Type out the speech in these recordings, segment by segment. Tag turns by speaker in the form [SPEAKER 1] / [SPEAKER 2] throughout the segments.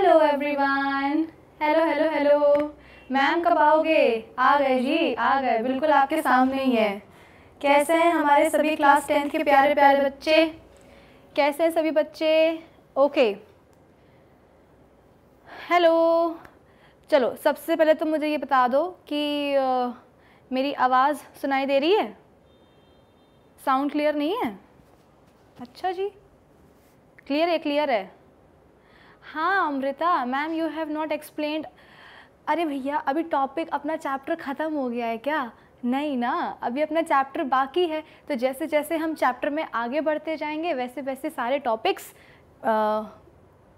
[SPEAKER 1] Hello everyone hello hello hello ma'am कब आओगे आ गए जी आ गए बिल्कुल आपके सामने ही है कैसे हैं हमारे सभी क्लास टेंथ के प्यारे प्यारे बच्चे कैसे हैं सभी बच्चे ओके हेलो चलो सबसे पहले तो मुझे ये बता दो कि आ, मेरी आवाज़ सुनाई दे रही है साउंड क्लियर नहीं है अच्छा जी क्लियर है क्लियर है हाँ Amrita ma'am you have not explain अरे भैया अभी टॉपिक अपना चैप्टर ख़त्म हो गया है क्या नहीं ना अभी अपना चैप्टर बाकी है तो जैसे जैसे हम चैप्टर में आगे बढ़ते जाएंगे वैसे वैसे सारे टॉपिक्स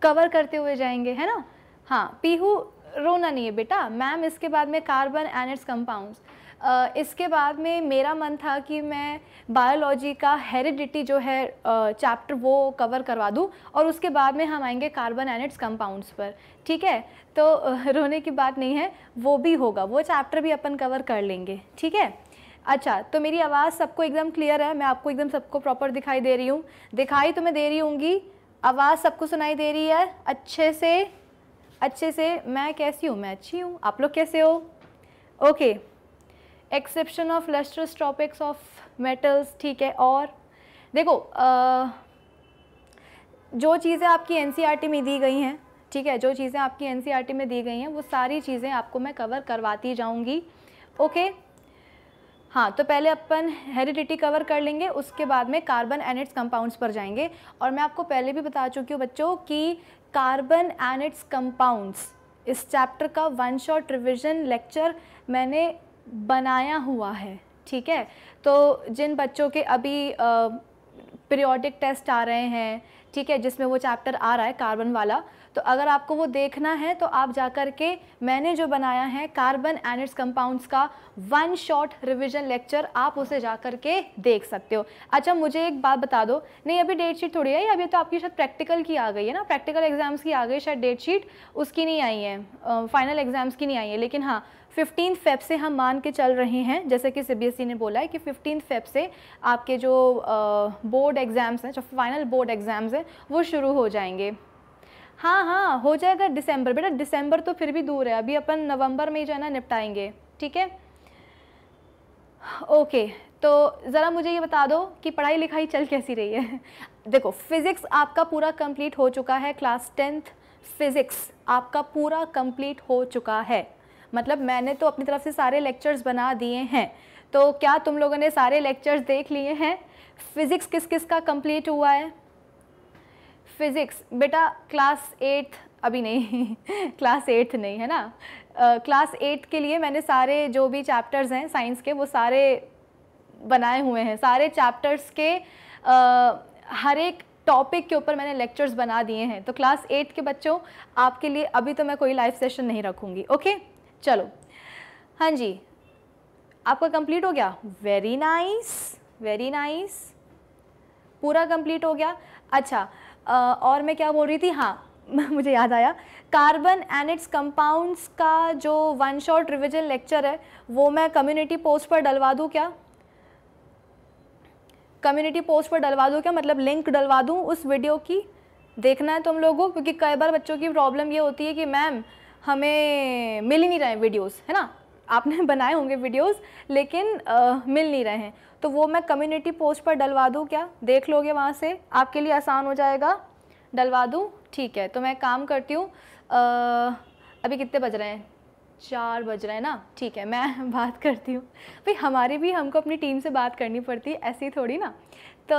[SPEAKER 1] कवर करते हुए जाएंगे है ना हाँ पीहू रोना नहीं है बेटा मैम इसके बाद में कार्बन एंड इट्स कंपाउंड्स इसके बाद में मेरा मन था कि मैं बायोलॉजी का हेरिडिटी जो है चैप्टर वो कवर करवा दूँ और उसके बाद में हम आएंगे कार्बन एनिट्स कंपाउंड्स पर ठीक है तो रोने की बात नहीं है वो भी होगा वो चैप्टर भी अपन कवर कर लेंगे ठीक है अच्छा तो मेरी आवाज़ सबको एकदम क्लियर है मैं आपको एकदम सबको प्रॉपर दिखाई दे रही हूँ दिखाई तो मैं दे रही हूँगी आवाज़ सबको सुनाई दे रही है अच्छे से अच्छे से मैं कैसी हूँ मैं अच्छी हूँ आप लोग कैसे हो okay exception of tropics of metals ठीक है और देखो आ, जो चीज़ें आपकी एन e में दी गई हैं ठीक है जो चीज़ें आपकी एन e में दी गई हैं वो सारी चीज़ें आपको मैं कवर करवाती जाऊँगी ओके हाँ तो पहले अपन हेरिडिटी कवर कर लेंगे उसके बाद में कार्बन एनिट्स कंपाउंड्स पर जाएंगे और मैं आपको पहले भी बता चुकी हूँ बच्चों कि कार्बन एनिट्स कंपाउंड्स इस चैप्टर का वन शॉट रिविजन लेक्चर मैंने बनाया हुआ है ठीक है तो जिन बच्चों के अभी पीरियोडिक टेस्ट आ रहे हैं ठीक है जिसमें वो चैप्टर आ रहा है कार्बन वाला तो अगर आपको वो देखना है तो आप जा कर के मैंने जो बनाया है कार्बन एंड इट्स कंपाउंड्स का वन शॉट रिवीजन लेक्चर आप उसे जा कर के देख सकते हो अच्छा मुझे एक बात बता दो नहीं अभी डेट शीट थोड़ी आई अभी तो आपकी शायद प्रैक्टिकल की आ गई है ना प्रैक्टिकल एग्जाम्स की आ गई शायद डेट शीट उसकी नहीं आई है फाइनल एग्ज़ाम्स की नहीं आई है लेकिन हाँ फिफ्टीन फेब से हम मान के चल रहे हैं जैसे कि सीबीएसई e ने बोला है कि फिफ्टीन फेब से आपके जो बोर्ड एग्ज़ाम्स हैं जो फाइनल बोर्ड एग्ज़ाम्स हैं वो शुरू हो जाएंगे हाँ हाँ हो जाएगा दिसंबर बेटा दिसंबर तो फिर भी दूर है अभी अपन नवंबर में ही जो है ना निपटाएंगे ठीक है ओके तो ज़रा मुझे ये बता दो कि पढ़ाई लिखाई चल कैसी रही है देखो फिज़िक्स आपका पूरा कंप्लीट हो चुका है क्लास टेंथ फिज़िक्स आपका पूरा कंप्लीट हो चुका है मतलब मैंने तो अपनी तरफ से सारे लेक्चर्स बना दिए हैं तो क्या तुम लोगों ने सारे लेक्चर्स देख लिए हैं फ़िज़िक्स किस किस का कम्प्लीट हुआ है फ़िज़िक्स बेटा क्लास एट अभी नहीं क्लास एट नहीं है ना क्लास एट के लिए मैंने सारे जो भी चैप्टर्स हैं साइंस के वो सारे बनाए हुए हैं सारे चैप्टर्स के uh, हर एक टॉपिक के ऊपर मैंने लेक्चर्स बना दिए हैं तो क्लास एट के बच्चों आपके लिए अभी तो मैं कोई लाइव सेशन नहीं रखूँगी ओके चलो हाँ जी आपका कंप्लीट हो गया वेरी नाइस वेरी नाइस पूरा कंप्लीट हो गया अच्छा और मैं क्या बोल रही थी हाँ मुझे याद आया कार्बन एंड इट्स कंपाउंड्स का जो वन शॉट रिविजन लेक्चर है वो मैं कम्युनिटी पोस्ट पर डलवा दूँ क्या कम्युनिटी पोस्ट पर डलवा दूँ क्या मतलब लिंक डलवा दूँ उस वीडियो की देखना है तुम लोगों क्योंकि कई बार बच्चों की प्रॉब्लम ये होती है कि मैम हमें मिल ही नहीं रहे वीडियोस वीडियोज़ है ना आपने बनाए होंगे वीडियोस लेकिन आ, मिल नहीं रहे हैं तो वो मैं कम्युनिटी पोस्ट पर डलवा दूँ क्या देख लोगे वहाँ से आपके लिए आसान हो जाएगा डलवा दूँ ठीक है तो मैं काम करती हूँ अभी कितने बज रहे हैं चार बज रहे हैं ना ठीक है मैं बात करती हूँ भाई हमारी भी हमको अपनी टीम से बात करनी पड़ती है ऐसी थोड़ी ना तो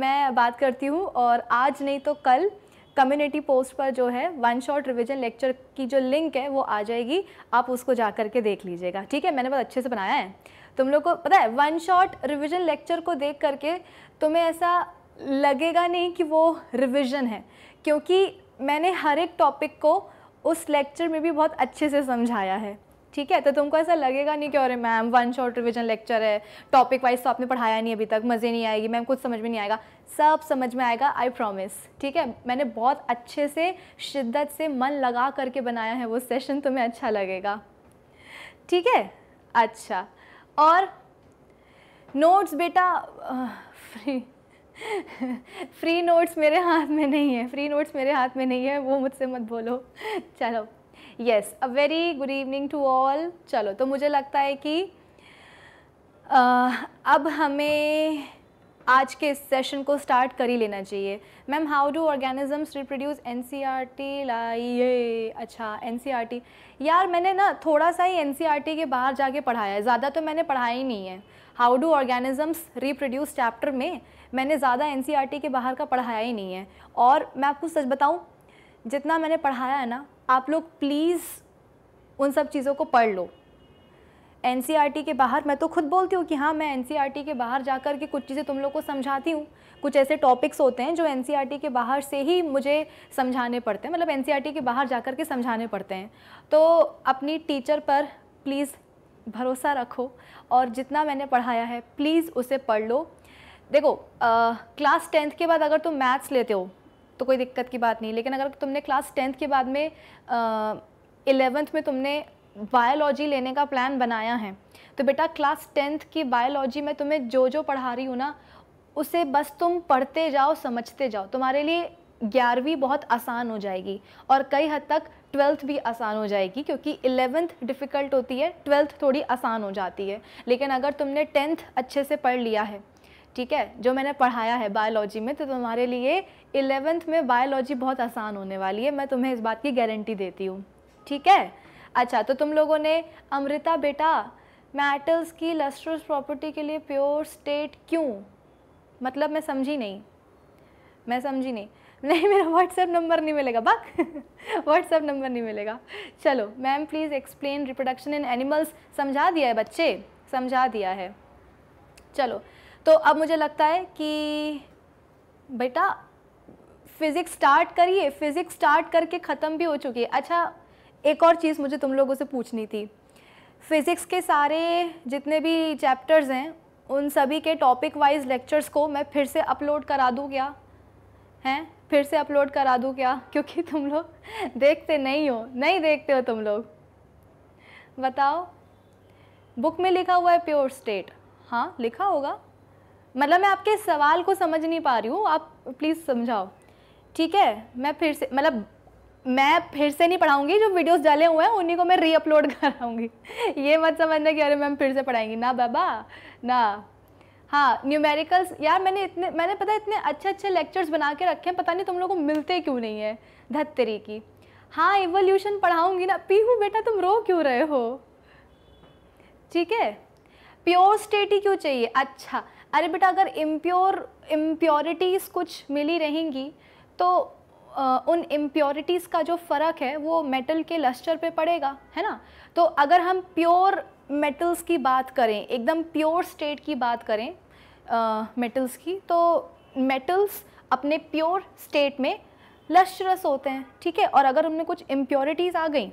[SPEAKER 1] मैं बात करती हूँ और आज नहीं तो कल कम्युनिटी पोस्ट पर जो है वन शॉट रिविजन लेक्चर की जो लिंक है वो आ जाएगी आप उसको जा करके देख लीजिएगा ठीक है मैंने बहुत अच्छे से बनाया है तुम लोग को पता है वन शॉट रिविजन लेक्चर को देख करके तुम्हें ऐसा लगेगा नहीं कि वो रिविजन है क्योंकि मैंने हर एक टॉपिक को उस लेक्चर में भी बहुत अच्छे से समझाया है ठीक है तो तुमको ऐसा लगेगा नहीं कि अरे ma'am one short revision lecture है टॉपिक वाइज तो आपने पढ़ाया नहीं अभी तक मज़े नहीं आएगी मैम कुछ समझ में नहीं आएगा सब समझ में आएगा आई प्रॉमिस ठीक है मैंने बहुत अच्छे से शिद्दत से मन लगा करके बनाया है वो सेशन तुम्हें अच्छा लगेगा ठीक है अच्छा और नोट्स बेटा फ्री फ्री नोट्स मेरे हाथ में नहीं है फ्री नोट्स मेरे हाथ में नहीं है वो मुझसे मत बोलो चलो yes a very good evening to all चलो तो मुझे लगता है कि आ, अब हमें आज के इस सेशन को स्टार्ट कर ही लेना चाहिए ma'am how do organisms reproduce N C R T लाइए अच्छा एन सी आर टी यार मैंने ना थोड़ा सा ही एन सी आर टी के बाहर जाके पढ़ाया है ज़्यादा तो मैंने पढ़ाया ही नहीं है how do organisms reproduce chapter में मैंने ज़्यादा N C R e T के बाहर का पढ़ाया ही नहीं है और मैं आपको सच बताऊँ जितना मैंने पढ़ाया है ना आप लोग प्लीज़ उन सब चीज़ों को पढ़ लो एन e के बाहर मैं तो खुद बोलती हूँ कि हाँ मैं एन e के बाहर जा कर के कुछ चीज़ें तुम लोग को समझाती हूँ कुछ ऐसे टॉपिक्स होते हैं जो एन e के बाहर से ही मुझे समझाने पड़ते हैं मतलब एन के बाहर जा कर के समझाने पड़ते हैं तो अपनी टीचर पर प्लीज़ भरोसा रखो और जितना मैंने पढ़ाया है प्लीज़ उसे पढ़ लो देखो आ, क्लास टेंथ के बाद अगर तुम मैथ्स लेते हो तो कोई दिक्कत की बात नहीं लेकिन अगर तुमने क्लास टेंथ के बाद में इलेवेंथ में तुमने बायोलॉजी लेने का प्लान बनाया है तो बेटा क्लास टेंथ की बायोलॉजी में तुम्हें जो जो पढ़ा रही हूँ ना उसे बस तुम पढ़ते जाओ समझते जाओ तुम्हारे लिए ग्यारहवीं बहुत आसान हो जाएगी और कई हद तक ट्वेल्थ भी आसान हो जाएगी क्योंकि इलेवेंथ डिफ़िकल्ट होती है ट्वेल्थ थोड़ी आसान हो जाती है लेकिन अगर तुमने टेंथ अच्छे से पढ़ लिया है ठीक है जो मैंने पढ़ाया है बायोलॉजी में तो तुम्हारे लिए इलेवेंथ में बायोलॉजी बहुत आसान होने वाली है मैं तुम्हें इस बात की गारंटी देती हूँ ठीक है अच्छा तो तुम लोगों ने अमृता बेटा मेटल्स की लस्ट्रस प्रॉपर्टी के लिए प्योर स्टेट क्यों मतलब मैं समझी नहीं मैं समझी नहीं नहीं मेरा व्हाट्सएप नंबर नहीं मिलेगा बक व्हाट्सएप नंबर नहीं मिलेगा चलो ma'am please explain reproduction in animals समझा दिया है बच्चे समझा दिया है चलो तो अब मुझे लगता है कि बेटा फिज़िक्स स्टार्ट करिए फिज़िक्स स्टार्ट करके ख़त्म भी हो चुकी है अच्छा एक और चीज़ मुझे तुम लोगों से पूछनी थी फ़िज़िक्स के सारे जितने भी चैप्टर्स हैं उन सभी के टॉपिक वाइज लेक्चर्स को मैं फिर से अपलोड करा दूँ क्या हैं फिर से अपलोड करा दूँ क्या क्योंकि तुम लोग देखते नहीं हो नहीं देखते हो तुम लोग बताओ बुक में लिखा हुआ है प्योर स्टेट हाँ लिखा होगा मतलब मैं आपके सवाल को समझ नहीं पा रही हूँ आप प्लीज़ समझाओ ठीक है मैं फिर से मतलब मैं फिर से नहीं पढ़ाऊंगी जो वीडियोस डाले हुए हैं उन्हीं को मैं रीअपलोड कराऊंगी ये मत समझना कि अरे मैम फिर से पढ़ाएंगी ना बाबा ना हाँ न्यूमेरिकल्स यार मैंने इतने मैंने पता इतने अच्छे अच्छे लेक्चर्स बना के रखे हैं पता नहीं तुम लोग को मिलते क्यों नहीं है धत्तरी की हाँ इवोल्यूशन पढ़ाऊंगी ना पीहू बेटा तुम रो क्यों रहे हो ठीक है प्योर स्टेट ही क्यों चाहिए अच्छा अरे बेटा अगर इम्प्योर इम्प्योरिटीज़ कुछ मिली रहेंगी तो उन इम्प्योरिटीज़ का जो फ़र्क है वो मेटल के लस्टर पे पड़ेगा है ना तो अगर हम प्योर मेटल्स की बात करें एकदम प्योर स्टेट की बात करें मेटल्स की तो मेटल्स अपने प्योर स्टेट में लश्चरस होते हैं ठीक है और अगर उनमें कुछ इम्प्योरिटीज़ आ गई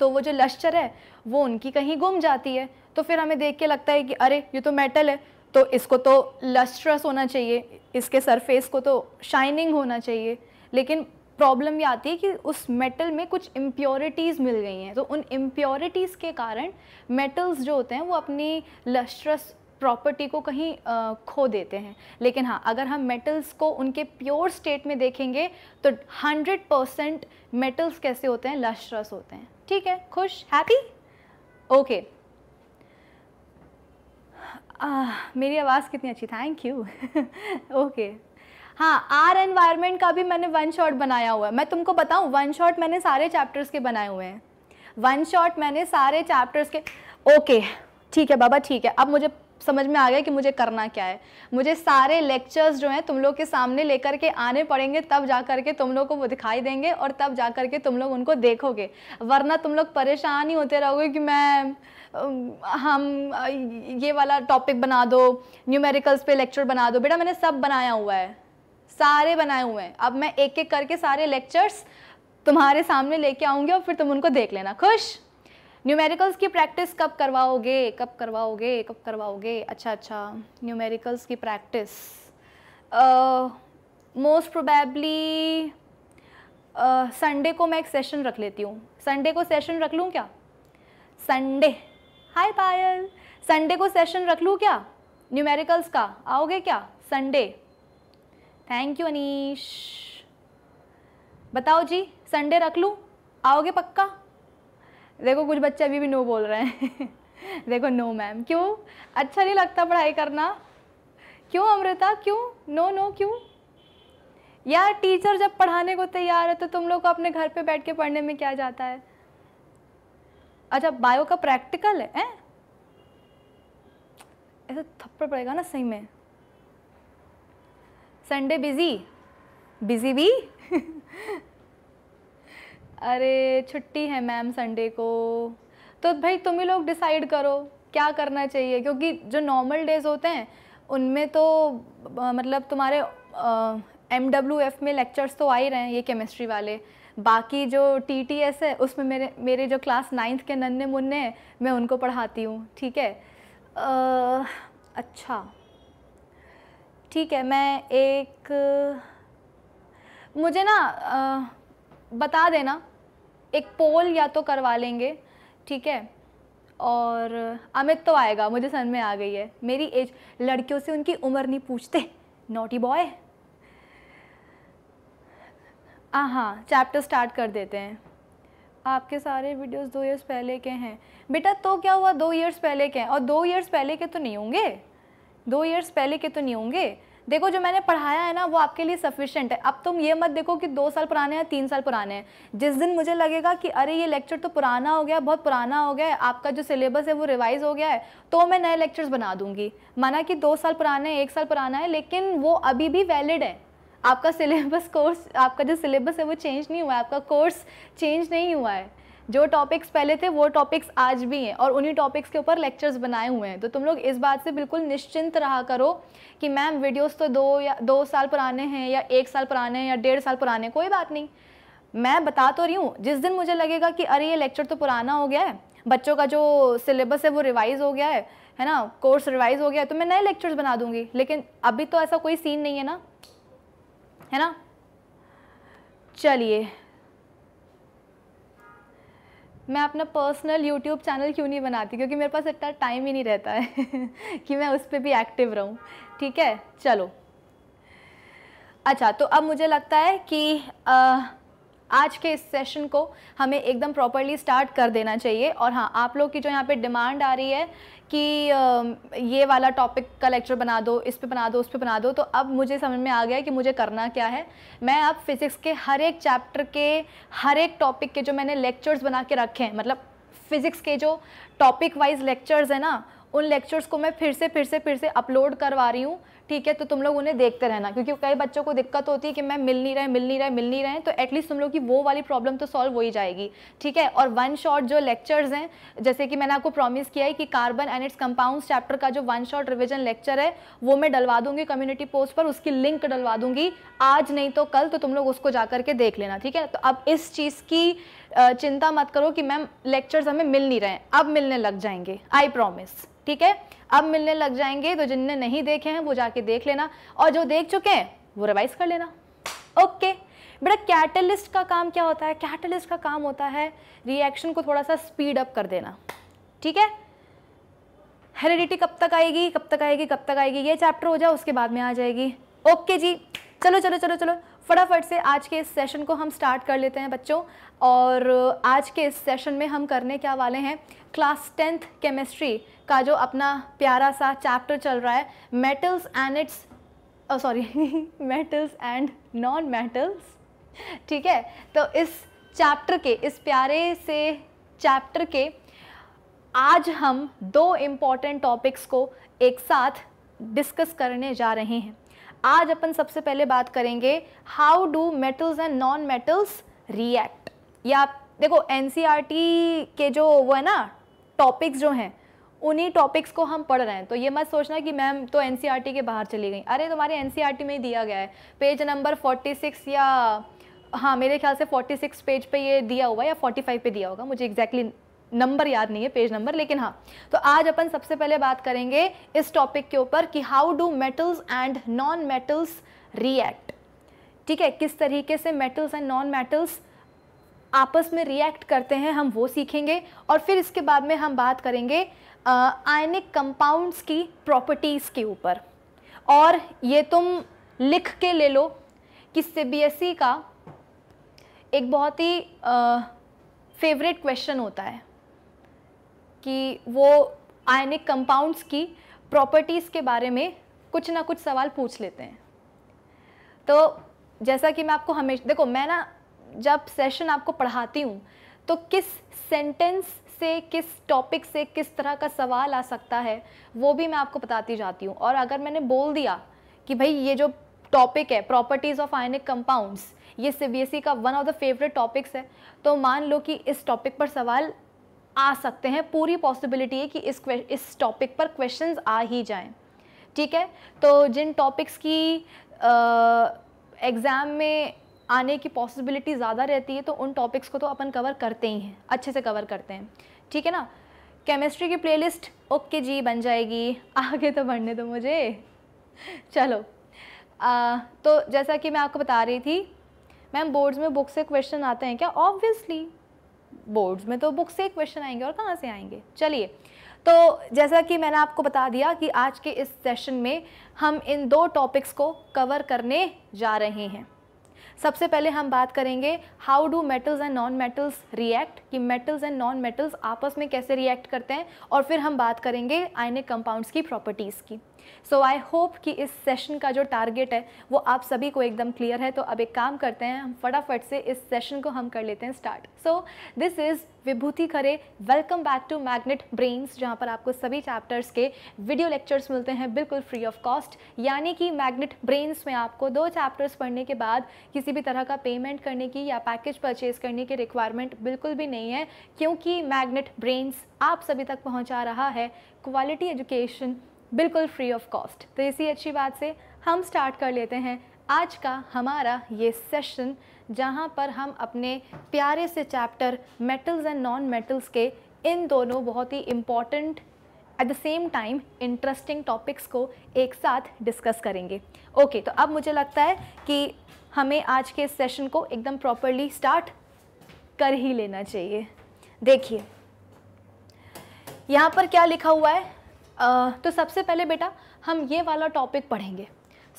[SPEAKER 1] तो वो जो लश्चर है वो उनकी कहीं गुम जाती है तो फिर हमें देख के लगता है कि अरे ये तो मेटल है तो इसको तो लस्ट्रस होना चाहिए इसके सरफेस को तो शाइनिंग होना चाहिए लेकिन प्रॉब्लम ये आती है कि उस मेटल में कुछ इम्प्योरिटीज़ मिल गई हैं तो उन इम्प्योरिटीज़ के कारण मेटल्स जो होते हैं वो अपनी लस्ट्रस प्रॉपर्टी को कहीं आ, खो देते हैं लेकिन हाँ अगर हम मेटल्स को उनके प्योर स्टेट में देखेंगे तो 100 परसेंट मेटल्स कैसे होते हैं लस्ट्रस होते हैं ठीक है खुश हैप्पी ओके आ, मेरी आवाज़ कितनी अच्छी थैंक यू ओके हाँ आर एनवायरनमेंट का भी मैंने वन शॉट बनाया हुआ है मैं तुमको बताऊँ वन शॉट मैंने सारे चैप्टर्स के बनाए हुए हैं वन शॉट मैंने सारे चैप्टर्स के ओके ठीक है बाबा ठीक है अब मुझे समझ में आ गया कि मुझे करना क्या है मुझे सारे लेक्चर्स जो हैं तुम लोग के सामने लेकर के आने पड़ेंगे तब जा कर के तुम लोग को वो दिखाई देंगे और तब जा कर के तुम लोग उनको देखोगे वरना तुम लोग परेशान ही होते रहोगे कि मैं हम ये वाला टॉपिक बना दो न्यूमेरिकल्स पे लेक्चर बना दो बेटा मैंने सब बनाया हुआ है सारे बनाए हुए हैं अब मैं एक एक करके सारे लेक्चर्स तुम्हारे सामने लेके आऊँगी और फिर तुम उनको देख लेना खुश न्यूमेरिकल्स की प्रैक्टिस कब करवाओगे कब करवाओगे कब करवाओगे अच्छा अच्छा न्यूमेरिकल्स की प्रैक्टिस मोस्ट प्रोबेबली संडे को मैं एक सेशन रख लेती हूँ संडे को सेशन रख लूँ क्या संडे हाय पायल संडे को सेशन रख लूँ क्या न्यूमेरिकल्स का आओगे क्या संडे थैंक यू अनीश बताओ जी संडे रख लूँ आओगे पक्का देखो कुछ बच्चे अभी भी नो बोल रहे हैं देखो नो मैम क्यों अच्छा नहीं लगता पढ़ाई करना क्यों अमृता क्यों नो नो क्यों यार टीचर जब पढ़ाने को तैयार है तो तुम लोग को अपने घर पे बैठ के पढ़ने में क्या जाता है अच्छा बायो का प्रैक्टिकल है ऐसा ऐसे थप्पड़ पड़ेगा ना सही में संडे बिजी बिजी भी अरे छुट्टी है मैम संडे को तो भाई तुम ही लोग डिसाइड करो क्या करना चाहिए क्योंकि जो नॉर्मल डेज होते हैं उनमें तो आ, मतलब तुम्हारे एम डब्ल्यू एफ में लेक्चर्स तो आ ही रहे हैं ये केमिस्ट्री वाले बाकी जो टी टी एस है उसमें मेरे मेरे जो क्लास नाइन्थ के नन्हे मुन्ने हैं मैं उनको पढ़ाती हूँ ठीक है आ, अच्छा ठीक है मैं एक मुझे ना आ, बता देना एक पोल या तो करवा लेंगे ठीक है और अमित तो आएगा मुझे सन में आ गई है मेरी एज लड़कियों से उनकी उम्र नहीं पूछते नोटी बॉय हाँ चैप्टर हाँ, स्टार्ट कर देते हैं आपके सारे वीडियोस दो इयर्स पहले के हैं बेटा तो क्या हुआ दो इयर्स पहले के हैं और दो इयर्स पहले के तो नहीं होंगे दो इयर्स पहले के तो नहीं होंगे देखो जो मैंने पढ़ाया है ना वो आपके लिए सफिशेंट है अब तुम ये मत देखो कि दो साल पुराने हैं तीन साल पुराने हैं जिस दिन मुझे लगेगा कि अरे ये लेक्चर तो पुराना हो गया बहुत पुराना हो गया है आपका जो सिलेबस है वो रिवाइज हो गया है तो मैं नए लेक्चर्स बना दूंगी माना कि दो साल पुराने एक साल पुराना है लेकिन वो अभी भी वैलिड है आपका सिलेबस कोर्स आपका जो सिलेबस है वो चेंज नहीं हुआ है आपका कोर्स चेंज नहीं हुआ है जो टॉपिक्स पहले थे वो टॉपिक्स आज भी हैं और उन्हीं टॉपिक्स के ऊपर लेक्चर्स बनाए हुए हैं तो तुम लोग इस बात से बिल्कुल निश्चिंत रहा करो कि मैम वीडियोस तो दो या दो साल पुराने हैं या एक साल पुराने हैं या डेढ़ साल पुराने कोई बात नहीं मैं बता तो रही हूँ जिस दिन मुझे लगेगा कि अरे ये लेक्चर तो पुराना हो गया है बच्चों का जो सिलेबस है वो रिवाइज़ हो गया है है ना कोर्स रिवाइज़ हो गया है तो मैं नए लेक्चर्स बना दूँगी लेकिन अभी तो ऐसा कोई सीन नहीं है ना है ना चलिए मैं अपना पर्सनल यूट्यूब चैनल क्यों नहीं बनाती क्योंकि मेरे पास इतना टाइम ही नहीं रहता है कि मैं उस पर भी एक्टिव रहूं ठीक है चलो अच्छा तो अब मुझे लगता है कि आ, आज के इस सेशन को हमें एकदम प्रॉपरली स्टार्ट कर देना चाहिए और हाँ आप लोग की जो यहाँ पे डिमांड आ रही है कि ये वाला टॉपिक का लेक्चर बना दो इस पे बना दो उस पे बना दो तो अब मुझे समझ में आ गया कि मुझे करना क्या है मैं अब फिज़िक्स के हर एक चैप्टर के हर एक टॉपिक के जो मैंने लेक्चर्स बना के रखे हैं मतलब फ़िज़िक्स के जो टॉपिक वाइज लेक्चर्स हैं ना उन लेक्चर्स को मैं फिर से फिर से फिर से अपलोड करवा रही हूँ ठीक है तो तुम लोग उन्हें देखते रहना क्योंकि कई बच्चों को दिक्कत होती है कि मैम मिल नहीं रहे मिल नहीं रहे मिल नहीं रहे तो एटलीस्ट तुम लोग की वो वाली प्रॉब्लम तो सॉल्व हो ही जाएगी ठीक है और वन शॉट जो लेक्चर्स हैं जैसे कि मैंने आपको प्रॉमिस किया है कि carbon and its compound chapter का जो वन शॉट रिविजन लेक्चर है वो मैं डलवा दूंगी कम्युनिटी पोस्ट पर उसकी लिंक डलवा दूंगी आज नहीं तो कल तो तुम लोग उसको जा करके देख लेना ठीक है तो अब इस चीज़ की चिंता मत करो कि मैम लेक्चर्स हमें मिल नहीं रहे हैं अब मिलने लग जाएंगे आई प्रॉमिस ठीक है अब मिलने लग जाएंगे तो जिनने नहीं देखे हैं वो जाके देख लेना और जो देख चुके हैं वो रिवाइज कर लेना ओके बेटा कैटलिस्ट का काम क्या होता है कैटलिस्ट का काम होता है रिएक्शन को थोड़ा सा स्पीड अप कर देना ठीक है हेरिडिटी कब तक आएगी कब तक आएगी कब तक आएगी ये चैप्टर हो जाए उसके बाद में आ जाएगी ओके जी चलो चलो चलो चलो फटाफट से आज के इस सेशन को हम स्टार्ट कर लेते हैं बच्चों और आज के इस सेशन में हम करने क्या वाले हैं क्लास टेंथ केमिस्ट्री का जो अपना प्यारा सा चैप्टर चल रहा है metals and its sorry metals and non metals ठीक है तो इस चैप्टर के इस प्यारे से चैप्टर के आज हम दो इम्पॉर्टेंट टॉपिक्स को एक साथ डिस्कस करने जा रहे हैं आज अपन सबसे पहले बात करेंगे how do metals and non metals react या देखो एन e के जो वो है ना टॉपिक्स जो हैं उन्हीं टॉपिक्स को हम पढ़ रहे हैं तो ये मत सोचना कि मैम तो एन e के बाहर चली गई अरे तुम्हारे एन e में ही दिया गया है पेज नंबर फोर्टी या हाँ मेरे ख्याल से 46 पेज पे ये दिया हुआ है या 45 पे दिया होगा मुझे एग्जैक्टली exactly नंबर याद नहीं है पेज नंबर लेकिन हाँ तो आज अपन सबसे पहले बात करेंगे इस टॉपिक के ऊपर कि how do metals and non metals react ठीक है किस तरीके से मेटल्स एंड नॉन मेटल्स आपस में रिएक्ट करते हैं हम वो सीखेंगे और फिर इसके बाद में हम बात करेंगे आयनिक कंपाउंड्स की प्रॉपर्टीज़ के ऊपर और ये तुम लिख के ले लो कि सी e का एक बहुत ही फेवरेट क्वेश्चन होता है कि वो आयनिक कंपाउंड्स की प्रॉपर्टीज़ के बारे में कुछ ना कुछ सवाल पूछ लेते हैं तो जैसा कि मैं आपको हमेशा देखो मैं ना जब सेशन आपको पढ़ाती हूँ तो किस सेंटेंस से किस टॉपिक से किस तरह का सवाल आ सकता है वो भी मैं आपको बताती जाती हूँ और अगर मैंने बोल दिया कि भाई ये जो टॉपिक है प्रॉपर्टीज़ ऑफ आयनिक कंपाउंड्स ये सी e का one of the favourite topics है तो मान लो कि इस टॉपिक पर सवाल आ सकते हैं पूरी पॉसिबिलिटी है कि इस इस टॉपिक पर क्वेश्चन आ ही जाएँ ठीक है तो जिन टॉपिक्स की एग्ज़ाम में आने की पॉसिबिलिटी ज़्यादा रहती है तो उन टॉपिक्स को तो अपन कवर करते ही हैं अच्छे से कवर करते हैं ठीक है ना केमिस्ट्री की प्लेलिस्ट ओके जी बन जाएगी आगे तो बढ़ने दो मुझे चलो आ, तो जैसा कि मैं आपको बता रही थी मैम बोर्ड्स में बुक से क्वेश्चन आते हैं क्या ऑब्वियसली बोर्ड्स में तो बुक से क्वेश्चन आएंगे और कहाँ से आएंगे चलिए तो जैसा कि मैंने आपको बता दिया कि आज के इस सेशन में हम इन दो टॉपिक्स को कवर करने जा रहे हैं सबसे पहले हम बात करेंगे how do metals and non metals react कि मेटल्स एंड नॉन मेटल्स आपस में कैसे रिएक्ट करते हैं और फिर हम बात करेंगे आयनिक कंपाउंड्स की प्रॉपर्टीज़ की सो आई होप कि इस सेशन का जो टारगेट है वो आप सभी को एकदम क्लियर है तो अब एक काम करते हैं हम फटाफट से इस सेशन को हम कर लेते हैं start so this is Vibhuti Khare welcome back to Magnet Brains जहाँ पर आपको सभी चैप्टर्स के वीडियो लेक्चर्स मिलते हैं बिल्कुल फ्री ऑफ कॉस्ट यानी कि मैग्नेट ब्रेन्स में आपको दो चैप्टर्स पढ़ने के बाद किसी भी तरह का पेमेंट करने की या पैकेज परचेज करने की रिक्वायरमेंट बिल्कुल भी नहीं है क्योंकि मैग्नेट ब्रेन्स आप सभी तक पहुँचा रहा है क्वालिटी एजुकेशन बिल्कुल फ्री ऑफ कॉस्ट तो इसी अच्छी बात से हम स्टार्ट कर लेते हैं आज का हमारा ये सेशन जहाँ पर हम अपने प्यारे से chapter metals and non metals के इन दोनों बहुत ही important at the same time interesting topics को एक साथ डिस्कस करेंगे ओके okay, तो अब मुझे लगता है कि हमें आज के सेशन को एकदम प्रॉपरली स्टार्ट कर ही लेना चाहिए देखिए यहाँ पर क्या लिखा हुआ है तो सबसे पहले बेटा हम ये वाला टॉपिक पढ़ेंगे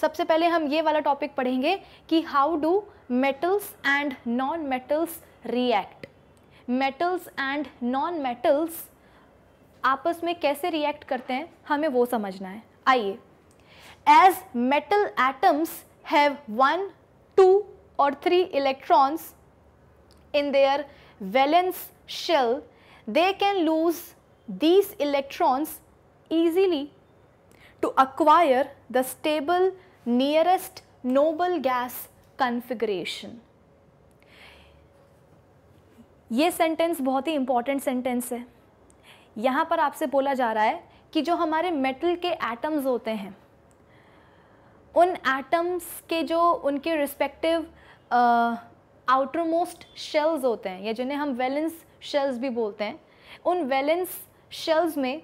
[SPEAKER 1] सबसे पहले हम ये वाला टॉपिक पढ़ेंगे कि how do metals and non metals react metals and non metals आपस में कैसे रिएक्ट करते हैं हमें वो समझना है आइए as metal atoms have one two और three electrons in their valence shell they can lose these electrons easily to acquire the stable nearest noble gas configuration. ये सेंटेंस बहुत ही इम्पॉर्टेंट सेंटेंस है यहाँ पर आपसे बोला जा रहा है कि जो हमारे मेटल के एटम्स होते हैं उन एटम्स के जो उनके रिस्पेक्टिव आउटर मोस्ट शेल्स होते हैं या जिन्हें हम वेलेंस शेल्स भी बोलते हैं उन वेलेंस शेल्स में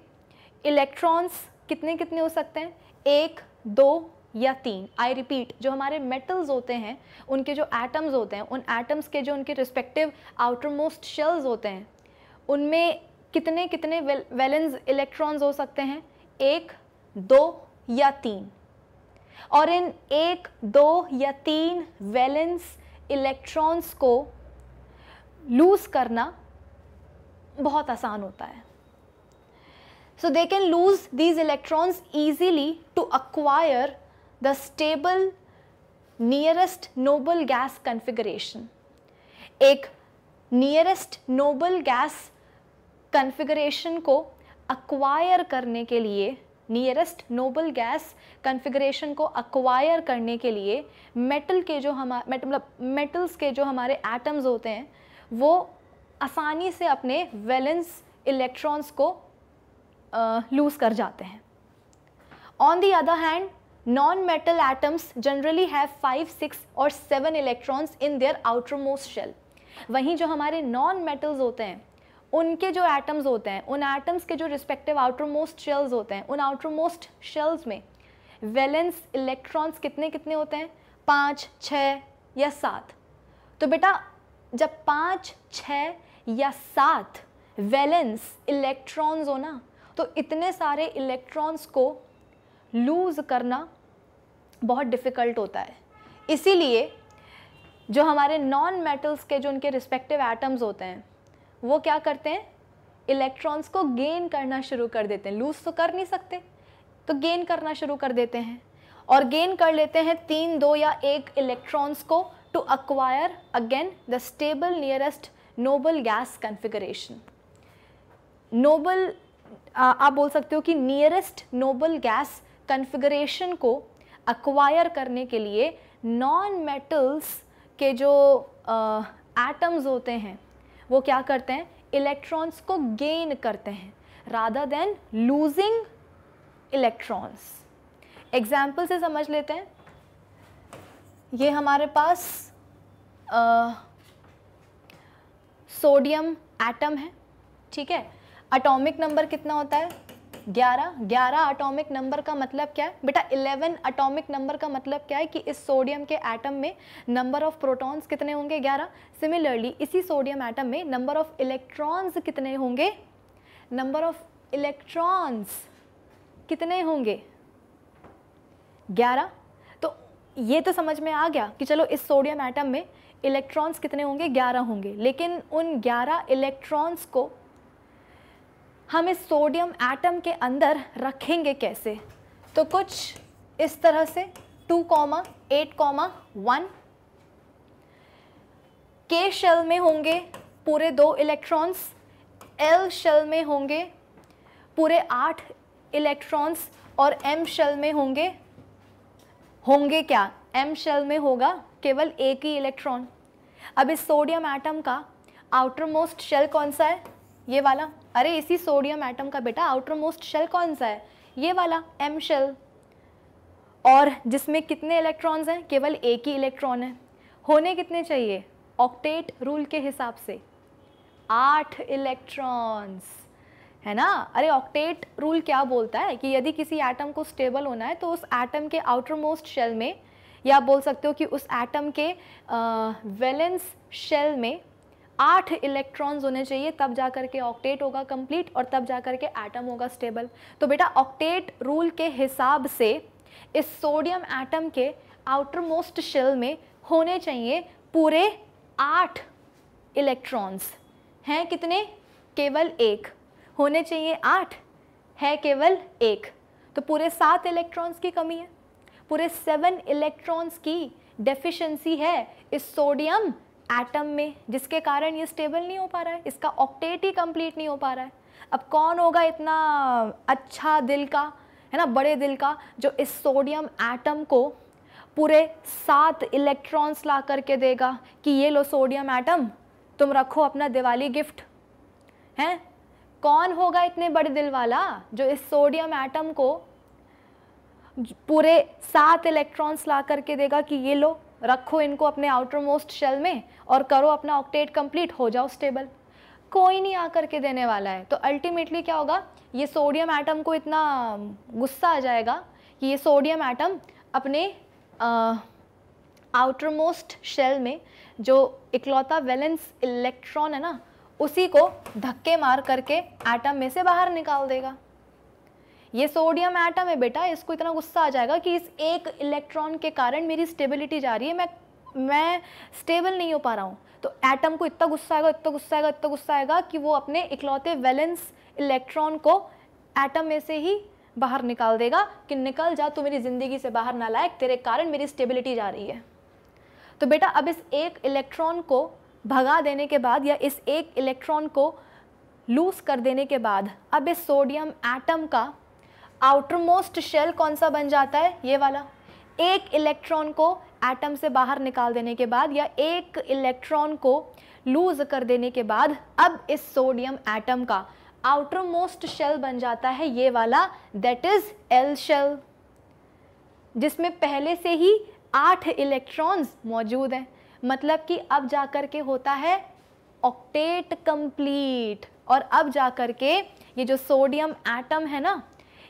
[SPEAKER 1] इलेक्ट्रॉन्स कितने कितने हो सकते हैं एक दो या तीन आई रिपीट जो हमारे मेटल्स होते हैं उनके जो एटम्स होते हैं उन एटम्स के जो उनके रिस्पेक्टिव आउटर मोस्ट शेल्स होते हैं उनमें कितने कितने वैलेंस इलेक्ट्रॉन्स हो सकते हैं एक दो या तीन और इन एक दो या तीन वैलेंस इलेक्ट्रॉन्स को लूज़ करना बहुत आसान होता है So they can lose these electrons easily to acquire the stable nearest noble gas configuration. ek nearest noble gas configuration ko acquire करने के लिए नियरेस्ट नोबल गैस कन्फिग्रेशन को अक्वायर करने के लिए मेटल के जो हम matlab metals ke jo hamare atoms hote hain wo आसानी से अपने वैलेंस इलेक्ट्रॉन्स को लूज़ कर जाते हैं on the other hand non metal atoms generally have five six और seven electrons in their most shell वहीं जो हमारे नॉन मेटल्स होते हैं उनके जो एटम्स होते हैं उन एटम्स के जो रिस्पेक्टिव आउटरमोस्ट शेल्स होते हैं उन आउटरमोस्ट शेल्स में वैलेंस इलेक्ट्रॉन्स कितने कितने होते हैं पाँच छ या सात तो बेटा जब पाँच छ या सात वैलेंस इलेक्ट्रॉन्स हो ना तो इतने सारे इलेक्ट्रॉन्स को लूज़ करना बहुत डिफ़िकल्ट होता है इसीलिए जो हमारे नॉन मेटल्स के जो उनके रिस्पेक्टिव एटम्स होते हैं वो क्या करते हैं इलेक्ट्रॉन्स को गेन करना शुरू कर देते हैं लूज़ तो कर नहीं सकते तो गेन करना शुरू कर देते हैं और गेन कर लेते हैं तीन दो या एक इलेक्ट्रॉन्स को to acquire again the stable nearest noble gas configuration noble आप बोल सकते हो कि नियरेस्ट नोबल गैस कन्फिगरेशन को अक्वायर करने के लिए नॉन मेटल्स के जो एटम्स होते हैं वो क्या करते हैं इलेक्ट्रॉन्स को गेन करते हैं rather than losing electrons example से समझ लेते हैं ये हमारे पास सोडियम एटम है ठीक है अटोमिक नंबर कितना होता है ग्यारह ग्यारह अटोमिक नंबर का मतलब क्या है बेटा इलेवन अटोमिक नंबर का मतलब क्या है कि इस सोडियम के एटम में नंबर ऑफ प्रोटॉन्स कितने होंगे ग्यारह सिमिलरली इसी सोडियम एटम में नंबर ऑफ इलेक्ट्रॉन्स कितने होंगे नंबर ऑफ इलेक्ट्रॉन्स कितने होंगे ग्यारह तो ये तो समझ में आ गया कि चलो इस सोडियम एटम में इलेक्ट्रॉन्स कितने होंगे ग्यारह होंगे लेकिन उन ग्यारह इलेक्ट्रॉन्स को हम इस सोडियम एटम के अंदर रखेंगे कैसे तो कुछ इस तरह से two comma eight comma one के शेल में होंगे पूरे दो इलेक्ट्रॉन्स एल शेल में होंगे पूरे आठ इलेक्ट्रॉन्स और एम शेल में होंगे होंगे क्या एम शेल में होगा केवल एक ही इलेक्ट्रॉन अब इस सोडियम एटम का आउटर मोस्ट शेल कौन सा है ये वाला अरे इसी सोडियम एटम का बेटा आउटर मोस्ट शेल कौन सा है ये वाला एम शेल और जिसमें कितने इलेक्ट्रॉन्स हैं केवल एक ही इलेक्ट्रॉन है होने कितने चाहिए ऑक्टेट रूल के हिसाब से आठ इलेक्ट्रॉन्स है ना अरे ऑक्टेट रूल क्या बोलता है कि यदि किसी एटम को स्टेबल होना है तो उस एटम के आउटर मोस्ट शेल में या बोल सकते हो कि उस एटम के वैलेंस शेल में आठ इलेक्ट्रॉन्स होने चाहिए तब जा कर के ऑक्टेट होगा कंप्लीट और तब जा कर के एटम होगा स्टेबल तो बेटा ऑक्टेट रूल के हिसाब से इस सोडियम एटम के आउटर मोस्ट शेल में होने चाहिए पूरे आठ इलेक्ट्रॉन्स हैं कितने केवल एक होने चाहिए आठ है केवल एक तो पूरे सात इलेक्ट्रॉन्स की कमी है पूरे सेवन इलेक्ट्रॉन्स की डेफिशिएंसी है इस सोडियम एटम में जिसके कारण ये स्टेबल नहीं हो पा रहा है इसका ऑक्टेट ही कंप्लीट नहीं हो पा रहा है अब कौन होगा इतना अच्छा दिल का है ना बड़े दिल का जो इस सोडियम एटम को पूरे सात इलेक्ट्रॉन्स ला करके देगा कि ये लो सोडियम एटम तुम रखो अपना दिवाली गिफ्ट हैं कौन होगा इतने बड़े दिल वाला जो इस सोडियम एटम को पूरे सात इलेक्ट्रॉन्स ला करके देगा कि ये लो रखो इनको अपने आउटर मोस्ट शेल में और करो अपना ऑक्टेट कंप्लीट हो जाओ स्टेबल कोई नहीं आकर के देने वाला है तो अल्टीमेटली क्या होगा ये सोडियम एटम को इतना गुस्सा आ जाएगा कि ये सोडियम एटम अपने आउटर मोस्ट शेल में जो इकलौता वैलेंस इलेक्ट्रॉन है ना उसी को धक्के मार करके एटम में से बाहर निकाल देगा ये सोडियम एटम है बेटा इसको इतना गुस्सा आ जाएगा कि इस एक इलेक्ट्रॉन के कारण मेरी स्टेबिलिटी जा रही है मैं मैं स्टेबल नहीं हो पा रहा हूँ तो एटम को इतना गुस्सा आएगा इतना गुस्सा आएगा इतना गुस्सा आएगा कि वो अपने इकलौते वैलेंस इलेक्ट्रॉन को एटम में से ही बाहर निकाल देगा कि निकल जा तू मेरी ज़िंदगी से बाहर ना लायक तेरे कारण मेरी स्टेबिलिटी जा रही है तो बेटा अब इस एक इलेक्ट्रॉन को भगा देने के बाद या इस एक इलेक्ट्रॉन को लूज़ कर देने के बाद अब इस सोडियम एटम का आउटर मोस्ट शेल कौन सा बन जाता है ये वाला एक इलेक्ट्रॉन को एटम से बाहर निकाल देने के बाद या एक इलेक्ट्रॉन को लूज कर देने के बाद अब इस सोडियम एटम का आउटर मोस्ट शेल बन जाता है ये वाला दैट इज एल शेल जिसमें पहले से ही आठ इलेक्ट्रॉन्स मौजूद हैं मतलब कि अब जाकर के होता है ऑक्टेट कंप्लीट और अब जाकर के ये जो सोडियम एटम है ना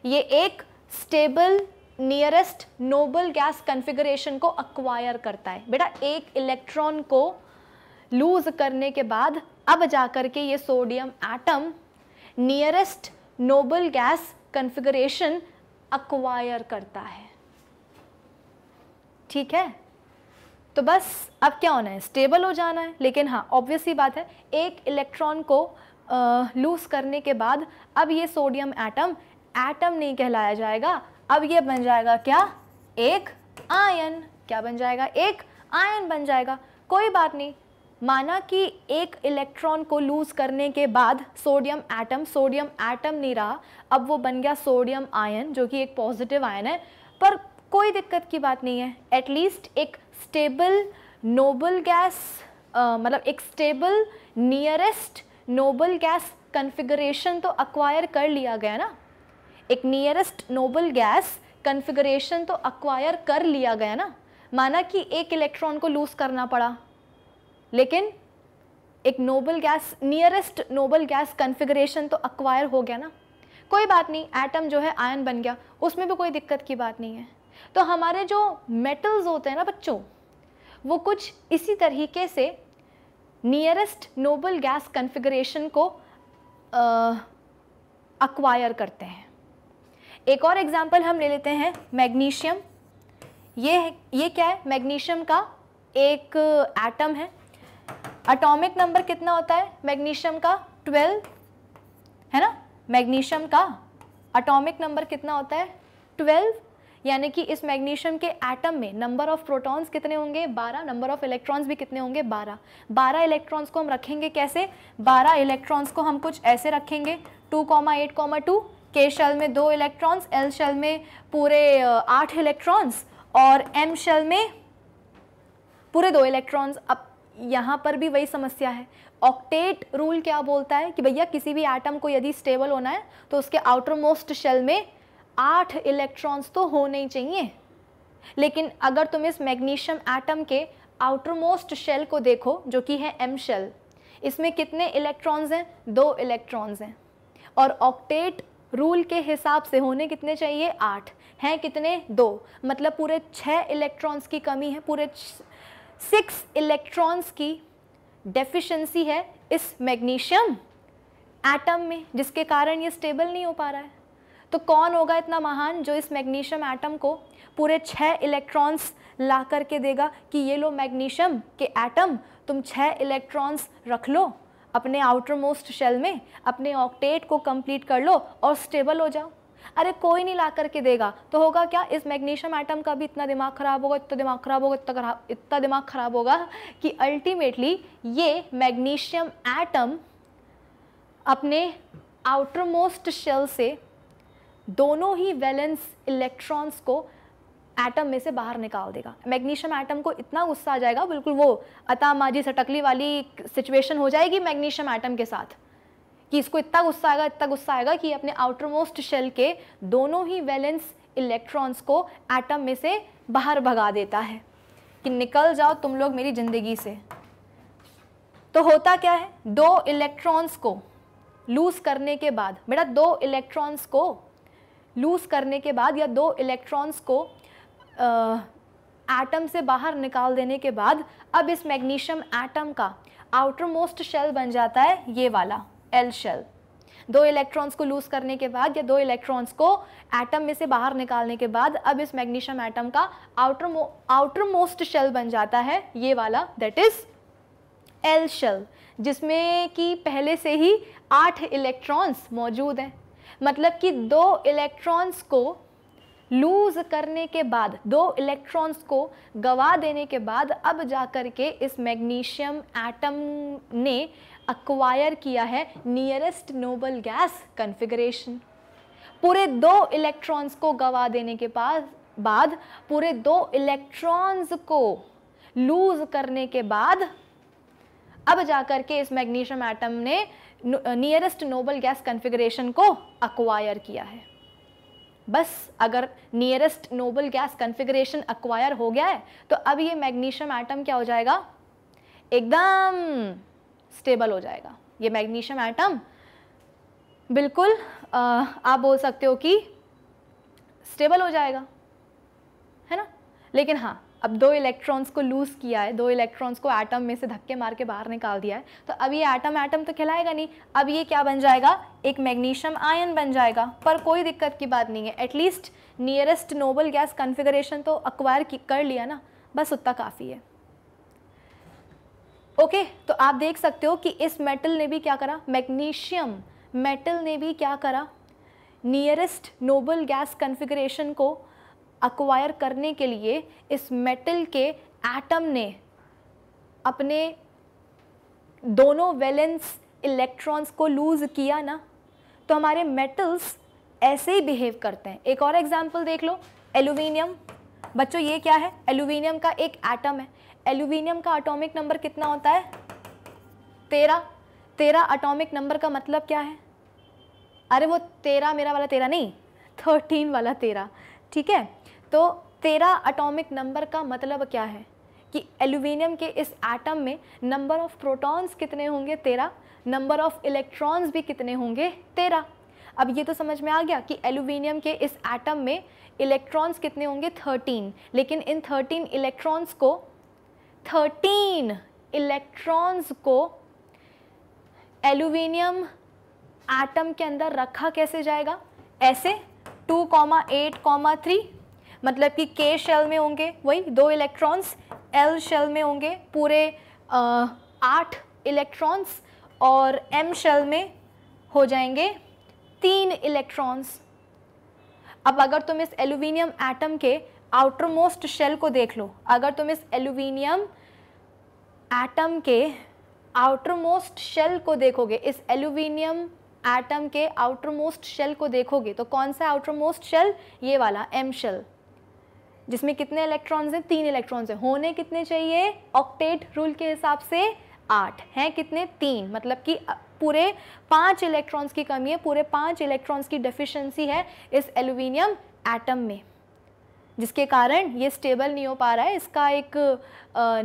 [SPEAKER 1] ये एक stable nearest noble gas configuration को अक्वायर करता है बेटा एक इलेक्ट्रॉन को लूज करने के बाद अब जाकर के ये sodium atom nearest noble gas configuration acquire करता है ठीक है तो बस अब क्या होना है स्टेबल हो जाना है लेकिन हाँ ऑब्वियसली बात है एक इलेक्ट्रॉन को लूज करने के बाद अब ये सोडियम एटम एटम नहीं कहलाया जाएगा अब ये बन जाएगा क्या एक आयन क्या बन जाएगा एक आयन बन जाएगा कोई बात नहीं माना कि एक इलेक्ट्रॉन को लूज़ करने के बाद सोडियम एटम सोडियम एटम नहीं रहा अब वो बन गया सोडियम आयन जो कि एक पॉजिटिव आयन है पर कोई दिक्कत की बात नहीं है एटलीस्ट एक स्टेबल नोबल गैस मतलब एक stable nearest noble gas configuration तो अक्वायर कर लिया गया ना एक नियरेस्ट नोबल गैस कन्फिगरेशन तो अक्वायर कर लिया गया ना माना कि एक इलेक्ट्रॉन को लूज करना पड़ा लेकिन एक noble gas nearest noble gas configuration तो अक्वायर हो गया ना कोई बात नहीं एटम जो है आयन बन गया उसमें भी कोई दिक्कत की बात नहीं है तो हमारे जो मेटल्स होते हैं ना बच्चों वो कुछ इसी तरीके से नियरेस्ट नोबल गैस कन्फिग्रेशन को अक्वायर करते हैं एक और एग्जाम्पल हम ले लेते हैं मैग्नीशियम ये है ये क्या है मैग्नीशियम का एक एटम है अटोमिक नंबर कितना होता है मैग्नीशियम का ट्वेल्व है ना मैग्नीशियम का अटोमिक नंबर कितना होता है ट्वेल्व यानी कि इस मैग्नीशियम के एटम में नंबर ऑफ प्रोटॉन्स कितने होंगे 12 नंबर ऑफ इलेक्ट्रॉन्स भी कितने होंगे 12 12 इलेक्ट्रॉन्स को हम रखेंगे कैसे 12 इलेक्ट्रॉन्स को हम कुछ ऐसे रखेंगे एट कॉमा टू के शेल में दो इलेक्ट्रॉन्स एल शेल में पूरे आठ इलेक्ट्रॉन्स और एम शेल में पूरे दो इलेक्ट्रॉन्स अब यहाँ पर भी वही समस्या है ऑक्टेट रूल क्या बोलता है कि भैया किसी भी एटम को यदि स्टेबल होना है तो उसके आउटर मोस्ट शेल में आठ इलेक्ट्रॉन्स तो होने ही चाहिए लेकिन अगर तुम इस मैग्नीशियम एटम के आउटर मोस्ट शेल को देखो जो कि है एम शेल इसमें कितने इलेक्ट्रॉन्स हैं दो इलेक्ट्रॉन्स हैं और ऑक्टेट रूल के हिसाब से होने कितने चाहिए आठ हैं कितने दो मतलब पूरे छः इलेक्ट्रॉन्स की कमी है पूरे सिक्स इलेक्ट्रॉन्स की डेफिशिएंसी है इस मैग्नीशियम एटम में जिसके कारण ये स्टेबल नहीं हो पा रहा है तो कौन होगा इतना महान जो इस मैग्नीशियम एटम को पूरे छः इलेक्ट्रॉन्स ला करके देगा कि ये लो मैग्नीशियम के एटम तुम छः इलेक्ट्रॉन्स रख लो अपने आउटर मोस्ट शेल में अपने ऑक्टेट को कंप्लीट कर लो और स्टेबल हो जाओ अरे कोई नहीं ला करके देगा तो होगा क्या इस मैग्नीशियम आइटम का भी इतना दिमाग खराब होगा इतना दिमाग खराब होगा इतना खराब इतना दिमाग खराब होगा कि अल्टीमेटली ये मैग्नीशियम एटम अपने आउटर मोस्ट शेल से दोनों ही वैलेंस इलेक्ट्रॉन्स को एटम में से बाहर निकाल देगा मैग्नीशियम एटम को इतना गुस्सा आ जाएगा बिल्कुल वो अतामाजी सटकली वाली सिचुएशन हो जाएगी मैग्नीशियम एटम के साथ कि इसको इतना गुस्सा आएगा इतना गुस्सा आएगा कि अपने आउटर मोस्ट शेल के दोनों ही वैलेंस इलेक्ट्रॉन्स को एटम में से बाहर भगा देता है कि निकल जाओ तुम लोग मेरी ज़िंदगी से तो होता क्या है दो इलेक्ट्रॉन्स को लूज़ करने के बाद बेटा दो इलेक्ट्रॉन्स को लूज़ करने के बाद या दो इलेक्ट्रॉन्स को एटम से बाहर निकाल देने के बाद अब इस मैग्नीशियम एटम का आउटर मोस्ट शेल बन जाता है ये वाला एल शेल दो इलेक्ट्रॉन्स को लूज़ करने के बाद या दो इलेक्ट्रॉन्स को एटम में से बाहर निकालने के बाद अब इस मैग्नीशियम एटम का आउटर मो आउटर मोस्ट शेल बन जाता है ये वाला दैट इज़ एल शेल जिसमें कि पहले से ही आठ इलेक्ट्रॉन्स मौजूद हैं मतलब कि दो इलेक्ट्रॉन्स को लूज करने के बाद दो इलेक्ट्रॉन्स को गवा देने के बाद अब जा कर के इस मैग्नीशियम एटम ने अक्वायर किया है नियरेस्ट नोबल गैस कन्फिग्रेशन पूरे दो इलेक्ट्रॉन्स को गवा देने के बाद बाद पूरे दो इलेक्ट्रॉन्स को लूज करने के बाद अब जाकर के इस मैग्नीशियम एटम ने नियरेस्ट नोबल गैस कन्फिग्रेशन को अक्वायर किया है बस अगर nearest noble gas configuration acquire हो गया है तो अब ये मैग्नीशियम आइटम क्या हो जाएगा एकदम स्टेबल हो जाएगा ये मैग्नीशियम आइटम बिल्कुल आ, आप बोल सकते हो कि स्टेबल हो जाएगा है ना लेकिन हाँ अब दो इलेक्ट्रॉन्स को लूज़ किया है दो इलेक्ट्रॉन्स को एटम में से धक्के मार के बाहर निकाल दिया है तो अब ये एटम एटम तो खिलाएगा नहीं अब ये क्या बन जाएगा एक मैग्नीशियम आयन बन जाएगा पर कोई दिक्कत की बात नहीं है at least nearest noble gas configuration तो अक्वायर कर लिया ना बस उतना काफ़ी है ओके okay, तो आप देख सकते हो कि इस मेटल ने भी क्या करा मैग्नीशियम मेटल ने भी क्या करा नियरेस्ट नोबल गैस कन्फिग्रेशन को अक्वायर करने के लिए इस मेटल के एटम ने अपने दोनों वैलेंस इलेक्ट्रॉन्स को लूज़ किया ना तो हमारे मेटल्स ऐसे ही बिहेव करते हैं एक और एग्जांपल देख लो एल्यूमिनियम बच्चों ये क्या है एल्यूमिनियम का एक एटम है एल्यूमिनियम का अटोमिक नंबर कितना होता है तेरह तेरह अटोमिक नंबर का मतलब क्या है अरे वो तेरह मेरा वाला तेरह नहीं थर्टीन वाला तेरह ठीक है तो तेरह अटोमिक नंबर का मतलब क्या है कि एल्यूमिनियम के इस एटम में नंबर ऑफ़ प्रोटॉन्स कितने होंगे तेरह नंबर ऑफ़ इलेक्ट्रॉन्स भी कितने होंगे तेरह अब ये तो समझ में आ गया कि एल्यूमिनियम के इस एटम में इलेक्ट्रॉन्स कितने होंगे थर्टीन लेकिन इन थर्टीन इलेक्ट्रॉन्स को थर्टीन इलेक्ट्रॉन्स को एल्यूमिनियम एटम के अंदर रखा कैसे जाएगा ऐसे two comma eight comma three मतलब कि के शेल में होंगे वही दो इलेक्ट्रॉन्स एल शेल में होंगे पूरे आठ इलेक्ट्रॉन्स और एम शेल में हो जाएंगे तीन इलेक्ट्रॉन्स अब अगर तुम इस एल्यूमिनियम एटम के आउटर मोस्ट शेल को देख लो अगर तुम इस एल्यूमिनियम एटम के आउटर मोस्ट शेल को देखोगे इस एल्यूमिनियम एटम के आउटर मोस्ट शेल को देखोगे तो कौन सा आउटर मोस्ट शेल ये वाला एम शेल जिसमें कितने इलेक्ट्रॉन्स हैं तीन इलेक्ट्रॉन्स हैं होने कितने चाहिए ऑक्टेट रूल के हिसाब से आठ हैं कितने तीन मतलब कि पूरे पाँच इलेक्ट्रॉन्स की कमी है पूरे पाँच इलेक्ट्रॉन्स की डेफिशिएंसी है इस एल्यूमिनियम एटम में जिसके कारण ये स्टेबल नहीं हो पा रहा है इसका एक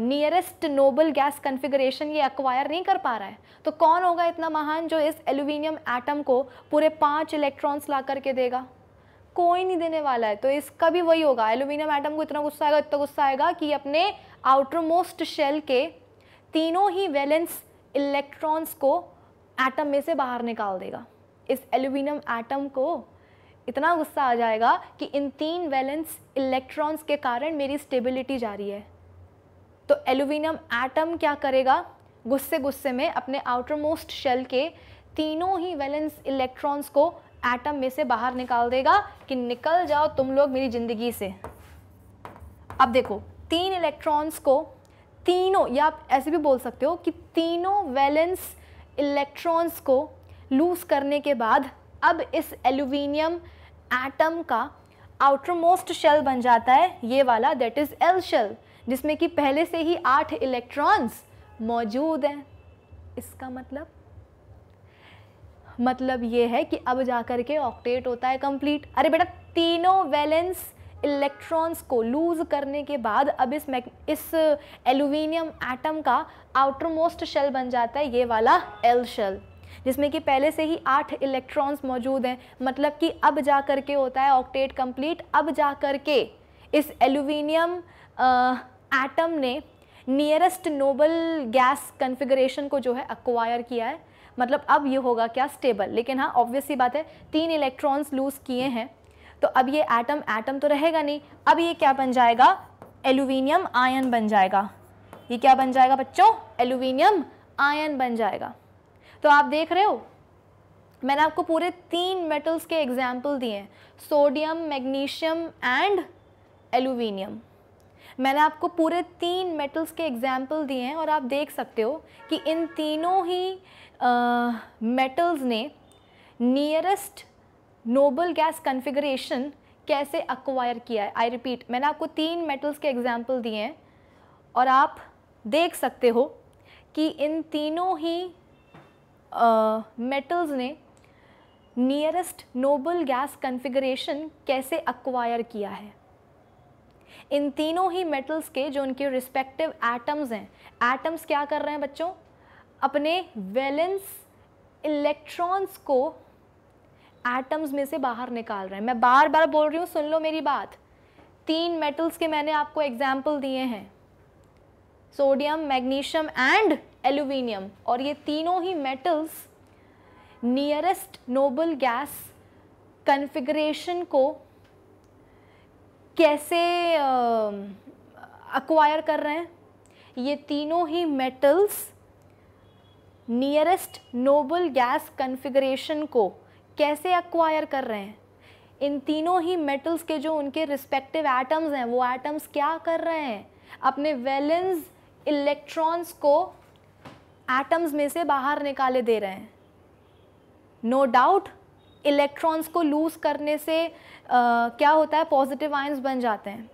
[SPEAKER 1] नियरेस्ट नोबल गैस कन्फिग्रेशन ये एक्वायर नहीं कर पा रहा है तो कौन होगा इतना महान जो इस एल्यूमिनियम एटम को पूरे पाँच इलेक्ट्रॉन्स ला करके देगा कोई नहीं देने वाला है तो इसका भी वही होगा एल्यूमिनियम एटम को इतना गुस्सा आएगा इतना गुस्सा आएगा कि अपने आउटरमोस्ट शेल के तीनों ही वैलेंस इलेक्ट्रॉन्स को एटम में से बाहर निकाल देगा इस एल्यूमिनियम एटम को इतना गुस्सा आ जाएगा कि इन तीन वैलेंस इलेक्ट्रॉन्स के कारण मेरी स्टेबिलिटी जारी है तो एल्यूमिनियम एटम क्या करेगा गुस्से गुस्से में अपने आउटर मोस्ट शेल के तीनों ही वैलेंस इलेक्ट्रॉन्स को एटम में से बाहर निकाल देगा कि निकल जाओ तुम लोग मेरी ज़िंदगी से अब देखो तीन इलेक्ट्रॉन्स को तीनों या आप ऐसे भी बोल सकते हो कि तीनों वैलेंस इलेक्ट्रॉन्स को लूज़ करने के बाद अब इस एल्यूमिनियम एटम का आउटर मोस्ट शेल बन जाता है ये वाला दैट इज़ एल शेल जिसमें कि पहले से ही आठ इलेक्ट्रॉन्स मौजूद हैं इसका मतलब मतलब ये है कि अब जा कर के ऑक्टेट होता है कंप्लीट अरे बेटा तीनों वैलेंस इलेक्ट्रॉन्स को लूज करने के बाद अब इस इस एलुमिनियम uh, एटम का आउटर मोस्ट शेल बन जाता है ये वाला एल शेल जिसमें कि पहले से ही आठ इलेक्ट्रॉन्स मौजूद हैं मतलब कि अब जा कर के होता है ऑक्टेट कंप्लीट अब जा कर के इस एलुमिनियम एटम uh, ने नियरेस्ट नोबल गैस कन्फिग्रेशन को जो है अक्वायर किया है मतलब अब ये होगा क्या स्टेबल लेकिन हाँ ऑब्वियस बात है तीन इलेक्ट्रॉन्स लूज किए हैं तो अब ये एटम एटम तो रहेगा नहीं अब ये क्या बन जाएगा एल्यूमिनियम आयन बन जाएगा ये क्या बन जाएगा बच्चों एल्यूमिनियम आयन बन जाएगा तो आप देख रहे हो मैंने आपको पूरे तीन मेटल्स के एग्जाम्पल दिए हैं सोडियम मैग्नीशियम एंड एल्यूमिनियम मैंने आपको पूरे तीन मेटल्स के एग्जाम्पल दिए हैं और आप देख सकते हो कि इन तीनों ही मेटल्स ने नियरेस्ट नोबल गैस कन्फिग्रेशन कैसे अक्वायर किया है आई रिपीट मैंने आपको तीन मेटल्स के एग्जाम्पल दिए हैं और आप देख सकते हो कि इन तीनों ही मेटल्स uh, ने नियरेस्ट नोबल गैस कन्फिग्रेशन कैसे अक्वायर किया है इन तीनों ही मेटल्स के जो उनके रिस्पेक्टिव एटम्स हैं एटम्स क्या कर रहे हैं बच्चों अपने वैलेंस इलेक्ट्रॉन्स को एटम्स में से बाहर निकाल रहे हैं मैं बार बार बोल रही हूँ सुन लो मेरी बात तीन मेटल्स के मैंने आपको एग्जाम्पल दिए हैं सोडियम मैग्नीशियम एंड एल्यूमिनियम और ये तीनों ही metals nearest noble gas configuration को कैसे अक्वायर कर रहे हैं ये तीनों ही metals nearest noble gas configuration को कैसे अक्वायर कर रहे हैं इन तीनों ही मेटल्स के जो उनके रिस्पेक्टिव एटम्स हैं वो एटम्स क्या कर रहे हैं अपने वेलेंस इलेक्ट्रॉन्स को एटम्स में से बाहर निकाले दे रहे हैं नो डाउट इलेक्ट्रॉन्स को लूज़ करने से uh, क्या होता है पॉजिटिव आयंस बन जाते हैं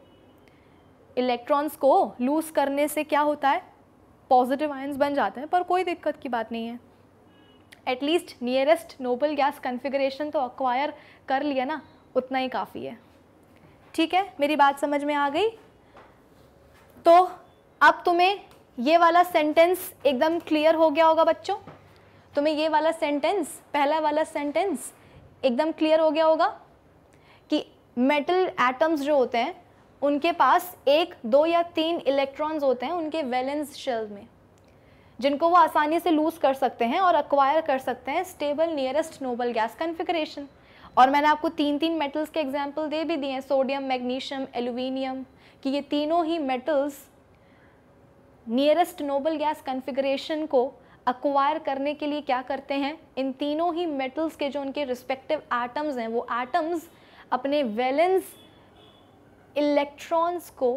[SPEAKER 1] इलेक्ट्रॉन्स को लूज़ करने से क्या होता है पॉजिटिव आयंस बन जाते हैं पर कोई दिक्कत की बात नहीं है at least nearest noble gas configuration तो अक्वायर कर लिया ना उतना ही काफ़ी है ठीक है मेरी बात समझ में आ गई तो अब तुम्हें ये वाला सेंटेंस एकदम क्लियर हो गया होगा बच्चों तुम्हें ये वाला सेंटेंस पहला वाला सेंटेंस एकदम क्लियर हो गया होगा कि मेटल एटम्स जो होते हैं उनके पास एक दो या तीन इलेक्ट्रॉन्स होते हैं उनके वैलेंस शेल में जिनको वो आसानी से लूज़ कर सकते हैं और अक्वायर कर सकते हैं stable nearest noble gas configuration और मैंने आपको तीन तीन मेटल्स के एग्जाम्पल दे भी दिए हैं सोडियम मैग्नीशियम एल्यूमिनियम कि ये तीनों ही metals nearest noble gas configuration को अक्वायर करने के लिए क्या करते हैं इन तीनों ही मेटल्स के जो उनके रिस्पेक्टिव एटम्स हैं वो एटम्स अपने वैलेंस इलेक्ट्रॉन्स को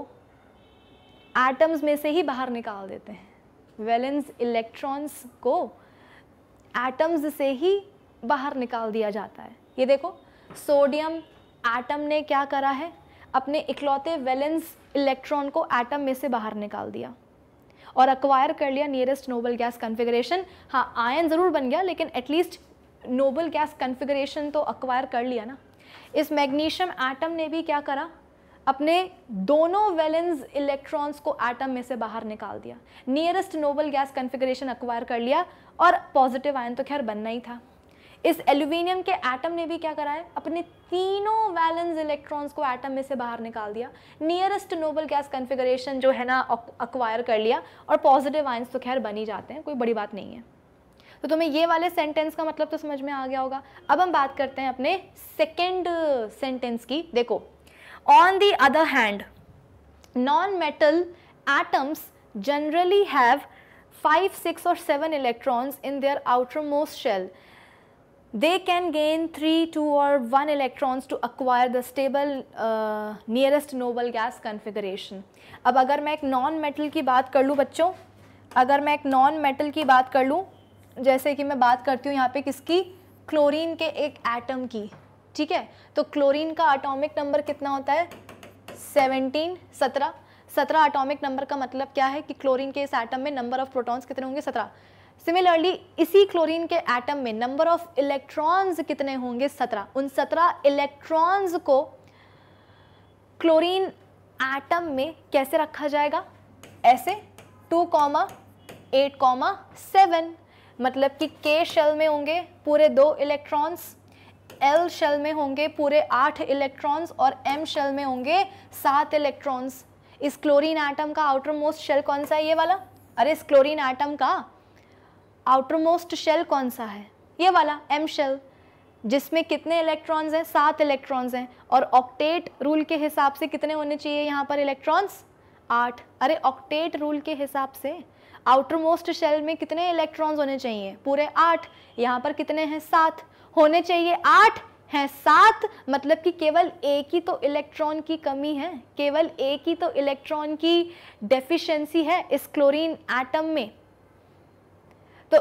[SPEAKER 1] एटम्स में से ही बाहर निकाल देते हैं वैलेंस इलेक्ट्रॉन्स को एटम्स से ही बाहर निकाल दिया जाता है ये देखो सोडियम एटम ने क्या करा है अपने इकलौते वैलेंस इलेक्ट्रॉन को एटम में से बाहर निकाल दिया और अक्वायर कर लिया नियरेस्ट नोबल गैस कन्फिग्रेशन हाँ आयन ज़रूर बन गया लेकिन एटलीस्ट नोबल गैस कन्फिग्रेशन तो अक्वायर कर लिया ना इस मैग्नीशियम एटम ने भी क्या करा अपने दोनों वैलेंस इलेक्ट्रॉन्स को एटम में से बाहर निकाल दिया nearest noble gas configuration acquire कर लिया और पॉजिटिव आयन तो खैर बनना ही था इस एल्यूमिनियम के एटम ने भी क्या करा है अपने तीनों वैलेंस इलेक्ट्रॉन्स को एटम में से बाहर निकाल दिया नियरेस्ट नोबल गैस कन्फिग्रेशन जो है ना अक्वायर कर लिया और पॉजिटिव आयन्स तो खैर बन ही जाते हैं कोई बड़ी बात नहीं है तो तुम्हें ये वाले सेंटेंस का मतलब तो समझ में आ गया होगा अब हम बात करते हैं अपने सेकेंड सेंटेंस की देखो On the other hand, non-metal atoms generally have 5, 6 or 7 electrons in their outermost shell. They can gain 3, 2 or 1 electrons to acquire the stable uh, nearest noble gas configuration. अब अगर मैं एक नॉन मेटल की बात कर लूँ बच्चों अगर मैं एक नॉन मेटल की बात कर लूँ जैसे कि मैं बात करती हूँ यहाँ पे किसकी क्लोरीन के एक एटम की ठीक है तो क्लोरीन का अटोमिक नंबर कितना होता है सेवनटीन सत्रह सत्रह अटोमिक नंबर का मतलब क्या है कि क्लोरीन के इस एटम में नंबर ऑफ प्रोटॉन्स कितने होंगे सत्रह सिमिलरली इसी क्लोरीन के एटम में नंबर ऑफ इलेक्ट्रॉन्स कितने होंगे सत्रह उन सत्रह इलेक्ट्रॉन्स को क्लोरीन एटम में कैसे रखा जाएगा ऐसे two comma eight comma seven मतलब कि के शेल में होंगे पूरे दो इलेक्ट्रॉन्स एल शेल में होंगे पूरे आठ इलेक्ट्रॉन्स और एम शेल में होंगे सात इलेक्ट्रॉन्स इस क्लोरीन एटम का आउटर मोस्ट शेल कौन सा है ये वाला अरे इस क्लोरीन एटम का आउटर मोस्ट शेल कौन सा है ये वाला एम शेल जिसमें कितने इलेक्ट्रॉन्स हैं सात इलेक्ट्रॉन्स हैं और ऑक्टेट रूल के हिसाब से कितने होने चाहिए यहाँ पर इलेक्ट्रॉन्स आठ अरे ऑक्टेट रूल के हिसाब से आउटर मोस्ट शेल में कितने इलेक्ट्रॉन्स होने चाहिए पूरे आठ यहाँ पर कितने हैं सात होने चाहिए आठ हैं सात मतलब कि केवल एक ही तो इलेक्ट्रॉन की कमी है केवल एक ही तो इलेक्ट्रॉन की डेफिशिएंसी है इस क्लोरीन एटम में तो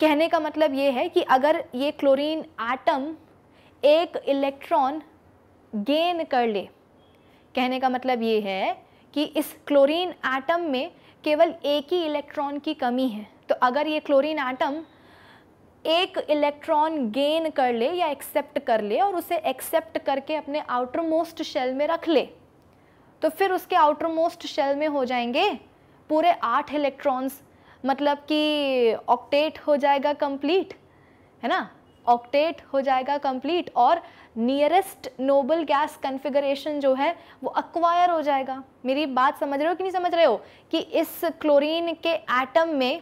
[SPEAKER 1] कहने का मतलब ये है कि अगर ये क्लोरीन एटम एक इलेक्ट्रॉन गेन कर ले कहने का मतलब ये है कि इस क्लोरीन एटम में केवल एक ही इलेक्ट्रॉन की कमी है तो अगर ये क्लोरीन एटम एक इलेक्ट्रॉन गेन कर ले या एक्सेप्ट कर ले और उसे एक्सेप्ट करके अपने आउटर मोस्ट शेल में रख ले तो फिर उसके आउटर मोस्ट शेल में हो जाएंगे पूरे आठ इलेक्ट्रॉन्स मतलब कि ऑक्टेट हो जाएगा कंप्लीट है ना ऑक्टेट हो जाएगा कंप्लीट और नियरेस्ट नोबल गैस कन्फिगरेशन जो है वो अक्वायर हो जाएगा मेरी बात समझ रहे हो कि नहीं समझ रहे हो कि इस क्लोरीन के एटम में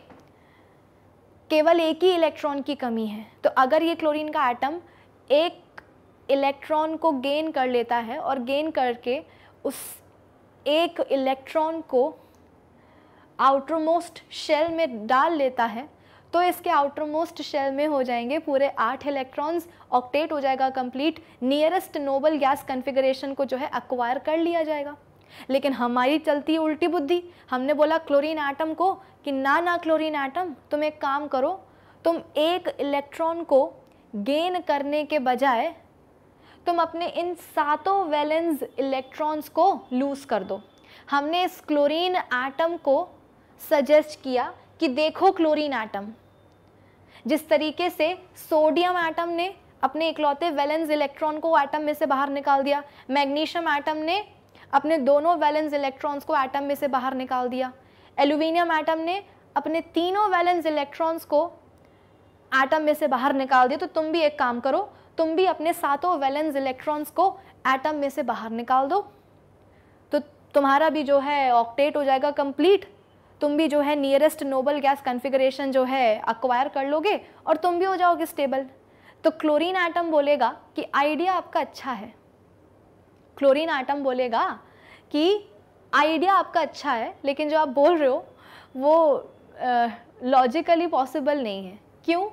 [SPEAKER 1] केवल एक ही इलेक्ट्रॉन की कमी है तो अगर ये क्लोरीन का एटम एक इलेक्ट्रॉन को गेन कर लेता है और गेन करके उस एक इलेक्ट्रॉन को आउटरमोस्ट शेल में डाल लेता है तो इसके आउटरमोस्ट शेल में हो जाएंगे पूरे आठ इलेक्ट्रॉन्स ऑक्टेट हो जाएगा complete nearest noble gas configuration को जो है अक्वायर कर लिया जाएगा लेकिन हमारी चलती है उल्टी बुद्धि हमने बोला क्लोरीन आइटम को कि ना ना क्लोरीन आइटम तुम एक काम करो तुम एक इलेक्ट्रॉन को गेन करने के बजाय तुम अपने इन सातों वैलेंस इलेक्ट्रॉन्स को लूज़ कर दो हमने इस क्लोरीन आटम को सजेस्ट किया कि देखो क्लोरीन आइटम जिस तरीके से सोडियम आइटम ने अपने इकलौते वैलेंस इलेक्ट्रॉन को आइटम में से बाहर निकाल दिया मैग्नीशियम आइटम ने अपने दोनों वैलेंस इलेक्ट्रॉन्स को एटम में से बाहर निकाल दिया एल्यूमिनियम एटम ने अपने तीनों वैलेंस इलेक्ट्रॉन्स को एटम में से बाहर निकाल दिया तो तुम भी एक काम करो तुम भी अपने सातों वैलेंस इलेक्ट्रॉन्स को एटम में से बाहर निकाल दो तो तुम्हारा भी जो है ऑक्टेट हो जाएगा कंप्लीट तुम भी जो है नियरेस्ट नोबल गैस कन्फिग्रेशन जो है अक्वायर कर लोगे और तुम भी हो जाओगे स्टेबल तो क्लोरीन एटम बोलेगा कि आइडिया आपका अच्छा है क्लोरीन आइटम बोलेगा कि आइडिया आपका अच्छा है लेकिन जो आप बोल रहे हो वो लॉजिकली uh, पॉसिबल नहीं है क्यों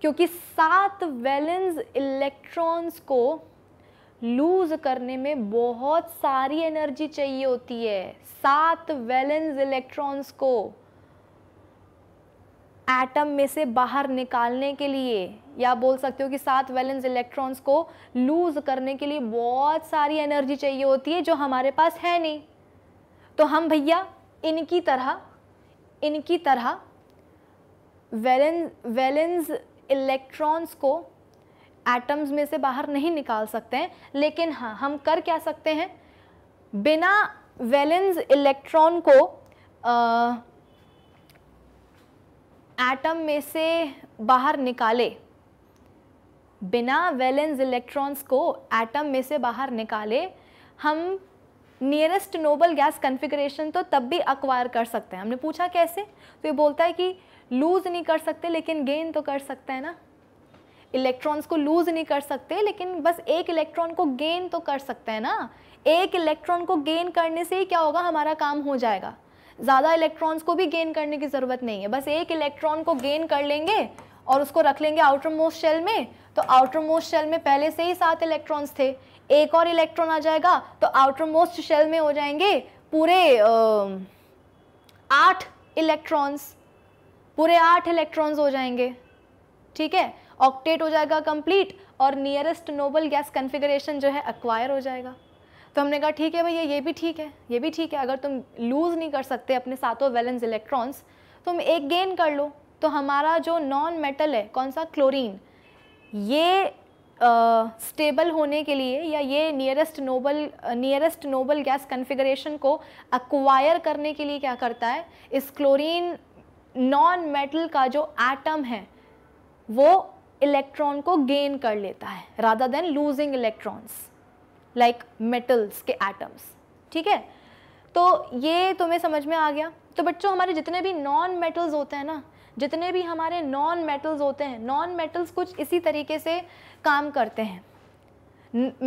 [SPEAKER 1] क्योंकि सात वैलेंस इलेक्ट्रॉन्स को लूज करने में बहुत सारी एनर्जी चाहिए होती है सात वैलेंस इलेक्ट्रॉन्स को एटम में से बाहर निकालने के लिए या बोल सकते हो कि सात वैलेंस इलेक्ट्रॉन्स को लूज़ करने के लिए बहुत सारी एनर्जी चाहिए होती है जो हमारे पास है नहीं तो हम भैया इनकी तरह इनकी तरह वैलेंस वैलेंस इलेक्ट्रॉन्स को एटम्स में से बाहर नहीं निकाल सकते हैं लेकिन हाँ हम कर क्या सकते हैं बिना वैलेंस इलेक्ट्रॉन को आ, एटम में से बाहर निकाले बिना वैलेंस इलेक्ट्रॉन्स को एटम में से बाहर निकाले हम नियरेस्ट नोबल गैस कन्फिग्रेशन तो तब भी अक्वायर कर सकते हैं हमने पूछा कैसे तो ये बोलता है कि लूज़ नहीं कर सकते लेकिन गेन तो कर सकते हैं ना इलेक्ट्रॉन्स को लूज़ नहीं कर सकते लेकिन बस एक इलेक्ट्रॉन को गेन तो कर सकते हैं ना एक इलेक्ट्रॉन को गेन करने से ही क्या होगा हमारा काम हो जाएगा ज़्यादा इलेक्ट्रॉन्स को भी गेन करने की ज़रूरत नहीं है बस एक इलेक्ट्रॉन को गेन कर लेंगे और उसको रख लेंगे आउटर मोस्ट शेल में तो आउटर मोस्ट शेल में पहले से ही सात इलेक्ट्रॉन्स थे एक और इलेक्ट्रॉन आ जाएगा तो आउटर मोस्ट शेल में हो जाएंगे पूरे आठ इलेक्ट्रॉन्स पूरे आठ इलेक्ट्रॉन्स हो जाएंगे ठीक है ऑक्टेट हो जाएगा कंप्लीट और नियरेस्ट नोबल गैस कन्फिग्रेशन जो है अक्वायर हो जाएगा तो हमने कहा ठीक है भैया ये भी ठीक है ये भी ठीक है अगर तुम लूज़ नहीं कर सकते अपने सातों वैलेंस इलेक्ट्रॉन्स तुम एक गेन कर लो तो हमारा जो नॉन मेटल है कौन सा क्लोरीन ये स्टेबल uh, होने के लिए या ये nearest noble nearest noble gas configuration को अक्वायर करने के लिए क्या करता है इस क्लोरीन नॉन मेटल का जो एटम है वो इलेक्ट्रॉन को गेन कर लेता है rather than losing electrons like metals के एटम्स ठीक है तो ये तुम्हें समझ में आ गया तो बच्चों हमारे जितने भी नॉन मेटल्स होते हैं ना जितने भी हमारे नॉन मेटल्स होते हैं नॉन मेटल्स कुछ इसी तरीके से काम करते हैं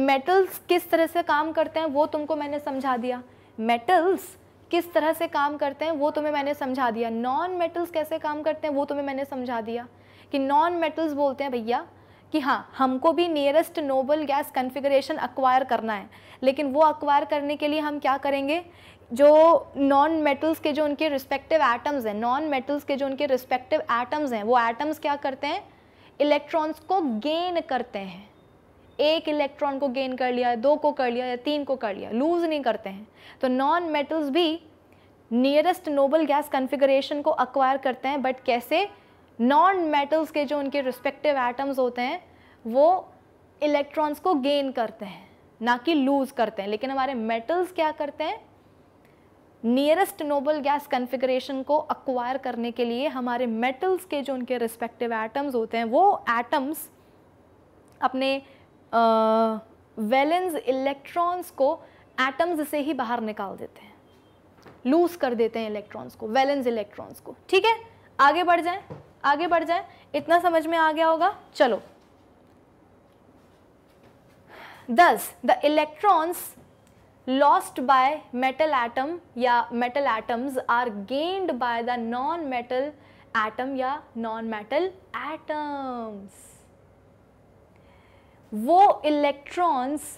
[SPEAKER 1] मेटल्स किस तरह से काम करते हैं वो तुमको मैंने समझा दिया मेटल्स किस तरह से काम करते हैं वो तुम्हें मैंने समझा दिया नॉन मेटल्स कैसे काम करते हैं वो तुम्हें मैंने समझा दिया कि नॉन मेटल्स बोलते हैं भैया कि हाँ हमको भी nearest noble gas configuration acquire करना है लेकिन वो अक्वायर करने के लिए हम क्या करेंगे जो नॉन मेटल्स के जो उनके रिस्पेक्टिव एटम्स हैं नॉन मेटल्स के जो उनके रिस्पेक्टिव एटम्स हैं वो एटम्स क्या करते हैं इलेक्ट्रॉन्स को गेन करते हैं एक इलेक्ट्रॉन को गेन कर लिया दो को कर लिया या तीन को कर लिया लूज़ नहीं करते हैं तो नॉन मेटल्स भी नियरेस्ट नोबल गैस कन्फिग्रेशन को अक्वायर करते हैं बट कैसे नॉन मेटल्स के जो उनके रिस्पेक्टिव एटम्स होते हैं वो इलेक्ट्रॉन्स को गेन करते हैं ना कि लूज़ करते हैं लेकिन हमारे मेटल्स क्या करते हैं नियरेस्ट नोबल गैस कन्फिग्रेशन को अक्वायर करने के लिए हमारे मेटल्स के जो उनके रिस्पेक्टिव एटम्स होते हैं वो एटम्स अपने वेलेंस इलेक्ट्रॉन्स को एटम्स से ही बाहर निकाल देते हैं लूज़ कर देते हैं इलेक्ट्रॉन्स को वेलेंस इलेक्ट्रॉन्स को ठीक है आगे बढ़ जाएं आगे बढ़ जाएं इतना समझ में आ गया होगा चलो thus the electrons lost by metal atom या metal atoms are gained by the non metal atom या नॉन मेटल एटम्स वो इलेक्ट्रॉन्स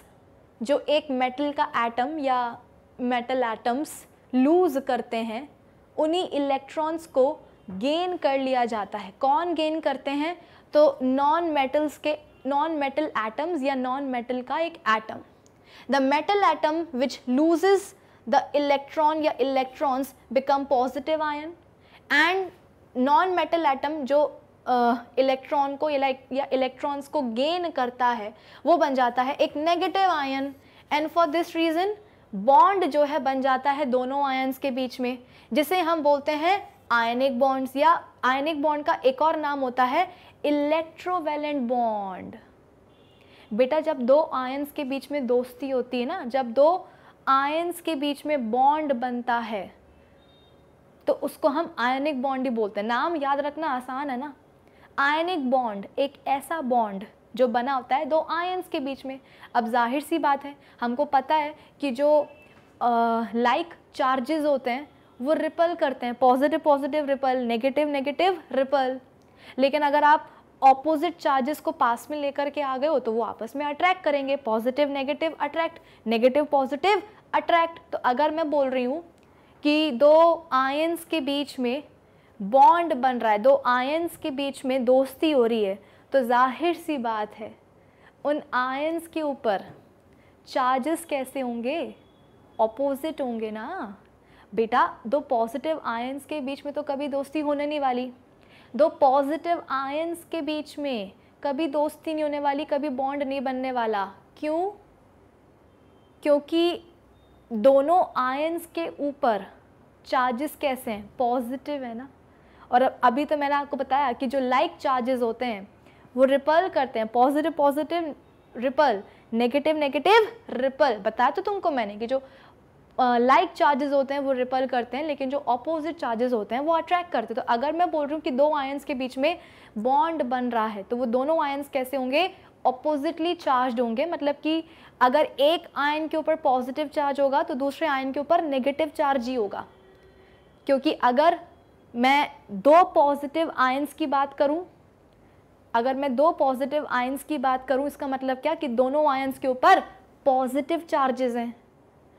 [SPEAKER 1] जो एक मेटल का एटम या मेटल एटम्स लूज करते हैं उन्हीं इलेक्ट्रॉन्स को गेन कर लिया जाता है कौन गेन करते हैं तो नॉन मेटल्स के नॉन मेटल एटम्स या नॉन मेटल का एक atom the metal atom which loses the electron या electrons become positive ion and non metal atom जो इलेक्ट्रॉन uh, को या इलेक्ट्रॉन्स को गेन करता है वो बन जाता है एक negative ion and for this reason bond जो है बन जाता है दोनों आयन्स के बीच में जिसे हम बोलते हैं आयनिक बॉन्ड्स या आयनिक बॉन्ड का एक और नाम होता है इलेक्ट्रोवेलेंट बॉन्ड बेटा जब दो आयन्स के बीच में दोस्ती होती है ना जब दो आयंस के बीच में बॉन्ड बनता है तो उसको हम आयनिक बॉन्ड ही बोलते हैं नाम याद रखना आसान है ना आयनिक बॉन्ड एक ऐसा बॉन्ड जो बना होता है दो आयन्स के बीच में अब जाहिर सी बात है हमको पता है कि जो लाइक uh, चार्जेस होते हैं वो रिपल करते हैं positive positive repel negative negative repel लेकिन अगर आप ऑपोजिट चार्जेस को पास में लेकर के आ गए हो तो वो आपस में अट्रैक्ट करेंगे positive negative attract negative positive attract तो अगर मैं बोल रही हूँ कि दो आयंस के बीच में बॉन्ड बन रहा है दो आयंस के बीच में दोस्ती हो रही है तो जाहिर सी बात है उन आयंस के ऊपर चार्जेस कैसे होंगे ऑपोजिट होंगे ना बेटा दो पॉजिटिव आयंस के बीच में तो कभी दोस्ती होने नहीं वाली दो पॉजिटिव आयंस के बीच में कभी दोस्ती नहीं होने वाली कभी बॉन्ड नहीं बनने वाला क्यों क्योंकि दोनों आयंस के ऊपर चार्जेस कैसे हैं पॉजिटिव है ना और अभी तो मैंने आपको बताया कि जो लाइक चार्जेस होते हैं वो रिपल करते हैं positive positive repel negative negative repel बताया तो तुमको मैंने कि जो लाइक uh, चार्जेस like होते हैं वो रिपल करते हैं लेकिन जो अपोजिट चार्जेस होते हैं वो अट्रैक्ट करते हैं तो अगर मैं बोल रही हूँ कि दो आयंस के बीच में बॉन्ड बन रहा है तो वो दोनों आयंस कैसे होंगे अपोजिटली चार्ज होंगे मतलब कि अगर एक आयन के ऊपर पॉजिटिव चार्ज होगा तो दूसरे आयन के ऊपर नेगेटिव चार्ज ही होगा क्योंकि अगर मैं दो पॉजिटिव आयन्स की बात करूँ अगर मैं दो पॉजिटिव आयन्स की बात करूँ इसका मतलब क्या कि दोनों आयन्स के ऊपर पॉजिटिव चार्जेस हैं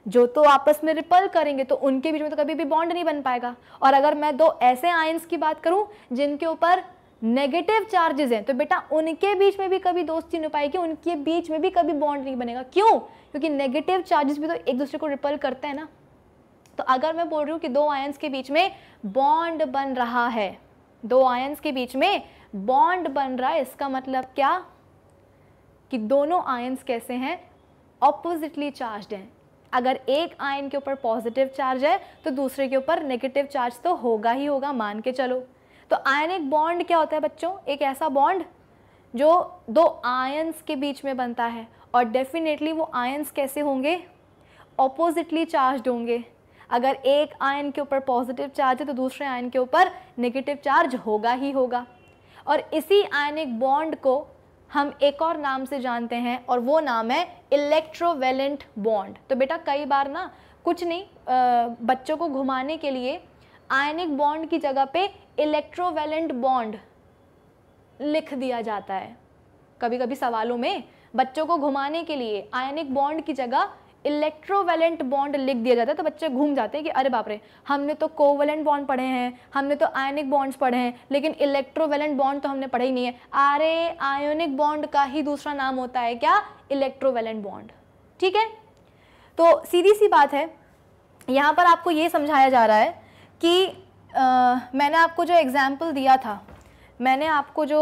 [SPEAKER 1] जो तो आपस में रिपल करेंगे तो उनके बीच में तो कभी भी बॉन्ड नहीं बन पाएगा और अगर मैं दो ऐसे आयंस की बात करूं जिनके ऊपर नेगेटिव चार्जेस हैं तो बेटा उनके बीच में भी कभी दोस्ती नहीं पाएगी उनके बीच में भी कभी बॉन्ड नहीं बनेगा क्यों क्योंकि नेगेटिव चार्जेस भी तो एक दूसरे को रिपल करते हैं ना तो अगर मैं बोल रही हूँ कि दो आयंस के बीच में बॉन्ड बन रहा है दो आयंस के बीच में बॉन्ड बन रहा है इसका मतलब क्या कि दोनों आयंस कैसे हैं ऑपोजिटली चार्ज हैं अगर एक आयन के ऊपर पॉजिटिव चार्ज है तो दूसरे के ऊपर नेगेटिव चार्ज तो होगा ही होगा मान के चलो तो आयनिक बॉन्ड क्या होता है बच्चों एक ऐसा बॉन्ड जो दो आयन्स के बीच में बनता है और डेफिनेटली वो आयन्स कैसे होंगे ऑपोजिटली चार्ज होंगे अगर एक आयन के ऊपर पॉजिटिव चार्ज है तो दूसरे आयन के ऊपर नेगेटिव चार्ज होगा ही होगा और इसी आयनिक बॉन्ड को हम एक और नाम से जानते हैं और वो नाम है इलेक्ट्रोवेलेंट बॉन्ड तो बेटा कई बार ना कुछ नहीं आ, बच्चों को घुमाने के लिए आयनिक बॉन्ड की जगह पे इलेक्ट्रोवेलेंट बॉन्ड लिख दिया जाता है कभी कभी सवालों में बच्चों को घुमाने के लिए आयनिक बॉन्ड की जगह इलेक्ट्रोवेलेंट बॉन्ड लिख दिया जाता है तो बच्चे घूम जाते हैं कि अरे बाप रे हमने तो कोवेलेंट बॉन्ड पढ़े हैं हमने तो आयोनिक बॉन्ड्स पढ़े हैं लेकिन इलेक्ट्रोवेलेंट बॉन्ड तो हमने पढ़े ही नहीं है अरे आयोनिक बॉन्ड का ही दूसरा नाम होता है क्या इलेक्ट्रोवेलेंट बॉन्ड ठीक है तो सीधी सी बात है यहाँ पर आपको ये समझाया जा रहा है कि आ, मैंने आपको जो एग्ज़ाम्पल दिया था मैंने आपको जो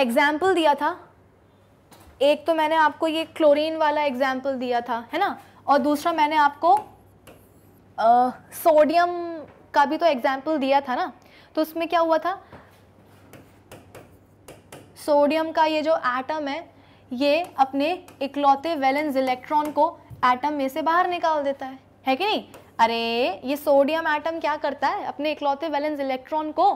[SPEAKER 1] एग्ज़ाम्पल दिया था एक तो मैंने आपको ये क्लोरीन वाला एग्जाम्पल दिया था है ना और दूसरा मैंने आपको आ, सोडियम का भी तो एग्जाम्पल दिया था ना तो उसमें क्या हुआ था सोडियम का ये जो एटम है ये अपने इकलौते वैलेंस इलेक्ट्रॉन को एटम में से बाहर निकाल देता है है कि नहीं अरे ये सोडियम एटम क्या करता है अपने इकलौते वैलेंस इलेक्ट्रॉन को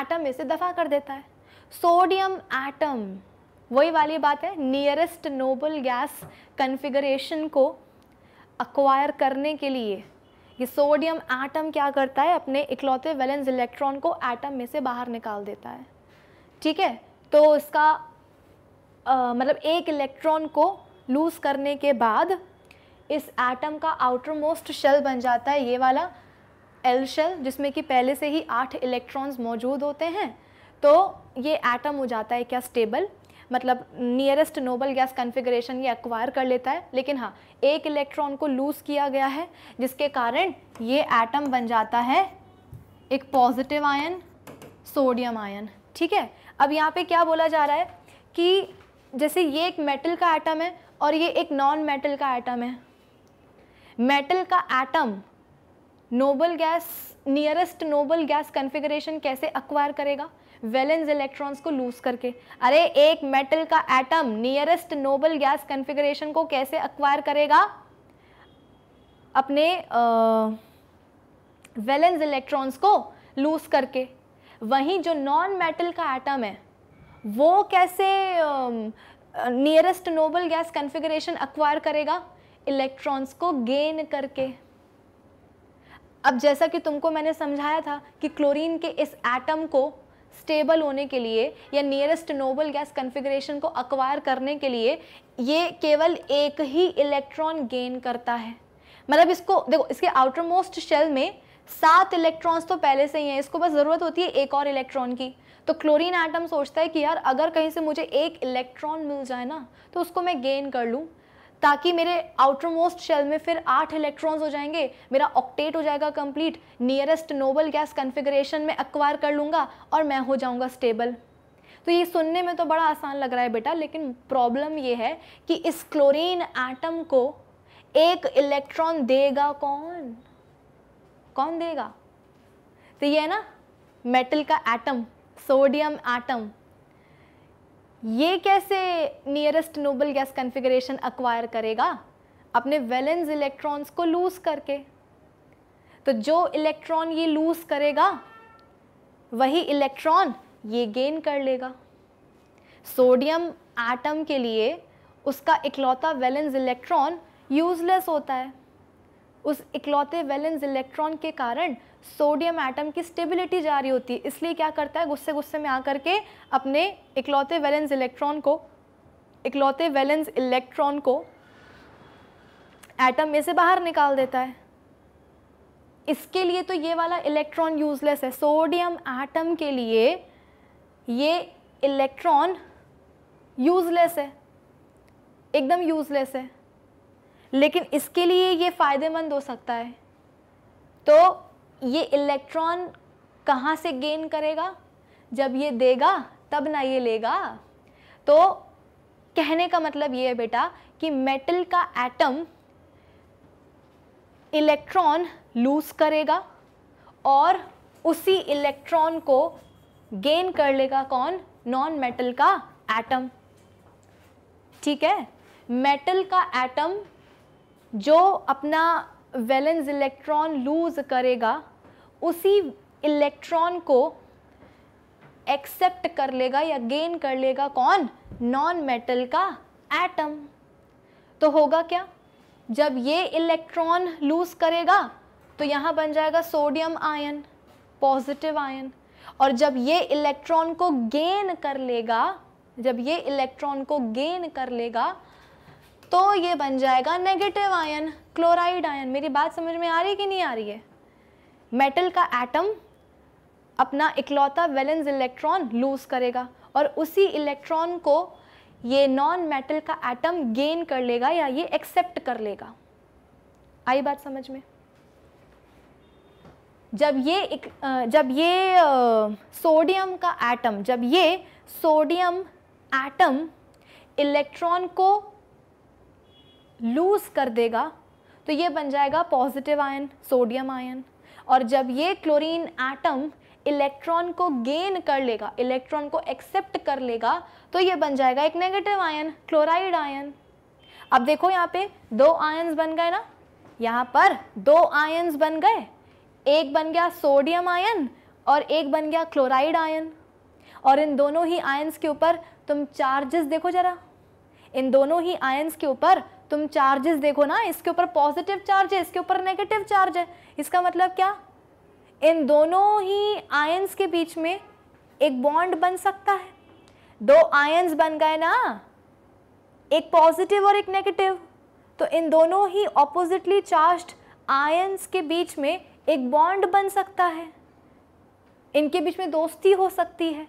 [SPEAKER 1] एटम में से दफा कर देता है सोडियम एटम वही वाली बात है नियरेस्ट नोबल गैस कन्फिगरेशन को अक्वायर करने के लिए ये सोडियम एटम क्या करता है अपने इकलौते वैलेंस इलेक्ट्रॉन को एटम में से बाहर निकाल देता है ठीक है तो इसका आ, मतलब एक इलेक्ट्रॉन को लूज करने के बाद इस एटम का आउटर मोस्ट शेल बन जाता है ये वाला एल शेल जिसमें कि पहले से ही आठ इलेक्ट्रॉन्स मौजूद होते हैं तो ये एटम हो जाता है क्या स्टेबल मतलब नियरेस्ट नोबल गैस कन्फिग्रेशन ये एक्वायर कर लेता है लेकिन हाँ एक इलेक्ट्रॉन को लूज़ किया गया है जिसके कारण ये एटम बन जाता है एक पॉजिटिव आयन सोडियम आयन ठीक है अब यहाँ पे क्या बोला जा रहा है कि जैसे ये एक मेटल का एटम है और ये एक नॉन मेटल का एटम है मेटल का atom noble gas nearest noble gas configuration कैसे अक्वायर करेगा वेलेंस इलेक्ट्रॉन्स को लूज करके अरे एक मेटल का atom nearest noble gas configuration को कैसे अक्वायर करेगा अपने वैलेंस इलेक्ट्रॉन्स को लूज करके वहीं जो नॉन मेटल का एटम है वो कैसे nearest noble gas configuration acquire करेगा इलेक्ट्रॉन्स को गेन करके अब जैसा कि तुमको मैंने समझाया था कि क्लोरीन के इस एटम को स्टेबल होने के लिए या नियरेस्ट नोबल गैस कन्फिग्रेशन को अक्वायर करने के लिए ये केवल एक ही इलेक्ट्रॉन गेन करता है मतलब इसको देखो इसके आउटर मोस्ट शेल में सात इलेक्ट्रॉन्स तो पहले से ही हैं इसको बस ज़रूरत होती है एक और इलेक्ट्रॉन की तो क्लोरीन आइटम सोचता है कि यार अगर कहीं से मुझे एक इलेक्ट्रॉन मिल जाए ना तो उसको मैं गेन कर लूँ ताकि मेरे आउटर मोस्ट शेल में फिर आठ इलेक्ट्रॉन्स हो जाएंगे मेरा ऑक्टेट हो जाएगा complete nearest noble gas configuration में अक्वायर कर लूँगा और मैं हो जाऊँगा स्टेबल तो ये सुनने में तो बड़ा आसान लग रहा है बेटा लेकिन प्रॉब्लम ये है कि इस क्लोरीन एटम को एक इलेक्ट्रॉन देगा कौन कौन देगा तो ये है ना मेटल का एटम सोडियम एटम ये कैसे nearest noble gas configuration acquire करेगा अपने वैलेंस इलेक्ट्रॉन्स को लूज करके तो जो इलेक्ट्रॉन ये लूज करेगा वही इलेक्ट्रॉन ये गेन कर लेगा सोडियम एटम के लिए उसका इकलौता वैलेंस इलेक्ट्रॉन यूजलेस होता है उस इकलौते वैलेंस इलेक्ट्रॉन के कारण सोडियम एटम की स्टेबिलिटी जा रही होती है इसलिए क्या करता है गुस्से गुस्से में आकर के अपने इकलौते वैलेंस इलेक्ट्रॉन को इकलौते वैलेंस इलेक्ट्रॉन को एटम में से बाहर निकाल देता है इसके लिए तो ये वाला इलेक्ट्रॉन यूजलेस है सोडियम एटम के लिए ये इलेक्ट्रॉन यूजलेस है एकदम यूजलेस है लेकिन इसके लिए ये फ़ायदेमंद हो सकता है तो ये इलेक्ट्रॉन कहाँ से गेन करेगा जब ये देगा तब ना ये लेगा तो कहने का मतलब ये है बेटा कि मेटल का एटम इलेक्ट्रॉन लूज करेगा और उसी इलेक्ट्रॉन को गेन कर लेगा कौन नॉन मेटल का एटम ठीक है मेटल का एटम जो अपना वैलेंस इलेक्ट्रॉन लूज करेगा उसी इलेक्ट्रॉन को एक्सेप्ट कर लेगा या गेन कर लेगा कौन नॉन मेटल का एटम तो होगा क्या जब ये इलेक्ट्रॉन लूज करेगा तो यहाँ बन जाएगा सोडियम आयन पॉजिटिव आयन और जब ये इलेक्ट्रॉन को गेन कर लेगा जब ये इलेक्ट्रॉन को गेन कर लेगा तो ये बन जाएगा नेगेटिव आयन क्लोराइड आयन मेरी बात समझ में आ रही है कि नहीं आ रही है मेटल का एटम अपना इकलौता वैलेंस इलेक्ट्रॉन लूज करेगा और उसी इलेक्ट्रॉन को ये नॉन मेटल का एटम गेन कर लेगा या ये एक्सेप्ट कर लेगा आई बात समझ में जब ये एक, जब ये सोडियम का एटम जब ये सोडियम एटम इलेक्ट्रॉन को लूज कर देगा तो ये बन जाएगा पॉजिटिव आयन सोडियम आयन और जब ये क्लोरीन एटम इलेक्ट्रॉन को गेन कर लेगा इलेक्ट्रॉन को एक्सेप्ट कर लेगा तो ये बन जाएगा एक नेगेटिव आयन क्लोराइड आयन अब देखो यहाँ पे दो आयन्स बन गए ना यहाँ पर दो आयन्स बन गए एक बन गया सोडियम आयन और एक बन गया क्लोराइड आयन और इन दोनों ही आयन्स के ऊपर तुम चार्जेस देखो जरा इन दोनों ही आयन्स के ऊपर तुम चार्जेस देखो ना इसके ऊपर पॉजिटिव चार्ज है इसके ऊपर नेगेटिव चार्ज है इसका मतलब क्या इन दोनों ही आयंस के बीच में एक बॉन्ड बन सकता है दो आयंस बन गए ना एक पॉजिटिव और एक नेगेटिव तो इन दोनों ही ऑपोजिटली चार्ज्ड आयंस के बीच में एक बॉन्ड बन सकता है इनके बीच में दोस्ती हो सकती है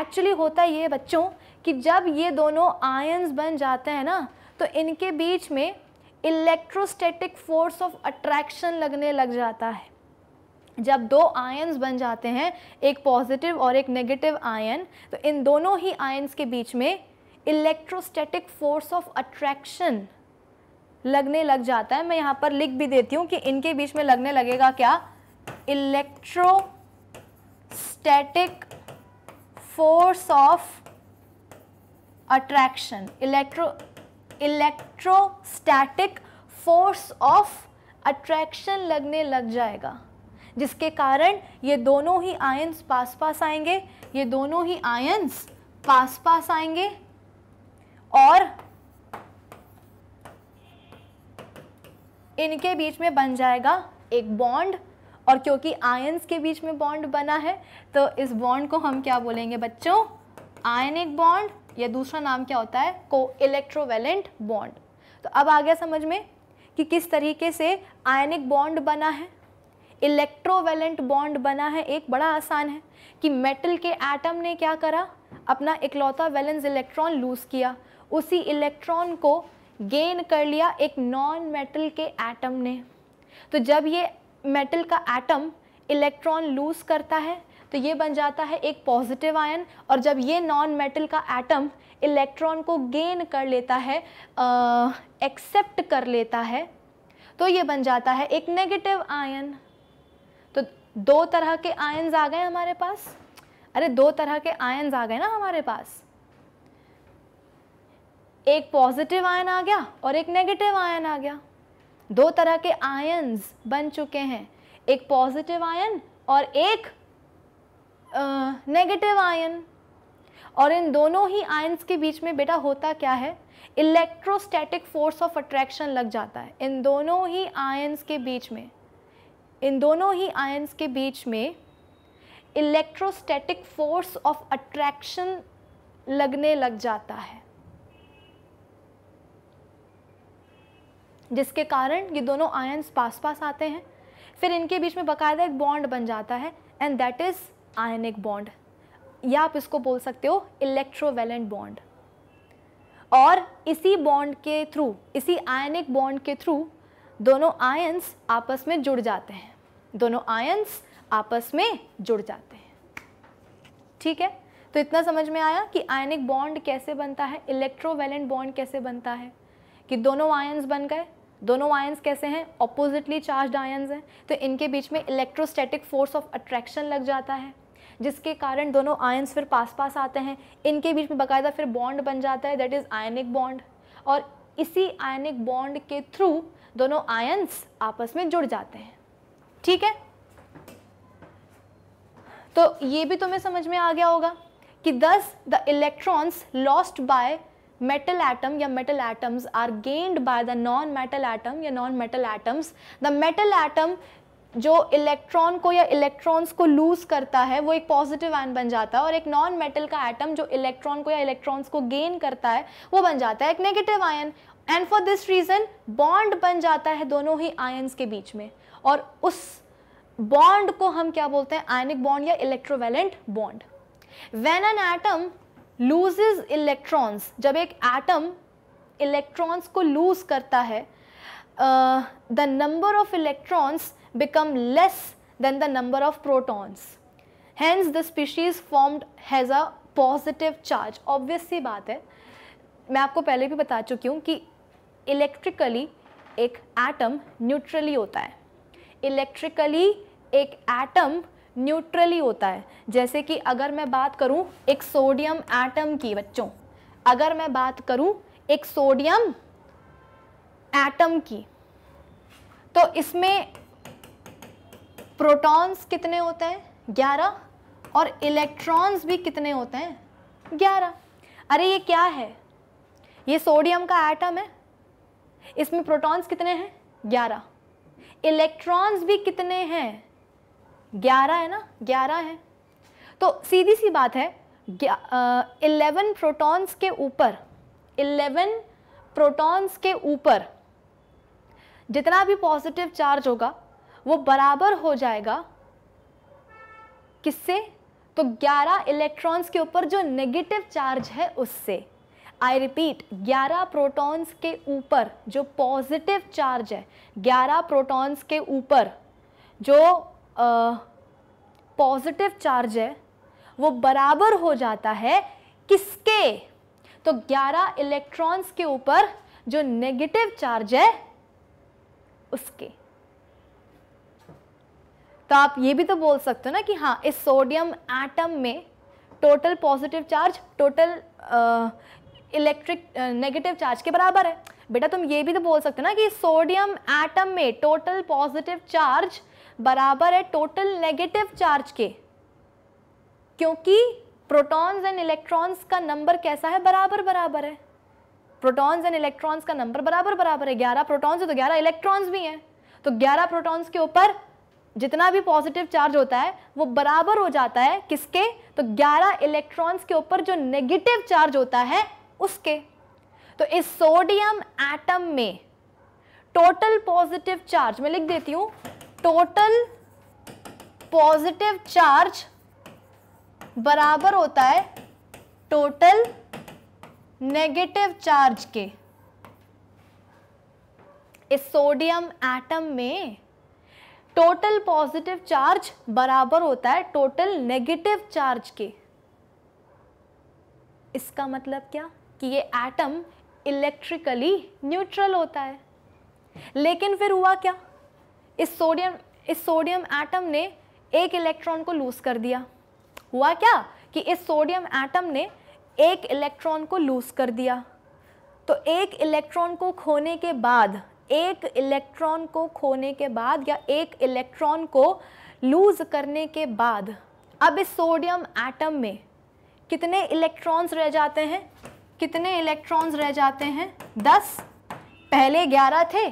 [SPEAKER 1] एक्चुअली होता ये बच्चों कि जब ये दोनों आयंस बन जाते हैं ना तो इनके बीच में इलेक्ट्रोस्टैटिक फोर्स ऑफ अट्रैक्शन लगने लग जाता है जब दो आयन्स बन जाते हैं एक पॉजिटिव और एक नेगेटिव आयन तो इन दोनों ही आयन्स के बीच में इलेक्ट्रोस्टैटिक फोर्स ऑफ अट्रैक्शन लगने लग जाता है मैं यहाँ पर लिख भी देती हूँ कि इनके बीच में लगने लगेगा क्या static force of attraction electro electrostatic force of attraction लगने लग जाएगा जिसके कारण ये दोनों ही आयंस पास पास आएंगे ये दोनों ही आयंस पास पास आएंगे और इनके बीच में बन जाएगा एक बॉन्ड और क्योंकि आयंस के बीच में बॉन्ड बना है तो इस बॉन्ड को हम क्या बोलेंगे बच्चों आयनिक बॉन्ड या दूसरा नाम क्या होता है को इलेक्ट्रोवेलेंट बॉन्ड तो अब आ गया समझ में कि किस तरीके से आयनिक बॉन्ड बना है इलेक्ट्रोवेलेंट बॉन्ड बना है एक बड़ा आसान है कि मेटल के एटम ने क्या करा अपना इकलौता वैलेंस इलेक्ट्रॉन लूज़ किया उसी इलेक्ट्रॉन को गेन कर लिया एक नॉन मेटल के एटम ने तो जब ये मेटल का एटम इलेक्ट्रॉन लूज़ करता है तो ये बन जाता है एक पॉजिटिव आयन और जब ये नॉन मेटल का एटम इलेक्ट्रॉन को गेन कर लेता है एक्सेप्ट कर लेता है तो ये बन जाता है एक नेगेटिव आयन तो दो तरह के आयन्स आ गए हमारे पास अरे दो तरह के आयन्स आ गए ना हमारे पास एक पॉजिटिव आयन आ गया और एक नेगेटिव आयन आ गया दो तरह के आयन्स बन चुके हैं एक पॉजिटिव आयन और एक नेगेटिव आयन और इन दोनों ही आयन्स के बीच में बेटा होता क्या है इलेक्ट्रोस्टैटिक फोर्स ऑफ अट्रैक्शन लग जाता है इन दोनों ही आयन्स के बीच में इन दोनों ही आयन्स के बीच में इलेक्ट्रोस्टैटिक फोर्स ऑफ अट्रैक्शन लगने लग जाता है जिसके कारण ये दोनों आयन्स पास पास आते हैं फिर इनके बीच में बकायदा एक बॉन्ड बन जाता है and that is ionic bond या आप इसको बोल सकते हो इलेक्ट्रोवेलेंट बॉन्ड और इसी बॉन्ड के थ्रू इसी आयनिक बॉन्ड के थ्रू दोनों आयंस आपस में जुड़ जाते हैं दोनों आयंस आपस में जुड़ जाते हैं ठीक है तो इतना समझ में आया कि आयनिक बॉन्ड कैसे बनता है इलेक्ट्रोवेलेंट बॉन्ड कैसे बनता है कि दोनों आयंस बन गए दोनों आयंस कैसे हैं ऑपोजिटली चार्ज आयंस हैं तो इनके बीच में इलेक्ट्रोस्टैटिक फोर्स ऑफ अट्रैक्शन लग जाता है जिसके कारण दोनों आयन्स फिर पास पास आते हैं इनके बीच में बाकायदा फिर बॉन्ड बन जाता है दैट इज़ आयनिक बॉन्ड और इसी आयनिक बॉन्ड के थ्रू दोनों आयन्स आपस में जुड़ जाते हैं ठीक है तो ये भी तुम्हें समझ में आ गया होगा कि thus the electrons lost by metal atom या metal atoms are gained by the non metal atom या non metal atoms the metal atom जो इलेक्ट्रॉन को या इलेक्ट्रॉन्स को लूज करता है वो एक पॉजिटिव आयन बन जाता है और एक नॉन मेटल का एटम जो इलेक्ट्रॉन को या इलेक्ट्रॉन्स को गेन करता है वो बन जाता है एक negative ion and for this reason bond बन जाता है दोनों ही आयन्स के बीच में और उस बॉन्ड को हम क्या बोलते हैं आयनिक बॉन्ड या electrovalent bond when an atom loses electrons जब एक एटम इलेक्ट्रॉन्स को लूज करता है the number of electrons become less than the number of protons. Hence, the species formed has a positive charge obviously baat बात है मैं आपको पहले भी बता चुकी हूँ कि इलेक्ट्रिकली एक एटम न्यूट्रली होता है इलेक्ट्रिकली एक एटम न्यूट्रली होता है जैसे कि अगर मैं बात करूँ एक सोडियम एटम की बच्चों अगर मैं बात करूँ एक सोडियम एटम की तो इसमें प्रोटॉन्स कितने होते हैं ग्यारह और इलेक्ट्रॉन्स भी कितने होते हैं ग्यारह अरे ये क्या है ये सोडियम का एटम है इसमें प्रोटॉन्स कितने हैं ग्यारह इलेक्ट्रॉन्स भी कितने हैं ग्यारह है ना ग्यारह है तो सीधी सी बात है इलेवन प्रोटॉन्स के ऊपर इलेवन प्रोटॉन्स के ऊपर जितना भी पॉजिटिव चार्ज होगा वो बराबर हो जाएगा किससे तो 11 इलेक्ट्रॉन्स के ऊपर जो नेगेटिव चार्ज है उससे आई रिपीट 11 प्रोटॉन्स के ऊपर जो पॉजिटिव चार्ज है 11 प्रोटॉन्स के ऊपर जो पॉजिटिव चार्ज है वो बराबर हो जाता है किसके तो 11 इलेक्ट्रॉन्स के ऊपर जो नेगेटिव चार्ज है उसके तो आप ये भी तो बोल सकते हो ना कि हाँ इस सोडियम एटम में total positive charge total electric negative charge के बराबर है बेटा तुम ये भी तो बोल सकते हो ना कि सोडियम एटम में टोटल पॉजिटिव चार्ज बराबर है टोटल नेगेटिव चार्ज के क्योंकि प्रोटॉन्स एंड इलेक्ट्रॉन्स का नंबर कैसा है बराबर बराबर है प्रोटॉन्स एंड इलेक्ट्रॉन्स का नंबर बराबर बराबर है ग्यारह प्रोटॉन्स है तो ग्यारह इलेक्ट्रॉन्स भी हैं तो ग्यारह प्रोटॉन्स के ऊपर जितना भी पॉजिटिव चार्ज होता है वो बराबर हो जाता है किसके तो 11 इलेक्ट्रॉन्स के ऊपर जो नेगेटिव चार्ज होता है उसके तो इस सोडियम एटम में टोटल पॉजिटिव चार्ज मैं लिख देती हूं टोटल पॉजिटिव चार्ज बराबर होता है टोटल नेगेटिव चार्ज के इस सोडियम एटम में टोटल पॉजिटिव चार्ज बराबर होता है टोटल नेगेटिव चार्ज के इसका मतलब क्या कि ये एटम इलेक्ट्रिकली न्यूट्रल होता है लेकिन फिर हुआ क्या इस सोडियम इस सोडियम एटम ने एक इलेक्ट्रॉन को लूज कर दिया हुआ क्या कि इस सोडियम एटम ने एक इलेक्ट्रॉन को लूज कर दिया तो एक इलेक्ट्रॉन को खोने के बाद एक इलेक्ट्रॉन को खोने के बाद या एक इलेक्ट्रॉन को लूज़ करने के बाद अब इस सोडियम एटम में कितने इलेक्ट्रॉन्स रह जाते हैं कितने इलेक्ट्रॉन्स रह जाते हैं दस पहले ग्यारह थे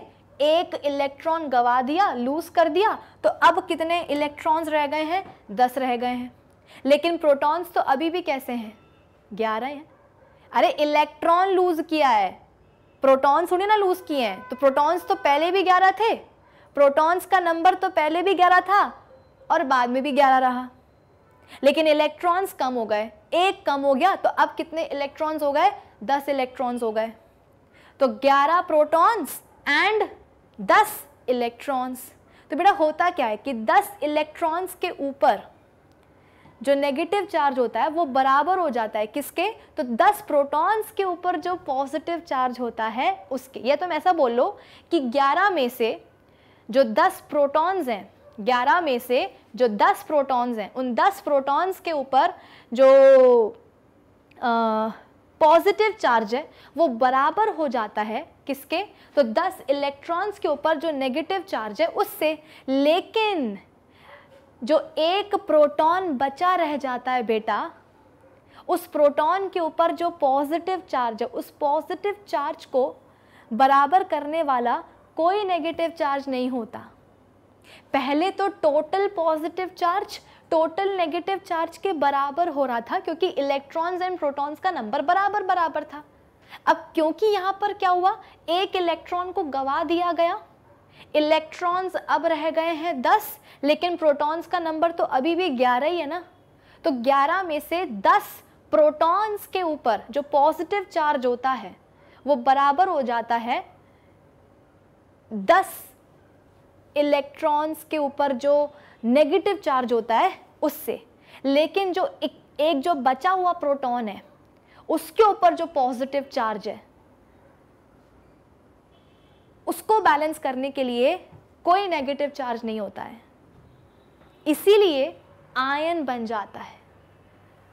[SPEAKER 1] एक इलेक्ट्रॉन गवा दिया लूज कर दिया तो अब कितने इलेक्ट्रॉन्स रह गए हैं दस रह गए हैं लेकिन प्रोटॉन्स तो अभी भी कैसे हैं ग्यारह हैं अरे इलेक्ट्रॉन लूज किया है प्रोटॉन्स उन्हें ना लूज़ किए हैं तो प्रोटॉन्स तो पहले भी ग्यारह थे प्रोटॉन्स का नंबर तो पहले भी ग्यारह था और बाद में भी ग्यारह रहा लेकिन इलेक्ट्रॉन्स कम हो गए एक कम हो गया तो अब कितने इलेक्ट्रॉन्स हो गए दस इलेक्ट्रॉन्स हो गए तो ग्यारह प्रोटॉन्स एंड दस इलेक्ट्रॉन्स तो बेटा होता क्या है कि दस इलेक्ट्रॉन्स के ऊपर जो नेगेटिव चार्ज होता है वो बराबर हो जाता है किसके तो 10 प्रोटॉन्स के ऊपर जो पॉजिटिव चार्ज होता है उसके या तुम ऐसा बोल लो कि 11 में से जो 10 प्रोटॉन्स हैं 11 में से जो 10 प्रोटॉन्स हैं उन 10 प्रोटॉन्स के ऊपर जो पॉजिटिव चार्ज है वो बराबर हो जाता है किसके तो 10 इलेक्ट्रॉन्स के ऊपर जो नेगेटिव चार्ज है उससे लेकिन जो एक प्रोटॉन बचा रह जाता है बेटा उस प्रोटॉन के ऊपर जो पॉजिटिव चार्ज है उस पॉजिटिव चार्ज को बराबर करने वाला कोई नेगेटिव चार्ज नहीं होता पहले तो total positive charge total negative charge के बराबर हो रहा था क्योंकि इलेक्ट्रॉन्स एंड प्रोटॉन्स का नंबर बराबर बराबर था अब क्योंकि यहाँ पर क्या हुआ एक इलेक्ट्रॉन को गवा दिया गया इलेक्ट्रॉन्स अब रह गए हैं दस लेकिन प्रोटॉन्स का नंबर तो अभी भी ग्यारह ही है ना तो ग्यारह में से दस प्रोटॉन्स के ऊपर जो पॉजिटिव चार्ज होता है वो बराबर हो जाता है दस इलेक्ट्रॉन्स के ऊपर जो नेगेटिव चार्ज होता है उससे लेकिन जो एक, एक जो बचा हुआ प्रोटॉन है उसके ऊपर जो पॉजिटिव चार्ज है उसको बैलेंस करने के लिए कोई नेगेटिव चार्ज नहीं होता है इसीलिए आयन बन जाता है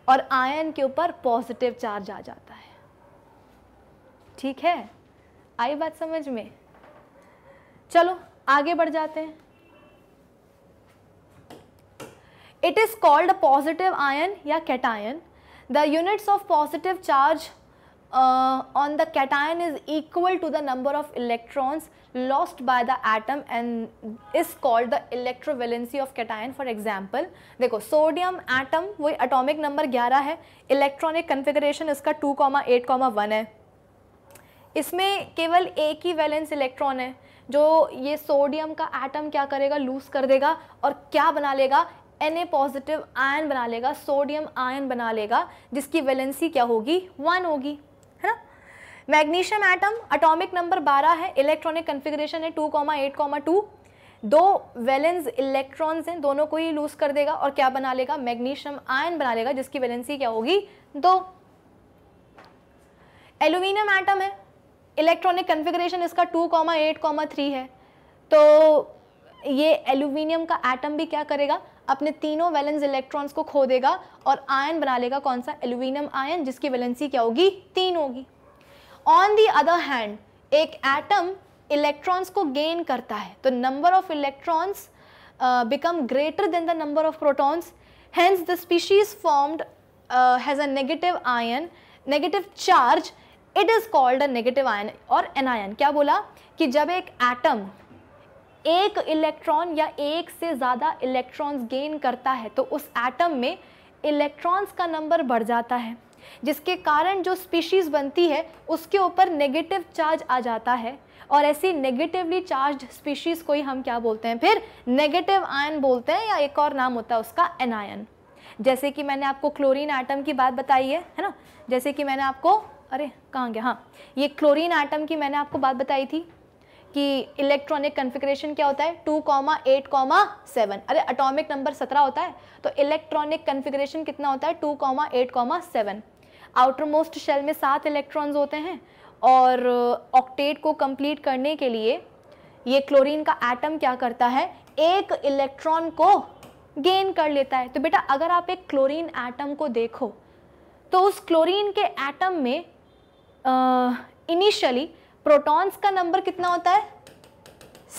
[SPEAKER 1] और आयन के ऊपर पॉजिटिव चार्ज आ जाता है ठीक है आई बात समझ में चलो आगे बढ़ जाते हैं it is called positive ion या या ion the units of positive charge on the cation is equal to the number of electrons electrons by the atom and and called the the electrovalency of cation for example देखो sodium atom वही atomic number 11 है electronic configuration इसका 2.8.1 है इसमें केवल एक ही valence electron है जो ये सोडियम का एटम क्या करेगा लूज कर देगा और क्या बना लेगा एन ए पॉजिटिव आयन बना लेगा सोडियम आयन बना लेगा जिसकी वैलेंसी क्या होगी वन होगी मैग्नीशियम एटम अटोमिक नंबर 12 है इलेक्ट्रॉनिक कन्फिग्रेशन है 2.8.2 दो वैलेंस इलेक्ट्रॉन्स हैं दोनों को ही लूज कर देगा और क्या बना लेगा मैग्नीशियम आयन बना लेगा जिसकी वैलेंसी क्या होगी दो एल्यूमिनियम एटम है इलेक्ट्रॉनिक कन्फिग्रेशन इसका 2.8.3 है तो ये एल्यूमिनियम का एटम भी क्या करेगा अपने तीनों वैलेंस इलेक्ट्रॉन्स को खो देगा और आयन बना लेगा कौन सा एल्यूमिनियम आयन जिसकी वैलेंसी क्या होगी तीन होगी ऑन दी अदर हैंड एक एटम इलेक्ट्रॉन्स को गेन करता है तो number of electrons become greater than the number of protons hence the species formed has a negative ion negative charge it is called a negative ion और और ion क्या बोला कि जब एक एटम एक इलेक्ट्रॉन या एक से ज़्यादा इलेक्ट्रॉन्स गेन करता है तो उस एटम में इलेक्ट्रॉन्स का नंबर बढ़ जाता है जिसके कारण जो स्पीशीज़ बनती है उसके ऊपर नेगेटिव चार्ज आ जाता है और ऐसी नेगेटिवली चार्ज स्पीशीज़ को ही हम क्या बोलते हैं फिर नेगेटिव आयन बोलते हैं या एक और नाम होता है उसका एनायन जैसे कि मैंने आपको क्लोरीन आइटम की बात बताई है है ना जैसे कि मैंने आपको अरे कहाँ गया हाँ ये क्लोरीन आइटम की मैंने आपको बात बताई थी कि इलेक्ट्रॉनिक कन्फिग्रेशन क्या होता है two comma eight comma seven अरे अटोमिक नंबर सत्रह होता है तो इलेक्ट्रॉनिक कन्फिग्रेशन कितना होता है two comma eight comma seven outermost shell में सात इलेक्ट्रॉन्स होते हैं और ऑक्टेट uh, को कंप्लीट करने के लिए ये क्लोरीन का एटम क्या करता है एक इलेक्ट्रॉन को गेन कर लेता है तो बेटा अगर आप एक क्लोरीन एटम को देखो तो उस क्लोरीन के एटम में इनिशियली uh, प्रोटॉन्स का नंबर कितना होता है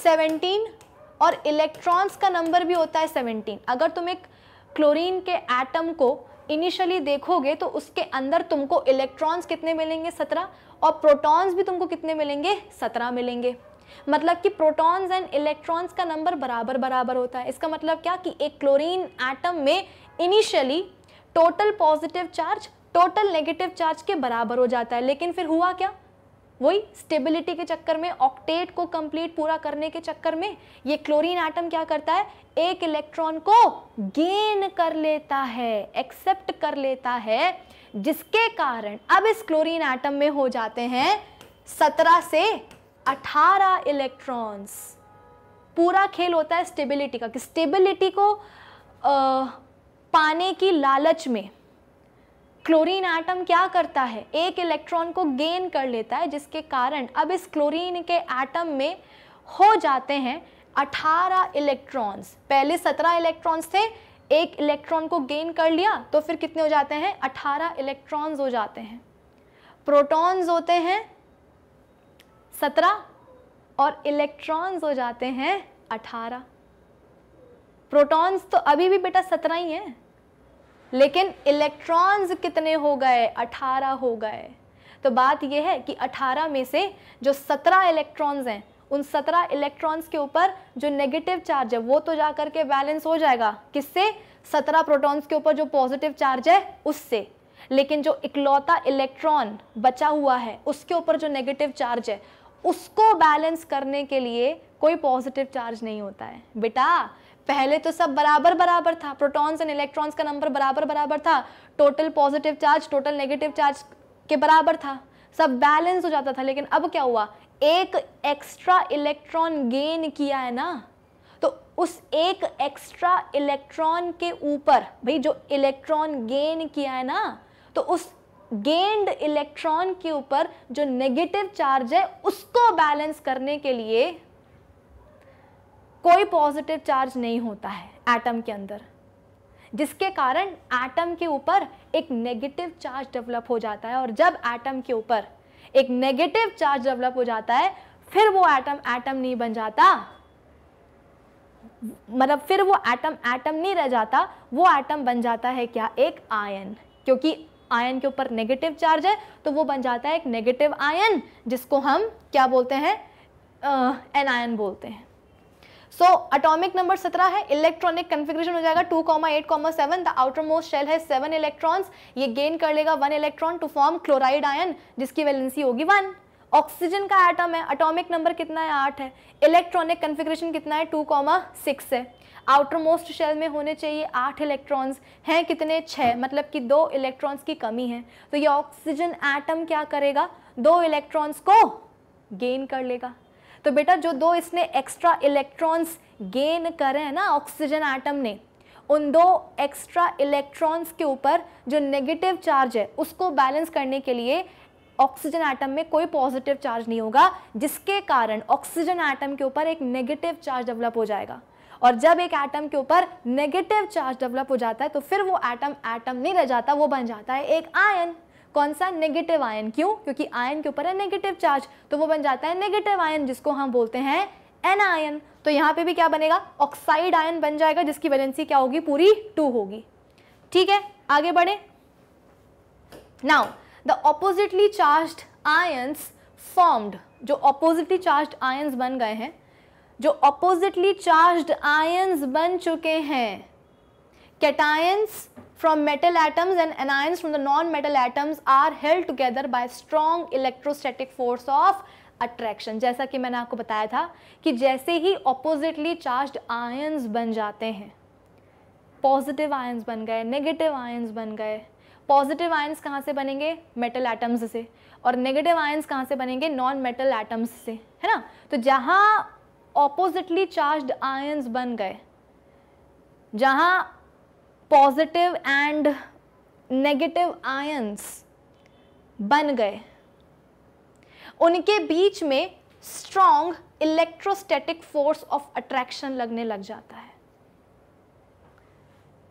[SPEAKER 1] 17 और इलेक्ट्रॉन्स का नंबर भी होता है 17 अगर तुम एक क्लोरीन के एटम को इनिशियली देखोगे तो उसके अंदर तुमको इलेक्ट्रॉन्स कितने मिलेंगे 17 और प्रोटॉन्स भी तुमको कितने मिलेंगे 17 मिलेंगे मतलब कि प्रोटॉन्स एंड इलेक्ट्रॉन्स का नंबर बराबर बराबर होता है इसका मतलब क्या कि एक क्लोरीन एटम में initially total positive charge total negative charge के बराबर हो जाता है लेकिन फिर हुआ क्या वही स्टेबिलिटी के चक्कर में ऑक्टेट को कंप्लीट पूरा करने के चक्कर में ये क्लोरीन आइटम क्या करता है एक इलेक्ट्रॉन को गेन कर लेता है एक्सेप्ट कर लेता है जिसके कारण अब इस क्लोरीन आइटम में हो जाते हैं सत्रह से अठारह इलेक्ट्रॉन्स पूरा खेल होता है स्टेबिलिटी का कि स्टेबिलिटी को आ, पाने की लालच में क्लोरीन एटम क्या करता है एक इलेक्ट्रॉन को गेन कर लेता है जिसके कारण अब इस क्लोरीन के एटम में हो जाते हैं 18 इलेक्ट्रॉन्स पहले 17 इलेक्ट्रॉन्स थे एक इलेक्ट्रॉन को गेन कर लिया तो फिर कितने हो जाते हैं 18 इलेक्ट्रॉन्स हो जाते हैं प्रोटॉन्स होते हैं 17 और इलेक्ट्रॉन्स हो जाते हैं 18 प्रोटॉन्स तो अभी भी बेटा 17 ही हैं लेकिन इलेक्ट्रॉन्स कितने हो गए 18 हो गए तो बात यह है कि 18 में से जो 17 इलेक्ट्रॉन्स हैं उन 17 इलेक्ट्रॉन्स के ऊपर जो नेगेटिव चार्ज है वो तो जा करके बैलेंस हो जाएगा किससे 17 प्रोटॉन्स के ऊपर जो पॉजिटिव चार्ज है उससे लेकिन जो इकलौता इलेक्ट्रॉन बचा हुआ है उसके ऊपर जो नेगेटिव चार्ज है उसको बैलेंस करने के लिए कोई पॉजिटिव चार्ज नहीं होता है बेटा पहले तो सब बराबर बराबर था प्रोटॉन्स एंड इलेक्ट्रॉन्स का नंबर बराबर बराबर था total positive charge total negative charge के बराबर था सब बैलेंस हो जाता था लेकिन अब क्या हुआ एक एक्स्ट्रा इलेक्ट्रॉन गेन किया है ना तो उस एक एक्स्ट्रा इलेक्ट्रॉन के ऊपर भाई जो इलेक्ट्रॉन गेन किया है ना तो उस गेंड इलेक्ट्रॉन के ऊपर जो नेगेटिव चार्ज है उसको बैलेंस करने के लिए कोई पॉजिटिव चार्ज नहीं होता है एटम के अंदर जिसके कारण एटम के ऊपर एक नेगेटिव चार्ज डेवलप हो जाता है और जब एटम के ऊपर एक नेगेटिव चार्ज डेवलप हो जाता है फिर वो एटम एटम नहीं बन जाता मतलब फिर वो एटम एटम नहीं रह जाता वो एटम बन जाता है क्या एक आयन क्योंकि आयन के ऊपर नेगेटिव चार्ज है तो वो बन जाता है एक नेगेटिव आयन जिसको हम क्या बोलते हैं एन आयन बोलते हैं सो अटोमिक नंबर सत्रह है इलेक्ट्रॉनिक कन्फिग्रेशन हो जाएगा two comma comma eight seven the outermost shell है सेवन इलेक्ट्रॉन्स ये गेन कर लेगा one electron to form chloride ion जिसकी वैलेंसी होगी वन ऑक्सीजन का आइटम है अटोमिक नंबर कितना है आठ है इलेक्ट्रॉनिक कन्फिग्रेशन कितना है टू कॉमा सिक्स है आउटर मोस्ट शेल में होने चाहिए आठ इलेक्ट्रॉन्स हैं कितने छः मतलब कि दो इलेक्ट्रॉन्स की कमी है तो ये ऑक्सीजन एटम क्या करेगा दो इलेक्ट्रॉन्स को गेन कर लेगा तो बेटा जो दो इसने एक्स्ट्रा इलेक्ट्रॉन्स गेन करे हैं ना ऑक्सीजन आइटम ने उन दो एक्स्ट्रा इलेक्ट्रॉन्स के ऊपर जो नेगेटिव चार्ज है उसको बैलेंस करने के लिए ऑक्सीजन आइटम में कोई पॉजिटिव चार्ज नहीं होगा जिसके कारण ऑक्सीजन आइटम के ऊपर एक नेगेटिव चार्ज डेवलप हो जाएगा और जब एक एटम के ऊपर नेगेटिव चार्ज डेवलप हो जाता है तो फिर वो एटम एटम नहीं रह जाता वो बन जाता है एक आयन कौन सा नेगेटिव आयन क्यों क्योंकि आयन के ऊपर है नेगेटिव चार्ज तो वो बन जाता है नेगेटिव आयन जिसको हम बोलते हैं एन आयन तो यहाँ पे भी क्या बनेगा ऑक्साइड आयन बन जाएगा जिसकी वैलेंसी क्या होगी पूरी टू होगी ठीक है आगे बढ़े now the oppositely charge ions formed जो ऑपोजिटली चार्ज आयन्स बन गए हैं जो ऑपोजिटली चार्ज आयन्स बन चुके हैं cations from metal atoms and anions from the non-metal atoms are held together by strong electrostatic force of attraction जैसा कि मैंने आपको बताया था कि जैसे ही ऑपोजिटली चार्ज आयन्स बन जाते हैं पॉजिटिव आयन्स बन गए नेगेटिव आयन्स बन गए पॉजिटिव आयन्स कहाँ से बनेंगे मेटल एटम्स से और नेगेटिव आयन्स कहाँ से बनेंगे नॉन मेटल एटम्स से है ना तो जहाँ ऑपोजिटली चार्ज आयन्स बन गए जहाँ पॉजिटिव एंड नेगेटिव आयंस बन गए उनके बीच में strong electrostatic force of attraction लगने लग जाता है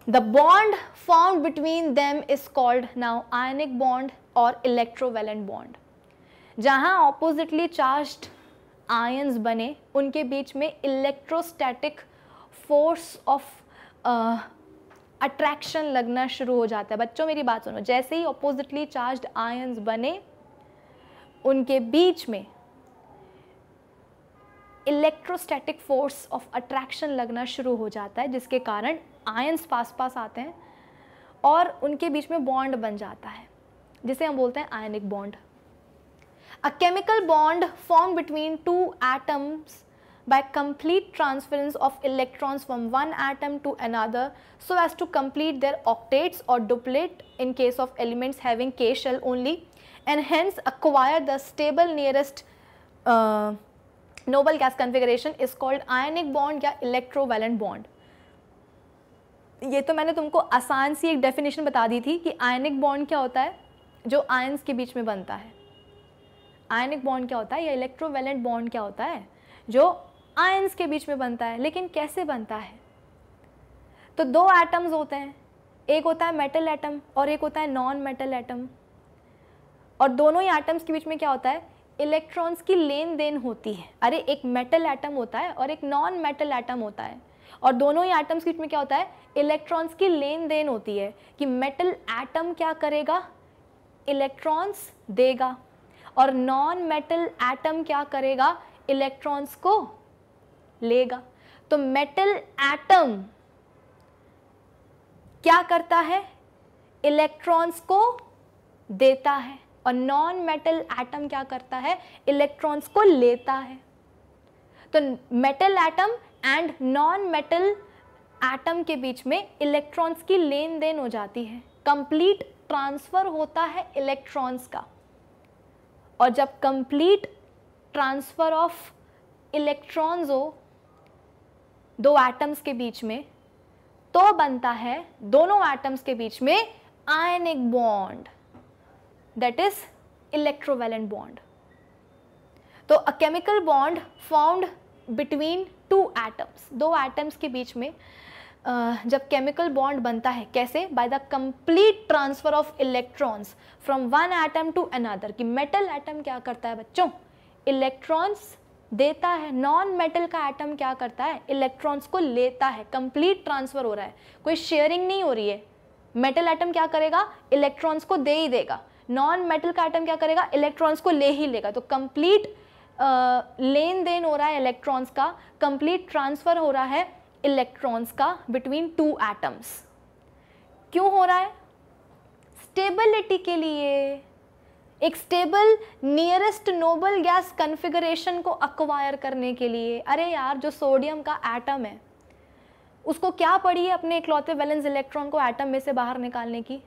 [SPEAKER 1] the bond form between them is called now ionic bond और इलेक्ट्रोवेलेंट बॉन्ड जहां ऑपोजिटली चार्ज्ड आयंस बने उनके बीच में इलेक्ट्रोस्टैटिक फोर्स ऑफ अट्रैक्शन लगना शुरू हो जाता है बच्चों मेरी बात सुनो जैसे ही अपोजिटली चार्ज आयन्स बने उनके बीच में इलेक्ट्रोस्टैटिक फोर्स ऑफ अट्रैक्शन लगना शुरू हो जाता है जिसके कारण आयन्स पास पास आते हैं और उनके बीच में बॉन्ड बन जाता है जिसे हम बोलते हैं ionic bond a chemical bond form between two atoms by complete transference of electrons from one atom to another so as to complete their octets or duplet in case of elements having k shell only and hence acquire the stable nearest uh, noble gas configuration is called ionic bond या electrovalent bond. ये तो मैंने तुमको आसान सी एक definition बता दी थी कि आयनिक बॉन्ड क्या होता है जो आयंस के बीच में बनता है आयनिक बॉन्ड क्या होता है या इलेक्ट्रोवेलेंट बॉन्ड क्या होता है जो आयंस के बीच में बनता है लेकिन कैसे बनता है तो दो एटम्स होते हैं एक होता है मेटल एटम और एक होता है नॉन मेटल एटम और दोनों ही एटम्स के बीच में क्या होता है इलेक्ट्रॉन्स की लेन देन होती है अरे एक मेटल एटम होता है और एक नॉन मेटल एटम होता है और दोनों ही एटम्स के बीच में क्या होता है इलेक्ट्रॉन्स की लेन देन होती है कि मेटल एटम क्या करेगा इलेक्ट्रॉन्स देगा और नॉन मेटल एटम क्या करेगा इलेक्ट्रॉन्स को लेगा तो मेटल एटम क्या करता है इलेक्ट्रॉन्स को देता है और नॉन मेटल एटम क्या करता है इलेक्ट्रॉन्स को लेता है तो metal atom and non metal atom के बीच में इलेक्ट्रॉन्स की लेन देन हो जाती है कंप्लीट ट्रांसफ़र होता है इलेक्ट्रॉन्स का और जब कंप्लीट ट्रांसफ़र ऑफ इलेक्ट्रॉन्स हो दो एटम्स के बीच में तो बनता है दोनों एटम्स के बीच में ionic bond that is electrovalent bond तो a chemical bond found between two atoms दो एटम्स के बीच में जब केमिकल बॉन्ड बनता है कैसे by the complete transfer of electrons from one atom to another कि मेटल एटम क्या करता है बच्चों इलेक्ट्रॉन्स देता है नॉन मेटल का एटम क्या करता है इलेक्ट्रॉन्स को लेता है कंप्लीट ट्रांसफ़र हो रहा है कोई शेयरिंग नहीं हो रही है मेटल एटम क्या करेगा इलेक्ट्रॉन्स को दे ही देगा नॉन मेटल का एटम क्या करेगा इलेक्ट्रॉन्स को ले ही लेगा तो कंप्लीट लेन देन हो रहा है इलेक्ट्रॉन्स का कंप्लीट ट्रांसफ़र हो रहा है इलेक्ट्रॉन्स का बिटवीन टू एटम्स क्यों हो रहा है स्टेबिलिटी के लिए एक stable nearest noble gas configuration को अक्वायर करने के लिए अरे यार जो सोडियम का एटम है उसको क्या पड़ी है अपने इकलौते वैलेंस इलेक्ट्रॉन को एटम में से बाहर निकालने की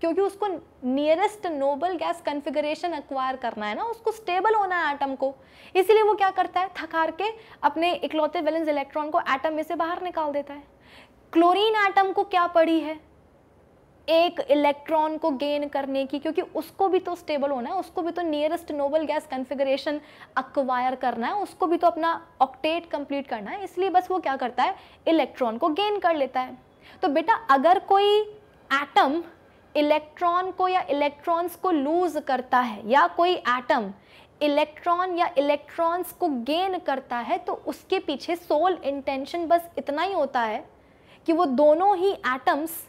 [SPEAKER 1] क्योंकि उसको nearest noble gas configuration acquire करना है ना उसको स्टेबल होना है एटम को इसीलिए वो क्या करता है थकार के अपने इकलौते वैलेंस इलेक्ट्रॉन को एटम में से बाहर निकाल देता है क्लोरीन एटम को क्या पड़ी है एक इलेक्ट्रॉन को गेन करने की क्योंकि उसको भी तो स्टेबल होना है उसको भी तो nearest noble gas configuration acquire करना है उसको भी तो अपना ऑक्टेट कंप्लीट करना है इसलिए बस वो क्या करता है इलेक्ट्रॉन को गेन कर लेता है तो बेटा अगर कोई एटम इलेक्ट्रॉन को या इलेक्ट्रॉन्स को लूज करता है या कोई एटम इलेक्ट्रॉन या इलेक्ट्रॉन्स को गेन करता है तो उसके पीछे सोल इंटेंशन बस इतना ही होता है कि वो दोनों ही atoms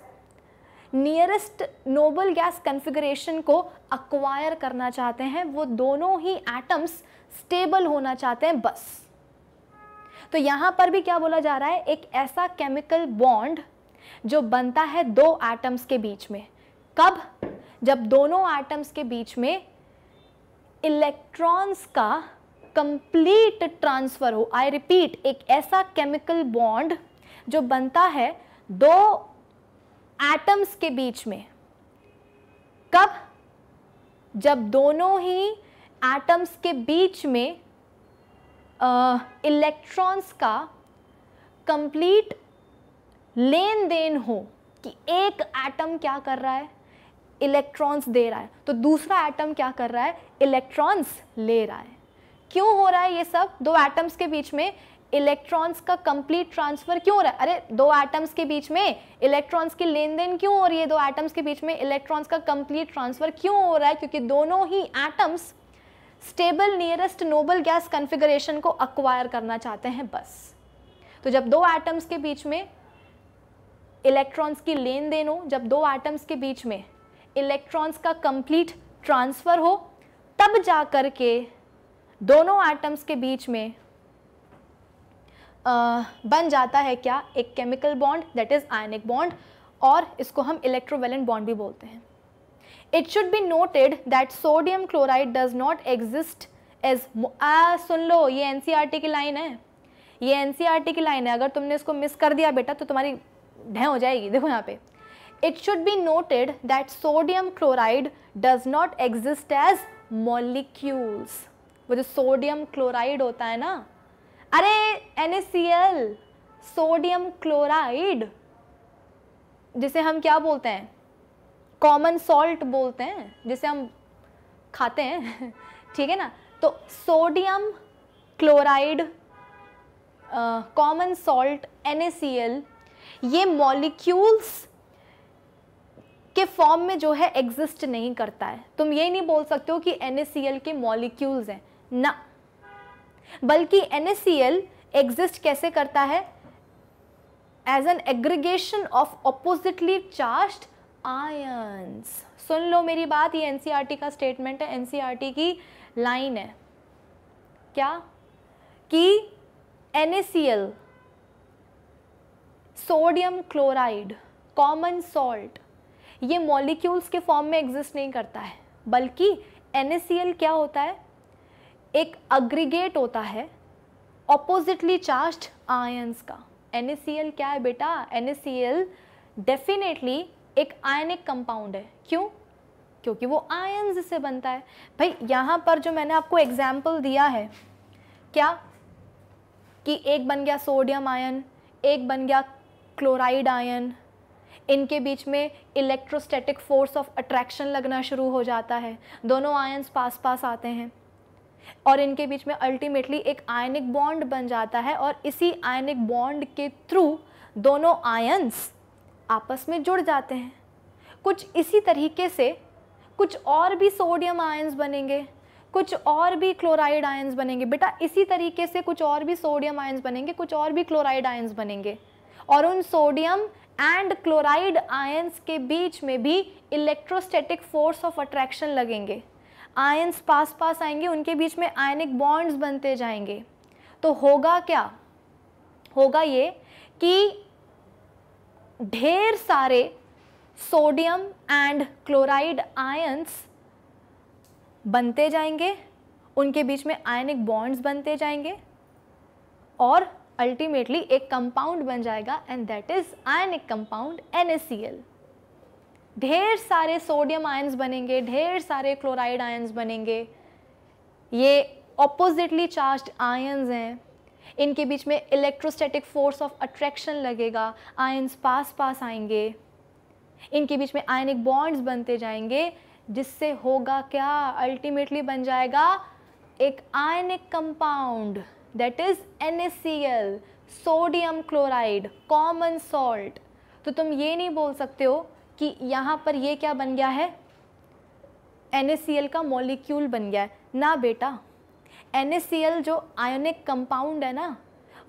[SPEAKER 1] nearest noble gas configuration को अक्वायर करना चाहते हैं वो दोनों ही एटम्स स्टेबल होना चाहते हैं बस तो यहां पर भी क्या बोला जा रहा है एक ऐसा केमिकल बॉन्ड जो बनता है दो एटम्स के बीच में कब जब दोनों एटम्स के बीच में इलेक्ट्रॉन्स का कंप्लीट ट्रांसफ़र हो आई रिपीट एक ऐसा केमिकल बॉन्ड जो बनता है दो एटम्स के बीच में कब जब दोनों ही एटम्स के बीच में इलेक्ट्रॉन्स का कंप्लीट लेन देन हो कि एक एटम क्या कर रहा है इलेक्ट्रॉन्स दे रहा है तो दूसरा एटम क्या कर रहा है इलेक्ट्रॉन्स ले रहा है क्यों हो रहा है ये सब दो एटम्स के बीच में इलेक्ट्रॉन्स का कंप्लीट ट्रांसफर क्यों हो रहा है अरे दो एटम्स के बीच में इलेक्ट्रॉन्स की लेन देन क्यों हो रही है दो एटम्स के बीच में इलेक्ट्रॉन्स का कंप्लीट ट्रांसफर क्यों हो रहा है क्योंकि दोनों ही atoms stable nearest noble gas configuration को अक्वायर करना चाहते हैं बस तो जब दो एटम्स के बीच में इलेक्ट्रॉन्स की लेन देन हो जब दो एटम्स के बीच में इलेक्ट्रॉन्स का कंप्लीट ट्रांसफ़र हो तब जा कर के दोनों एटम्स के बीच में बन जाता है क्या एक chemical bond that is ionic bond और इसको हम इलेक्ट्रोवेलेंट बॉन्ड भी बोलते हैं it should be noted that sodium chloride does not exist as सुन लो ये एन e की लाइन है ये एन e की लाइन है अगर तुमने इसको मिस कर दिया बेटा तो तुम्हारी ढह हो जाएगी देखो यहाँ पे it should be noted that sodium chloride does not exist as molecules वो जो सोडियम क्लोराइड होता है ना अरे एन सोडियम क्लोराइड जिसे हम क्या बोलते हैं कॉमन सॉल्ट बोलते हैं जिसे हम खाते हैं ठीक है ना तो sodium chloride common salt an ये मॉलिक्यूल्स के फॉर्म में जो है एग्जिस्ट नहीं करता है तुम ये नहीं बोल सकते हो कि एन के मॉलिक्यूल्स हैं ना बल्कि एन एग्जिस्ट कैसे करता है as an aggregation of oppositely charged आय सुन लो मेरी बात ये एन e का स्टेटमेंट है एन e की लाइन है क्या कि an sodium chloride common salt ये मॉलिक्यूल्स के फॉर्म में एग्जिस्ट नहीं करता है बल्कि एन e क्या होता है एक अग्रीगेट होता है ऑपोजिटली चार्ज आयंस का एन क्या है बेटा एन डेफिनेटली एक आयनिक कंपाउंड है क्यों क्योंकि वो आयंस से बनता है भाई यहाँ पर जो मैंने आपको एग्जाम्पल दिया है क्या कि एक बन गया सोडियम आयन एक बन गया क्लोराइड आयन इनके बीच में इलेक्ट्रोस्टैटिक फोर्स ऑफ अट्रैक्शन लगना शुरू हो जाता है दोनों आयन्स पास पास आते हैं और इनके बीच में अल्टीमेटली एक आयनिक बॉन्ड बन जाता है और इसी आयनिक बॉन्ड के थ्रू दोनों आयंस आपस में जुड़ जाते हैं कुछ इसी तरीके से कुछ और भी सोडियम आयंस बनेंगे कुछ और भी क्लोराइड आयंस बनेंगे बेटा इसी तरीके से कुछ और भी सोडियम आयंस बनेंगे कुछ और भी क्लोराइड आयंस बनेंगे और उन सोडियम एंड क्लोराइड आयंस के बीच में भी इलेक्ट्रोस्टैटिक फोर्स ऑफ अट्रैक्शन लगेंगे आयन्स पास पास आएंगे उनके बीच में आयनिक बॉन्ड्स बनते जाएंगे तो होगा क्या होगा ये कि ढेर सारे सोडियम एंड क्लोराइड आयन्स बनते जाएंगे उनके बीच में आयनिक बॉन्ड्स बनते जाएंगे और अल्टीमेटली एक कंपाउंड बन जाएगा and that is ionic compound एल ढेर सारे सोडियम आयन्स बनेंगे ढेर सारे क्लोराइड आयन्स बनेंगे ये ऑपोजिटली चार्ज आयन्स हैं इनके बीच में इलेक्ट्रोस्टैटिक फोर्स ऑफ अट्रैक्शन लगेगा आयन्स पास पास आएंगे इनके बीच में आयनिक बॉन्ड्स बनते जाएंगे जिससे होगा क्या अल्टीमेटली बन जाएगा एक ionic compound that is an sodium chloride common salt तो तुम ये नहीं बोल सकते हो कि यहाँ पर ये क्या बन गया है एन का मॉलिक्यूल बन गया है ना बेटा एन जो आयोनिक कंपाउंड है ना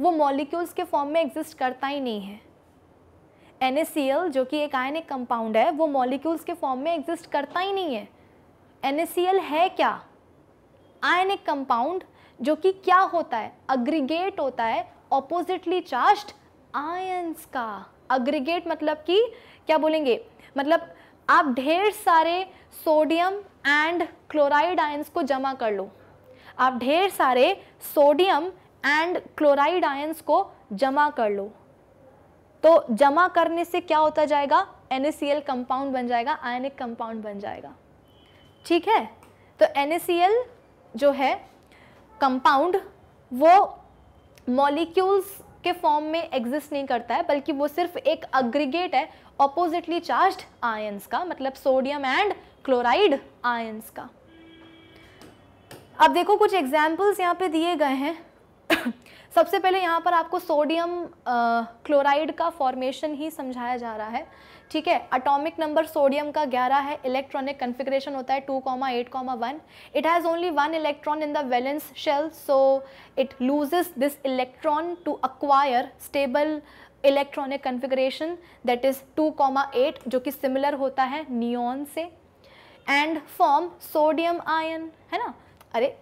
[SPEAKER 1] वो मॉलिक्यूल्स के फॉर्म में एग्जिस्ट करता ही नहीं है एन जो कि एक आयनिक कंपाउंड है वो मॉलिक्यूल्स के फॉर्म में एग्जिस्ट करता ही नहीं है एन है क्या आयनिक कंपाउंड जो कि क्या होता है अग्रीगेट होता है ऑपोजिटली चार्ज्ड आयंस का अग्रीगेट मतलब कि क्या बोलेंगे मतलब आप ढेर सारे सोडियम एंड क्लोराइड आयंस को जमा कर लो आप ढेर सारे सोडियम एंड क्लोराइड आयंस को जमा कर लो तो जमा करने से क्या होता जाएगा एन कंपाउंड बन जाएगा आयनिक कंपाउंड बन जाएगा ठीक है तो एन जो है कंपाउंड वो मॉलिक्यूल्स के फॉर्म में एग्जिस्ट नहीं करता है बल्कि वो सिर्फ एक अग्रीगेट है अपोजिटली चार्ज आयन्स का मतलब सोडियम एंड क्लोराइड आयन्स का अब देखो कुछ एग्जाम्पल्स यहाँ पे दिए गए हैं सबसे पहले यहाँ पर आपको सोडियम क्लोराइड का फॉर्मेशन ही समझाया जा रहा है ठीक है अटोमिक नंबर सोडियम का 11 है इलेक्ट्रॉनिक कन्फिग्रेशन होता है 2,8,1 it has only one electron in the valence shell so it loses this electron to acquire stable electronic configuration that is two comma eight जो कि सिमिलर होता है नियॉन से and form sodium ion है ना अरे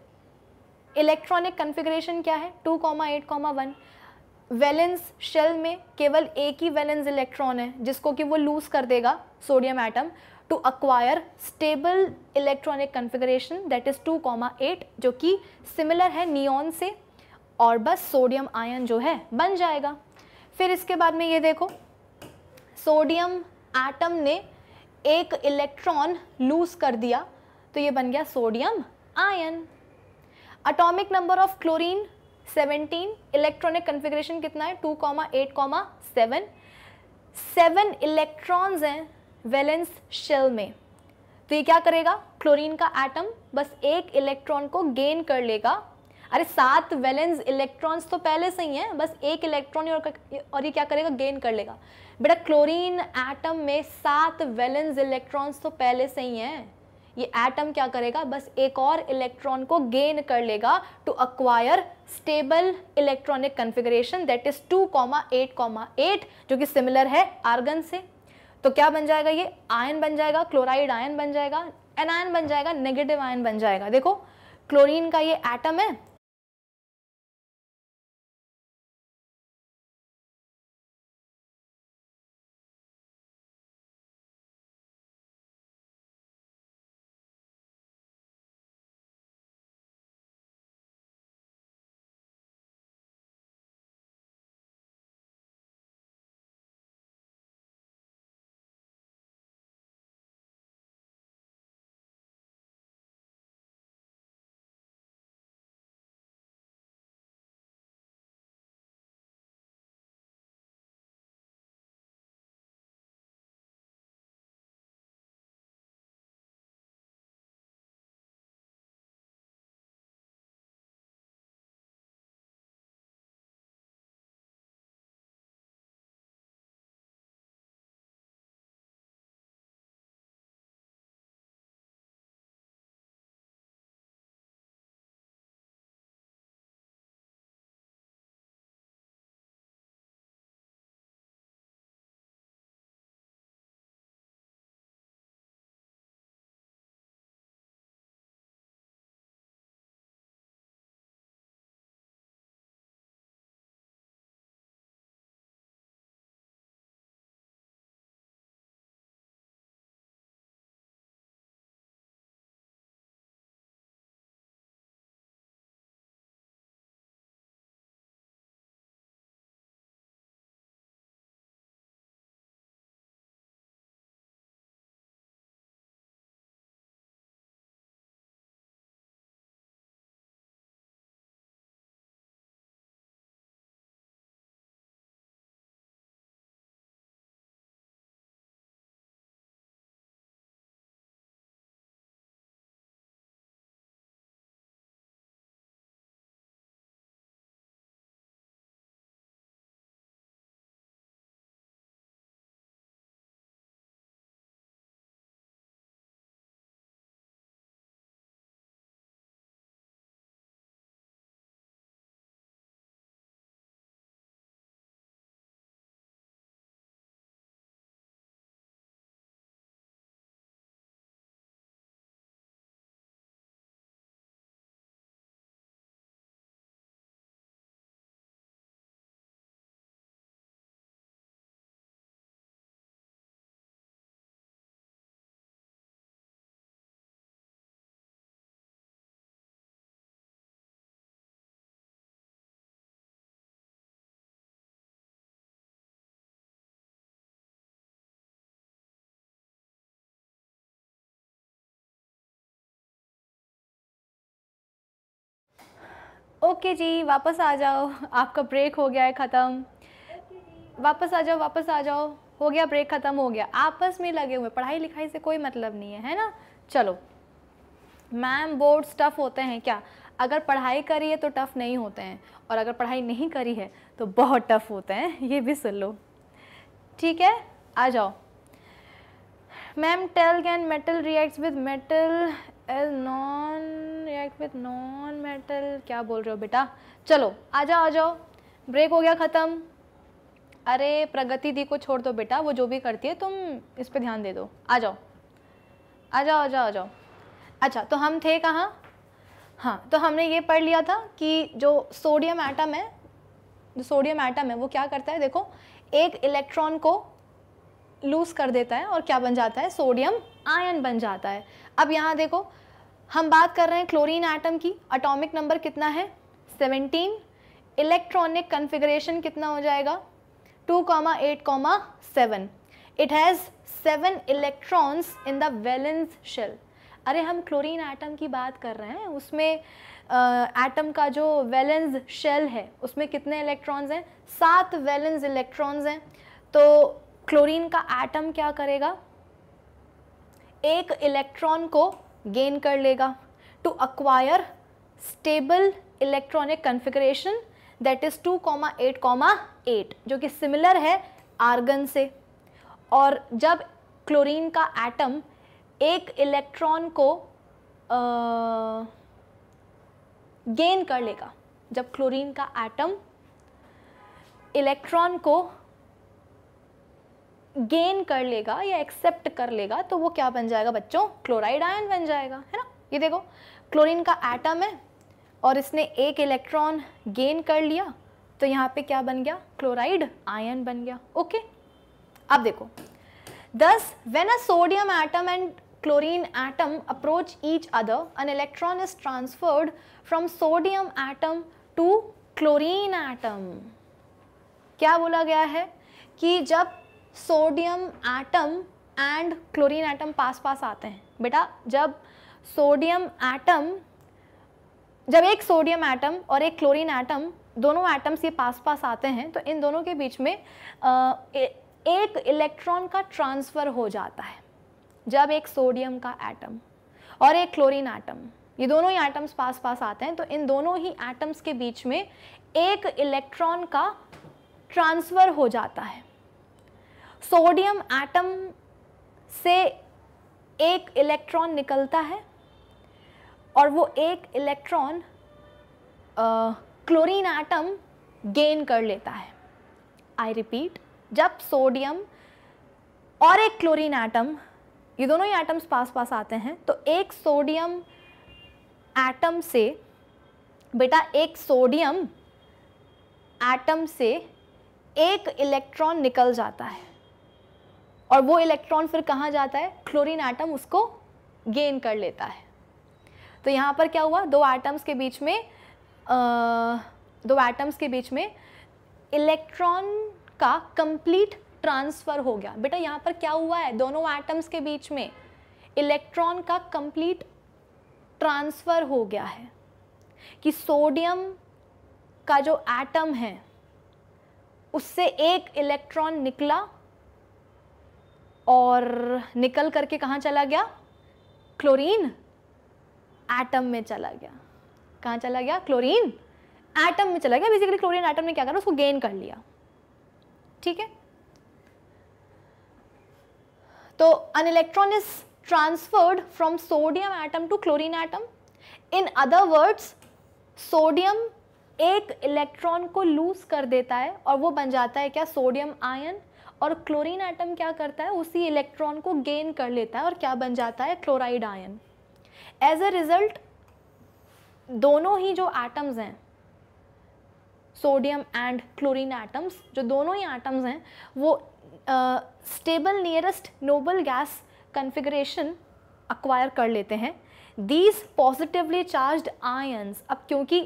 [SPEAKER 1] इलेक्ट्रॉनिक कन्फिग्रेशन क्या है two comma eight comma one valence shell में केवल एक ही वेलेंस इलेक्ट्रॉन है जिसको कि वो लूज़ कर देगा sodium atom to acquire stable electronic configuration that is two comma eight जो कि सिमिलर है नियॉन से और बस सोडियम आयन जो है बन जाएगा फिर इसके बाद में ये देखो सोडियम एटम ने एक इलेक्ट्रॉन लूज कर दिया तो ये बन गया sodium ion atomic number of chlorine 17 electronic configuration कितना है 2,8,7 सेवन इलेक्ट्रॉन्स हैं वेलेंस शेल में तो ये क्या करेगा क्लोरीन का एटम बस एक इलेक्ट्रॉन को गेन कर लेगा अरे सात वैलेंस इलेक्ट्रॉन्स तो पहले से ही हैं बस एक इलेक्ट्रॉन और, और ये क्या करेगा गेन कर लेगा बेटा क्लोरीन एटम में सात वैलेंस इलेक्ट्रॉन्स तो पहले से ही हैं ये एटम क्या करेगा बस एक और इलेक्ट्रॉन को गेन कर लेगा to acquire stable electronic configuration that is two comma eight comma eight जो कि सिमिलर है आर्गन से तो क्या बन जाएगा ये आयन बन जाएगा क्लोराइड आयन बन जाएगा एनायन बन जाएगा नेगेटिव आयन बन जाएगा देखो क्लोरीन का ये एटम है ओके जी वापस आ जाओ आपका ब्रेक हो गया है ख़त्म वापस आ जाओ वापस आ जाओ हो गया ब्रेक ख़त्म हो गया आपस में लगे हुए पढ़ाई लिखाई से कोई मतलब नहीं है है ना चलो मैम बोर्ड टफ होते हैं क्या अगर पढ़ाई करी है तो टफ़ नहीं होते हैं और अगर पढ़ाई नहीं करी है तो बहुत टफ़ होते हैं ये भी सुन लो ठीक है आ जाओ ma'am tell can metal reacts with metal as non react with non metal क्या बोल रहे हो बेटा चलो आ जाओ आ जाओ ब्रेक हो गया ख़त्म अरे प्रगति दी को छोड़ दो बेटा वो जो भी करती है तुम इस पर ध्यान दे दो आ जाओ आ जाओ आ जाओ आ जाओ अच्छा तो हम थे कहाँ हाँ तो हमने ये पढ़ लिया था कि जो सोडियम एटम है जो सोडियम एटम है वो क्या करता है देखो एक इलेक्ट्रॉन को लूज़ कर देता है और क्या बन जाता है सोडियम आयन बन जाता है अब यहाँ देखो हम बात कर रहे हैं क्लोरीन आइटम की अटोमिक नंबर कितना है 17 इलेक्ट्रॉनिक कन्फिग्रेशन कितना हो जाएगा 2,8,7 it has seven electrons in the valence shell अरे हम क्लोरीन आइटम की बात कर रहे हैं उसमें एटम का जो वैलेंस शेल है उसमें कितने इलेक्ट्रॉन्स हैं सात वैलेंस इलेक्ट्रॉन्स हैं तो क्लोरीन का एटम क्या करेगा एक इलेक्ट्रॉन को गेन कर लेगा to acquire stable electronic configuration that is two comma eight comma eight जो कि सिमिलर है आर्गन से और जब क्लोरीन का एटम एक इलेक्ट्रॉन को गेन कर लेगा जब क्लोरीन का एटम इलेक्ट्रॉन को गेन कर लेगा या एक्सेप्ट कर लेगा तो वो क्या बन जाएगा बच्चों क्लोराइड आयन बन जाएगा है ना ये देखो क्लोरीन का एटम है और इसने एक इलेक्ट्रॉन गेन कर लिया तो यहाँ पे क्या बन गया क्लोराइड आयन बन गया ओके अब देखो thus when a sodium atom and chlorine atom approach each other an electron is transferred from sodium atom to chlorine atom क्या बोला गया है कि जब sodium atom and chlorine atom पास पास आते हैं बेटा जब सोडियम एटम जब एक सोडियम एटम और एक क्लोरीन एटम दोनों एटम्स ये पास पास आते हैं तो इन दोनों के बीच में आ, ए, एक इलेक्ट्रॉन का ट्रांसफ़र हो जाता है जब एक सोडियम का एटम और एक क्लोरीन एटम ये दोनों ही एटम्स पास पास आते हैं तो इन दोनों ही एटम्स के बीच में एक इलेक्ट्रॉन का ट्रांसफ़र हो जाता है सोडियम एटम से एक इलेक्ट्रॉन निकलता है और वो एक इलेक्ट्रॉन क्लोरीन एटम गेन कर लेता है आई रिपीट जब सोडियम और एक क्लोरीन एटम ये दोनों ही एटम्स पास पास आते हैं तो एक सोडियम एटम से बेटा एक सोडियम एटम से एक इलेक्ट्रॉन निकल जाता है और वो इलेक्ट्रॉन फिर कहाँ जाता है क्लोरीन आइटम उसको गेन कर लेता है तो यहाँ पर क्या हुआ दो एटम्स के बीच में आ, दो एटम्स के बीच में इलेक्ट्रॉन का कंप्लीट ट्रांसफ़र हो गया बेटा यहाँ पर क्या हुआ है दोनों एटम्स के बीच में इलेक्ट्रॉन का कंप्लीट ट्रांसफ़र हो गया है कि सोडियम का जो एटम है उससे एक इलेक्ट्रॉन निकला और निकल करके कहाँ चला गया क्लोरीन एटम में चला गया कहाँ चला गया क्लोरीन एटम में चला गया बेसिकली क्लोरीन एटम ने क्या करा उसको गेन कर लिया ठीक है तो an electron is transferred from sodium atom to chlorine atom in other words sodium एक इलेक्ट्रॉन को लूज कर देता है और वो बन जाता है क्या सोडियम आयन और क्लोरीन आइटम क्या करता है उसी इलेक्ट्रॉन को गेन कर लेता है और क्या बन जाता है chloride ion as a result दोनों ही जो एटम्स हैं सोडियम एंड क्लोरीन एटम्स जो दोनों ही एटम्स हैं वो stable nearest noble gas configuration acquire कर लेते हैं दीज पॉजिटिवली चार्ज आयन्स अब क्योंकि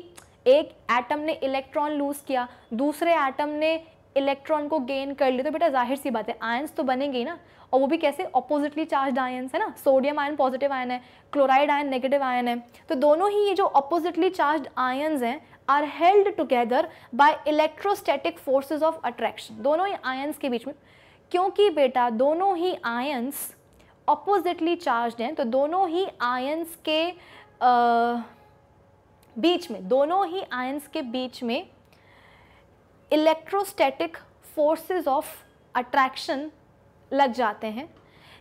[SPEAKER 1] एक एटम ने इलेक्ट्रॉन लूज़ किया दूसरे एटम ने इलेक्ट्रॉन को गेन कर लिया तो बेटा जाहिर सी बात है आयंस तो बनेंगे ना और वो भी कैसे अपोजिटली चार्ज आयंस है ना सोडियम आयन पॉजिटिव आयन है क्लोराइड आयन नेगेटिव आयन है तो दोनों ही ये जो अपोजिटली चार्ज आयंस हैं are held together by electrostatic forces of attraction दोनों ही आयंस के बीच में क्योंकि बेटा दोनों ही आयंस अपोजिटली चार्ज हैं तो दोनों ही आयंस के आ, बीच में दोनों ही आयंस के बीच में इलेक्ट्रोस्टैटिक फोर्सेस ऑफ अट्रैक्शन लग जाते हैं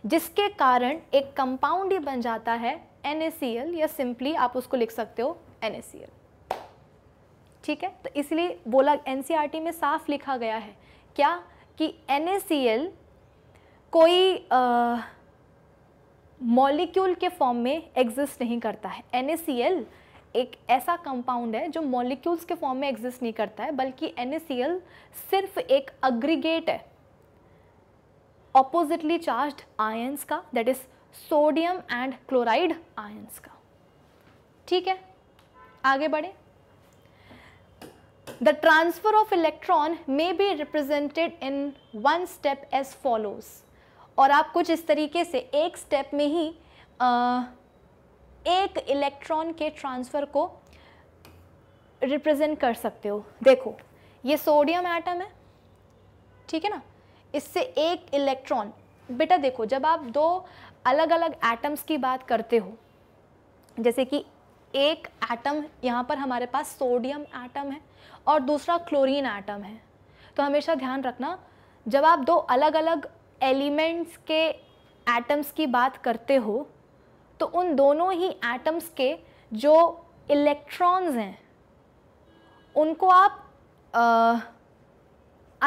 [SPEAKER 1] जिसके कारण एक कंपाउंड ही बन जाता है एन या सिंपली आप उसको लिख सकते हो एन ठीक है तो इसलिए बोला एन e में साफ लिखा गया है क्या कि एन कोई मॉलिक्यूल के फॉर्म में एग्जिस्ट नहीं करता है एन एक ऐसा कंपाउंड है जो मॉलिक्यूल्स के फॉर्म में एग्जिस्ट नहीं करता है बल्कि एन सिर्फ एक अग्रीगेट है ऑपोजिटली चार्ज आयंस का that is sodium and chloride ions का ठीक है आगे बढ़े the transfer of electron may be represented in one step as follows और आप कुछ इस तरीके से एक स्टेप में ही एक इलेक्ट्रॉन के ट्रांसफ़र को रिप्रेजेंट कर सकते हो देखो ये सोडियम एटम है ठीक है ना इससे एक इलेक्ट्रॉन बेटा देखो जब आप दो अलग अलग एटम्स की बात करते हो जैसे कि एक एटम यहाँ पर हमारे पास सोडियम एटम है और दूसरा क्लोरीन एटम है तो हमेशा ध्यान रखना जब आप दो अलग अलग एलिमेंट्स के एटम्स की बात करते हो तो उन दोनों ही एटम्स के जो इलेक्ट्रॉन्स हैं उनको आप आ,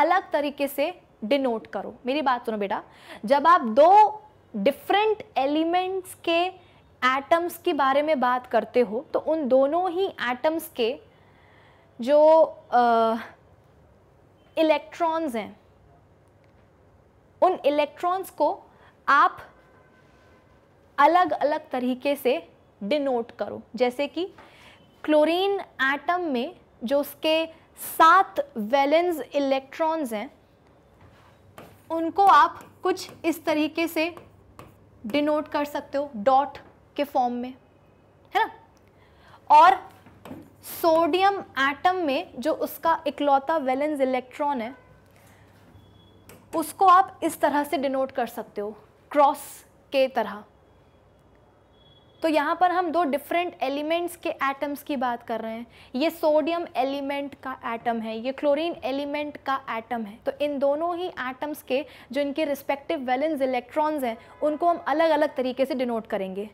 [SPEAKER 1] अलग तरीके से डिनोट करो मेरी बात सुनो बेटा जब आप दो डिफरेंट एलिमेंट्स के एटम्स के बारे में बात करते हो तो उन दोनों ही एटम्स के जो इलेक्ट्रॉन्स हैं उन इलेक्ट्रॉन्स को आप अलग अलग तरीके से डिनोट करो जैसे कि क्लोरीन एटम में जो उसके सात वैलेंस इलेक्ट्रॉन्स हैं उनको आप कुछ इस तरीके से डिनोट कर सकते हो डॉट के फॉर्म में है ना और सोडियम एटम में जो उसका इकलौता वैलेंस इलेक्ट्रॉन है उसको आप इस तरह से डिनोट कर सकते हो क्रॉस के तरह तो यहाँ पर हम दो डिफरेंट एलिमेंट्स के एटम्स की बात कर रहे हैं ये सोडियम एलिमेंट का एटम है ये क्लोरीन एलिमेंट का एटम है तो इन दोनों ही एटम्स के जो इनके रिस्पेक्टिव वैलेंस इलेक्ट्रॉन्स हैं उनको हम अलग अलग तरीके से डिनोट करेंगे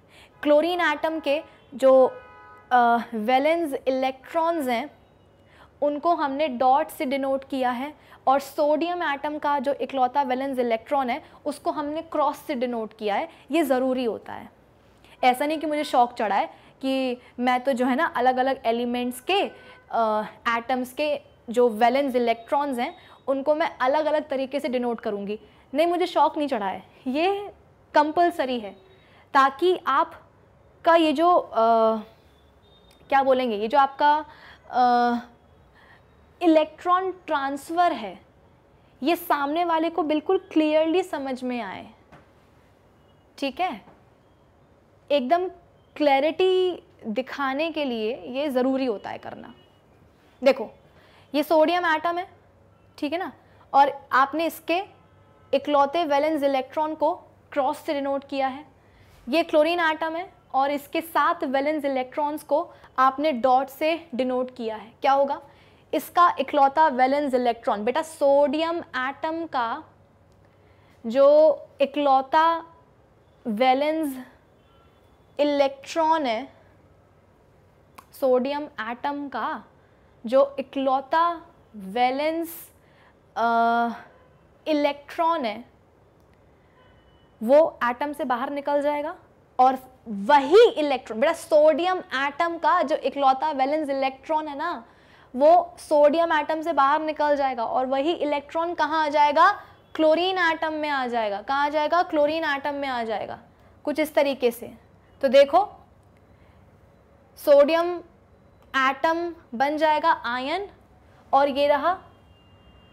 [SPEAKER 1] क्लोरीन एटम के जो वैलेंस इलेक्ट्रॉन्स हैं उनको हमने डॉट से डिनोट किया है और सोडियम एटम का जो इकलौता वैलेंस इलेक्ट्रॉन है उसको हमने क्रॉस से डिनोट किया है ये ज़रूरी होता है ऐसा नहीं कि मुझे शौक चढ़ा है कि मैं तो जो है ना अलग अलग एलिमेंट्स के एटम्स के जो वेलेंस इलेक्ट्रॉन्स हैं उनको मैं अलग अलग तरीके से डिनोट करूँगी नहीं मुझे शौक नहीं चढ़ा है ये कंपलसरी है ताकि आप का ये जो आ, क्या बोलेंगे ये जो आपका इलेक्ट्रॉन ट्रांसफ़र है ये सामने वाले को बिल्कुल क्लियरली समझ में आए ठीक है एकदम क्लैरिटी दिखाने के लिए ये ज़रूरी होता है करना देखो ये सोडियम एटम है ठीक है ना और आपने इसके इकलौते वैलेंस इलेक्ट्रॉन को क्रॉस से डिनोट किया है ये क्लोरीन आइटम है और इसके सात वैलेंस इलेक्ट्रॉन्स को आपने डॉट से डिनोट किया है क्या होगा इसका इकलौता वैलेंस इलेक्ट्रॉन बेटा सोडियम एटम का जो इकलौता वैलेंस इलेक्ट्रॉन है सोडियम एटम का जो इकलौता वैलेंस इलेक्ट्रॉन है वो एटम से बाहर निकल जाएगा और वही इलेक्ट्रॉन बेटा सोडियम एटम का जो इकलौता वैलेंस इलेक्ट्रॉन है ना वो सोडियम एटम से बाहर निकल जाएगा और वही इलेक्ट्रॉन कहाँ आ जाएगा क्लोरीन एटम में आ जाएगा कहाँ आ जाएगा क्लोरीन एटम में आ जाएगा कुछ इस तरीके से तो देखो सोडियम एटम बन जाएगा आयन और ये रहा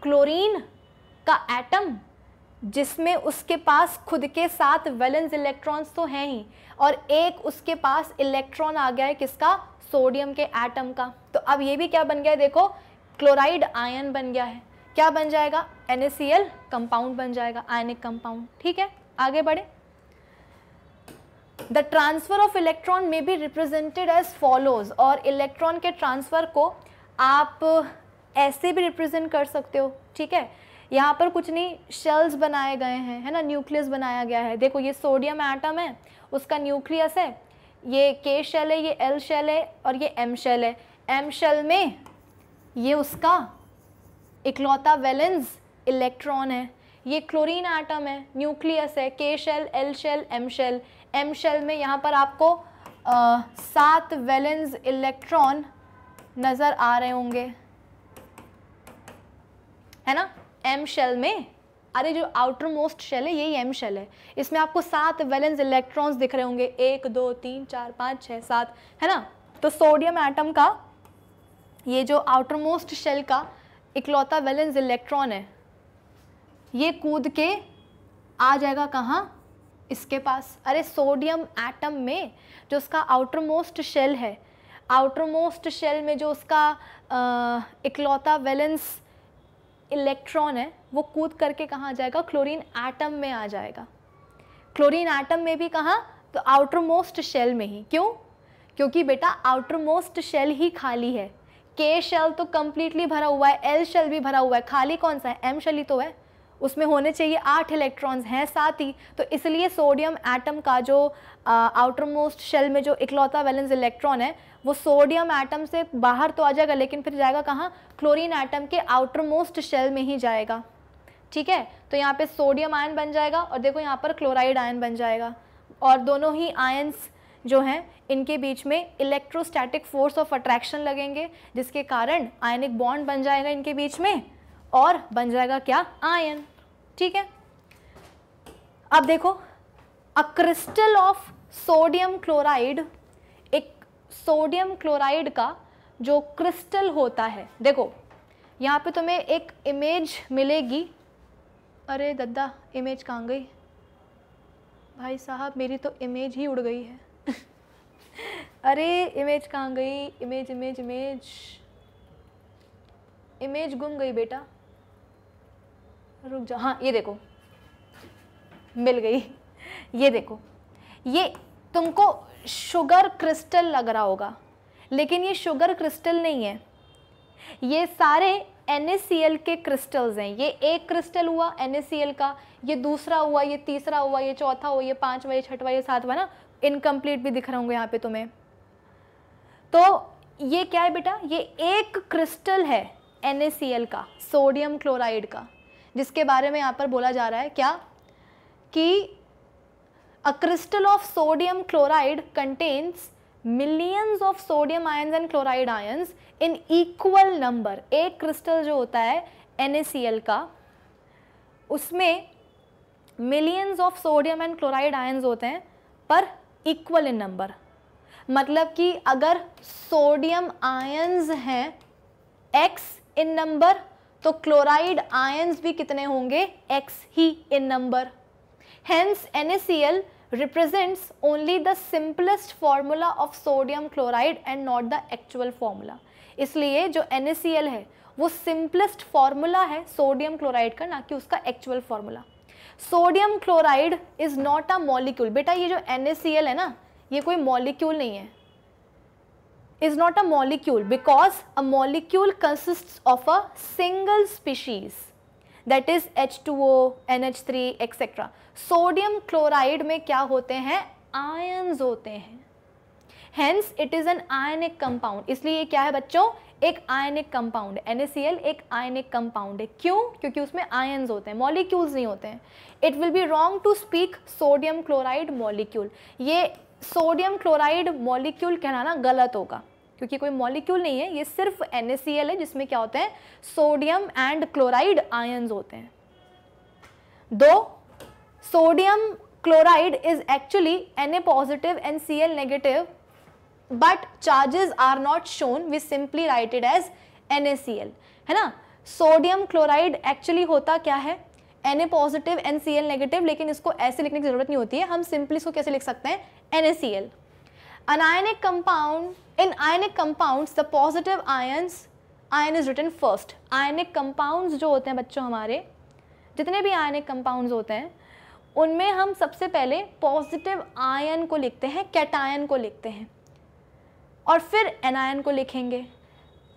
[SPEAKER 1] क्लोरीन का एटम जिसमें उसके पास खुद के साथ वैलेंस इलेक्ट्रॉन्स तो हैं ही और एक उसके पास इलेक्ट्रॉन आ गया है किसका सोडियम के एटम का तो अब ये भी क्या बन गया है देखो क्लोराइड आयन बन गया है क्या बन जाएगा एन कंपाउंड बन जाएगा आयनिक कंपाउंड ठीक है आगे बढ़े the transfer of electron may be represented as follows और इलेक्ट्रॉन के ट्रांसफ़र को आप uh, ऐसे भी रिप्रेजेंट कर सकते हो ठीक है यहाँ पर कुछ नहीं शेल्स बनाए गए हैं है ना न्यूक्लियस बनाया गया है देखो ये सोडियम एटम है उसका न्यूक्लियस है ये के शेल है ये एल शेल है और ये एम शेल है एम शेल में ये उसका इकलौता वेलेंस इलेक्ट्रॉन है ये क्लोरीन एटम है न्यूक्लियस है K shell L shell M shell M shell में यहाँ पर आपको आ, सात वैलेंस इलेक्ट्रॉन नज़र आ रहे होंगे है ना एम शेल में अरे जो आउटर मोस्ट शेल है यही एम शेल है इसमें आपको सात वैलेंस इलेक्ट्रॉन्स दिख रहे होंगे एक दो तीन चार पाँच छः सात है ना तो सोडियम एटम का ये जो आउटर मोस्ट शेल का इकलौता वैलेंस इलेक्ट्रॉन है ये कूद के आ जाएगा कहाँ इसके पास अरे सोडियम एटम में जो उसका आउटर मोस्ट शेल है आउटर मोस्ट शेल में जो उसका इकलौता वैलेंस इलेक्ट्रॉन है वो कूद करके कहाँ जाएगा क्लोरीन एटम में आ जाएगा क्लोरीन एटम में भी कहाँ तो आउटर मोस्ट शेल में ही क्यों क्योंकि बेटा आउटर मोस्ट शेल ही खाली है के शेल तो कम्प्लीटली भरा हुआ है एल शेल भी भरा हुआ है खाली कौन सा है एम शेल ही तो है उसमें होने चाहिए आठ इलेक्ट्रॉन्स हैं साथ ही तो इसलिए सोडियम एटम का जो आउटर मोस्ट शेल में जो इकलौता वैलेंस इलेक्ट्रॉन है वो सोडियम एटम से बाहर तो आ जाएगा लेकिन फिर जाएगा कहाँ क्लोरीन एटम के आउटर मोस्ट शेल में ही जाएगा ठीक है तो यहाँ पे सोडियम आयन बन जाएगा और देखो यहाँ पर क्लोराइड आयन बन जाएगा और दोनों ही आयन्स जो हैं इनके बीच में इलेक्ट्रोस्टैटिक फोर्स ऑफ अट्रैक्शन लगेंगे जिसके कारण आयनिक बॉन्ड बन जाएगा इनके बीच में और बन जाएगा क्या आयन ठीक है अब देखो a crystal of sodium chloride एक सोडियम क्लोराइड का जो क्रिस्टल होता है देखो यहाँ पे तुम्हें एक इमेज मिलेगी अरे दद्दा इमेज कहाँ गई भाई साहब मेरी तो इमेज ही उड़ गई है अरे इमेज कहाँ गई इमेज इमेज इमेज इमेज गुम गई बेटा रुक जाओ हाँ ये देखो मिल गई ये देखो ये तुमको शुगर क्रिस्टल लग रहा होगा लेकिन ये शुगर क्रिस्टल नहीं है ये सारे एन के क्रिस्टल्स हैं ये एक क्रिस्टल हुआ एन का ये दूसरा हुआ ये तीसरा हुआ ये चौथा हुआ ये पाँचवा ये छठवा ये सातवा ना इनकम्प्लीट भी दिख रहे होंगे यहाँ पे तुम्हें तो ये क्या है बेटा ये एक क्रिस्टल है एन का सोडियम क्लोराइड का जिसके बारे में यहाँ पर बोला जा रहा है क्या कि a crystal of sodium chloride contains millions of sodium ions and chloride ions in equal number एक क्रिस्टल जो होता है एन का उसमें millions of sodium and chloride ions होते हैं पर इक्वल इन नंबर मतलब कि अगर सोडियम आयन्स हैं एक्स इन नंबर तो क्लोराइड आयंस भी कितने होंगे एक्स ही in number C L represents only the simplest formula of sodium chloride and not the actual formula इसलिए जो सी एल है वो सिंपलेस्ट फार्मूला है सोडियम क्लोराइड का ना कि उसका actual formula sodium chloride is not a molecule बेटा ये जो सी एल है ना ये कोई मॉलिक्यूल नहीं है is not a molecule because a molecule consists of a single species that is H2O, NH3 etc. Sodium chloride में क्या होते हैं आयन्स होते हैं hence it is an ionic compound इसलिए क्या है बच्चों एक आयनिक कंपाउंड NaCl एक आयनिक कंपाउंड है क्यों क्योंकि उसमें आयन्स होते हैं मॉलिक्यूल्स नहीं होते हैं it will be wrong to speak sodium chloride molecule ये सोडियम क्लोराइड मॉलिक्यूल कहलाना गलत होगा क्योंकि कोई मॉलिक्यूल नहीं है ये सिर्फ एन है जिसमें क्या होते हैं सोडियम एंड क्लोराइड आयन्स होते हैं दो sodium chloride is actually N positive and C L negative but charges are not shown we simply writed as N है ना सोडियम क्लोराइड एक्चुअली होता क्या है N A positive N C L negative लेकिन इसको ऐसे लिखने की ज़रूरत नहीं होती है हम सिंपली इसको कैसे लिख सकते हैं N A C L an ionic compound in ionic ionic the positive ions ion is is first ionic ionic जो होते हैं बच्चों हमारे जितने भी आयनिक कंपाउंड होते हैं उनमें हम सबसे पहले पॉजिटिव आयन को लिखते हैं कैटायन को लिखते हैं और फिर एनायन को लिखेंगे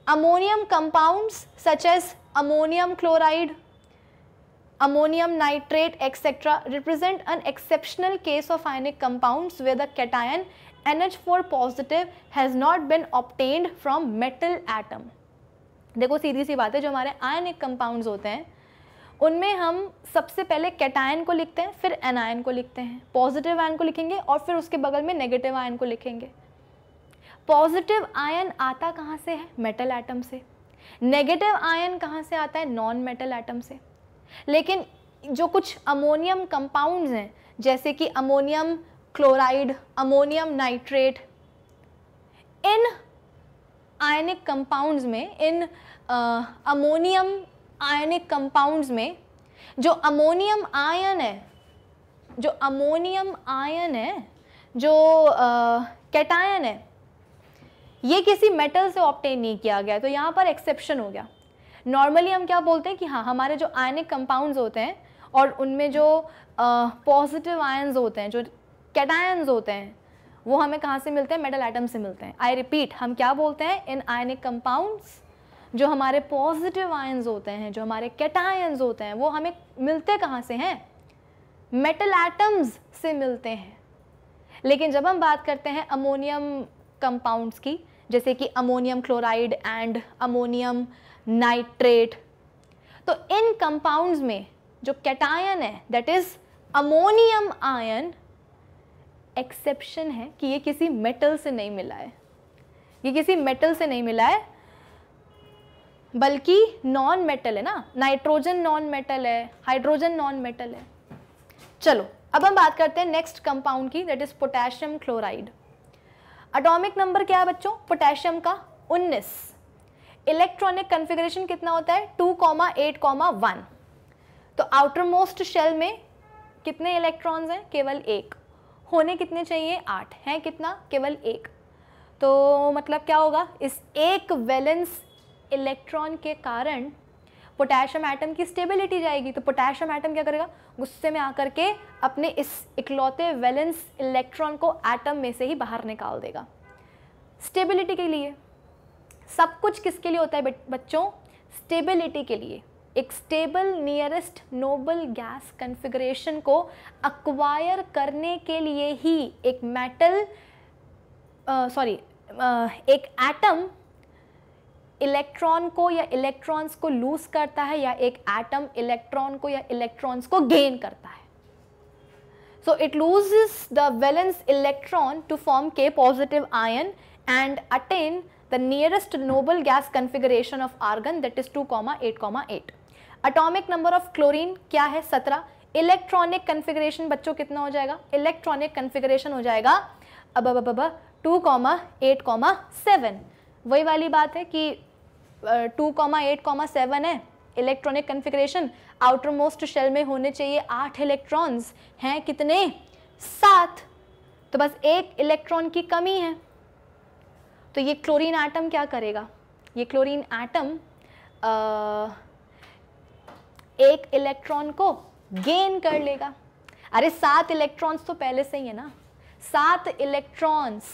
[SPEAKER 1] ammonium compounds such as ammonium chloride ammonium ammonium nitrate etc represent an exceptional case of ionic compounds cation N H four positive has not been obtained from metal atom देखो सीधी सी बात है जो हमारे आयनिक कंपाउंड्स होते हैं उनमें हम सबसे पहले कैटायन को लिखते हैं फिर एनायन को लिखते हैं पॉजिटिव आयन को लिखेंगे और फिर उसके बगल में नेगेटिव आयन को लिखेंगे पॉजिटिव आयन आता कहाँ से है मेटल एटम से नेगेटिव आयन कहाँ से आता है नॉन मेटल एटम से लेकिन जो कुछ अमोनियम कंपाउंड्स हैं जैसे कि अमोनियम क्लोराइड अमोनियम नाइट्रेट इन आयनिक कंपाउंड्स में इन आ, अमोनियम आयनिक कंपाउंड्स में जो अमोनियम आयन है जो अमोनियम आयन है जो कैटायन है ये किसी मेटल से ऑप्टेन नहीं किया गया तो यहाँ पर एक्सेप्शन हो गया नॉर्मली हम क्या बोलते हैं कि हाँ हमारे जो आयनिक कंपाउंड्स होते हैं और उनमें जो पॉजिटिव आयन्स होते हैं जो कैटायन्स होते हैं वो हमें कहाँ से मिलते हैं मेटल आइटम से मिलते हैं आई रिपीट हम क्या बोलते हैं इन आयनिक कंपाउंड्स जो हमारे पॉजिटिव आयन्स होते हैं जो हमारे कैटायंस होते हैं वो हमें मिलते कहाँ से हैं मेटल एटम्स से मिलते हैं लेकिन जब हम बात करते हैं अमोनियम कंपाउंड्स की जैसे कि ammonium chloride and ammonium nitrate तो इन कंपाउंड्स में जो कैटायन है that is ammonium ion exception है कि ये किसी मेटल से नहीं मिला है ये किसी मेटल से नहीं मिला है बल्कि नॉन मेटल है ना नाइट्रोजन नॉन मेटल है हाइड्रोजन नॉन मेटल है चलो अब हम बात करते हैं नेक्स्ट कंपाउंड की that is potassium chloride atomic number क्या है बच्चों पोटेशियम का इलेक्ट्रॉनिक कन्फिग्रेशन कितना होता है two comma eight comma one तो आउटर मोस्ट शेल में कितने इलेक्ट्रॉन्स हैं केवल एक होने कितने चाहिए आठ हैं कितना केवल एक तो मतलब क्या होगा इस एक वैलेंस इलेक्ट्रॉन के कारण पोटेशियम एटम की स्टेबिलिटी जाएगी तो पोटेशियम एटम क्या करेगा गुस्से में आकर के अपने इस इकलौते वैलेंस इलेक्ट्रॉन को एटम में से ही बाहर निकाल देगा स्टेबिलिटी के लिए सब कुछ किसके लिए होता है बच्चों स्टेबिलिटी के लिए एक stable nearest noble gas configuration को अक्वायर करने के लिए ही एक मेटल सॉरी एक एटम इलेक्ट्रॉन को या इलेक्ट्रॉन्स को लूज करता है या एक एटम इलेक्ट्रॉन को या इलेक्ट्रॉन्स को गेन करता है so it lose the valence electron to form K positive ion and attain the nearest noble gas configuration of argon that is 2 comma 8 comma 8 atomic number of chlorine क्या है 17 electronic configuration बच्चों कितना हो जाएगा electronic configuration हो जाएगा अब अब अब two comma eight comma seven वही वाली बात है कि two comma eight comma seven है electronic configuration outermost shell में होने चाहिए आठ इलेक्ट्रॉन्स हैं कितने सात तो बस एक इलेक्ट्रॉन की कमी है तो ये क्लोरीन आइटम क्या करेगा ये क्लोरीन आइटम एक इलेक्ट्रॉन को गेन कर लेगा अरे सात इलेक्ट्रॉन्स तो पहले से ही है ना सात इलेक्ट्रॉन्स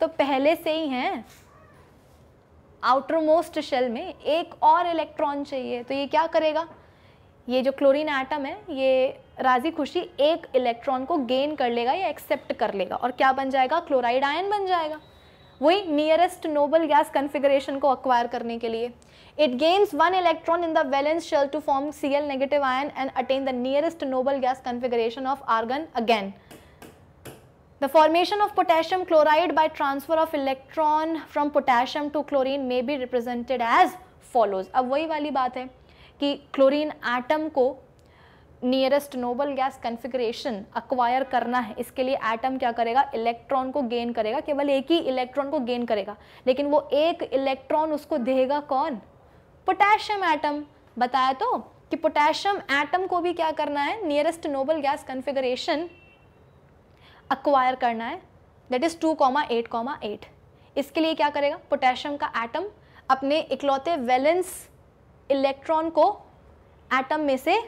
[SPEAKER 1] तो पहले से ही हैं आउटर मोस्ट शेल में एक और इलेक्ट्रॉन चाहिए तो ये क्या करेगा ये जो क्लोरीन एटम है ये राजी खुशी एक इलेक्ट्रॉन को गेन कर लेगा या एक्सेप्ट कर लेगा और क्या बन जाएगा क्लोराइड आयन बन जाएगा वही नियरेस्ट नोबल गैस कन्फिग्रेशन को अक्वायर करने के लिए it gains one electron in the valence shell to form C L negative ion and attain the nearest noble gas configuration of argon again the formation of potassium chloride by transfer of electron from potassium to chlorine may be represented as follows अब वही वाली बात है कि chlorine atom को nearest noble gas configuration acquire करना है इसके लिए एटम क्या करेगा इलेक्ट्रॉन को गेन करेगा केवल एक ही इलेक्ट्रॉन को गेन करेगा लेकिन वो एक इलेक्ट्रॉन उसको देगा कौन पोटेशियम एटम बताया तो कि पोटेशियम एटम को भी क्या करना है nearest noble gas configuration acquire करना है that is two comma eight comma eight इसके लिए क्या करेगा पोटेशियम का एटम अपने इकलौते वैलेंस इलेक्ट्रॉन को एटम में से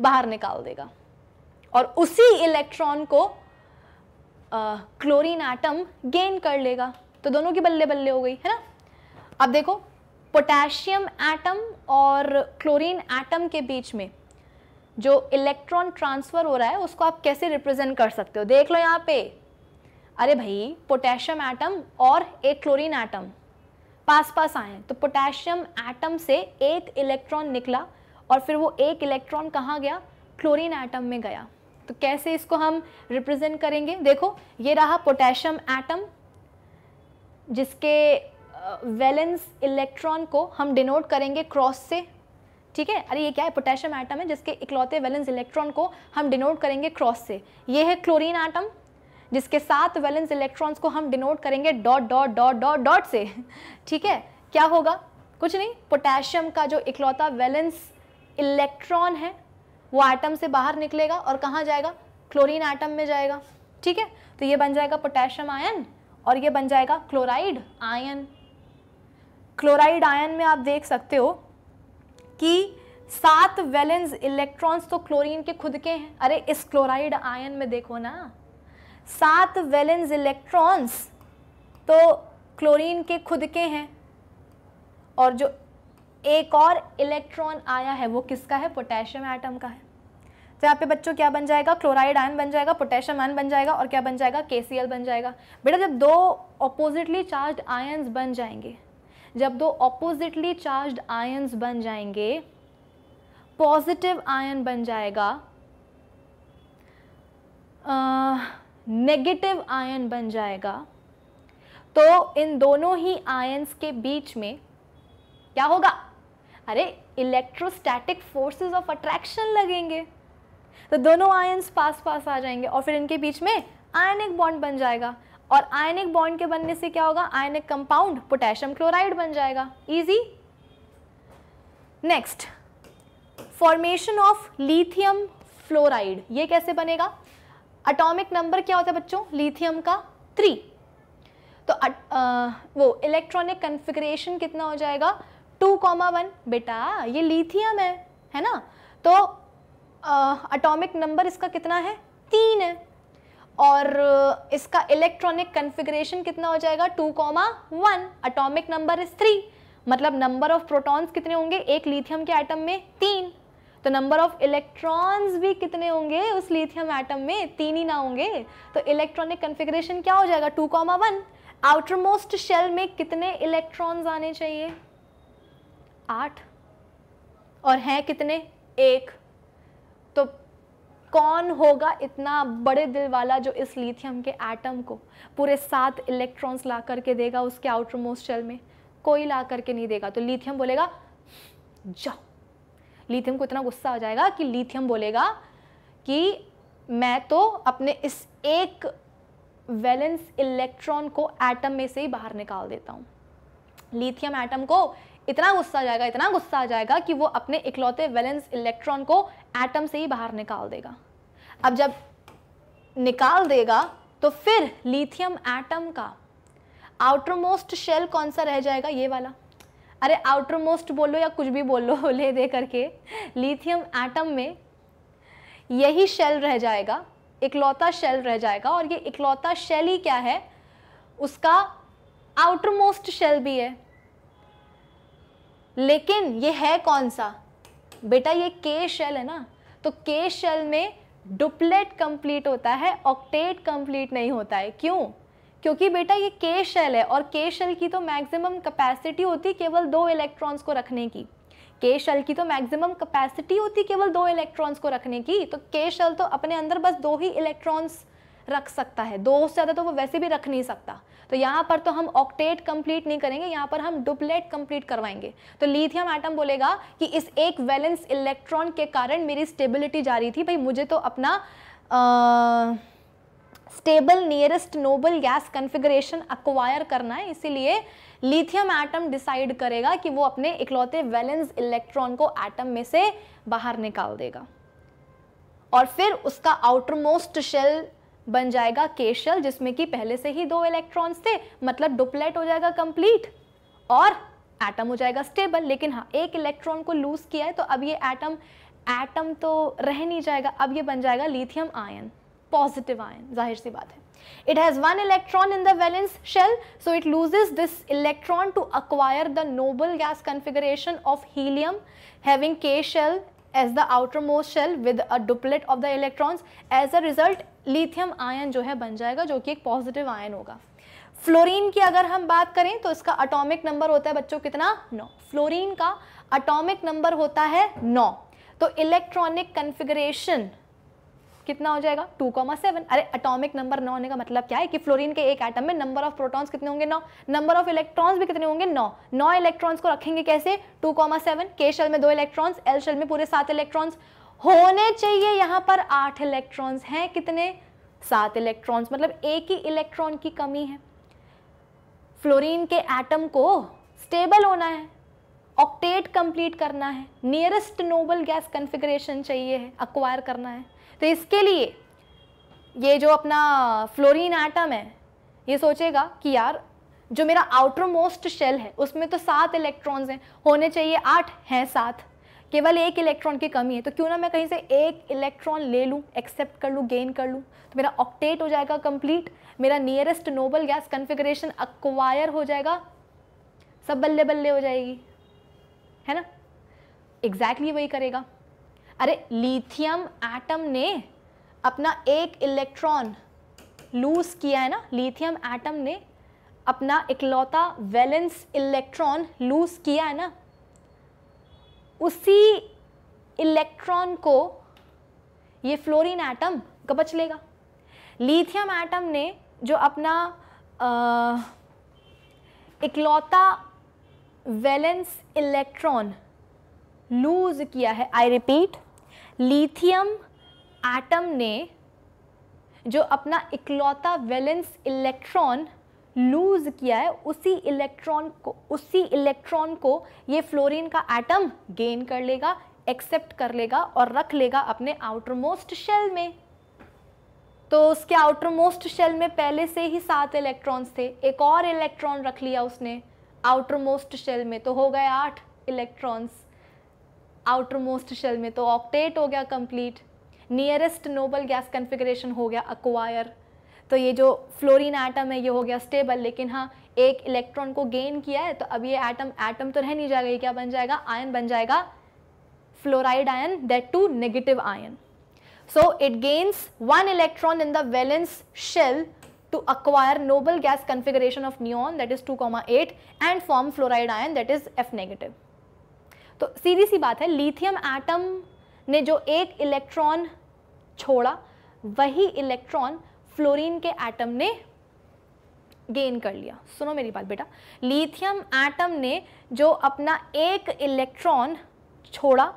[SPEAKER 1] बाहर निकाल देगा और उसी इलेक्ट्रॉन को क्लोरीन एटम गेन कर लेगा तो दोनों की बल्ले बल्ले हो गई है ना अब देखो पोटेशियम एटम और क्लोरीन एटम के बीच में जो इलेक्ट्रॉन ट्रांसफ़र हो रहा है उसको आप कैसे रिप्रेजेंट कर सकते हो देख लो यहाँ पे अरे भाई पोटेशियम एटम और एक क्लोरीन एटम पास पास आए तो पोटेशियम एटम से एक इलेक्ट्रॉन निकला और फिर वो एक इलेक्ट्रॉन कहाँ गया क्लोरीन एटम में गया तो कैसे इसको हम रिप्रेजेंट करेंगे देखो ये रहा पोटेशियम एटम जिसके वैलेंस इलेक्ट्रॉन को हम डिनोट करेंगे क्रॉस से ठीक है अरे ये क्या है पोटेशियम आइटम है जिसके इकलौते वैलेंस इलेक्ट्रॉन को हम डिनोट करेंगे क्रॉस से ये है क्लोरीन आइटम जिसके साथ वैलेंस इलेक्ट्रॉन्स को हम डिनोट करेंगे dot dot dot dot dot से ठीक है क्या होगा कुछ नहीं पोटेशियम का जो इकलौता वैलेंस इलेक्ट्रॉन है वो आइटम से बाहर निकलेगा और कहाँ जाएगा क्लोरीन आइटम में जाएगा ठीक है तो ये बन जाएगा पोटेशियम आयन और ये बन जाएगा क्लोराइड आयन क्लोराइड आयन में आप देख सकते हो कि सात वैलेंस इलेक्ट्रॉन्स तो क्लोरीन के खुद के हैं अरे इस क्लोराइड आयन में देखो ना सात वैलेंस इलेक्ट्रॉन्स तो क्लोरीन के खुद के हैं और जो एक और इलेक्ट्रॉन आया है वो किसका है पोटेशियम आइटम का है तो यहाँ पे बच्चों क्या बन जाएगा क्लोराइड आयन बन जाएगा पोटेशियम आयन बन जाएगा और क्या बन जाएगा के बन जाएगा बेटा जब दो अपोजिटली चार्ज आयन्स बन जाएंगे जब दो अपोजिटली चार्ज आयन्स बन जाएंगे पॉजिटिव आयन बन जाएगा नेगेटिव आयन बन जाएगा तो इन दोनों ही आयन्स के बीच में क्या होगा अरे इलेक्ट्रोस्टैटिक फोर्सेस ऑफ अट्रैक्शन लगेंगे तो दोनों आयंस पास पास आ जाएंगे और फिर इनके बीच में आयनिक बॉन्ड बन जाएगा और आयनिक बॉन्ड के बनने से क्या होगा आयनिक कंपाउंड पोटेशियम क्लोराइड बन जाएगा easy next formation of lithium fluoride ये कैसे बनेगा अटोमिक नंबर क्या होता है बच्चों लिथियम का थ्री तो आ, वो इलेक्ट्रॉनिक कन्फिग्रेशन कितना हो जाएगा टू कॉमा वन बेटा ये लिथियम है है ना तो अटोमिक नंबर इसका कितना है तीन है और इसका इलेक्ट्रॉनिक कन्फिग्रेशन कितना हो जाएगा two comma one atomic number is three मतलब नंबर ऑफ प्रोटॉन्स कितने होंगे एक लिथियम के आइटम में तीन तो नंबर ऑफ इलेक्ट्रॉन्स भी कितने होंगे उस लिथियम एटम में तीन ही ना होंगे तो इलेक्ट्रॉनिक कन्फिग्रेशन क्या हो जाएगा two comma one outermost shell में कितने इलेक्ट्रॉन्स आने चाहिए आठ और हैं कितने एक तो कौन होगा इतना बड़े दिल वाला जो इस लिथियम के एटम को पूरे सात इलेक्ट्रॉन्स ला करके देगा उसके आउटर मोस्ट शेल में कोई ला करके नहीं देगा तो लिथियम बोलेगा जा लिथियम को इतना गुस्सा हो जाएगा कि लिथियम बोलेगा कि मैं तो अपने इस एक वैलेंस इलेक्ट्रॉन को एटम में से ही बाहर निकाल देता हूँ लिथियम एटम को इतना गुस्सा आ जाएगा इतना गुस्सा आ जाएगा कि वो अपने इकलौते वैलेंस इलेक्ट्रॉन को एटम से ही बाहर निकाल देगा अब जब निकाल देगा तो फिर लिथियम एटम का आउटरमोस्ट शेल कौन सा रह जाएगा ये वाला अरे आउटरमोस्ट बोलो या कुछ भी बोलो ले दे करके लिथियम एटम में यही शेल रह जाएगा इकलौता शेल रह जाएगा और ये इकलौता शेल ही क्या है उसका आउटरमोस्ट शेल भी है लेकिन ये है कौन सा बेटा ये के शेल है ना तो के शेल में डुप्लेट कंप्लीट होता है ऑक्टेट कंप्लीट नहीं होता है क्यों क्योंकि बेटा ये के शेल है और के शेल की तो मैक्सिमम कैपेसिटी होती केवल दो इलेक्ट्रॉन्स को रखने की के शेल की तो मैक्सिमम कैपेसिटी होती केवल दो इलेक्ट्रॉन्स को रखने की तो के शेल तो अपने अंदर बस दो ही इलेक्ट्रॉन्स रख सकता है दो से ज़्यादा तो वो वैसे भी रख नहीं सकता तो यहाँ पर तो हम ऑक्टेट कंप्लीट नहीं करेंगे यहाँ पर हम डुप्लेट कंप्लीट करवाएंगे तो लीथियम एटम बोलेगा कि इस एक वैलेंस इलेक्ट्रॉन के कारण मेरी स्टेबिलिटी जा रही थी भाई मुझे तो अपना stable nearest noble gas configuration acquire करना है इसीलिए लिथियम एटम डिसाइड करेगा कि वो अपने इकलौते वैलेंस इलेक्ट्रॉन को एटम में से बाहर निकाल देगा और फिर उसका आउटर मोस्ट शेल बन जाएगा केशल जिसमें कि पहले से ही दो इलेक्ट्रॉन्स थे मतलब डुप्लेट हो जाएगा कंप्लीट और एटम हो जाएगा स्टेबल लेकिन हाँ एक इलेक्ट्रॉन को लूज किया है तो अब ये एटम एटम तो रह नहीं जाएगा अब ये बन जाएगा लिथियम आयन पॉजिटिव आयन जाहिर सी बात है it has one electron in the valence shell so it loses this electron to acquire the noble gas configuration of helium having K shell as the outermost shell with a duplet of the electrons as a result lithium ion जो है बन जाएगा जो कि एक positive ion होगा fluorine की अगर हम बात करें तो इसका अटोमिक नंबर होता है बच्चों कितना नौ फ्लोरीन का अटोमिक नंबर होता है नौ तो इलेक्ट्रॉनिक कन्फिग्रेशन कितना हो जाएगा टू कॉमा सेवन अरे अटोमिक नंबर नौ होने का मतलब क्या है कि फ्लोरीन के एक एटम में नंबर ऑफ प्रोटॉन्स कितने होंगे नौ नंबर ऑफ इलेक्ट्रॉन्स भी कितने होंगे नौ नौ इलेक्ट्रॉन्स को रखेंगे कैसे two comma seven K shell में दो इलेक्ट्रॉन्स एल शेल में पूरे सात इलेक्ट्रॉन्स होने चाहिए यहाँ पर आठ इलेक्ट्रॉन्स हैं कितने सात इलेक्ट्रॉन्स मतलब एक ही इलेक्ट्रॉन की कमी है फ्लोरीन के एटम को स्टेबल होना है ऑक्टेट कंप्लीट करना है नियरेस्ट नोबल गैस कन्फिग्रेशन चाहिए है अक्वायर करना है तो इसके लिए ये जो अपना फ्लोरीन एटम है ये सोचेगा कि यार जो मेरा आउटर मोस्ट शेल है उसमें तो सात इलेक्ट्रॉन्स हैं होने चाहिए आठ हैं सात केवल एक इलेक्ट्रॉन की कमी है तो क्यों ना मैं कहीं से एक इलेक्ट्रॉन ले लूँ एक्सेप्ट कर लूँ गेन कर लूँ तो मेरा ऑक्टेट हो जाएगा कंप्लीट मेरा nearest noble gas configuration acquire हो जाएगा सब बल्ले बल्ले हो जाएगी है ना एग्जैक्टली exactly वही करेगा अरे लिथियम एटम ने अपना एक इलेक्ट्रॉन लूज किया है ना लिथियम एटम ने अपना इकलौता वैलेंस इलेक्ट्रॉन लूज किया है ना उसी इलेक्ट्रॉन को ये फ्लोरीन एटम कपच लेगा लिथियम एटम ने जो अपना आ, इकलौता वैलेंस इलेक्ट्रॉन लूज किया है आई रिपीट लिथियम एटम ने जो अपना इकलौता वैलेंस इलेक्ट्रॉन लूज़ किया है उसी इलेक्ट्रॉन को उसी इलेक्ट्रॉन को ये फ्लोरीन का एटम गेन कर लेगा एक्सेप्ट कर लेगा और रख लेगा अपने आउटर मोस्ट शेल में तो उसके आउटर मोस्ट शेल में पहले से ही सात इलेक्ट्रॉन्स थे एक और इलेक्ट्रॉन रख लिया उसने आउटर मोस्ट शेल में तो हो गए आठ इलेक्ट्रॉन्स आउटर मोस्ट शेल में तो ऑक्टेट हो गया complete nearest noble gas configuration हो गया अक्वायर तो ये जो फ्लोरीन आइटम है ये हो गया स्टेबल लेकिन हाँ एक इलेक्ट्रॉन को गेन किया है तो अब ये आइटम आइटम तो रह नहीं जाएगा ये क्या बन जाएगा आयन बन जाएगा fluoride ion that too negative ion so it gains one electron in the valence shell to acquire noble gas configuration of neon that is two and form fluoride ion that is F negative तो सीधी सी बात है lithium atom ने जो एक electron छोड़ा वही इलेक्ट्रॉन फ्लोरीन के एटम ने गेन कर लिया सुनो मेरी बात बेटा लिथियम एटम ने जो अपना एक इलेक्ट्रॉन छोड़ा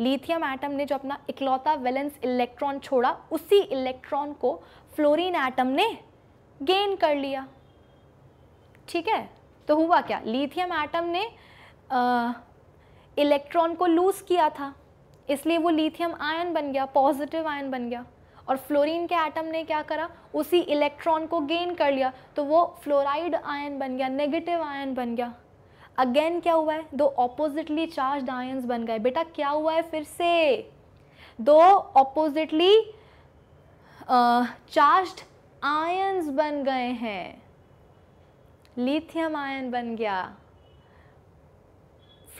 [SPEAKER 1] लिथियम एटम ने जो अपना इकलौता वैलेंस इलेक्ट्रॉन छोड़ा उसी इलेक्ट्रॉन को फ्लोरीन एटम ने गेन कर लिया ठीक है तो हुआ क्या लिथियम एटम ने इलेक्ट्रॉन को लूज़ किया था इसलिए वो लिथियम आयन बन गया पॉजिटिव आयन बन गया और फ्लोरीन के एटम ने क्या करा उसी इलेक्ट्रॉन को गेन कर लिया तो वो फ्लोराइड आयन बन गया नेगेटिव आयन बन गया अगेन क्या हुआ है दो ऑपोजिटली चार्ज आयन्स बन गए बेटा क्या हुआ है फिर से दो ऑपोजिटली चार्ज आयन्स बन गए हैं लिथियम आयन बन गया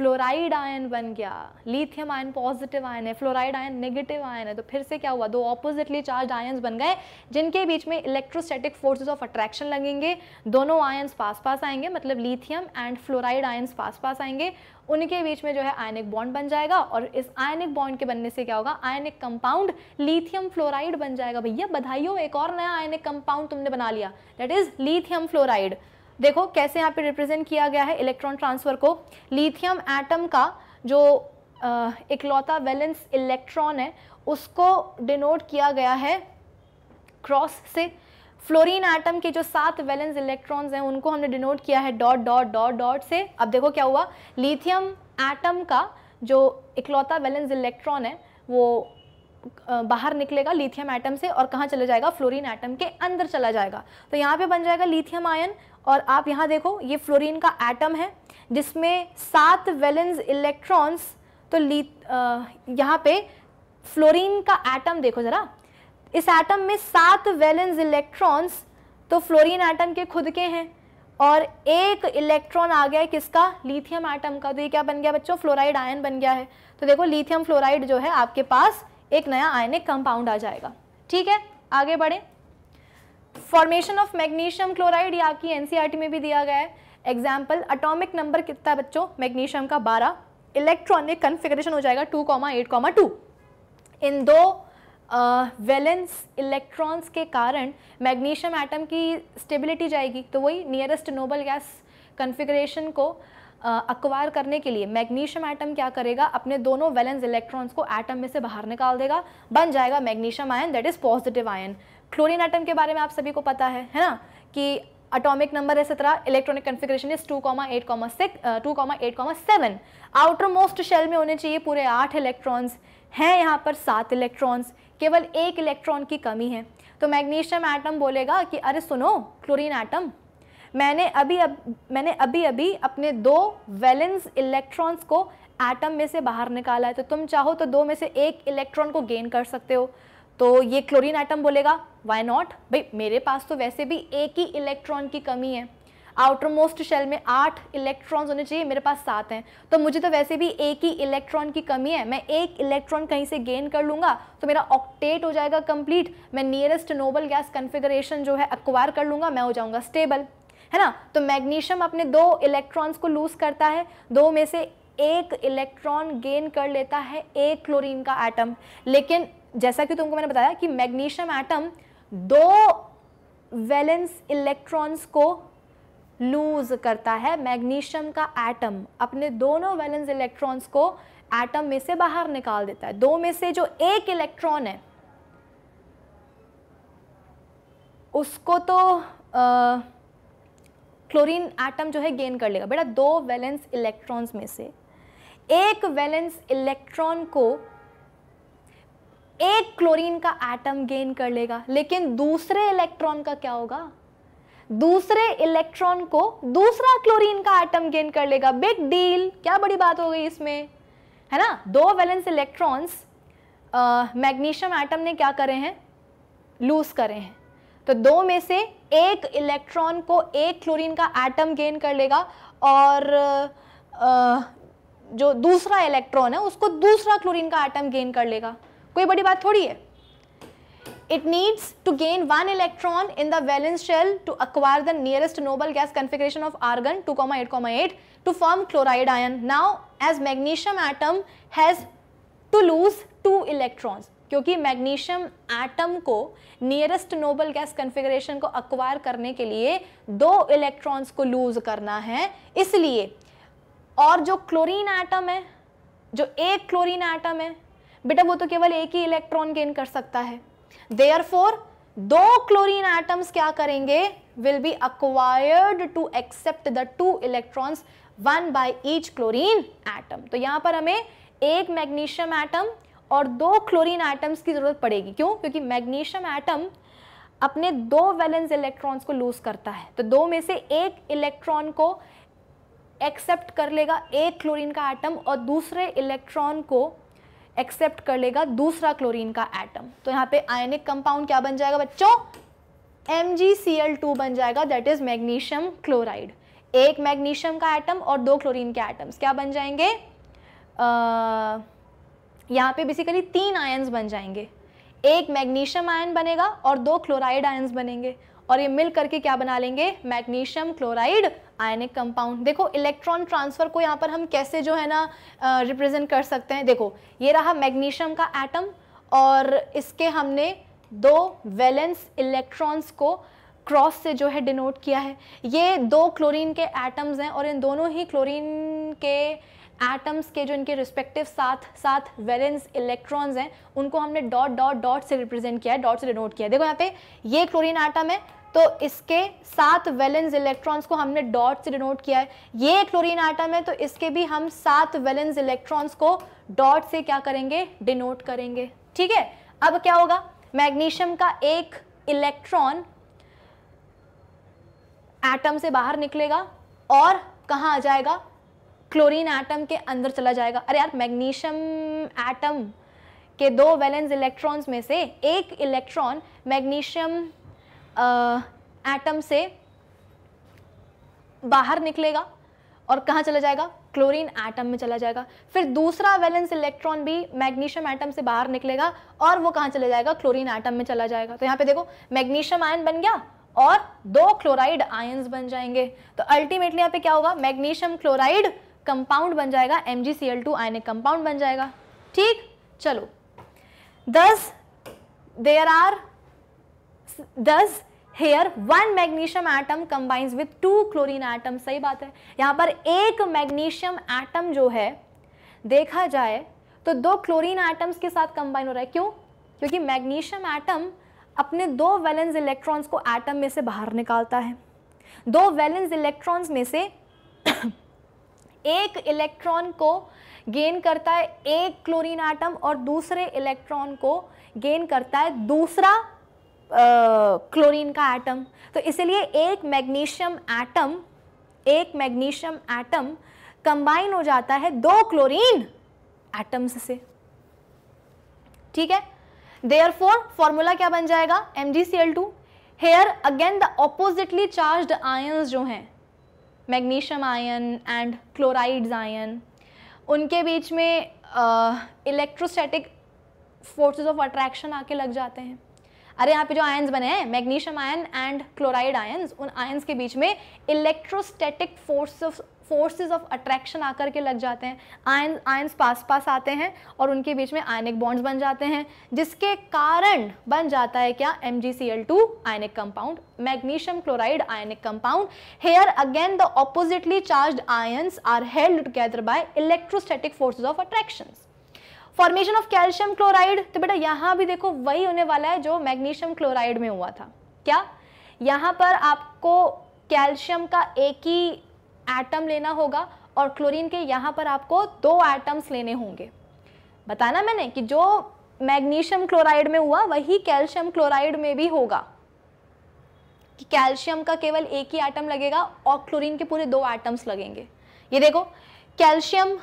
[SPEAKER 1] फ्लोराइड आयन बन गया लिथियम आयन पॉजिटिव आयन है फ्लोराइड आयन नेगेटिव आयन है तो फिर से क्या हुआ दो ऑपोजिटली चार्ज आयन बन गए जिनके बीच में इलेक्ट्रोस्टेटिक फोर्सेज ऑफ अट्रैक्शन लगेंगे दोनों आयन्स पास पास आएंगे मतलब लिथियम एंड फ्लोराइड आयन्स पास पास आएंगे उनके बीच में जो है आयनिक बॉन्ड बन जाएगा और इस आयनिक बॉन्ड के बनने से क्या होगा आयनिक कंपाउंड लिथियम फ्लोराइड बन जाएगा भैया बधाई हो एक और नया आयनिक कंपाउंड तुमने बना लिया दैट इज लिथियम फ्लोराइड देखो कैसे यहाँ पे रिप्रेजेंट किया गया है इलेक्ट्रॉन ट्रांसफर को लिथियम एटम का जो इकलौता वैलेंस इलेक्ट्रॉन है उसको डिनोट किया गया है क्रॉस से फ्लोरीन एटम के जो सात वैलेंस इलेक्ट्रॉन्स हैं उनको हमने डिनोट किया है डॉट डॉट डॉट डॉट से अब देखो क्या हुआ लिथियम एटम का जो इकलौता वैलेंस इलेक्ट्रॉन है वो बाहर निकलेगा लिथियम एटम से और कहाँ चला जाएगा फ्लोरीन एटम के अंदर चला जाएगा तो यहाँ पे बन जाएगा लिथियम आयन और आप यहाँ देखो ये फ्लोरीन का एटम है जिसमें सात वेलेंस इलेक्ट्रॉन्स तो ली यहाँ पे फ्लोरीन का एटम देखो ज़रा इस एटम में सात वेलेंस इलेक्ट्रॉन्स तो फ्लोरीन एटम के खुद के हैं और एक इलेक्ट्रॉन आ गया है किसका लिथियम एटम का तो ये क्या बन गया बच्चों फ्लोराइड आयन बन गया है तो देखो लिथियम फ्लोराइड जो है आपके पास एक नया आयनिक कंपाउंड आ जाएगा ठीक है आगे बढ़ें फॉर्मेशन ऑफ मैग्नीशियम क्लोराइड या कि एनसीईआरटी में भी दिया गया है एग्जाम्पल अटोमिक नंबर कितना बच्चों मैग्नीशियम का बारह इलेक्ट्रॉनिक कन्फिग्रेशन हो जाएगा two comma eight comma two इन दो वैलेंस इलेक्ट्रॉन्स के कारण मैग्नीशियम एटम की स्टेबिलिटी जाएगी तो वही नियरेस्ट नोबल गैस कन्फिग्रेशन को अक्वायर uh, करने के लिए मैग्नीशियम आइटम क्या करेगा अपने दोनों वैलेंस इलेक्ट्रॉन्स को एटम में से बाहर निकाल देगा बन जाएगा magnesium ion that is positive ion chlorine atom के बारे में आप सभी को पता है है ना कि अटोमिक नंबर है सत्रह electronic configuration is two comma eight comma six two comma eight comma seven outermost shell में होने चाहिए पूरे आठ इलेक्ट्रॉन्स हैं यहाँ पर सात इलेक्ट्रॉन्स केवल एक इलेक्ट्रॉन की कमी है तो मैग्नीशियम आइटम बोलेगा कि अरे सुनो क्लोरीन आइटम मैंने अभी अब मैंने अभी अभी अपने दो वैलेंस इलेक्ट्रॉन्स को एटम में से बाहर निकाला है तो तुम चाहो तो दो में से एक इलेक्ट्रॉन को गेन कर सकते हो तो ये क्लोरीन आइटम बोलेगा वाई नॉट भाई मेरे पास तो वैसे भी एक ही इलेक्ट्रॉन की कमी है आउटर मोस्ट शेल में आठ इलेक्ट्रॉन्स होने चाहिए मेरे पास सात हैं तो मुझे तो वैसे भी एक ही इलेक्ट्रॉन की कमी है मैं एक इलेक्ट्रॉन कहीं से गेन कर लूँगा तो मेरा ऑक्टेट हो जाएगा कंप्लीट मैं नियरेस्ट नोबल गैस कन्फिगरेशन जो है अक्वायर कर लूँगा मैं हो जाऊँगा स्टेबल है ना तो मैग्नीशियम अपने दो इलेक्ट्रॉन्स को लूज़ करता है दो में से एक इलेक्ट्रॉन गेन कर लेता है एक क्लोरीन का एटम लेकिन जैसा कि तुमको मैंने बताया कि मैग्नीशियम एटम दो वैलेंस इलेक्ट्रॉन्स को लूज करता है मैग्नीशियम का एटम अपने दोनों वैलेंस इलेक्ट्रॉन्स को एटम में से बाहर निकाल देता है दो में से जो एक इलेक्ट्रॉन है उसको तो क्लोरीन एटम जो है गेन कर लेगा बेटा दो वैलेंस इलेक्ट्रॉन्स में से एक वैलेंस इलेक्ट्रॉन को एक क्लोरीन का एटम गेन कर लेगा लेकिन दूसरे इलेक्ट्रॉन का क्या होगा दूसरे इलेक्ट्रॉन को दूसरा क्लोरीन का एटम गेन कर लेगा बिग डील क्या बड़ी बात हो गई इसमें है ना दो वैलेंस इलेक्ट्रॉन्स मैग्नीशियम एटम ने क्या करे हैं लूज करे हैं तो दो में से एक इलेक्ट्रॉन को एक क्लोरीन का एटम गेन कर लेगा और uh, uh, जो दूसरा इलेक्ट्रॉन है उसको दूसरा क्लोरीन का एटम गेन कर लेगा कोई बड़ी बात थोड़ी है it needs to gain one electron in the valence shell to acquire the nearest noble gas configuration of argon two comma eight comma eight to form chloride ion now as magnesium atom has to lose two electrons क्योंकि magnesium atom को nearest noble gas configuration को acquire करने के लिए दो electrons को loose करना है इसलिए और जो क्लोरीन एटम है जो एक क्लोरीन एटम है बेटा वो तो केवल एक ही इलेक्ट्रॉन गेन कर सकता है देयर फोर दो क्लोरीन एटम्स क्या करेंगे will be acquired to accept the two electrons one by each chlorine atom तो यहां पर हमें एक मैग्नीशियम एटम और दो क्लोरीन एटम्स की ज़रूरत पड़ेगी क्यों क्योंकि मैग्नीशियम एटम अपने दो वैलेंस इलेक्ट्रॉन्स को लूज करता है तो दो में से एक इलेक्ट्रॉन को एक्सेप्ट कर लेगा एक क्लोरीन का एटम और दूसरे इलेक्ट्रॉन को एक्सेप्ट कर लेगा दूसरा क्लोरीन का एटम तो यहाँ पे आयनिक कंपाउंड क्या बन जाएगा बच्चों टू बन जाएगा दैट इज मैग्नीशियम क्लोराइड एक मैग्नीशियम का एटम और दो क्लोरीन के एटम्स क्या बन जाएंगे यहाँ पे बेसिकली तीन आयन्स बन जाएंगे एक मैग्नीशियम आयन बनेगा और दो क्लोराइड आयन्स बनेंगे और ये मिल करके क्या बना लेंगे मैग्नीशियम क्लोराइड आयनिक कंपाउंड देखो इलेक्ट्रॉन ट्रांसफ़र को यहाँ पर हम कैसे जो है ना रिप्रेजेंट कर सकते हैं देखो ये रहा मैग्नीशियम का एटम और इसके हमने दो वैलेंस इलेक्ट्रॉन्स को क्रॉस से जो है डिनोट किया है ये दो क्लोरीन के एटम्स हैं और इन दोनों ही क्लोरीन के एटम्स के जो इनके रिस्पेक्टिव साथ साथ वैलेंस इलेक्ट्रॉन्स हैं उनको हमने डॉट डॉट डॉट से रिप्रेजेंट किया है डॉट से डिनोट किया है देखो यहाँ पे ये क्लोरीन एटम है तो इसके सात वैलेंस इलेक्ट्रॉन्स को हमने डॉट से डिनोट किया है ये क्लोरीन आइटम है तो इसके भी हम सात वैलेंस इलेक्ट्रॉन्स को डॉट से क्या करेंगे डिनोट करेंगे ठीक है अब क्या होगा मैग्नीशियम का एक इलेक्ट्रॉन एटम से बाहर निकलेगा और कहाँ आ जाएगा क्लोरीन एटम के अंदर चला जाएगा अरे यार मैग्नीशियम एटम के दो वैलेंस इलेक्ट्रॉन्स में से एक इलेक्ट्रॉन मैग्नीशियम एटम से बाहर निकलेगा और कहाँ चला जाएगा क्लोरीन एटम में चला जाएगा फिर दूसरा वैलेंस इलेक्ट्रॉन भी मैग्नीशियम एटम से बाहर निकलेगा और वो कहाँ चला जाएगा क्लोरीन एटम में चला जाएगा तो यहाँ पे देखो मैग्नीशियम आयन बन गया और दो क्लोराइड आयन्स बन जाएंगे तो अल्टीमेटली यहाँ पे क्या होगा मैग्नीशियम क्लोराइड कंपाउंड बन जाएगा M G C L two ionic compound बन जाएगा ठीक चलो thus there are thus here one magnesium atom combines with two chlorine atom सही बात है यहां पर एक मैग्नीशियम एटम जो है देखा जाए तो दो क्लोरीन एटम्स के साथ कंबाइन हो रहा है क्यों क्योंकि मैग्नीशियम एटम अपने दो वैलेंस इलेक्ट्रॉन्स को एटम में से बाहर निकालता है दो वैलेंस इलेक्ट्रॉन्स में से एक इलेक्ट्रॉन को गेन करता है एक क्लोरीन एटम और दूसरे इलेक्ट्रॉन को गेन करता है दूसरा क्लोरीन का एटम तो इसलिए एक मैग्नीशियम एटम एक मैग्नीशियम एटम कंबाइन हो जाता है दो क्लोरीन एटम्स से ठीक है देयर फोर फॉर्मूला क्या बन जाएगा M G C L two here again the oppositely charge ions जो हैं magnesium ion and chlorides ion उनके बीच में इलेक्ट्रोस्टैटिक फोर्सेस ऑफ अट्रैक्शन आके लग जाते हैं अरे यहाँ पे जो आयन्स बने हैं magnesium ion and chloride ions उन आयन्स के बीच में electrostatic force forces of attraction आकर के लग जाते हैं आयन आयन्स पास पास आते हैं और उनके बीच में आयनिक बॉन्ड्स बन जाते हैं जिसके कारण बन जाता है क्या M G C L two ionic compound magnesium chloride ionic compound here again the oppositely charge ions are held together by electrostatic forces of attractions formation of calcium chloride तो बेटा यहां भी देखो वही होने वाला है जो मैग्नीशियम क्लोराइड में हुआ था क्या यहां पर आपको कैल्शियम का एक ही एटम लेना होगा और क्लोरीन के यहां पर आपको दो एटम्स लेने होंगे बताना मैंने कि जो मैग्नीशियम क्लोराइड में हुआ वही कैल्शियम क्लोराइड में भी होगा कि कैल्शियम का केवल एक ही आइटम लगेगा और क्लोरीन के पूरे दो एटम्स लगेंगे ये देखो कैल्शियम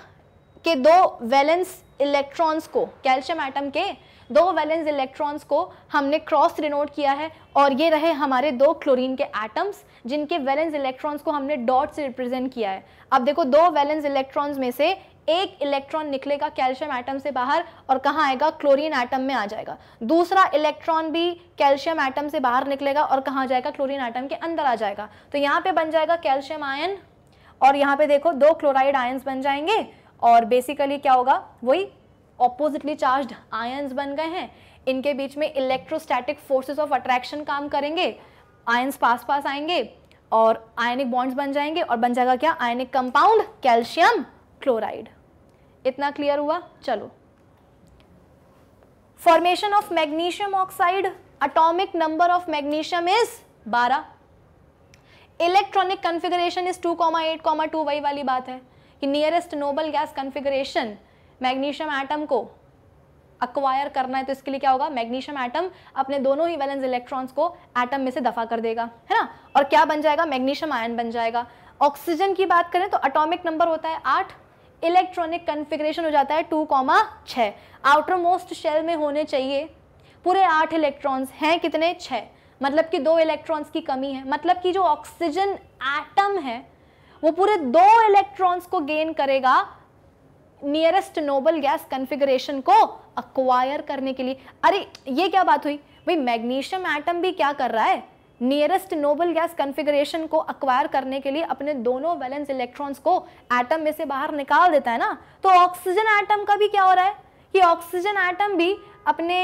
[SPEAKER 1] के दो वैलेंस इलेक्ट्रॉन्स को कैल्शियम आइटम के दो वैलेंस इलेक्ट्रॉन्स को हमने क्रॉस रिनोट किया है और ये रहे हमारे दो क्लोरीन के एटम्स जिनके वैलेंस इलेक्ट्रॉन्स को हमने डॉट से रिप्रेजेंट किया है अब देखो दो वैलेंस इलेक्ट्रॉन्स में से एक इलेक्ट्रॉन निकलेगा कैल्शियम आइटम से बाहर और कहाँ आएगा क्लोरीन आइटम में आ जाएगा दूसरा इलेक्ट्रॉन भी कैल्शियम आइटम से बाहर निकलेगा और कहाँ जाएगा क्लोरीन आइटम के अंदर आ जाएगा तो यहाँ पे बन जाएगा कैल्शियम आयन और यहाँ पे देखो दो क्लोराइड आयन्स बन जाएंगे और बेसिकली क्या होगा वही ऑपोजिटली चार्ज आयन्स बन गए हैं इनके बीच में इलेक्ट्रोस्टैटिक फोर्सेस ऑफ अट्रैक्शन काम करेंगे आयन्स पास पास आएंगे और आयनिक बॉन्ड्स बन जाएंगे और बन जाएगा क्या आयनिक कंपाउंड कैल्शियम क्लोराइड इतना क्लियर हुआ चलो formation of magnesium oxide atomic number of magnesium is 12 electronic configuration is 2.8.2 वही वाली बात है कि nearest noble gas configuration magnesium atom को अक्वायर करना है तो इसके लिए क्या होगा मैग्नीशियम एटम अपने दोनों ही वैलेंस इलेक्ट्रॉन्स को एटम में से दफा कर देगा है ना और क्या बन जाएगा मैग्नीशियम आयन बन जाएगा ऑक्सीजन की बात करें तो अटोमिक नंबर होता है आठ इलेक्ट्रॉनिक कन्फिग्रेशन हो जाता है टू कॉमा छः आउटर मोस्ट शेल में होने चाहिए पूरे आठ इलेक्ट्रॉन्स हैं कितने छः मतलब कि दो इलेक्ट्रॉन्स की कमी है मतलब कि जो ऑक्सीजन एटम है वो पूरे दो इलेक्ट्रॉन्स को गेन करेगा नियरेस्ट नोबल गैस कन्फिग्रेशन को अक्वायर करने के लिए अरे ये क्या बात हुई भाई मैग्नीशियम एटम भी क्या कर रहा है नियरेस्ट नोबल गैस कन्फिग्रेशन को अक्वायर करने के लिए अपने दोनों वैलेंस इलेक्ट्रॉन्स को एटम में से बाहर निकाल देता है ना तो ऑक्सीजन एटम का भी क्या हो रहा है कि ऑक्सीजन एटम भी अपने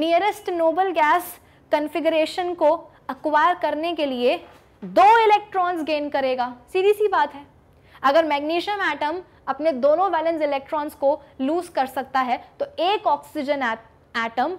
[SPEAKER 1] नियरेस्ट नोबल गैस कन्फिग्रेशन को अक्वायर करने के लिए दो इलेक्ट्रॉन्स गेन करेगा सीधी सी बात है अगर मैग्नीशियम एटम अपने दोनों वैलेंस इलेक्ट्रॉन्स को लूज कर सकता है तो एक ऑक्सीजन एटम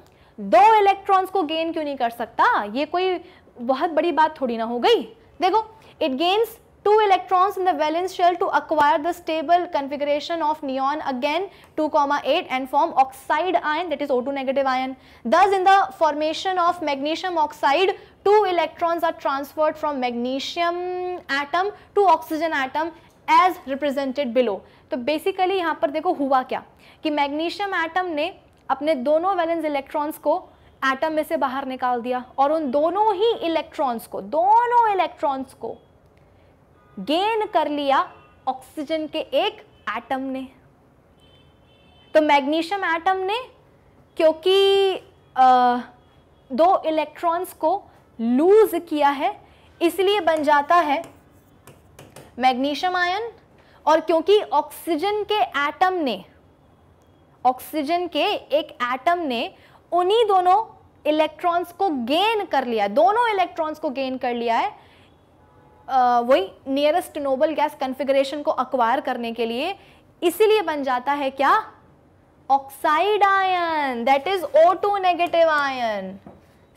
[SPEAKER 1] दो इलेक्ट्रॉन्स को गेन क्यों नहीं कर सकता ये कोई बहुत बड़ी बात थोड़ी ना हो गई देखो it gains two electrons in the valence shell to acquire the stable configuration of neon again 2,8 and form oxide ion that is O2 negative ion. Thus in the formation of magnesium oxide two electrons are transferred from magnesium atom to oxygen atom as represented below. तो basically यहाँ पर देखो हुआ क्या कि magnesium atom ने अपने दोनों valence electrons को एटम में से बाहर निकाल दिया और उन दोनों ही इलेक्ट्रॉन्स को दोनों इलेक्ट्रॉन्स को गेन कर लिया ऑक्सीजन के एक एटम ने तो मैग्नीशियम एटम ने क्योंकि आ, दो इलेक्ट्रॉन्स को लूज किया है इसलिए बन जाता है मैग्नीशियम आयन और क्योंकि ऑक्सीजन के एटम ने ऑक्सीजन के एक एटम ने उन्हीं दोनों इलेक्ट्रॉन्स को गेन कर लिया दोनों इलेक्ट्रॉन्स को गेन कर लिया है वही नियरेस्ट नोबल गैस कन्फिग्रेशन को अक्वायर करने के लिए इसीलिए बन जाता है क्या oxide ion that is O two negative ion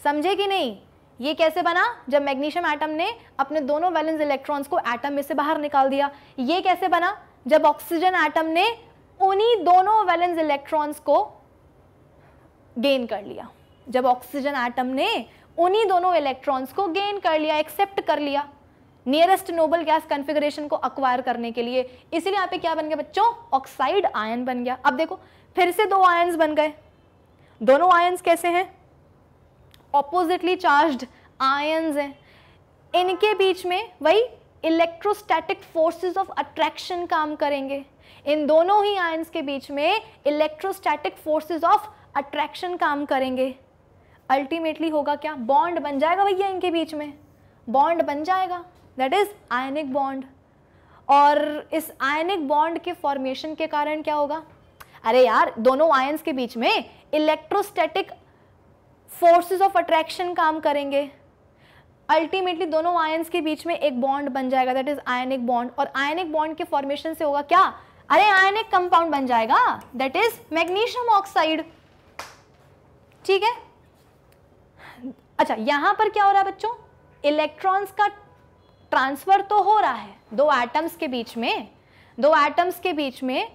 [SPEAKER 1] समझे कि नहीं ये कैसे बना जब मैग्नीशियम एटम ने अपने दोनों वैलेंस इलेक्ट्रॉन्स को एटम में से बाहर निकाल दिया ये कैसे बना जब ऑक्सीजन एटम ने उन्हीं दोनों वैलेंस इलेक्ट्रॉन्स को गेन कर लिया जब ऑक्सीजन एटम ने उन्हीं दोनों इलेक्ट्रॉन्स को गेन कर लिया एक्सेप्ट कर लिया नियरेस्ट नोबल गैस कन्फिगरेशन को अक्वायर करने के लिए इसीलिए यहाँ पे क्या बन गया बच्चों ऑक्साइड आयन बन गया अब देखो फिर से दो आयन्स बन गए दोनों आयन्स कैसे हैं ऑपोजिटली चार्ज्ड आयन्स हैं इनके बीच में वही इलेक्ट्रोस्टैटिक फोर्सेस ऑफ अट्रैक्शन काम करेंगे इन दोनों ही आयन्स के बीच में इलेक्ट्रोस्टैटिक फोर्सेस ऑफ अट्रैक्शन काम करेंगे अल्टीमेटली होगा क्या बॉन्ड बन जाएगा भैया इनके बीच में बॉन्ड बन जाएगा दैट इज़ आयनिक बॉन्ड और इस आयनिक बॉन्ड के फॉर्मेशन के कारण क्या होगा अरे यार दोनों आयन्स के बीच में इलेक्ट्रोस्टैटिक फोर्सेस ऑफ अट्रैक्शन काम करेंगे अल्टीमेटली दोनों आयन्स के बीच में एक बॉन्ड बन जाएगा दैट इज आयनिक बॉन्ड और आयनिक बॉन्ड के फॉर्मेशन से होगा क्या अरे आयनिक कंपाउंड बन जाएगा दैट इज मैग्नीशियम ऑक्साइड ठीक है अच्छा यहां पर क्या हो रहा है बच्चों इलेक्ट्रॉन्स का ट्रांसफ़र तो हो रहा है दो एटम्स के बीच में दो एटम्स के बीच में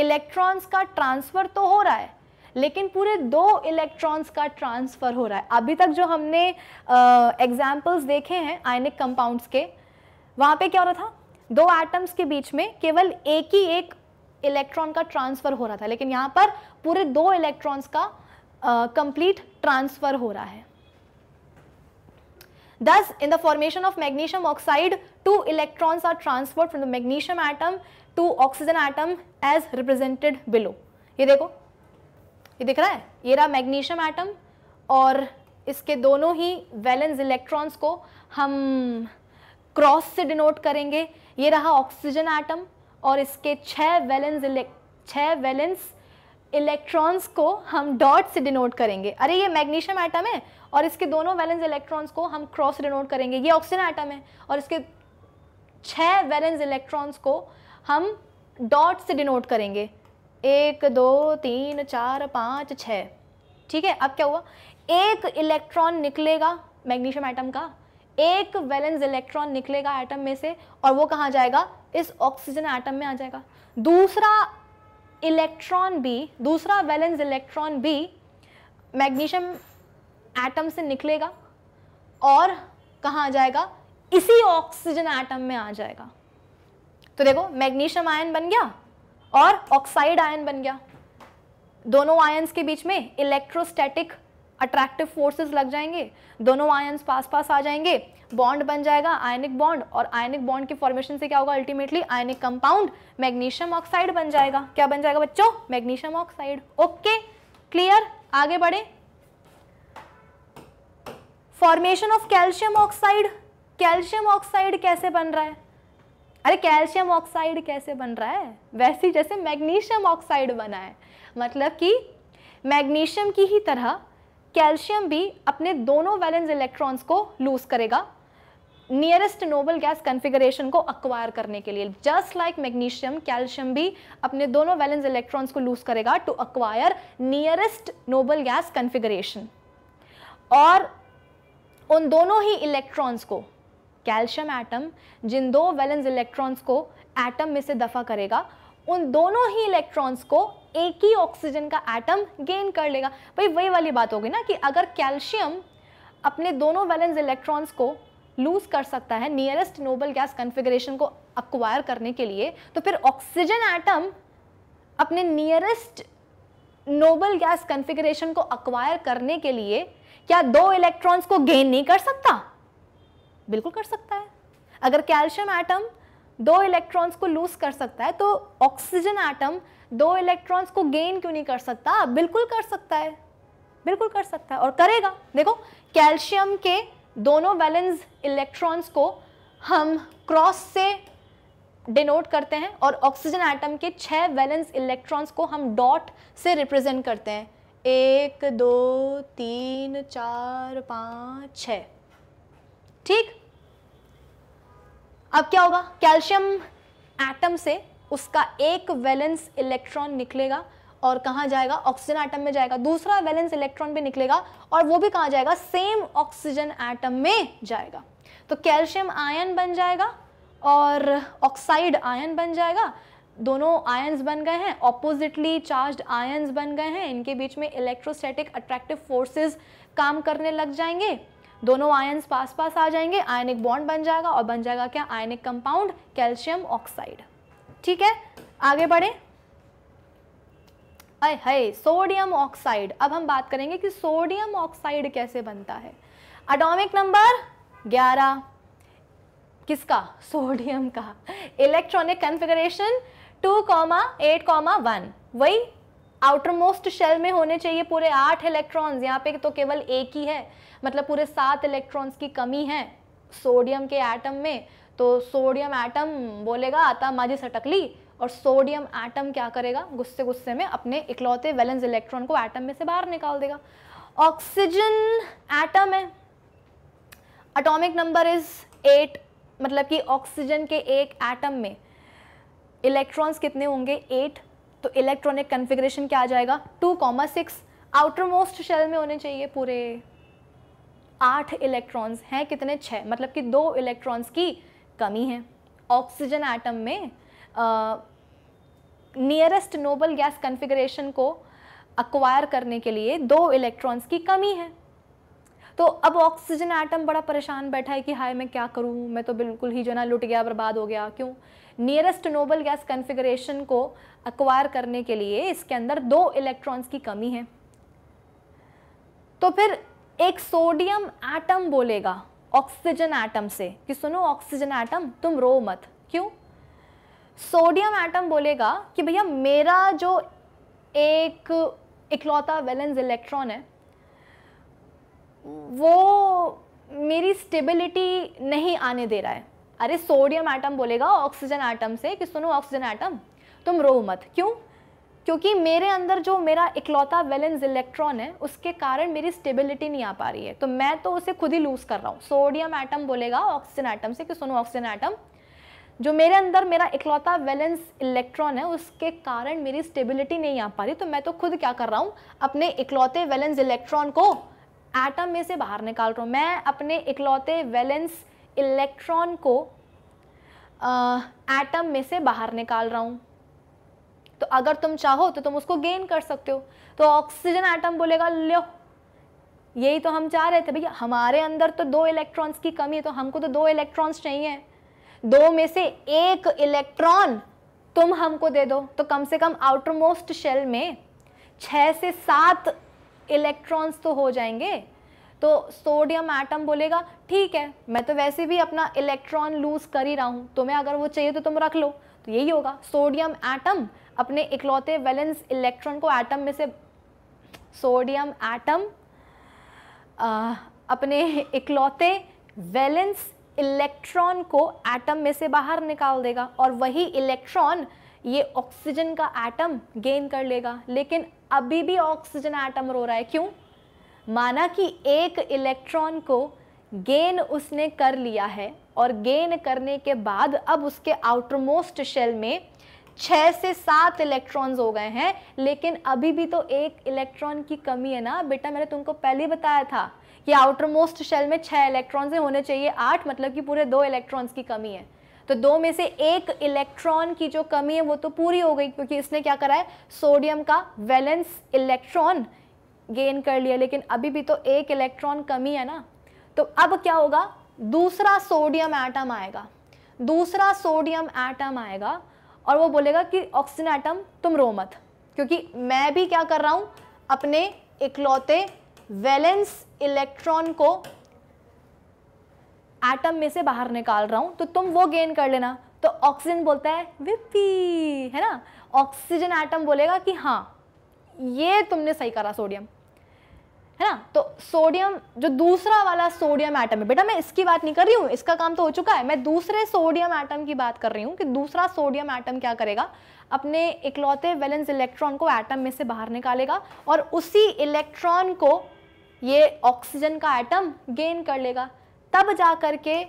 [SPEAKER 1] इलेक्ट्रॉन्स का ट्रांसफ़र तो हो रहा है लेकिन पूरे दो इलेक्ट्रॉन्स का ट्रांसफ़र हो रहा है अभी तक जो हमने एग्जाम्पल्स देखे हैं आयनिक कंपाउंड्स के वहाँ पे क्या हो रहा था दो एटम्स के बीच में केवल एक ही एक इलेक्ट्रॉन का ट्रांसफ़र हो रहा था लेकिन यहाँ पर पूरे दो इलेक्ट्रॉन्स का कंप्लीट uh, ट्रांसफ़र हो रहा है Thus, in the formation of magnesium oxide, two electrons are transferred from the magnesium atom to oxygen atom as represented below. ये देखो ये दिख रहा है ये रहा मैग्नीशियम एटम और इसके दोनों ही वैलेंस इलेक्ट्रॉन्स को हम क्रॉस से डिनोट करेंगे ये रहा ऑक्सीजन एटम और इसके छः वैलेंस छः वैलेंस इलेक्ट्रॉन्स को हम डॉट से डिनोट करेंगे अरे ये मैग्नीशियम एटम है और इसके दोनों वैलेंस इलेक्ट्रॉन्स को हम क्रॉस डिनोट करेंगे ये ऑक्सीजन आइटम है और इसके छः वैलेंस इलेक्ट्रॉन्स को हम डॉट से डिनोट करेंगे एक दो तीन चार पाँच छ ठीक है अब क्या हुआ एक इलेक्ट्रॉन निकलेगा मैग्नीशियम आइटम का एक वैलेंस इलेक्ट्रॉन निकलेगा आइटम में से और वो कहाँ जाएगा इस ऑक्सीजन आइटम में आ जाएगा दूसरा इलेक्ट्रॉन भी दूसरा वैलेंस इलेक्ट्रॉन भी मैग्नीशियम एटम से निकलेगा और कहाँ जाएगा इसी ऑक्सीजन एटम में आ जाएगा तो देखो मैग्नीशियम आयन बन गया और ऑक्साइड आयन बन गया दोनों आयन्स के बीच में इलेक्ट्रोस्टैटिक अट्रैक्टिव फोर्सेस लग जाएंगे दोनों आयन्स पास पास आ जाएंगे बॉन्ड बन जाएगा आयनिक बॉन्ड और आयनिक बॉन्ड के फॉर्मेशन से क्या होगा ultimately ionic compound magnesium oxide बन जाएगा क्या बन जाएगा बच्चों मैग्नीशियम ऑक्साइड ओके क्लियर आगे बढ़े formation of calcium oxide calcium oxide कैसे बन रहा है अरे कैल्शियम ऑक्साइड कैसे बन रहा है वैसे जैसे मैग्नीशियम ऑक्साइड बना है मतलब कि मैग्नीशियम की ही तरह कैल्शियम भी अपने दोनों वैलेंस इलेक्ट्रॉन्स को लूज करेगा नियरेस्ट नोबल गैस कन्फिगरेशन को अक्वायर करने के लिए जस्ट लाइक मैग्नीशियम कैल्शियम भी अपने दोनों वैलेंस इलेक्ट्रॉन्स को लूज करेगा to acquire nearest noble gas configuration और उन दोनों ही इलेक्ट्रॉन्स को कैल्शियम एटम जिन दो वैलेंस इलेक्ट्रॉन्स को एटम में से दफा करेगा उन दोनों ही इलेक्ट्रॉन्स को एक ही ऑक्सीजन का एटम गेन कर लेगा भाई वही वाली बात होगी ना कि अगर कैल्शियम अपने दोनों वैलेंस इलेक्ट्रॉन्स को लूज कर सकता है नियरेस्ट नोबल गैस कन्फिग्रेशन को अक्वायर करने के लिए तो फिर ऑक्सीजन एटम अपने नियरेस्ट नोबल गैस कन्फिग्रेशन को अक्वायर करने के लिए क्या दो इलेक्ट्रॉन्स को गेन नहीं कर सकता बिल्कुल कर सकता है अगर कैल्शियम एटम दो इलेक्ट्रॉन्स को लूज कर सकता है तो ऑक्सीजन एटम दो इलेक्ट्रॉन्स को गेन क्यों नहीं कर सकता बिल्कुल कर सकता है बिल्कुल कर सकता है और करेगा देखो कैल्शियम के दोनों वैलेंस इलेक्ट्रॉन्स को हम क्रॉस से डिनोट करते हैं और ऑक्सीजन एटम के छह वैलेंस इलेक्ट्रॉन्स को हम डॉट से रिप्रेजेंट करते हैं एक दो तीन चार पाँच छ ठीक अब क्या होगा कैल्शियम एटम से उसका एक वैलेंस इलेक्ट्रॉन निकलेगा और कहाँ जाएगा ऑक्सीजन एटम में जाएगा दूसरा वैलेंस इलेक्ट्रॉन भी निकलेगा और वो भी कहाँ जाएगा सेम ऑक्सीजन एटम में जाएगा तो कैल्शियम आयन बन जाएगा और ऑक्साइड आयन बन जाएगा दोनों आयन्स बन गए हैं ऑपोजिटली चार्ज्ड आयन्स बन गए हैं इनके बीच में इलेक्ट्रोस्टैटिक अट्रैक्टिव फोर्सेस काम करने लग जाएंगे दोनों आयन्स पास पास आ जाएंगे आयनिक बॉन्ड बन जाएगा और बन जाएगा क्या आयनिक कंपाउंड कैल्शियम ऑक्साइड ठीक है आगे बढ़े अय है सोडियम ऑक्साइड अब हम बात करेंगे कि सोडियम ऑक्साइड कैसे बनता है अटोमिक नंबर ग्यारह किसका सोडियम का electronic configuration two comma eight comma one वही आउटर मोस्ट शेल में होने चाहिए पूरे आठ इलेक्ट्रॉन्स यहाँ पे तो केवल एक ही है मतलब पूरे सात इलेक्ट्रॉन्स की कमी है सोडियम के एटम में तो सोडियम एटम बोलेगा आता माजी सटकली और सोडियम एटम क्या करेगा गुस्से गुस्से में अपने इकलौते वैलेंस इलेक्ट्रॉन को एटम में से बाहर निकाल देगा ऑक्सीजन एटम है अटोमिक नंबर इज एट मतलब कि ऑक्सीजन के एक एटम में इलेक्ट्रॉन्स कितने होंगे एट तो इलेक्ट्रॉनिक कन्फिग्रेशन क्या आ जाएगा two comma six outermost shell में होने चाहिए पूरे आठ इलेक्ट्रॉन्स हैं कितने छः मतलब कि दो इलेक्ट्रॉन्स की कमी है ऑक्सीजन एटम में नियरेस्ट नोबल गैस कन्फिग्रेशन को अक्वायर करने के लिए दो इलेक्ट्रॉन्स की कमी है तो अब ऑक्सीजन एटम बड़ा परेशान बैठा है कि हाय मैं क्या करूं मैं तो बिल्कुल ही जो ना लुट गया बर्बाद हो गया क्यों नियरेस्ट नोबल गैस कन्फिग्रेशन को अक्वायर करने के लिए इसके अंदर दो इलेक्ट्रॉन्स की कमी है तो फिर एक सोडियम एटम बोलेगा ऑक्सीजन एटम से कि सुनो ऑक्सीजन एटम तुम रो मत क्यों सोडियम एटम बोलेगा कि भैया मेरा जो एक इकलौता वैलेंस इलेक्ट्रॉन है वो मेरी स्टेबिलिटी नहीं आने दे रहा है अरे सोडियम आइटम बोलेगा ऑक्सीजन आइटम से कि सुनो ऑक्सीजन आइटम तुम रो मत क्यों क्योंकि मेरे अंदर जो मेरा इकलौता वैलेंस इलेक्ट्रॉन है उसके कारण मेरी स्टेबिलिटी नहीं आ पा रही है तो मैं तो उसे खुद ही लूज़ कर रहा हूँ सोडियम आइटम बोलेगा ऑक्सीजन आइटम से कि सुनो ऑक्सीजन आइटम जो मेरे अंदर मेरा इकलौता वैलेंस इलेक्ट्रॉन है उसके कारण मेरी स्टेबिलिटी नहीं आ पा रही तो मैं तो खुद क्या कर रहा हूँ अपने इकलौते वैलेंस इलेक्ट्रॉन को एटम में से बाहर निकाल रहा हूँ मैं अपने इकलौते वैलेंस इलेक्ट्रॉन को एटम में से बाहर निकाल रहा हूँ तो अगर तुम चाहो तो तुम उसको गेन कर सकते हो तो ऑक्सीजन एटम बोलेगा लो यही तो हम चाह रहे थे भैया हमारे अंदर तो दो इलेक्ट्रॉन्स की कमी है तो हमको तो दो इलेक्ट्रॉन्स चाहिए दो में से एक इलेक्ट्रॉन तुम हमको दे दो तो कम से कम आउटर मोस्ट शेल में छः से सात इलेक्ट्रॉन्स तो हो जाएंगे तो सोडियम एटम बोलेगा ठीक है मैं तो वैसे भी अपना इलेक्ट्रॉन लूज़ कर ही रहा हूँ तुम्हें अगर वो चाहिए तो तुम रख लो तो यही होगा सोडियम एटम अपने इकलौते वैलेंस इलेक्ट्रॉन को एटम में से सोडियम एटम अपने इकलौते वैलेंस इलेक्ट्रॉन को एटम में से बाहर निकाल देगा और वही इलेक्ट्रॉन ये ऑक्सीजन का एटम गेन कर लेगा लेकिन अभी भी ऑक्सीजन एटम रो रहा है क्यों माना कि एक इलेक्ट्रॉन को गेन उसने कर लिया है और गेन करने के बाद अब उसके आउटरमोस्ट शेल में छः से सात इलेक्ट्रॉन्स हो गए हैं लेकिन अभी भी तो एक इलेक्ट्रॉन की कमी है ना बेटा मैंने तुमको पहले बताया था कि आउटर मोस्ट शेल में छः इलेक्ट्रॉन्स होने चाहिए आठ मतलब कि पूरे दो इलेक्ट्रॉन्स की कमी है तो दो में से एक इलेक्ट्रॉन की जो कमी है वो तो पूरी हो गई क्योंकि इसने क्या करा है सोडियम का वैलेंस इलेक्ट्रॉन गेन कर लिया लेकिन अभी भी तो एक इलेक्ट्रॉन कमी है ना तो अब क्या होगा दूसरा सोडियम एटम आएगा दूसरा सोडियम एटम आएगा और वो बोलेगा कि ऑक्सीजन एटम तुम रो मत क्योंकि मैं भी क्या कर रहा हूँ अपने इकलौते वैलेंस इलेक्ट्रॉन को एटम में से बाहर निकाल रहा हूँ तो तुम वो गेन कर लेना तो ऑक्सीजन बोलता है विपी है ना ऑक्सीजन एटम बोलेगा कि हाँ ये तुमने सही करा सोडियम है ना तो सोडियम जो दूसरा वाला सोडियम एटम है बेटा मैं इसकी बात नहीं कर रही हूँ इसका काम तो हो चुका है मैं दूसरे सोडियम एटम की बात कर रही हूँ कि दूसरा सोडियम एटम क्या करेगा अपने इकलौते वैलेंस इलेक्ट्रॉन को एटम में से बाहर निकालेगा और उसी इलेक्ट्रॉन को ये ऑक्सीजन का एटम गेन कर लेगा तब जा कर के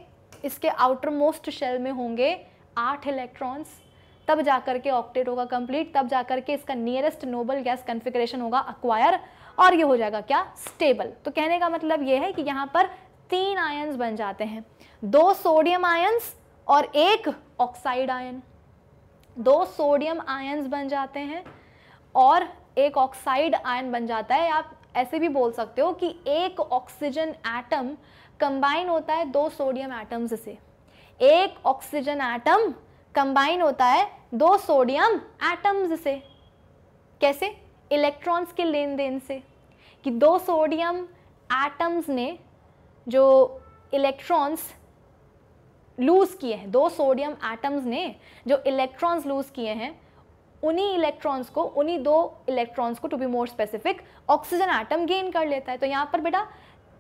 [SPEAKER 1] इसके आउटर मोस्ट शेल में होंगे आठ इलेक्ट्रॉन्स तब जा के ऑक्टेट होगा कंप्लीट तब जा के इसका नियरेस्ट नोबल गैस कन्फिग्रेशन होगा अक्वायर और ये हो जाएगा क्या स्टेबल तो कहने का मतलब ये है कि यहाँ पर तीन आयन्स बन जाते हैं दो सोडियम आयन्स और एक ऑक्साइड आयन दो सोडियम आयन्स बन जाते हैं और एक ऑक्साइड आयन बन जाता है आप ऐसे भी बोल सकते हो कि एक ऑक्सीजन एटम कंबाइन होता है दो सोडियम एटम्स से एक ऑक्सीजन एटम कंबाइन होता है दो सोडियम एटम्स से कैसे इलेक्ट्रॉन्स के लेन देन से कि दो सोडियम एटम्स ने जो इलेक्ट्रॉन्स लूज़ किए हैं दो सोडियम एटम्स ने जो इलेक्ट्रॉन्स लूज़ किए हैं उन्हीं इलेक्ट्रॉन्स को उन्हीं दो इलेक्ट्रॉन्स को to be more specific oxygen atom gain कर लेता है तो यहाँ पर बेटा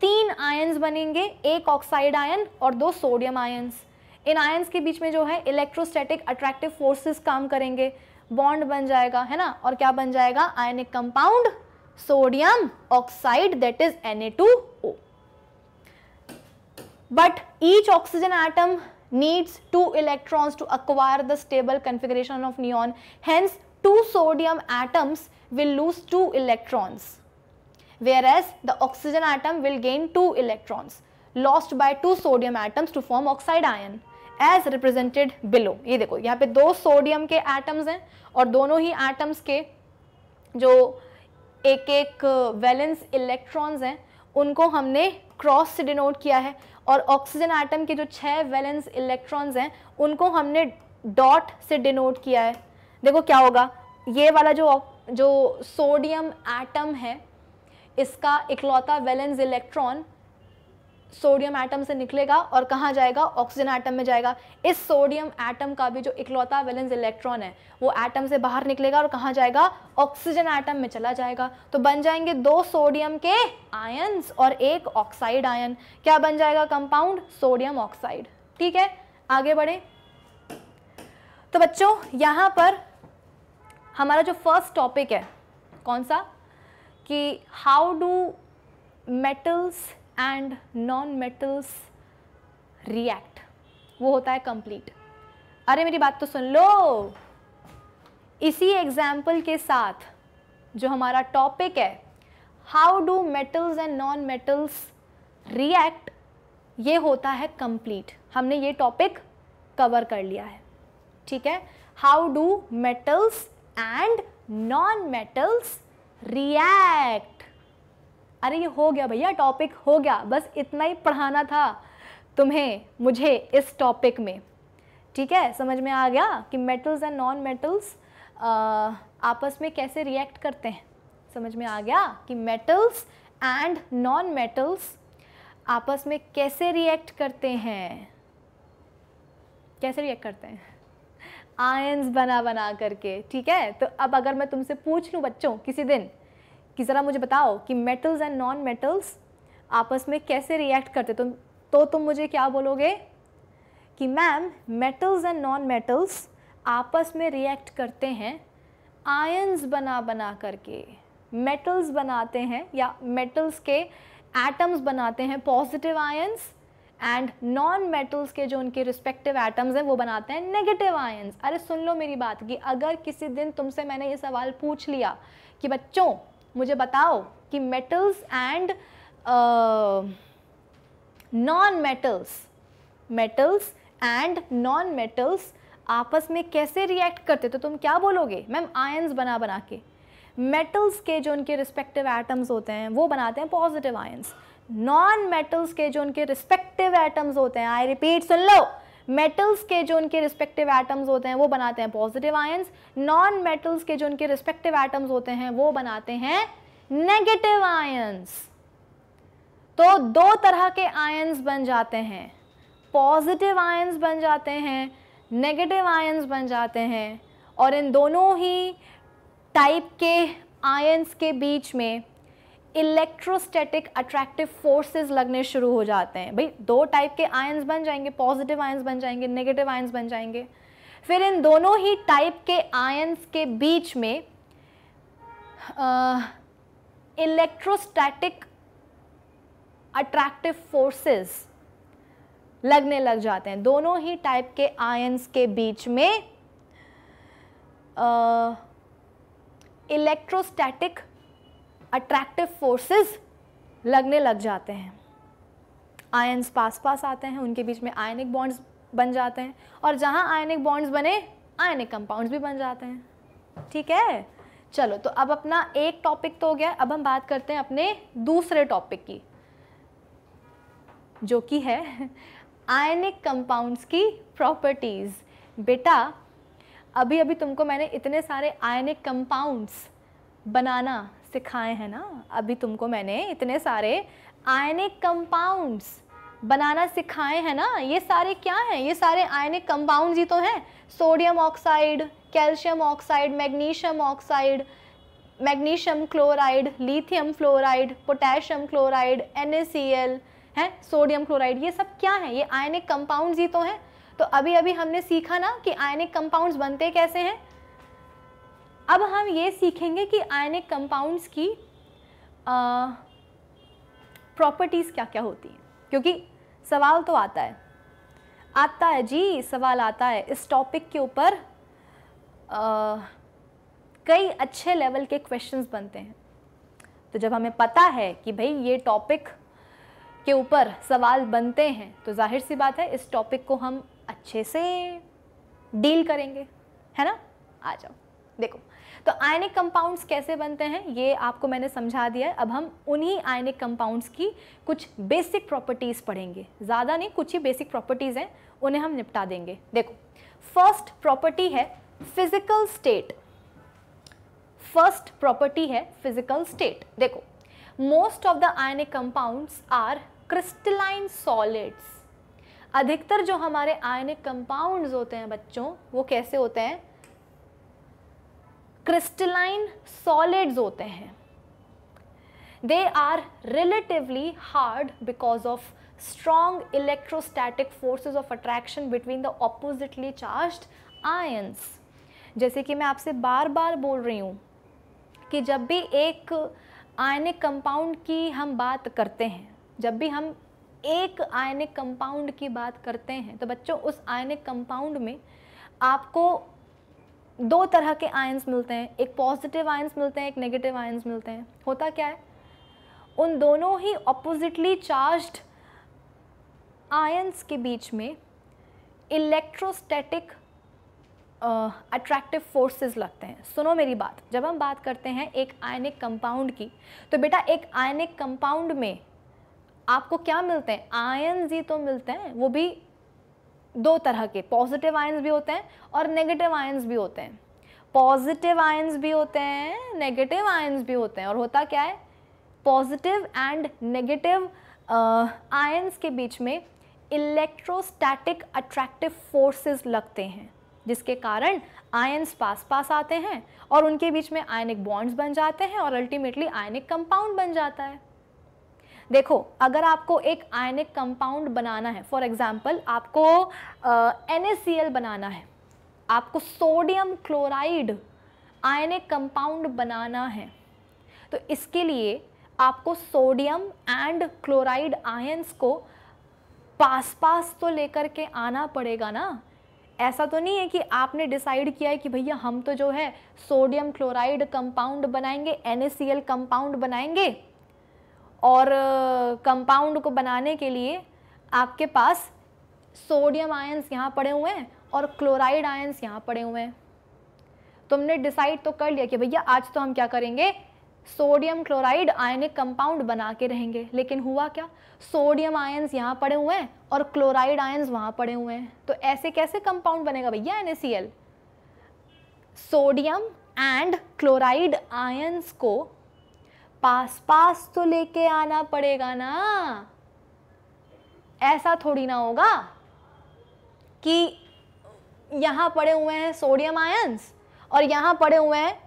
[SPEAKER 1] तीन आयन्स बनेंगे एक ऑक्साइड आयन और दो सोडियम आयन्स इन आयन्स के बीच में जो है इलेक्ट्रोस्टैटिक अट्रैक्टिव फोर्सेस काम करेंगे बॉन्ड बन जाएगा है ना और क्या बन जाएगा ionic compound sodium oxide that is N A two O but each oxygen atom needs two electrons to acquire the stable configuration of neon hence two sodium atoms will lose two electrons whereas the oxygen atom will gain two electrons lost by two sodium atoms to form oxide ion as represented below ये देखो यहाँ पे दो sodium के atoms हैं और दोनों ही एटम्स के जो एक एक वैलेंस uh, इलेक्ट्रॉन्स हैं उनको हमने क्रॉस से डिनोट किया है और ऑक्सीजन आइटम के जो छः वैलेंस इलेक्ट्रॉन्स हैं उनको हमने डॉट से डिनोट किया है देखो क्या होगा ये वाला जो जो सोडियम एटम है इसका इकलौता वैलेंस इलेक्ट्रॉन सोडियम एटम से निकलेगा और कहाँ जाएगा ऑक्सीजन एटम में जाएगा इस सोडियम एटम का भी जो इकलौता वैलेंस इलेक्ट्रॉन है वो एटम से बाहर निकलेगा और कहाँ जाएगा ऑक्सीजन एटम में चला जाएगा तो बन जाएंगे दो सोडियम के आयन्स और एक ऑक्साइड आयन क्या बन जाएगा कंपाउंड सोडियम ऑक्साइड ठीक है आगे बढ़े तो बच्चों यहाँ पर हमारा जो फर्स्ट टॉपिक है कौन सा कि how do metals and non metals react वो होता है कंप्लीट अरे मेरी बात तो सुन लो इसी एग्जाम्पल के साथ जो हमारा टॉपिक है how do metals and non metals react ये होता है कंप्लीट हमने ये टॉपिक कवर कर लिया है ठीक है how do metals and non metals react अरे ये हो गया भैया टॉपिक हो गया बस इतना ही पढ़ाना था तुम्हें मुझे इस टॉपिक में ठीक है समझ में आ गया कि मेटल्स एंड नॉन मेटल्स आपस में कैसे रिएक्ट करते हैं समझ में आ गया कि मेटल्स एंड नॉन मेटल्स आपस में कैसे रिएक्ट करते हैं कैसे रिएक्ट करते हैं आयंस बना बना करके ठीक है तो अब अगर मैं तुमसे पूछ लूँ बच्चों किसी दिन कि ज़रा मुझे बताओ कि मेटल्स एंड नॉन मेटल्स आपस में कैसे रिएक्ट करते तुम तो, तो तुम मुझे क्या बोलोगे कि ma'am metals and non metals आपस में रिएक्ट करते हैं आयंस बना बना करके मेटल्स बनाते हैं या मेटल्स के एटम्स बनाते हैं positive ions and non metals के जो उनके रिस्पेक्टिव एटम्स हैं वो बनाते हैं नेगेटिव आयंस अरे सुन लो मेरी बात कि अगर किसी दिन तुमसे मैंने ये सवाल पूछ लिया कि बच्चों मुझे बताओ कि metals and non metals metals and non metals आपस में कैसे रिएक्ट करते तो तुम क्या बोलोगे मैम आयन्स बना बना के मेटल्स के जो उनके रिस्पेक्टिव एटम्स होते हैं वो बनाते हैं पॉजिटिव आयन्स नॉन मेटल्स के जो उनके रिस्पेक्टिव एटम्स होते हैं I repeat soon low metals के जो उनके रिस्पेक्टिव एटम्स होते हैं वो बनाते हैं पॉजिटिव आयंस नॉन मेटल्स के जो उनके रिस्पेक्टिव एटम्स होते हैं वो बनाते हैं नेगेटिव आयंस तो दो तरह के आयंस बन जाते हैं पॉजिटिव आयंस बन जाते हैं नेगेटिव आयंस बन जाते हैं और इन दोनों ही टाइप के आयंस के बीच में इलेक्ट्रोस्टेटिक अट्रैक्टिव फोर्सेस लगने शुरू हो जाते हैं भाई दो टाइप के आयंस बन जाएंगे पॉजिटिव आयंस बन जाएंगे नेगेटिव आयंस बन जाएंगे फिर इन दोनों ही टाइप के आयंस के बीच में इलेक्ट्रोस्टैटिक अट्रैक्टिव फोर्सेस लगने लग जाते हैं दोनों ही टाइप के आयंस के बीच में इलेक्ट्रोस्टैटिक uh, अट्रैक्टिव फोर्सेस लगने लग जाते हैं आयन्स पास पास आते हैं उनके बीच में आयनिक बॉन्ड्स बन जाते हैं और जहाँ आयनिक बॉन्ड्स बने आयनिक कंपाउंड्स भी बन जाते हैं ठीक है चलो तो अब अपना एक टॉपिक तो हो गया अब हम बात करते हैं अपने दूसरे टॉपिक की जो कि है आयनिक कंपाउंड्स की प्रॉपर्टीज़ बेटा अभी अभी तुमको मैंने इतने सारे आयनिक कंपाउंड्स बनाना सिखाए हैं ना अभी तुमको मैंने इतने सारे आयनिक कंपाउंड्स बनाना सिखाए हैं ना ये सारे क्या हैं ये सारे आयनिक कंपाउंड ही तो हैं sodium oxide calcium oxide magnesium oxide magnesium chloride lithium fluoride potassium chloride an है सोडियम क्लोराइड ये सब क्या है ये आयनिक कंपाउंड्स ही तो हैं तो अभी अभी हमने सीखा ना कि आयनिक कंपाउंड्स बनते कैसे हैं अब हम ये सीखेंगे कि आयनिक कंपाउंड्स की प्रॉपर्टीज़ क्या क्या होती हैं क्योंकि सवाल तो आता है आता है जी सवाल आता है इस टॉपिक के ऊपर कई अच्छे लेवल के क्वेश्चंस बनते हैं तो जब हमें पता है कि भाई ये टॉपिक के ऊपर सवाल बनते हैं तो जाहिर सी बात है इस टॉपिक को हम अच्छे से डील करेंगे है ना आ जाओ देखो तो आयनिक कंपाउंड्स कैसे बनते हैं ये आपको मैंने समझा दिया है अब हम उन्हीं आयनिक कंपाउंड्स की कुछ बेसिक प्रॉपर्टीज़ पढ़ेंगे ज़्यादा नहीं कुछ ही बेसिक प्रॉपर्टीज़ हैं उन्हें हम निपटा देंगे देखो फर्स्ट प्रॉपर्टी है फिजिकल स्टेट फर्स्ट प्रॉपर्टी है फिजिकल स्टेट देखो most of the ionic compounds are crystalline solids अधिकतर जो हमारे आयनिक कंपाउंड्स होते हैं बच्चों वो कैसे होते हैं क्रिस्टलाइन सॉलिड्स होते हैं they are relatively hard because of strong electrostatic forces of attraction between the oppositely charge ions जैसे कि मैं आपसे बार बार बोल रही हूँ कि जब भी एक आयनिक कंपाउंड की हम बात करते हैं जब भी हम एक आयनिक कंपाउंड की बात करते हैं तो बच्चों उस आयनिक कंपाउंड में आपको दो तरह के आयंस मिलते हैं एक पॉजिटिव आयंस मिलते हैं एक नेगेटिव आयंस मिलते हैं होता क्या है उन दोनों ही अपोजिटली चार्ज्ड आयंस के बीच में इलेक्ट्रोस्टैटिक अट्रैक्टिव फोर्सेस लगते हैं सुनो मेरी बात जब हम बात करते हैं एक आयनिक कंपाउंड की तो बेटा एक आयनिक कंपाउंड में आपको क्या मिलते हैं आयन ही तो मिलते हैं वो भी दो तरह के पॉजिटिव आयंस भी होते हैं और नेगेटिव आयंस भी होते हैं पॉजिटिव आयंस भी होते हैं नेगेटिव आयंस भी होते हैं और होता क्या है पॉजिटिव एंड नेगेटिव आयंस के बीच में इलेक्ट्रोस्टैटिक अट्रैक्टिव फोर्सेस लगते हैं जिसके कारण आयन्स पास पास आते हैं और उनके बीच में आयनिक बॉन्ड्स बन जाते हैं और अल्टीमेटली आयनिक कंपाउंड बन जाता है देखो अगर आपको एक आयनिक कंपाउंड बनाना है फॉर एग्ज़ाम्पल आपको एन बनाना है आपको सोडियम क्लोराइड आयनिक कंपाउंड बनाना है तो इसके लिए आपको सोडियम एंड क्लोराइड आयंस को पास पास तो लेकर के आना पड़ेगा ना ऐसा तो नहीं है कि आपने डिसाइड किया है कि भैया हम तो जो है सोडियम क्लोराइड कंपाउंड बनाएंगे एन कंपाउंड बनाएंगे और कंपाउंड को बनाने के लिए आपके पास सोडियम आयन्स यहाँ पड़े हुए हैं और क्लोराइड आयन्स यहाँ पड़े हुए हैं तुमने डिसाइड तो कर लिया कि भैया आज तो हम क्या करेंगे सोडियम क्लोराइड आयनिक कंपाउंड बना के रहेंगे लेकिन हुआ क्या सोडियम आयन्स यहाँ पड़े हुए हैं और क्लोराइड आयन्स वहाँ पड़े हुए हैं तो ऐसे कैसे कंपाउंड बनेगा भैया an sodium and chloride ions को पास पास तो लेके आना पड़ेगा ना ऐसा थोड़ी ना होगा कि यहाँ पड़े हुए हैं सोडियम आयंस और यहाँ पड़े हुए हैं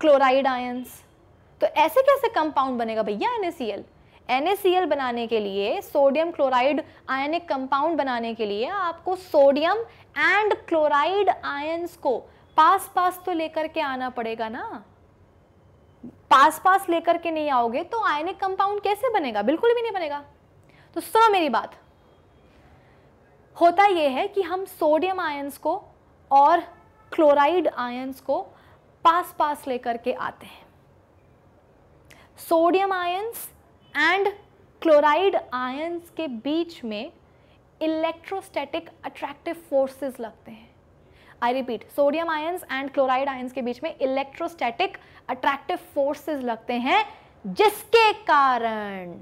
[SPEAKER 1] क्लोराइड आयंस तो ऐसे कैसे कंपाउंड बनेगा भैया एन NaCl बनाने के लिए सोडियम क्लोराइड आयनिक कंपाउंड बनाने के लिए आपको सोडियम एंड क्लोराइड आयंस को पास पास तो लेकर के आना पड़ेगा ना पास पास लेकर के नहीं आओगे तो आयनिक कंपाउंड कैसे बनेगा बिल्कुल भी नहीं बनेगा तो सुनो मेरी बात होता यह है कि हम सोडियम आयंस को और क्लोराइड आयंस को पास पास लेकर के आते हैं sodium ions and chloride ions के बीच में इलेक्ट्रोस्टैटिक अट्रैक्टिव फोर्सेस लगते हैं I repeat sodium ions and chloride ions के बीच में इलेक्ट्रोस्टैटिक अट्रैक्टिव फोर्सेस लगते हैं जिसके कारण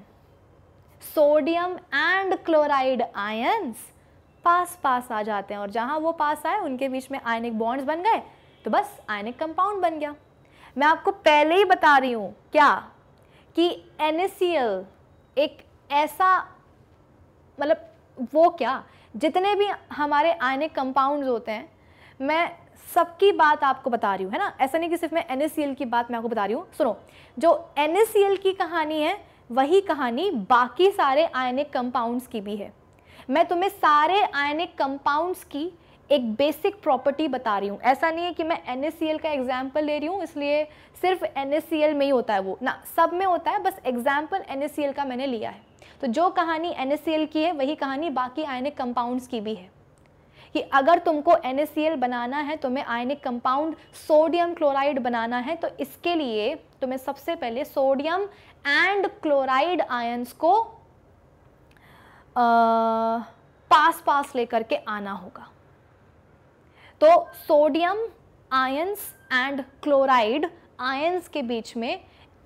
[SPEAKER 1] सोडियम एंड क्लोराइड आयंस पास पास आ जाते हैं और जहां वो पास आए उनके बीच में आयनिक बॉन्ड्स बन गए तो बस आयनिक कंपाउंड बन गया मैं आपको पहले ही बता रही हूं क्या कि एनएसीएल एक ऐसा मतलब वो क्या जितने भी हमारे आयनिक कंपाउंड्स होते हैं मैं सबकी बात आपको बता रही हूँ है ना ऐसा नहीं कि सिर्फ मैं एन की बात मैं आपको बता रही हूँ सुनो जो एन की कहानी है वही कहानी बाकी सारे आयनिक कंपाउंड्स की भी है मैं तुम्हें सारे आयनिक कंपाउंड्स की एक बेसिक प्रॉपर्टी बता रही हूँ ऐसा नहीं है कि मैं एन का एग्जाम्पल ले रही हूँ इसलिए सिर्फ एन में ही होता है वो ना सब में होता है बस एग्जाम्पल एन का मैंने लिया है तो जो कहानी एन की है वही कहानी बाकी आयनिक कंपाउंड्स की भी है कि अगर तुमको एन बनाना है तुम्हें आयनिक कंपाउंड सोडियम क्लोराइड बनाना है तो इसके लिए तुम्हें सबसे पहले सोडियम एंड क्लोराइड आयन्स को आ, पास पास लेकर के आना होगा तो sodium ions and chloride ions के बीच में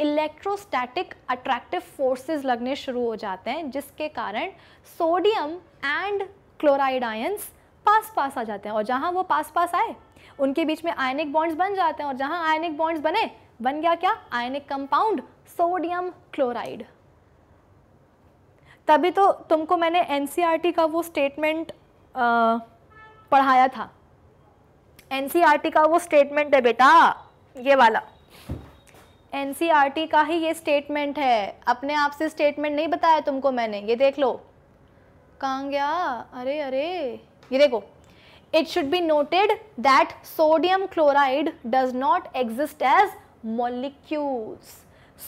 [SPEAKER 1] इलेक्ट्रोस्टैटिक अट्रैक्टिव फोर्सेस लगने शुरू हो जाते हैं जिसके कारण सोडियम एंड क्लोराइड आयन्स पास पास आ जाते हैं और जहाँ वो पास पास आए उनके बीच में आयनिक बॉन्ड्स बन जाते हैं और जहाँ आयनिक बॉन्ड्स बने बन गया क्या आयनिक कंपाउंड सोडियम क्लोराइड तभी तो तुमको मैंने एन e का वो स्टेटमेंट पढ़ाया था एन e का वो स्टेटमेंट है बेटा ये वाला एन e का ही ये स्टेटमेंट है अपने आप से स्टेटमेंट नहीं बताया तुमको मैंने ये देख लो कहाँ गया अरे अरे ये देखो it should be noted that sodium chloride does not exist as molecules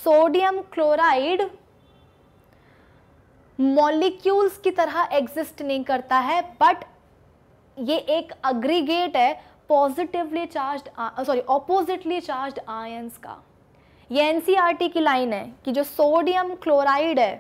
[SPEAKER 1] sodium chloride molecules की तरह एग्जिस्ट नहीं करता है बट ये एक अग्रीगेट है positively charge sorry oppositely charge ions का ये एनसीआरटी e की लाइन है कि जो सोडियम क्लोराइड है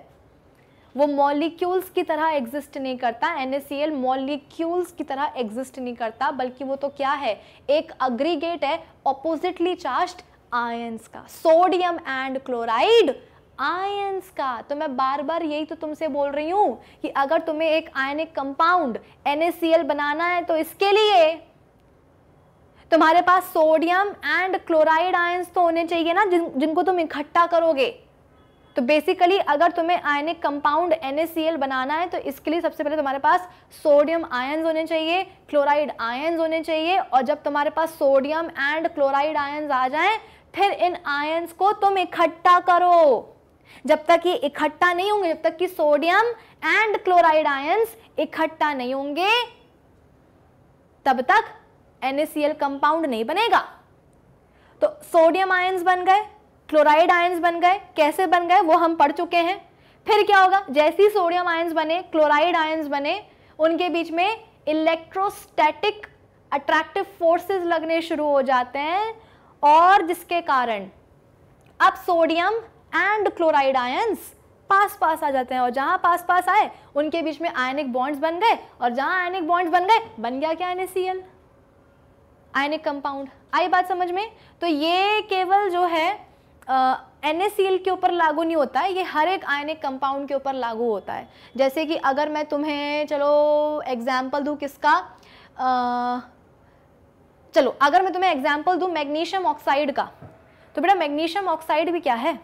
[SPEAKER 1] वो मॉलिक्यूल्स की तरह एग्जिस्ट नहीं करता एन मॉलिक्यूल्स की तरह एग्जिस्ट नहीं करता बल्कि वो तो क्या है एक अग्रीगेट है ऑपोजिटली चार्ज आयंस का सोडियम एंड क्लोराइड आयंस का तो मैं बार बार यही तो तुमसे बोल रही हूं कि अगर तुम्हें एक आयनिक कंपाउंड NaCl बनाना है तो इसके लिए तुम्हारे पास सोडियम एंड क्लोराइड आयंस तो होने चाहिए ना जिन जिनको तुम इकट्ठा करोगे तो बेसिकली अगर तुम्हें आयनिक कंपाउंड NaCl बनाना है तो इसके लिए सबसे पहले तुम्हारे पास सोडियम आयन्स होने चाहिए क्लोराइड आयन्स होने चाहिए और जब तुम्हारे पास सोडियम एंड क्लोराइड आयन्स आ जाएं फिर इन आयन्स को तुम इकट्ठा करो जब तक ये इकट्ठा नहीं होंगे जब तक कि सोडियम एंड क्लोराइड आयन्स इकट्ठा नहीं होंगे तब तक NaCl कंपाउंड नहीं बनेगा तो सोडियम आयन्स बन गए क्लोराइड आयंस बन गए कैसे बन गए वो हम पढ़ चुके हैं फिर क्या होगा जैसे ही सोडियम आयंस बने क्लोराइड आयंस बने उनके बीच में इलेक्ट्रोस्टैटिक अट्रैक्टिव फोर्सेस लगने शुरू हो जाते हैं और जिसके कारण अब सोडियम एंड क्लोराइड आयंस पास पास आ जाते हैं और जहां पास पास आए उनके बीच में आयनिक बॉन्ड्स बन गए और जहां आयनिक बॉन्ड्स बन गए बन गया क्या एन आयनिक कंपाउंड आई बात समझ में तो ये केवल जो है एन के ऊपर लागू नहीं होता है ये हर एक आयनिक कंपाउंड के ऊपर लागू होता है जैसे कि अगर मैं तुम्हें चलो एग्जाम्पल दूँ किसका uh, चलो अगर मैं तुम्हें एग्जाम्पल दूँ मैग्नीशियम ऑक्साइड का तो बेटा मैग्नीशियम ऑक्साइड भी क्या है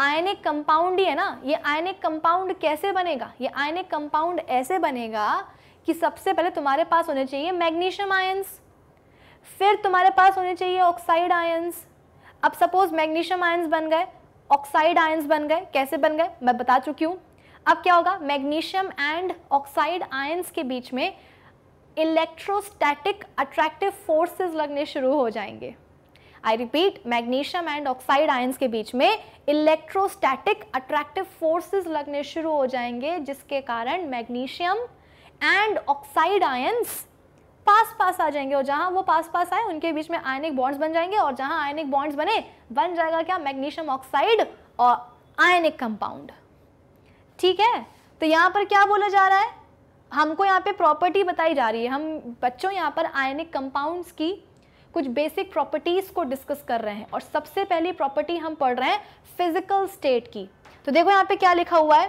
[SPEAKER 1] आयनिक कंपाउंड ही है ना ये आयनिक कंपाउंड कैसे बनेगा ये आयनिक कंपाउंड ऐसे बनेगा कि सबसे पहले तुम्हारे पास होने चाहिए मैग्नीशियम आयन्स फिर तुम्हारे पास होने चाहिए ऑक्साइड आयन्स अब सपोज मैग्नीशियम आयन्स बन गए ऑक्साइड आयन्स बन गए कैसे बन गए मैं बता चुकी हूँ अब क्या होगा मैग्नीशियम एंड ऑक्साइड आयन्स के बीच में इलेक्ट्रोस्टैटिक अट्रैक्टिव फोर्सेस लगने शुरू हो जाएंगे I repeat magnesium and oxide ions के बीच में इलेक्ट्रोस्टैटिक अट्रैक्टिव फोर्सेस लगने शुरू हो जाएंगे जिसके कारण मैग्नीशियम एंड ऑक्साइड आयन्स पास पास आ जाएंगे और जहां वो पास पास आए उनके बीच में आयनिक बॉन्ड्स बन जाएंगे और जहां आयनिक बॉन्ड्स बने बन जाएगा क्या मैग्नीशियम ऑक्साइड और आयनिक कंपाउंड ठीक है तो यहां पर क्या बोला जा रहा है हमको यहाँ पे प्रॉपर्टी बताई जा रही है हम बच्चों यहाँ पर आयनिक कंपाउंड्स की कुछ बेसिक प्रॉपर्टीज़ को डिस्कस कर रहे हैं और सबसे पहली प्रॉपर्टी हम पढ़ रहे हैं फिजिकल स्टेट की तो देखो यहाँ पे क्या लिखा हुआ है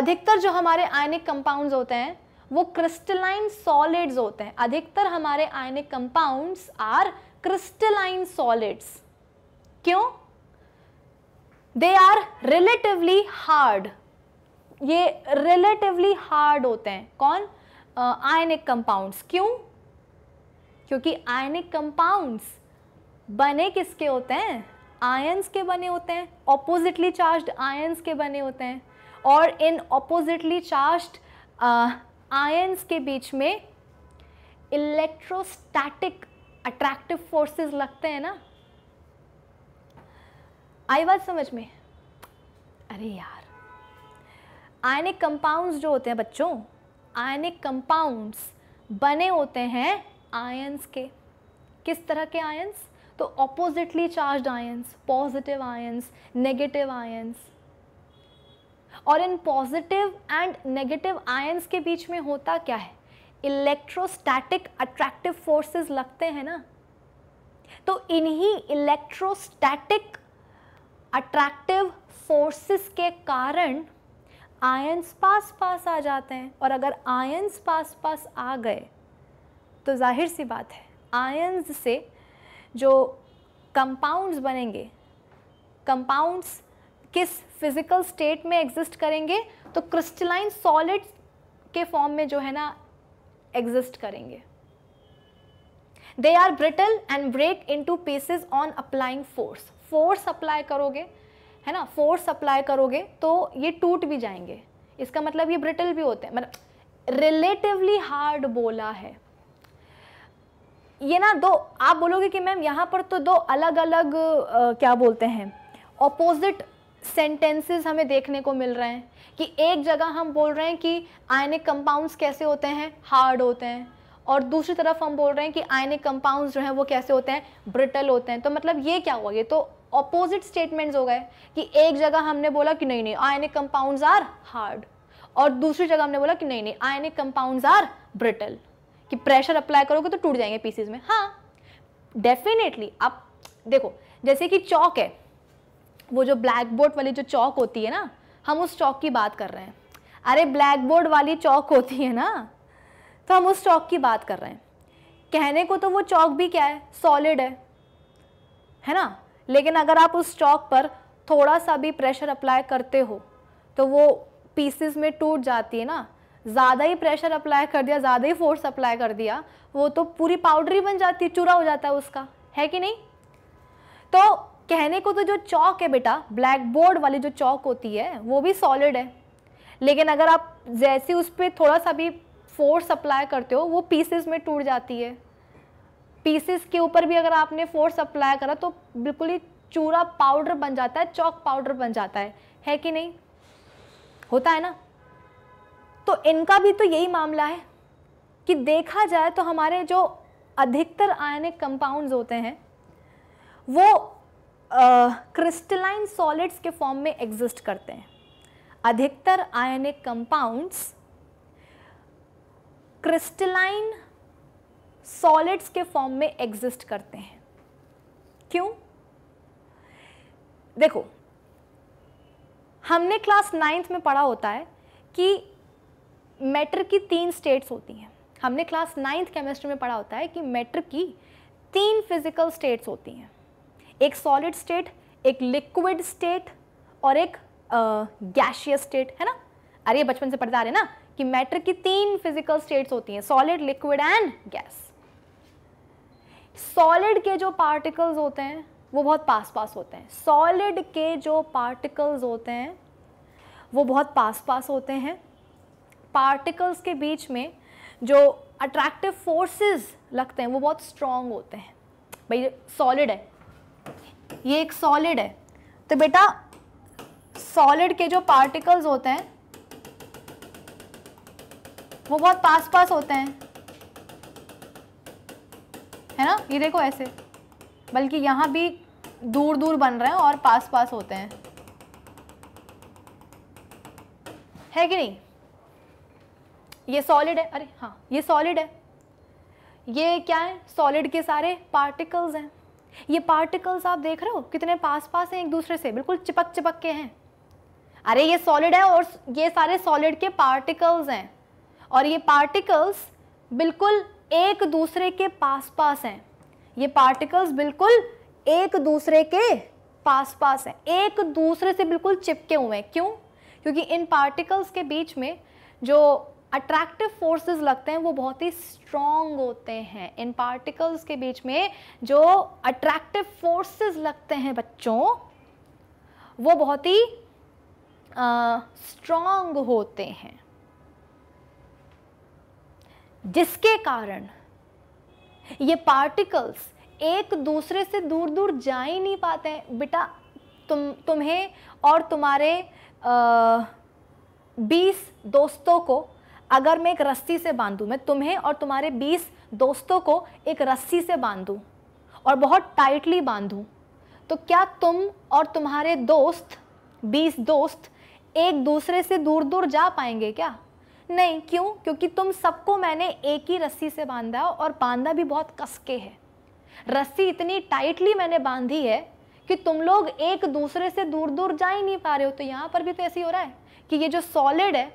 [SPEAKER 1] अधिकतर जो हमारे आयनिक कंपाउंड्स होते हैं वो क्रिस्टलाइन सॉलिड्स होते हैं अधिकतर हमारे ionic compounds are crystalline solids क्यों दे आर रिलेटिवली हार्ड ये रिलेटिवली हार्ड होते हैं कौन आयनिक uh, कंपाउंड्स क्यों क्योंकि आयनिक कंपाउंड्स बने किसके होते हैं आयंस के बने होते हैं ऑपोजिटली चार्ज्ड आयंस के बने होते हैं और इन ऑपोजिटली चार्ज्ड आयंस के बीच में इलेक्ट्रोस्टैटिक अट्रैक्टिव फोर्सेस लगते हैं ना आई बात समझ में अरे यार आयनिक कंपाउंड्स जो होते हैं बच्चों आयनिक कंपाउंड्स बने होते हैं आयंस के किस तरह के आयंस तो oppositely charge ions positive ions negative ions और इन पॉजिटिव एंड नेगेटिव आयंस के बीच में होता क्या है इलेक्ट्रोस्टैटिक अट्रैक्टिव फोर्सेस लगते हैं ना तो इन्हीं इलेक्ट्रोस्टैटिक अट्रैक्टिव फोर्सेस के कारण आयंस पास पास आ जाते हैं और अगर आयंस पास पास आ गए तो जाहिर सी बात है आयंस से जो कंपाउंड्स बनेंगे कंपाउंड्स किस फिजिकल स्टेट में एग्जिस्ट करेंगे तो क्रिस्टलाइन सॉलिड के फॉर्म में जो है ना एग्जिस्ट करेंगे they are brittle and break into pieces on applying force force apply करोगे है ना फोर्स अप्लाई करोगे तो ये टूट भी जाएंगे इसका मतलब ये ब्रिटल भी होते हैं मतलब रिलेटिवली हार्ड बोला है ये ना दो आप बोलोगे कि मैम यहाँ पर तो दो अलग अलग आ, क्या बोलते हैं ऑपोजिट सेंटेंसेस हमें देखने को मिल रहे हैं कि एक जगह हम बोल रहे हैं कि आयनिक कंपाउंड्स कैसे होते हैं हार्ड होते हैं और दूसरी तरफ हम बोल रहे हैं कि आयनिक कंपाउंड्स जो हैं वो कैसे होते हैं ब्रिटल होते हैं तो मतलब ये क्या हुआ ये तो अपोजिट स्टेटमेंट्स हो गए कि एक जगह हमने बोला कि नहीं नहीं आयनिक कंपाउंड्स आर हार्ड और दूसरी जगह हमने बोला कि नहीं नहीं आयनिक कंपाउंड्स आर ब्रिटल कि प्रेशर अप्लाई करोगे तो टूट जाएंगे पीसीज में हाँ डेफिनेटली आप देखो जैसे कि चौक है वो जो ब्लैक बोर्ड वाली जो चौक होती है ना हम उस चौक की बात कर रहे हैं अरे ब्लैक बोर्ड वाली चौक होती है ना तो हम उस चौक की बात कर रहे हैं कहने को तो वो चौक भी क्या है सॉलिड है है ना लेकिन अगर आप उस चौक पर थोड़ा सा भी प्रेशर अप्लाई करते हो तो वो पीसेस में टूट जाती है ना ज़्यादा ही प्रेशर अप्लाई कर दिया ज़्यादा ही फोर्स अप्लाई कर दिया वो तो पूरी पाउडर ही बन जाती है चूरा हो जाता है उसका है कि नहीं तो कहने को तो जो चौक है बेटा ब्लैक बोर्ड वाली जो चौक होती है वो भी सॉलिड है लेकिन अगर आप जैसे उस पर थोड़ा सा भी फोर्स अप्लाई करते हो वो पीसेस में टूट जाती है पीसेस के ऊपर भी अगर आपने फोर्स अप्लाई करा तो बिल्कुल ही चूरा पाउडर बन जाता है चौक पाउडर बन जाता है है कि नहीं होता है ना तो इनका भी तो यही मामला है कि देखा जाए तो हमारे जो अधिकतर आयनिक कंपाउंड्स होते हैं वो क्रिस्टलाइन uh, सॉलिड्स के फॉर्म में एग्जिस्ट करते हैं अधिकतर आयनिक कंपाउंड्स क्रिस्टलाइन सॉलिड्स के फॉर्म में एग्जिस्ट करते हैं क्यों देखो हमने क्लास नाइन्थ में पढ़ा होता है कि मैटर की तीन स्टेट्स होती हैं हमने क्लास नाइन्थ केमिस्ट्री में पढ़ा होता है कि मैटर की तीन फिजिकल स्टेट्स होती हैं एक सॉलिड स्टेट एक लिक्विड स्टेट और एक गैशियस स्टेट है ना अरे बचपन से पढ़ते आ रहे ना कि मैटर की तीन फिजिकल स्टेट्स होती हैं solid liquid and gas solid के जो पार्टिकल्स होते हैं वो बहुत पास पास होते हैं सॉलिड के जो पार्टिकल्स होते हैं वो बहुत पास पास होते हैं पार्टिकल्स के बीच में जो अट्रैक्टिव फोर्सेस लगते हैं वो बहुत स्ट्रॉन्ग होते हैं भाई सॉलिड है ये एक सॉलिड है तो बेटा सॉलिड के जो पार्टिकल्स होते हैं वो बहुत पास पास होते हैं है ना ये देखो ऐसे बल्कि यहाँ भी दूर दूर बन रहे हैं और पास पास होते हैं है कि नहीं ये सॉलिड है अरे हाँ ये सॉलिड है ये क्या है सॉलिड के सारे पार्टिकल्स हैं ये पार्टिकल्स आप देख रहे हो कितने पास पास हैं एक दूसरे से बिल्कुल चिपक चिपक के हैं अरे ये सॉलिड है और ये सारे सॉलिड के पार्टिकल्स हैं और ये पार्टिकल्स बिल्कुल एक दूसरे के पास पास हैं ये पार्टिकल्स बिल्कुल एक दूसरे के पास पास हैं एक दूसरे से बिल्कुल चिपके हुए हैं क्यों क्योंकि इन पार्टिकल्स के बीच में जो अट्रैक्टिव फोर्सेस लगते हैं वो बहुत ही स्ट्रॉन्ग होते हैं इन पार्टिकल्स के बीच में जो अट्रैक्टिव फोर्सेस लगते हैं बच्चों वो बहुत ही स्ट्रॉन्ग होते हैं जिसके कारण ये पार्टिकल्स एक दूसरे से दूर दूर जा ही नहीं पाते बेटा तुम तुम्हें और तुम्हारे बीस दोस्तों को अगर मैं एक रस्सी से बांधूँ मैं तुम्हें और तुम्हारे बीस दोस्तों को एक रस्सी से बांधूँ और बहुत टाइटली बांधूँ तो क्या तुम और तुम्हारे दोस्त बीस दोस्त एक दूसरे से दूर दूर जा पाएंगे क्या नहीं क्यों क्योंकि तुम सबको मैंने एक ही रस्सी से बांधा और बांधा भी बहुत कसके है रस्सी इतनी टाइटली मैंने बांधी है कि तुम लोग एक दूसरे से दूर दूर जा ही नहीं पा रहे हो तो यहाँ पर भी तो ऐसे ही हो रहा है कि ये जो सॉलिड है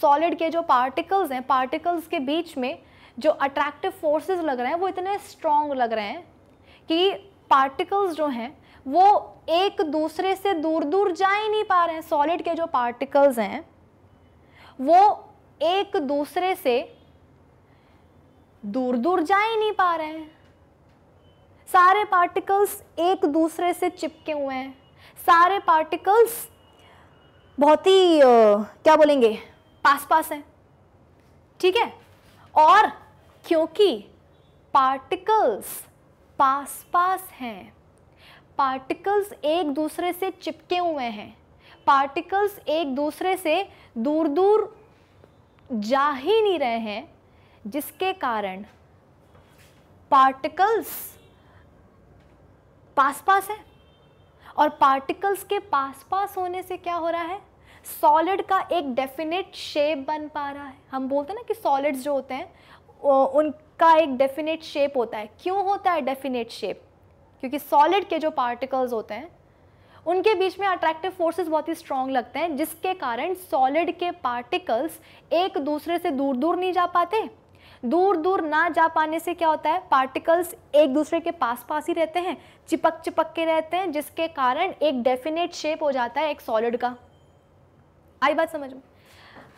[SPEAKER 1] सॉलिड के जो पार्टिकल्स हैं पार्टिकल्स के बीच में जो अट्रैक्टिव फोर्सेस लग रहे हैं वो इतने स्ट्रॉन्ग लग रहे हैं कि पार्टिकल्स जो हैं वो एक दूसरे से दूर दूर जा ही नहीं पा रहे हैं सॉलिड के जो पार्टिकल्स हैं वो एक दूसरे से दूर दूर जा ही नहीं पा रहे हैं सारे पार्टिकल्स एक दूसरे से चिपके हुए हैं सारे पार्टिकल्स बहुत ही क्या बोलेंगे पास पास हैं ठीक है और क्योंकि पार्टिकल्स पास पास हैं पार्टिकल्स एक दूसरे से चिपके हुए हैं पार्टिकल्स एक दूसरे से दूर दूर जा ही नहीं रहे हैं जिसके कारण पार्टिकल्स पास पास हैं और पार्टिकल्स के पास पास होने से क्या हो रहा है सॉलिड का एक डेफिनेट शेप बन पा रहा है हम बोलते हैं ना कि सॉलिड्स जो होते हैं उनका एक डेफिनेट शेप होता है क्यों होता है डेफिनेट शेप क्योंकि सॉलिड के जो पार्टिकल्स होते हैं उनके बीच में अट्रैक्टिव फोर्सेस बहुत ही स्ट्रॉन्ग लगते हैं जिसके कारण सॉलिड के पार्टिकल्स एक दूसरे से दूर दूर नहीं जा पाते दूर दूर ना जा पाने से क्या होता है पार्टिकल्स एक दूसरे के पास पास ही रहते हैं चिपक चिपक के रहते हैं जिसके कारण एक डेफिनेट शेप हो जाता है एक सॉलिड का आई बात समझ में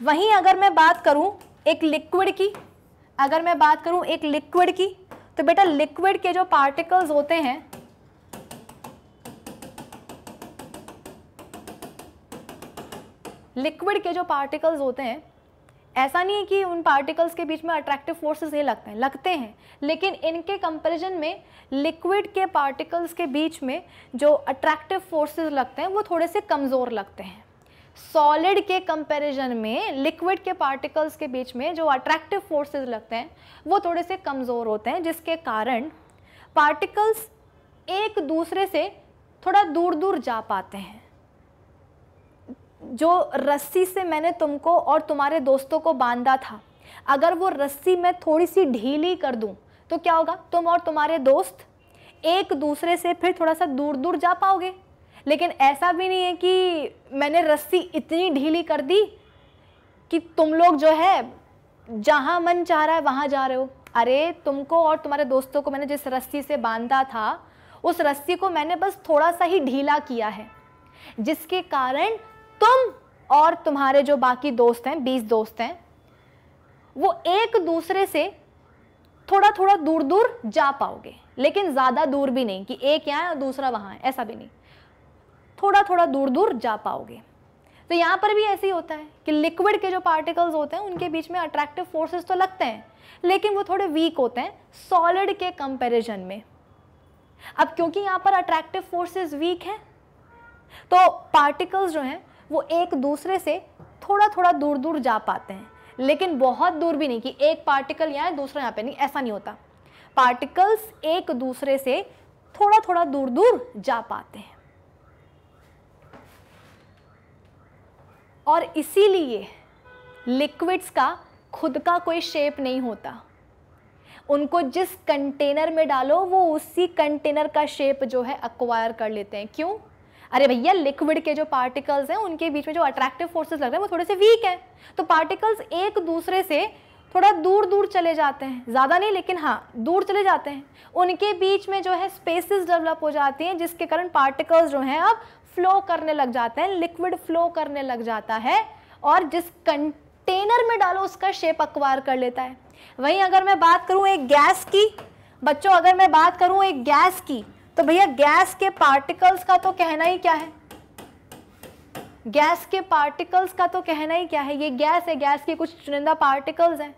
[SPEAKER 1] वहीं अगर मैं बात करूं एक लिक्विड की अगर मैं बात करूं एक लिक्विड की तो बेटा लिक्विड के जो पार्टिकल्स होते हैं लिक्विड के जो पार्टिकल्स होते हैं ऐसा नहीं है कि उन पार्टिकल्स के बीच में अट्रैक्टिव फोर्सेस नहीं लगते हैं लगते हैं लेकिन इनके कंपैरिजन में लिक्विड के पार्टिकल्स के बीच में जो अट्रैक्टिव फोर्सेस लगते हैं वो थोड़े से कमज़ोर लगते हैं सॉलिड के कंपैरिजन में लिक्विड के पार्टिकल्स के बीच में जो अट्रैक्टिव फोर्सेस लगते हैं वो थोड़े से कमज़ोर होते हैं जिसके कारण पार्टिकल्स एक दूसरे से थोड़ा दूर दूर जा पाते हैं जो रस्सी से मैंने तुमको और तुम्हारे दोस्तों को बांधा था अगर वो रस्सी मैं थोड़ी सी ढीली कर दूँ तो क्या होगा तुम और तुम्हारे दोस्त एक दूसरे से फिर थोड़ा सा दूर दूर जा पाओगे लेकिन ऐसा भी नहीं है कि मैंने रस्सी इतनी ढीली कर दी कि तुम लोग जो है जहाँ मन चाह रहा है वहाँ जा रहे हो अरे तुमको और तुम्हारे दोस्तों को मैंने जिस रस्सी से बांधा था उस रस्सी को मैंने बस थोड़ा सा ही ढीला किया है जिसके कारण तुम और तुम्हारे जो बाकी दोस्त हैं बीस दोस्त हैं वो एक दूसरे से थोड़ा थोड़ा दूर दूर जा पाओगे लेकिन ज़्यादा दूर भी नहीं कि एक यहाँ है और दूसरा वहाँ है ऐसा भी नहीं थोड़ा थोड़ा दूर दूर जा पाओगे तो यहाँ पर भी ऐसे ही होता है कि लिक्विड के जो पार्टिकल्स होते हैं उनके बीच में अट्रैक्टिव फोर्सेस तो लगते हैं लेकिन वो थोड़े वीक होते हैं सॉलिड के कंपैरिजन में अब क्योंकि यहाँ पर अट्रैक्टिव फोर्सेस वीक हैं तो पार्टिकल्स जो हैं वो एक दूसरे से थोड़ा थोड़ा दूर दूर जा पाते हैं लेकिन बहुत दूर भी नहीं कि एक पार्टिकल यहाँ है दूसरा यहाँ पे नहीं ऐसा नहीं होता पार्टिकल्स एक दूसरे से थोड़ा थोड़ा दूर दूर जा पाते हैं और इसीलिए लिक्विड्स का खुद का कोई शेप नहीं होता उनको जिस कंटेनर में डालो वो उसी कंटेनर का शेप जो है अक्वायर कर लेते हैं क्यों अरे भैया लिक्विड के जो पार्टिकल्स हैं उनके बीच में जो अट्रैक्टिव फोर्सेस लग रहे हैं वो थोड़े से वीक हैं तो पार्टिकल्स एक दूसरे से थोड़ा दूर दूर चले जाते हैं ज़्यादा नहीं लेकिन हाँ दूर चले जाते हैं उनके बीच में जो है स्पेसिस डेवलप हो जाती हैं जिसके कारण पार्टिकल्स जो हैं अब फ्लो करने लग जाते हैं लिक्विड फ्लो करने लग जाता है और जिस कंटेनर में डालो उसका शेप अक्वार कर लेता है वहीं अगर मैं बात करूं एक गैस की बच्चों अगर मैं बात करूं एक गैस की तो भैया गैस के पार्टिकल्स का तो कहना ही क्या है गैस के पार्टिकल्स का तो कहना ही क्या है ये गैस है गैस के कुछ चुनिंदा पार्टिकल्स हैं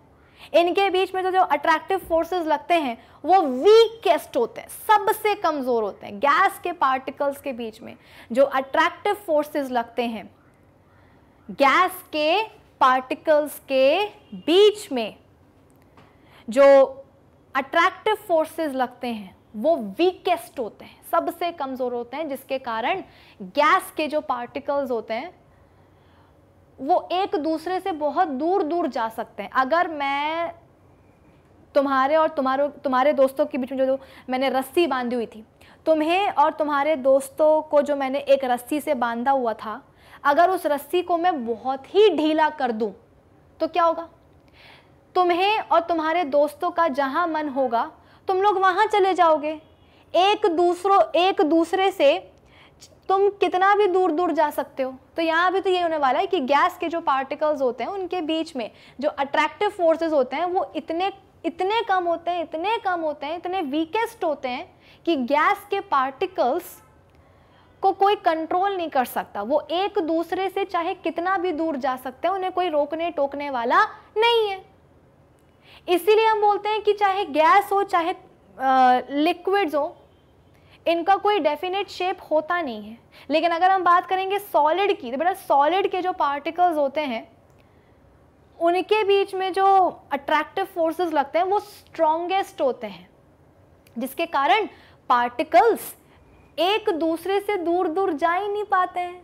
[SPEAKER 1] इनके बीच में जो जो अट्रैक्टिव फोर्सेस लगते हैं वो वीकेस्ट होते हैं सबसे कमज़ोर होते हैं गैस के पार्टिकल्स के बीच में जो अट्रैक्टिव फोर्सेस लगते हैं गैस के पार्टिकल्स के बीच में जो अट्रैक्टिव फोर्सेस लगते हैं वो वीकेस्ट होते हैं सबसे कमज़ोर होते हैं जिसके कारण गैस के जो पार्टिकल्स होते हैं वो एक दूसरे से बहुत दूर दूर जा सकते हैं अगर मैं तुम्हारे और तुम्हारे तुम्हारे दोस्तों के बीच में जो मैंने रस्सी बांधी हुई थी तुम्हें और तुम्हारे दोस्तों को जो मैंने एक रस्सी से बांधा हुआ था अगर उस रस्सी को मैं बहुत ही ढीला कर दूं तो क्या होगा तुम्हें और तुम्हारे दोस्तों का जहां मन होगा तुम लोग वहां चले जाओगे एक दूसरों एक दूसरे से तुम कितना भी दूर दूर जा सकते हो तो यहाँ भी तो ये होने वाला है कि गैस के जो पार्टिकल्स होते हैं उनके बीच में जो अट्रैक्टिव फोर्सेज होते हैं वो इतने इतने कम होते हैं इतने कम होते हैं इतने वीकेस्ट होते हैं कि गैस के पार्टिकल्स को कोई कंट्रोल नहीं कर सकता वो एक दूसरे से चाहे कितना भी दूर जा सकते हैं उन्हें कोई रोकने टोकने वाला नहीं है इसीलिए हम बोलते हैं कि चाहे गैस हो चाहे लिक्विड्स हो इनका कोई डेफिनेट शेप होता नहीं है लेकिन अगर हम बात करेंगे सॉलिड की तो बेटा सॉलिड के जो पार्टिकल्स होते हैं उनके बीच में जो अट्रैक्टिव फोर्सेस लगते हैं वो स्ट्रॉन्गेस्ट होते हैं जिसके कारण पार्टिकल्स एक दूसरे से दूर दूर जा ही नहीं पाते हैं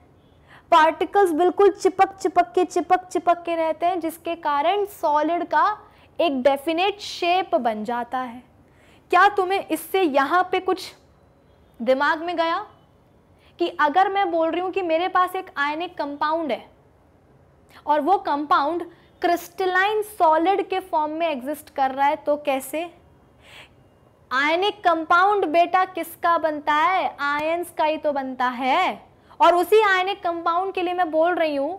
[SPEAKER 1] पार्टिकल्स बिल्कुल चिपक चिपक के चिपक चिपक के रहते हैं जिसके कारण सॉलिड का एक डेफिनेट शेप बन जाता है क्या तुम्हें इससे यहाँ पे कुछ दिमाग में गया कि अगर मैं बोल रही हूं कि मेरे पास एक आयनिक कंपाउंड है और वो कंपाउंड क्रिस्टलाइन सॉलिड के फॉर्म में एग्जिस्ट कर रहा है तो कैसे आयनिक कंपाउंड बेटा किसका बनता है आयंस का ही तो बनता है और उसी आयनिक कंपाउंड के लिए मैं बोल रही हूं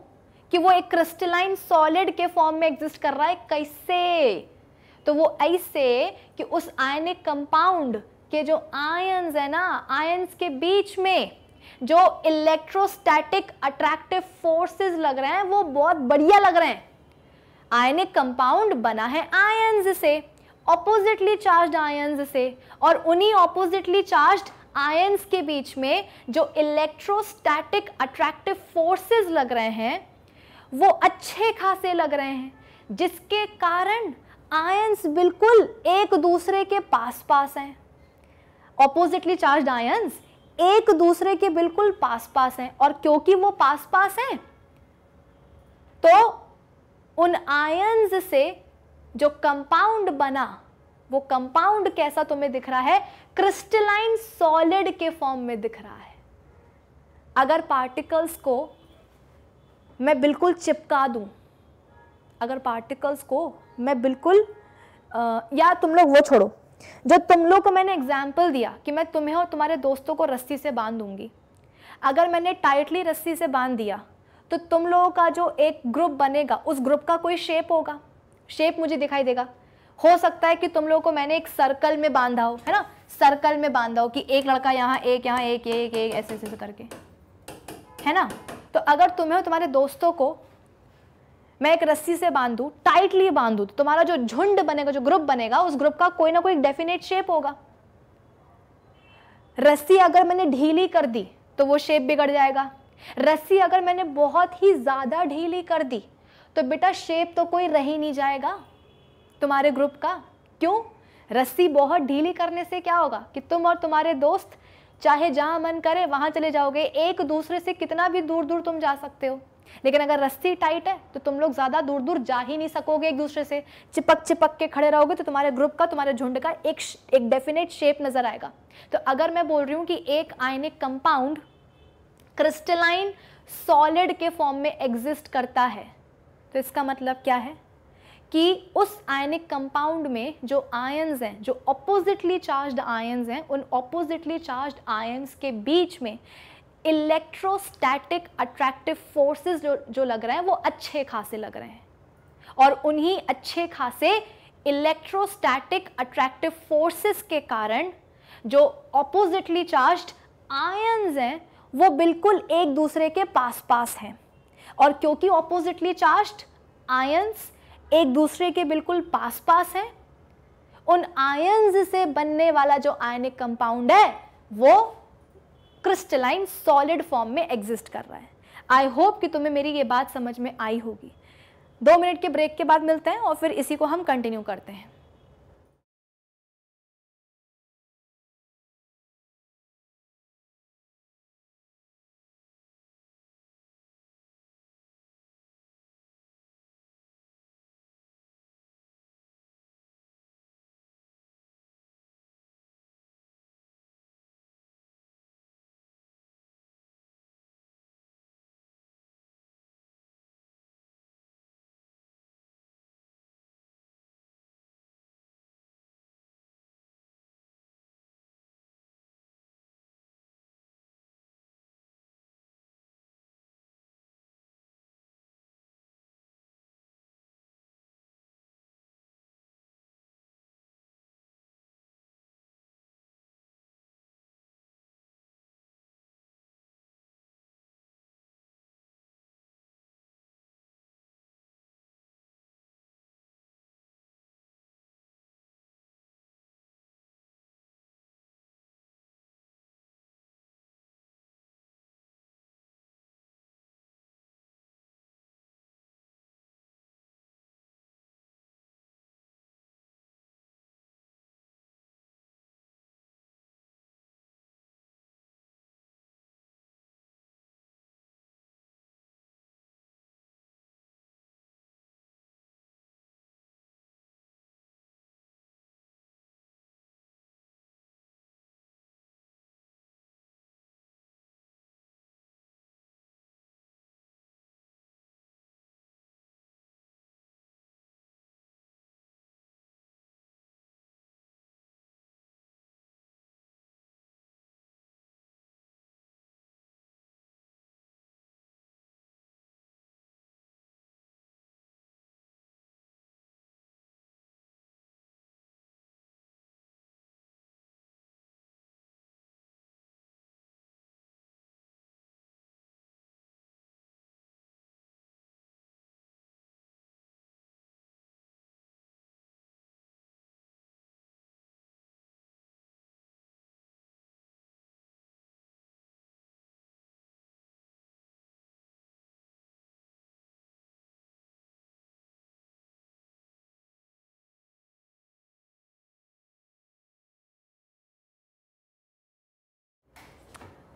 [SPEAKER 1] कि वो एक क्रिस्टलाइन सॉलिड के फॉर्म में एग्जिस्ट कर रहा है कैसे तो वो ऐसे कि उस आयनिक कंपाउंड के जो आयन्स है ना आयन्स के बीच में जो इलेक्ट्रोस्टैटिक अट्रैक्टिव फोर्सेस लग रहे हैं वो बहुत बढ़िया लग रहे हैं आयनिक कंपाउंड बना है आयन्स से ऑपोजिटली चार्ज आयन्स से और उन्हीं ऑपोजिटली चार्ज आयन्स के बीच में जो इलेक्ट्रोस्टैटिक अट्रैक्टिव फोर्सेस लग रहे हैं वो अच्छे खासे लग रहे हैं जिसके कारण आयन्स बिल्कुल एक दूसरे के पास पास हैं ऑपोजिटली चार्ज आयन्स एक दूसरे के बिल्कुल पास पास हैं और क्योंकि वो पास पास हैं तो उन आयन्स से जो कंपाउंड बना वो कंपाउंड कैसा तुम्हें दिख रहा है क्रिस्टलाइन सॉलिड के फॉर्म में दिख रहा है अगर पार्टिकल्स को मैं बिल्कुल चिपका दूं अगर पार्टिकल्स को मैं बिल्कुल आ, या तुम लोग वो छोड़ो जो तुम लोग को मैंने एग्जाम्पल दिया कि मैं तुम्हें और तुम्हारे दोस्तों को रस्सी से बांध दूंगी अगर मैंने टाइटली रस्सी से बांध दिया तो तुम लोगों का जो एक ग्रुप बनेगा उस ग्रुप का कोई शेप होगा शेप मुझे दिखाई देगा हो सकता है कि तुम लोगों को मैंने एक सर्कल में बांधा हो है ना सर्कल में बांधा हो कि एक लड़का यहाँ एक यहाँ एक एक एक ऐसे ऐसे करके है ना तो अगर तुम्हें और तुम्हारे दोस्तों को मैं एक रस्सी से बांधू टाइटली बांधू तो तुम्हारा जो झुंड बनेगा जो ग्रुप बनेगा उस ग्रुप का कोई ना कोई डेफिनेट शेप होगा रस्सी अगर मैंने ढीली कर दी तो वो शेप बिगड़ जाएगा रस्सी अगर मैंने बहुत ही ज़्यादा ढीली कर दी तो बेटा शेप तो कोई रह ही नहीं जाएगा तुम्हारे ग्रुप का क्यों रस्सी बहुत ढीली करने से क्या होगा कि तुम और तुम्हारे दोस्त चाहे जहां मन करे वहां चले जाओगे एक दूसरे से कितना भी दूर दूर तुम जा सकते हो लेकिन अगर रस्सी टाइट है तो तुम लोग ज़्यादा दूर दूर जा ही नहीं सकोगे एक दूसरे से चिपक चिपक के खड़े रहोगे तो तुम्हारे ग्रुप का तुम्हारे झुंड का एक एक डेफिनेट शेप नज़र आएगा तो अगर मैं बोल रही हूँ कि एक आयनिक कंपाउंड क्रिस्टलाइन सॉलिड के फॉर्म में एग्जिस्ट करता है तो इसका मतलब क्या है कि उस आयनिक कंपाउंड में जो आयन्स हैं जो अपोजिटली चार्ज्ड आयन्स हैं उन अपोजिटली चार्ज्ड आयन्स के बीच में इलेक्ट्रोस्टैटिक अट्रैक्टिव फोर्सेस जो जो लग रहे हैं वो अच्छे खासे लग रहे हैं और उन्हीं अच्छे खासे इलेक्ट्रोस्टैटिक अट्रैक्टिव फोर्सेस के कारण जो ऑपोजिटली चार्ज्ड आयन्स हैं वो बिल्कुल एक दूसरे के पास पास हैं और क्योंकि ऑपोजिटली चार्ज्ड आयन्स एक दूसरे के बिल्कुल पास पास हैं उन आयन्स से बनने वाला जो आयनिक कंपाउंड है वो क्रिस्टलाइन सॉलिड फॉर्म में एग्जिस्ट कर रहा है आई होप कि तुम्हें मेरी ये बात समझ में आई होगी दो मिनट के ब्रेक के बाद मिलते हैं और फिर इसी को हम कंटिन्यू करते हैं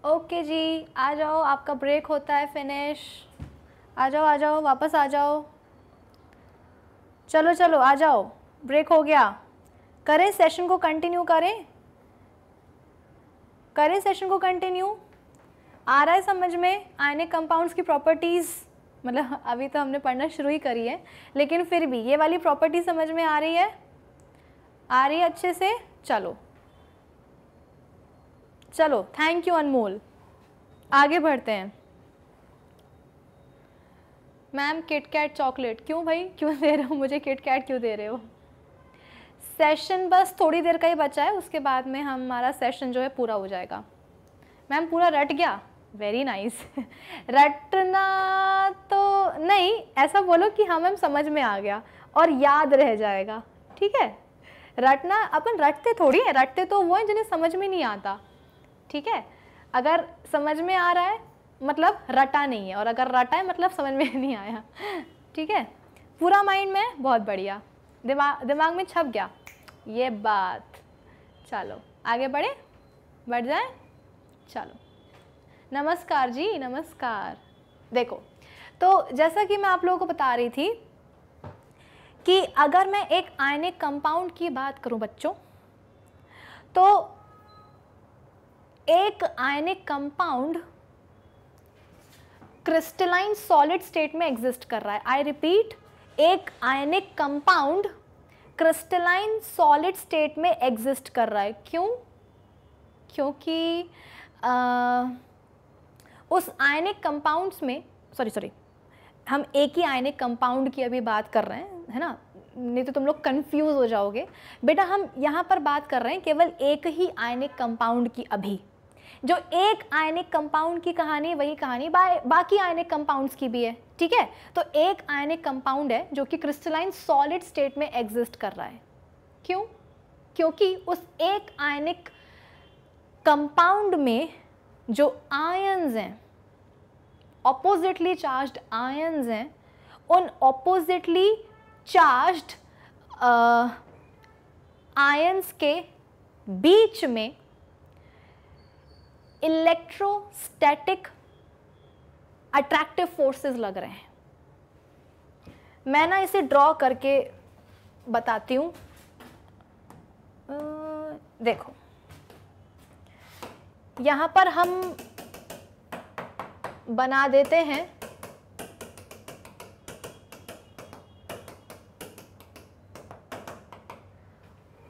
[SPEAKER 1] ओके जी आ जाओ आपका ब्रेक होता है फिनिश आ जाओ आ जाओ वापस आ जाओ चलो चलो आ जाओ ब्रेक हो गया करें सेशन को कंटिन्यू करें करें सेशन को कंटिन्यू आ रहा है समझ में आयनिक कंपाउंड्स की प्रॉपर्टीज़ मतलब अभी तो हमने पढ़ना शुरू ही करी है लेकिन फिर भी ये वाली प्रॉपर्टी समझ में आ रही है आ रही है अच्छे से चलो चलो थैंक यू अनमोल आगे बढ़ते हैं मैम किट कैट चॉकलेट क्यों भाई क्यों दे रहे हो मुझे किट कैट क्यों दे रहे हो सेशन बस थोड़ी देर का ही बचा है उसके बाद में हमारा सेशन जो है पूरा हो जाएगा मैम पूरा रट गया वेरी नाइस रटना तो नहीं ऐसा बोलो कि हाँ मैम समझ में आ गया और याद रह जाएगा ठीक है रटना अपन रटते थोड़ी हैं रटते तो वो हैं जिन्हें समझ में नहीं आता ठीक है अगर समझ में आ रहा है मतलब रटा नहीं है और अगर रटा है मतलब समझ में नहीं आया ठीक है पूरा माइंड में बहुत बढ़िया दिमाग दिमाग में छप गया ये बात चलो आगे बढ़े बढ़ जाए चलो नमस्कार जी नमस्कार देखो तो जैसा कि मैं आप लोगों को बता रही थी कि अगर मैं एक आयनिक कंपाउंड की बात करूं बच्चों तो एक ionic compound crystalline solid state में एग्जिस्ट कर रहा है आई रिपीट एक ionic compound crystalline solid state में एग्जिस्ट कर रहा है क्यों क्योंकि आ, उस आयनिक कंपाउंड्स में सॉरी सॉरी हम एक ही आयनिक कंपाउंड की अभी बात कर रहे हैं है ना नहीं तो तुम लोग कंफ्यूज हो जाओगे बेटा हम यहाँ पर बात कर रहे हैं केवल एक ही आयनिक कंपाउंड की अभी जो एक आयनिक कंपाउंड की कहानी वही कहानी बा, बाकी आयनिक कंपाउंड्स की भी है ठीक है तो एक आयनिक कंपाउंड है जो कि क्रिस्टलाइन सॉलिड स्टेट में एग्जिस्ट कर रहा है क्यों क्योंकि उस एक आयनिक कंपाउंड में जो आयन्स हैं ऑपोजिटली चार्ज आयन्स हैं उन ऑपोजिटली चार्ज आयन्स के बीच में इलेक्ट्रोस्टैटिक अट्रैक्टिव फोर्सेस लग रहे हैं मैं ना इसे ड्रॉ करके बताती हूँ देखो यहाँ पर हम बना देते हैं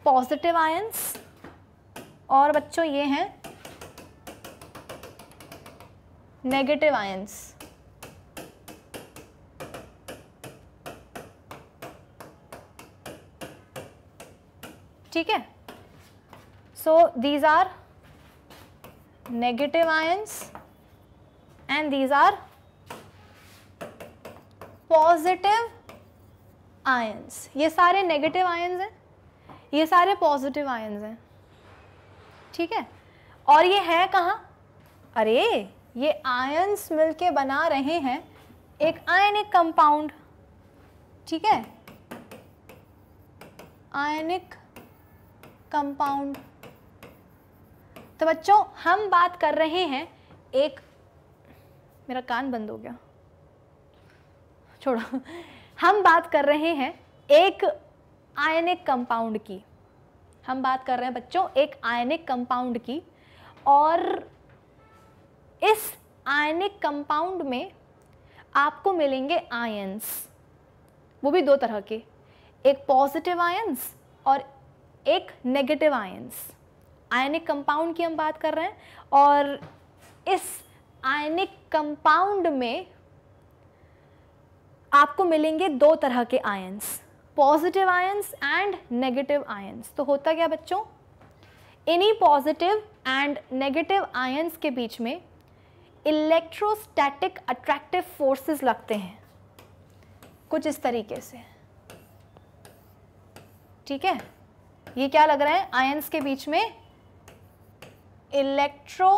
[SPEAKER 1] पॉजिटिव आयंस और बच्चों ये हैं नेगेटिव आयंस ठीक है so these are negative ions and these are positive ions ये सारे नेगेटिव आयंस हैं ये सारे पॉजिटिव आयंस हैं ठीक है और ये है कहाँ अरे ये आयन्स मिलके बना रहे हैं एक आयनिक कंपाउंड ठीक है आयनिक कंपाउंड तो बच्चों हम बात कर रहे हैं एक मेरा कान बंद हो गया छोड़ो हम बात कर रहे हैं एक आयनिक कंपाउंड की हम बात कर रहे हैं बच्चों एक आयनिक कंपाउंड की और इस आयनिक कंपाउंड में आपको मिलेंगे आयंस वो भी दो तरह के एक पॉजिटिव आयंस और एक नेगेटिव आयंस आयनिक कंपाउंड की हम बात कर रहे हैं और इस आयनिक कंपाउंड में आपको मिलेंगे दो तरह के ions positive ions and negative ions तो होता क्या बच्चों इन्हीं पॉजिटिव एंड नेगेटिव आयंस के बीच में इलेक्ट्रोस्टैटिक अट्रैक्टिव फोर्सेस लगते हैं कुछ इस तरीके से ठीक है ये क्या लग रहा है आयंस के बीच में इलेक्ट्रो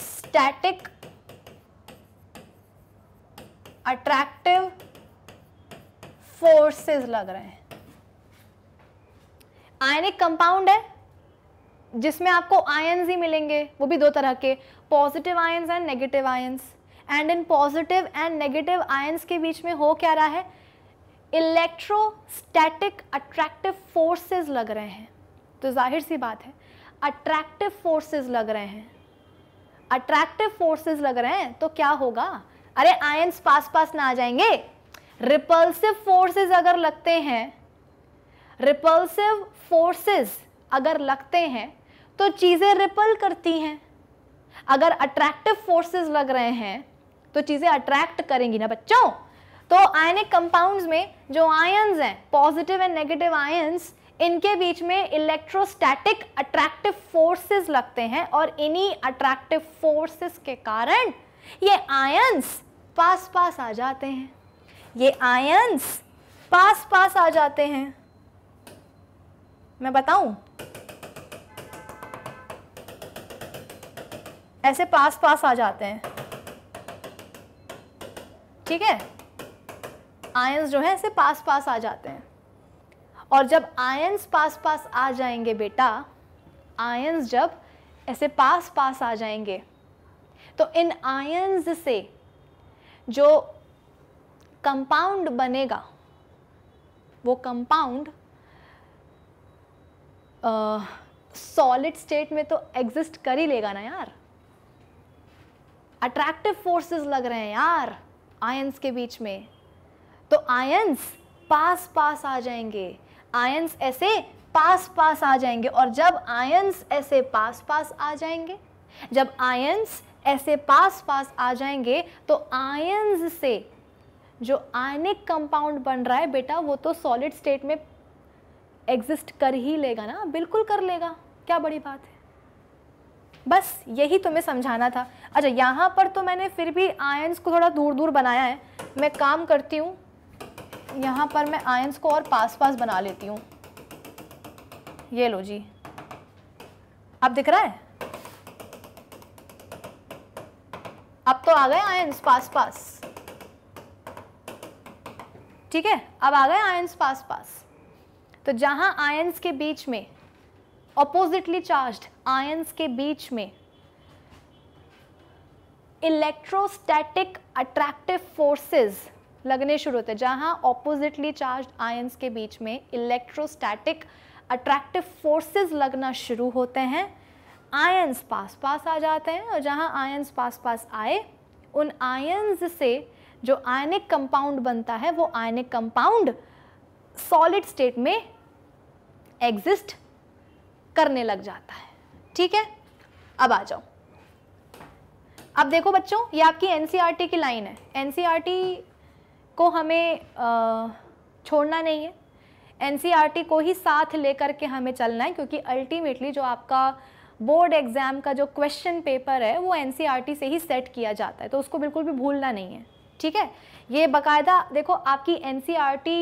[SPEAKER 1] स्टैटिक अट्रैक्टिव फोर्सेस लग रहे हैं आयनिक कंपाउंड है जिसमें आपको आयन्स ही मिलेंगे वो भी दो तरह के positive ions and negative ions and इन पॉजिटिव एंड नेगेटिव आयन्स के बीच में हो क्या रहा है इलेक्ट्रोस्टैटिक अट्रैक्टिव फोर्सेस लग रहे हैं तो जाहिर सी बात है अट्रैक्टिव फोर्सेस लग रहे हैं अट्रैक्टिव फोर्सेस लग रहे हैं तो क्या होगा अरे आयन्स पास पास ना आ जाएंगे रिपल्सिव फोर्सेस अगर लगते हैं रिपल्सिव फोर्सेस अगर लगते हैं तो चीज़ें रिपल करती हैं अगर अट्रैक्टिव फोर्सेस लग रहे हैं तो चीज़ें अट्रैक्ट करेंगी ना बच्चों तो आयनिक कंपाउंड्स में जो आयंस हैं पॉजिटिव एंड नेगेटिव आयंस इनके बीच में इलेक्ट्रोस्टैटिक अट्रैक्टिव फोर्सेस लगते हैं और इन्हीं अट्रैक्टिव फोर्सेस के कारण ये आयंस पास पास आ जाते हैं ये आयंस पास पास आ जाते हैं मैं बताऊं ऐसे पास पास आ जाते हैं ठीक है आयंस जो है ऐसे पास पास आ जाते हैं और जब आयंस पास पास आ जाएंगे बेटा आयंस जब ऐसे पास पास आ जाएंगे तो इन आयंस से जो कंपाउंड बनेगा वो कंपाउंड सॉलिड स्टेट में तो एग्जिस्ट कर ही लेगा ना यार अट्रैक्टिव फोर्सेस लग रहे हैं यार आयंस के बीच में तो आयंस पास पास आ जाएंगे आयंस ऐसे पास पास आ जाएंगे और जब आयंस ऐसे पास पास आ जाएंगे जब आयंस ऐसे पास पास आ जाएंगे तो आयंस से जो आयनिक कंपाउंड बन रहा है बेटा वो तो सॉलिड स्टेट में एग्जिस्ट कर ही लेगा ना बिल्कुल कर लेगा क्या बड़ी बात बस यही तुम्हें समझाना था अच्छा यहाँ पर तो मैंने फिर भी आयंस को थोड़ा दूर दूर बनाया है मैं काम करती हूँ यहाँ पर मैं आयंस को और पास पास बना लेती हूँ ये लो जी अब दिख रहा है अब तो आ गए आयंस पास पास ठीक है अब आ गए आयंस पास पास तो जहाँ आयंस के बीच में ऑपोजिटली चार्ज आयन्स के बीच में इलेक्ट्रोस्टैटिक अट्रैक्टिव फोर्सेस लगने शुरू होते हैं जहां ऑपोजिटली चार्ज आयन्स के बीच में इलेक्ट्रोस्टैटिक अट्रैक्टिव फोर्सेस लगना शुरू होते हैं आयन्स पास पास आ जाते हैं और जहां आयन्स पास पास आए उन आयंस से जो आयनिक कंपाउंड बनता है वो आयनिक कंपाउंड सॉलिड स्टेट में एग्जिस्ट करने लग जाता है ठीक है अब आ जाओ अब देखो बच्चों ये आपकी एनसीईआरटी e की लाइन है एनसीईआरटी e को हमें आ, छोड़ना नहीं है एनसीईआरटी e को ही साथ लेकर के हमें चलना है क्योंकि अल्टीमेटली जो आपका बोर्ड एग्ज़ाम का जो क्वेश्चन पेपर है वो एनसीईआरटी से ही सेट किया जाता है तो उसको बिल्कुल भी भूलना नहीं है ठीक है ये बाकायदा देखो आपकी एनसीईआरटी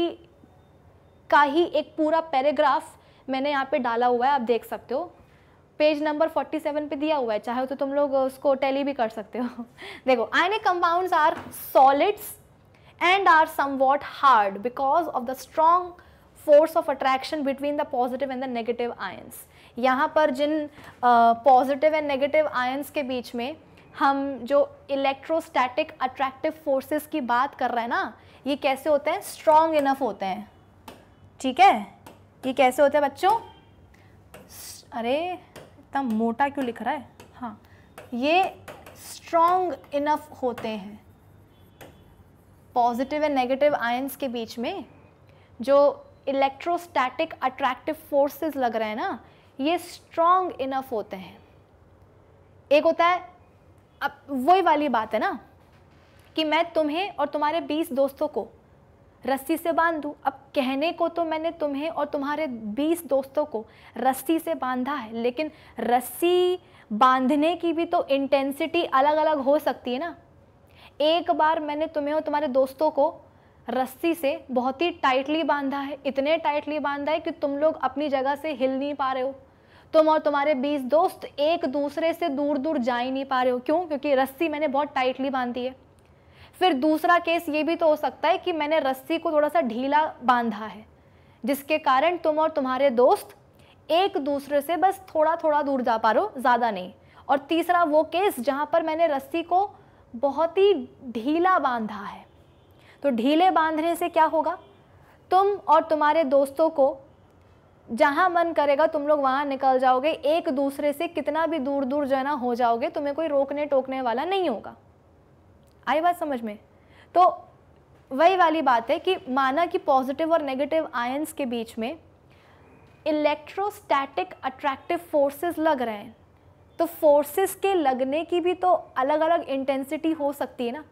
[SPEAKER 1] का ही एक पूरा पैराग्राफ मैंने यहाँ पे डाला हुआ है आप देख सकते हो पेज नंबर 47 पे दिया हुआ है चाहे तो तुम लोग उसको टैली भी कर सकते हो देखो ionic compounds are solids and are somewhat hard because of the strong force of attraction between the positive and the negative ions यहाँ पर जिन पॉजिटिव एंड नेगेटिव आयन्स के बीच में हम जो इलेक्ट्रोस्टैटिक अट्रैक्टिव फोर्सेस की बात कर रहे हैं ना ये कैसे होते हैं स्ट्रॉन्ग इनफ होते हैं ठीक है ये कैसे होता है बच्चों अरे इतना मोटा क्यों लिख रहा है हाँ ये स्ट्रॉन्ग इनफ होते हैं पॉजिटिव एंड नेगेटिव आयंस के बीच में जो इलेक्ट्रोस्टैटिक अट्रैक्टिव फोर्सेस लग रहे हैं ना ये स्ट्रॉन्ग इनफ होते हैं एक होता है अब वही वाली बात है ना कि मैं तुम्हें और तुम्हारे 20 दोस्तों को रस्सी से बांध दूँ अब कहने को तो मैंने तुम्हें और तुम्हारे बीस दोस्तों को रस्सी से बांधा है लेकिन रस्सी बांधने की भी तो इंटेंसिटी अलग अलग हो सकती है ना एक बार मैंने तुम्हें और तुम्हारे दोस्तों को रस्सी से बहुत ही टाइटली बांधा है इतने टाइटली बांधा है कि तुम लोग अपनी जगह से हिल नहीं पा रहे हो तुम और तुम्हारे बीस दोस्त एक दूसरे से दूर दूर जा ही नहीं पा रहे हो क्यों क्योंकि रस्सी मैंने बहुत टाइटली बांधी है फिर दूसरा केस ये भी तो हो सकता है कि मैंने रस्सी को थोड़ा सा ढीला बांधा है जिसके कारण तुम और तुम्हारे दोस्त एक दूसरे से बस थोड़ा थोड़ा दूर जा पा रहे हो ज़्यादा नहीं और तीसरा वो केस जहाँ पर मैंने रस्सी को बहुत ही ढीला बांधा है तो ढीले बांधने से क्या होगा तुम और तुम्हारे दोस्तों को जहाँ मन करेगा तुम लोग वहाँ निकल जाओगे एक दूसरे से कितना भी दूर दूर जाना हो जाओगे तुम्हें कोई रोकने टोकने वाला नहीं होगा आई बात समझ में तो वही वाली बात है कि माना कि पॉजिटिव और नेगेटिव आयंस के बीच में इलेक्ट्रोस्टैटिक अट्रैक्टिव फोर्सेस लग रहे हैं तो फोर्सेस के लगने की भी तो अलग अलग इंटेंसिटी हो सकती है ना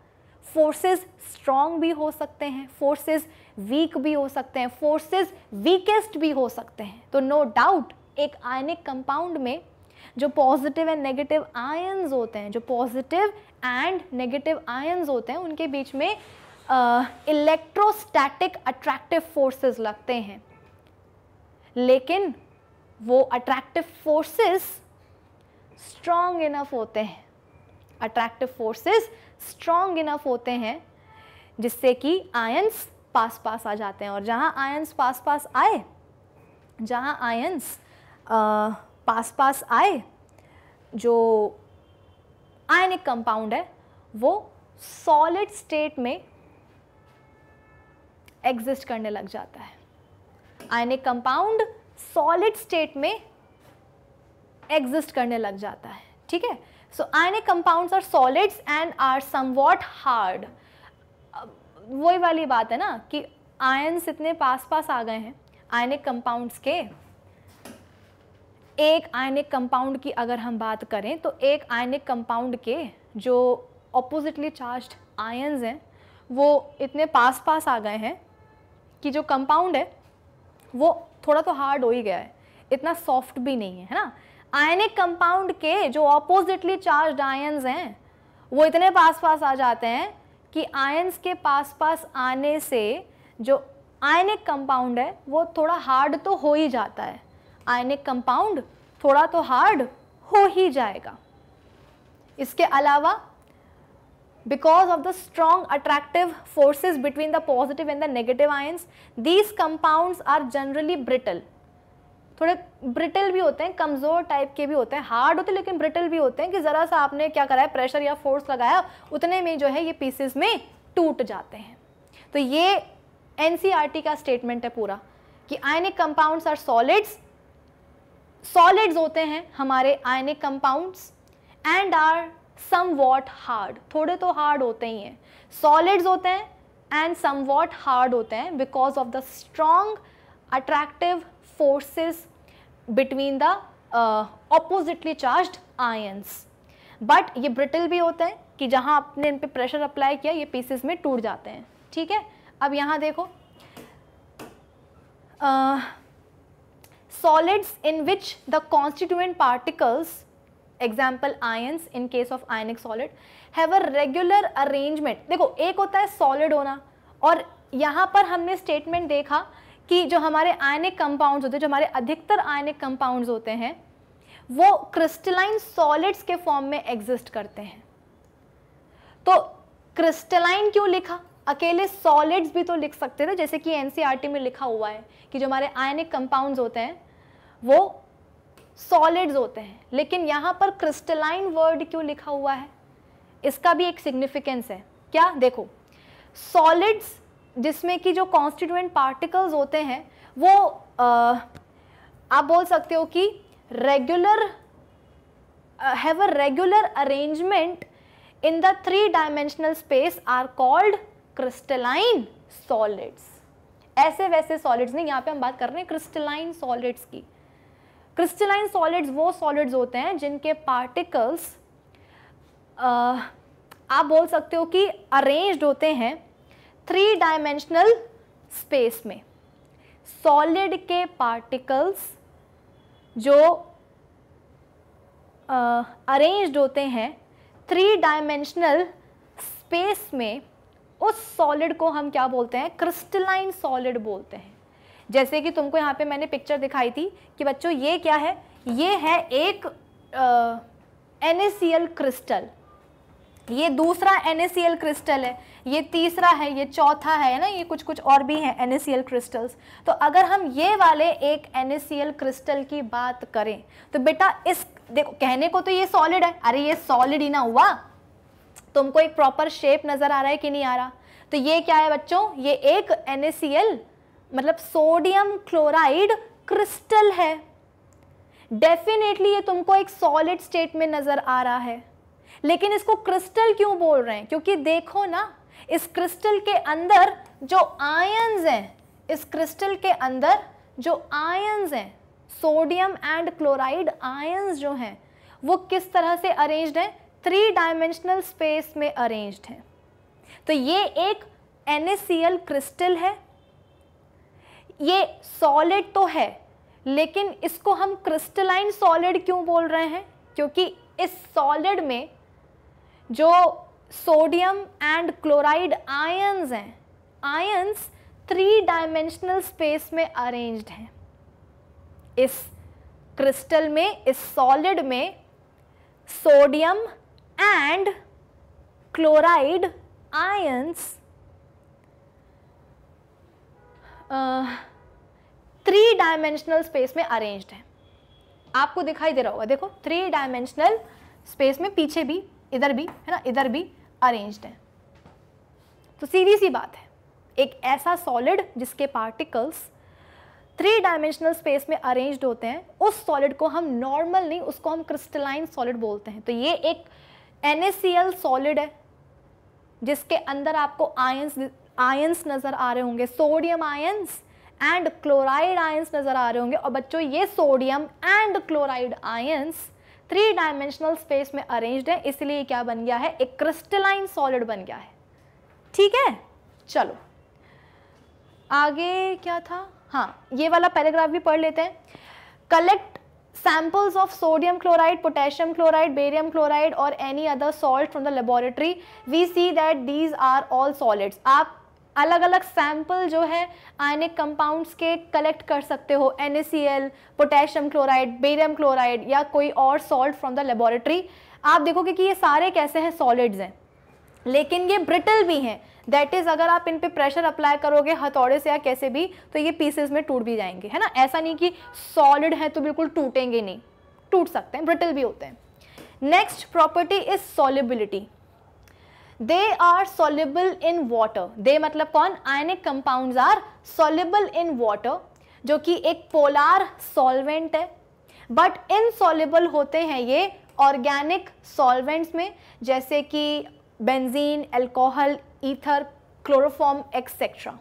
[SPEAKER 1] फोर्सेस स्ट्रॉन्ग भी हो सकते हैं फोर्सेस वीक भी हो सकते हैं फोर्सेस वीकेस्ट भी हो सकते हैं तो नो no डाउट एक आयनिक कंपाउंड में जो पॉजिटिव एंड नेगेटिव आयन्स होते हैं जो पॉजिटिव एंड नेगेटिव आयन्स होते हैं उनके बीच में इलेक्ट्रोस्टैटिक अट्रैक्टिव फोर्सेस लगते हैं लेकिन वो अट्रैक्टिव फोर्सेस स्ट्रॉन्ग इनफ होते हैं अट्रैक्टिव फोर्सेस स्ट्रॉन्ग इनफ होते हैं जिससे कि आयंस पास पास आ जाते हैं और जहाँ आयंस पास पास आए जहाँ आयंस पास पास आए जो आयनिक कंपाउंड है वो सॉलिड स्टेट में एग्जिस्ट करने लग जाता है आयनिक कंपाउंड सॉलिड स्टेट में एग्जिस्ट करने लग जाता है ठीक है so ionic compounds are solids and are somewhat hard वही वाली बात है ना कि आयन्स इतने पास पास आ गए हैं आयनिक कंपाउंड्स के एक आयनिक कंपाउंड की अगर हम बात करें तो एक आयनिक कंपाउंड के जो ऑपोजिटली चार्ज आयन्स हैं वो इतने पास पास आ गए हैं कि जो कंपाउंड है वो थोड़ा तो हार्ड हो ही गया है इतना सॉफ्ट भी नहीं है है ना आयनिक कंपाउंड के जो ऑपोजिटली चार्ज आयन्स हैं वो इतने पास पास आ जाते हैं कि आयन्स के पास पास आने से जो आयनिक कंपाउंड है वो थोड़ा हार्ड तो हो ही जाता है आयनिक कंपाउंड थोड़ा तो हार्ड हो ही जाएगा इसके अलावा because of the strong attractive forces between the positive and the negative ions these compound are generally brittle थोड़े ब्रिटल भी होते हैं कमज़ोर टाइप के भी होते हैं हार्ड होते हैं लेकिन ब्रिटल भी होते हैं कि ज़रा सा आपने क्या करा है प्रेशर या फोर्स लगाया उतने में जो है ये पीसेस में टूट जाते हैं तो ये एन e का स्टेटमेंट है पूरा कि ionic compounds are solids solids होते हैं हमारे ionic compounds and are somewhat hard थोड़े तो हार्ड होते ही हैं सॉलिड्स होते हैं एंड सम वॉट हार्ड होते हैं because of the strong attractive forces between the oppositely charge ions but ये ब्रिटल भी होते हैं कि जहाँ आपने इन पर प्रेशर अप्लाई किया ये पीसेस में टूट जाते हैं ठीक है अब यहाँ देखो uh, solids in which the constituent particles example ions in case of ionic solid have a regular arrangement देखो एक होता है सॉलिड होना और यहाँ पर हमने स्टेटमेंट देखा कि जो हमारे आयनिक कंपाउंड्स होते हैं जो हमारे अधिकतर आयनिक कंपाउंड्स होते हैं वो क्रिस्टलाइन सॉलिड्स के फॉर्म में एग्जिस्ट करते हैं तो क्रिस्टलाइन क्यों लिखा अकेले सॉलिड्स भी तो लिख सकते थे जैसे कि एनसीईआरटी में लिखा हुआ है कि जो हमारे आयनिक कंपाउंड्स होते हैं वो सॉलिड्स होते हैं लेकिन यहाँ पर क्रिस्टलाइन वर्ड क्यों लिखा हुआ है इसका भी एक सिग्निफिकेंस है क्या देखो सॉलिड्स जिसमें कि जो कॉन्स्टिट्यूएंट पार्टिकल्स होते हैं वो आ, आप बोल सकते हो कि regular have a regular arrangement in the three dimensional space are called crystalline solids ऐसे वैसे सॉलिड्स नहीं यहाँ पे हम बात कर रहे हैं क्रिस्टलाइन सॉलिड्स की क्रिस्टलाइन सॉलिड्स वो सॉलिड्स होते हैं जिनके पार्टिकल्स आप बोल सकते हो कि अरेंज्ड होते हैं थ्री डायमेंशनल स्पेस में सॉलिड के पार्टिकल्स जो अरेंज्ड होते हैं थ्री डायमेंशनल स्पेस में उस सॉलिड को हम क्या बोलते हैं क्रिस्टलाइन सॉलिड बोलते हैं जैसे कि तुमको यहाँ पे मैंने पिक्चर दिखाई थी कि बच्चों ये क्या है ये है एक एन क्रिस्टल ये दूसरा एन क्रिस्टल है ये तीसरा है ये चौथा है ना ये कुछ कुछ और भी हैं एन क्रिस्टल्स तो अगर हम ये वाले एक एन क्रिस्टल की बात करें तो बेटा इस देखो कहने को तो ये सॉलिड है अरे ये सॉलिड ही ना हुआ तुमको एक प्रॉपर शेप नज़र आ रहा है कि नहीं आ रहा तो ये क्या है बच्चों ये एक एन मतलब सोडियम क्लोराइड क्रिस्टल है डेफिनेटली ये तुमको एक सॉलिड स्टेट में नज़र आ रहा है लेकिन इसको क्रिस्टल क्यों बोल रहे हैं क्योंकि देखो ना इस क्रिस्टल के अंदर जो आयंस हैं इस क्रिस्टल के अंदर जो आयंस हैं सोडियम एंड क्लोराइड आयंस जो हैं वो किस तरह से अरेंज्ड हैं थ्री डायमेंशनल स्पेस में अरेंज्ड हैं तो ये एक एन क्रिस्टल है ये सॉलिड तो है लेकिन इसको हम क्रिस्टलाइन सॉलिड क्यों बोल रहे हैं क्योंकि इस सॉलिड में जो सोडियम एंड क्लोराइड आयंस हैं आयंस थ्री डायमेंशनल स्पेस में अरेंज्ड हैं इस क्रिस्टल में इस सॉलिड में sodium and chloride ions three dimensional space में अरेंज्ड है आपको दिखाई दे रहा होगा देखो थ्री डायमेंशनल स्पेस में पीछे भी इधर भी है ना इधर भी अरेंज्ड है तो सीधी सी बात है एक ऐसा सॉलिड जिसके पार्टिकल्स थ्री डायमेंशनल स्पेस में अरेंज्ड होते हैं उस सॉलिड को हम नॉर्मल नहीं उसको हम क्रिस्टलाइन सॉलिड बोलते हैं तो ये एक एन सॉलिड है जिसके अंदर आपको आयंस आयंस नज़र आ रहे होंगे sodium ions and chloride ions नज़र आ रहे होंगे और बच्चों ये sodium and chloride ions three dimensional space में अरेंज्ड है इसलिए क्या बन गया है एक क्रिस्टलाइन सॉलिड बन गया है ठीक है चलो आगे क्या था हाँ ये वाला पैराग्राफ भी पढ़ लेते हैं collect samples of sodium chloride potassium chloride barium chloride और any other salt from the laboratory we see that these are all solids आप अलग अलग सैंपल जो है आयनिक कंपाउंड्स के कलेक्ट कर सकते हो एन पोटेशियम क्लोराइड बेरियम क्लोराइड या कोई और सॉल्ट फ्रॉम द लेबोरेटरी आप देखोगे कि ये सारे कैसे हैं सॉलिड्स हैं लेकिन ये ब्रिटल भी हैं दैट इज़ अगर आप इन पे प्रेशर अप्लाई करोगे हथौड़े से या कैसे भी तो ये पीसेस में टूट भी जाएंगे है ना ऐसा नहीं कि सॉलिड है तो बिल्कुल टूटेंगे नहीं टूट सकते हैं ब्रिटल भी होते हैं next property is solubility they are soluble in water they मतलब कौन ionic compound are soluble in water जो कि एक पोलार सॉल्वेंट है बट सोलबल होते हैं ये ऑर्गेनिक सॉल्वेंट्स में जैसे कि benzene alcohol ether chloroform etcetera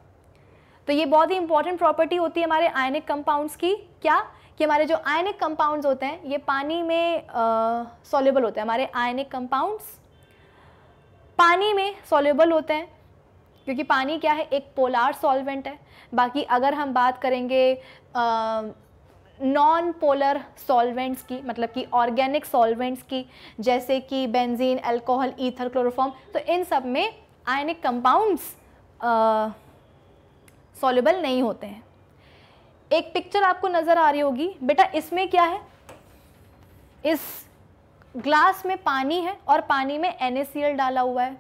[SPEAKER 1] तो ये बहुत ही इंपॉर्टेंट प्रॉपर्टी होती है हमारे आयनिक कंपाउंड्स की क्या कि हमारे जो आयनिक कंपाउंड्स होते हैं ये पानी में सोलबल होते हैं हमारे आयनिक कंपाउंड्स पानी में सॉल्यूबल होते हैं क्योंकि पानी क्या है एक पोलार सॉल्वेंट है बाकी अगर हम बात करेंगे नॉन पोलर सॉल्वेंट्स की मतलब कि ऑर्गेनिक सॉल्वेंट्स की जैसे कि बेंजीन अल्कोहल ईथर क्लोरोफॉर्म तो इन सब में आयनिक कंपाउंड्स सॉल्युबल नहीं होते हैं एक पिक्चर आपको नज़र आ रही होगी बेटा इसमें क्या है इस ग्लास में पानी है और पानी में एन डाला हुआ है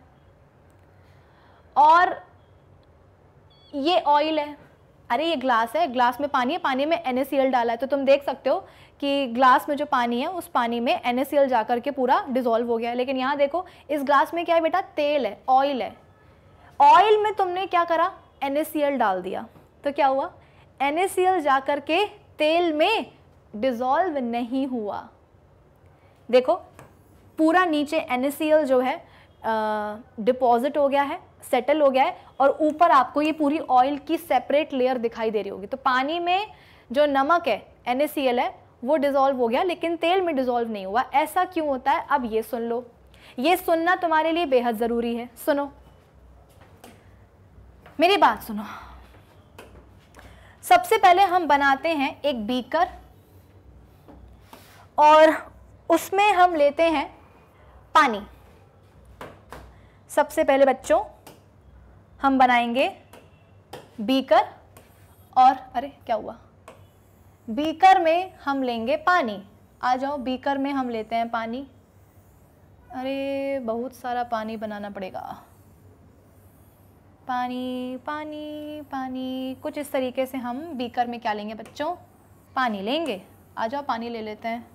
[SPEAKER 1] और ये ऑयल है अरे ये ग्लास है ग्लास में पानी है पानी में एन डाला है तो तुम देख सकते हो कि ग्लास में जो पानी है उस पानी में एन जाकर के पूरा डिजोल्व हो गया है लेकिन यहाँ देखो इस ग्लास में क्या है बेटा तेल है ऑयल है ऑयल में तुमने क्या करा एन डाल दिया तो क्या हुआ एन जाकर के तेल में डिजोल्व नहीं हुआ देखो पूरा नीचे एन जो है डिपॉजिट हो गया है सेटल हो गया है और ऊपर आपको ये पूरी ऑयल की सेपरेट लेयर दिखाई दे रही होगी तो पानी में जो नमक है एन है वो डिज़ोल्व हो गया लेकिन तेल में डिज़ोल्व नहीं हुआ ऐसा क्यों होता है अब ये सुन लो ये सुनना तुम्हारे लिए बेहद ज़रूरी है सुनो मेरी बात सुनो सबसे पहले हम बनाते हैं एक बीकर और उसमें हम लेते हैं पानी सबसे पहले बच्चों हम बनाएंगे बीकर और अरे क्या हुआ बीकर में हम लेंगे पानी आ जाओ बीकर में हम लेते हैं पानी अरे बहुत सारा पानी बनाना पड़ेगा पानी पानी पानी कुछ इस तरीके से हम बीकर में क्या लेंगे बच्चों पानी लेंगे आ जाओ पानी ले लेते हैं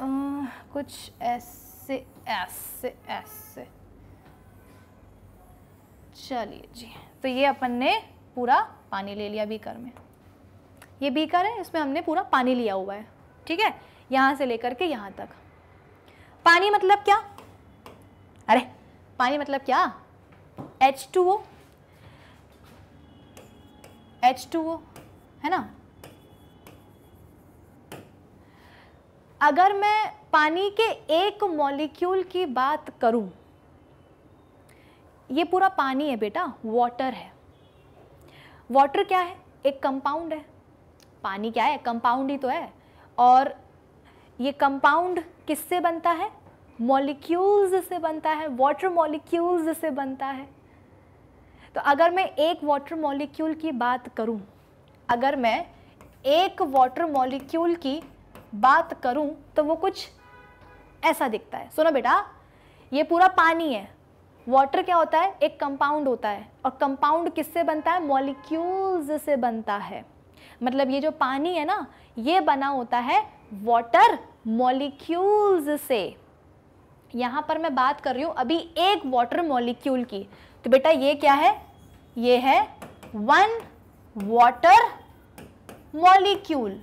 [SPEAKER 1] कुछ ऐसे ऐसे ऐसे चलिए जी तो ये अपन ने पूरा पानी ले लिया बीकर में ये बीकर है इसमें हमने पूरा पानी लिया हुआ है ठीक है यहाँ से लेकर के यहाँ तक पानी मतलब क्या अरे पानी मतलब क्या H2O H2O है ना अगर मैं पानी के एक मॉलिक्यूल की बात करूं ये पूरा पानी है बेटा वाटर है वाटर क्या है एक कंपाउंड है पानी क्या है कंपाउंड ही तो है और ये कंपाउंड किससे बनता है मॉलिक्यूल्स से बनता है वाटर मॉलिक्यूल्स से बनता है तो अगर मैं एक वाटर मॉलिक्यूल की बात करूं अगर मैं एक वाटर मॉलिक्यूल की बात करूं तो वो कुछ ऐसा दिखता है सुनो बेटा ये पूरा पानी है वाटर क्या होता है एक कंपाउंड होता है और कंपाउंड किससे बनता है मॉलिक्यूल्स से बनता है मतलब ये जो पानी है ना ये बना होता है वाटर मॉलिक्यूल्स से यहां पर मैं बात कर रही हूं अभी एक वाटर मॉलिक्यूल की तो बेटा ये क्या है ये है वन वाटर मॉलिक्यूल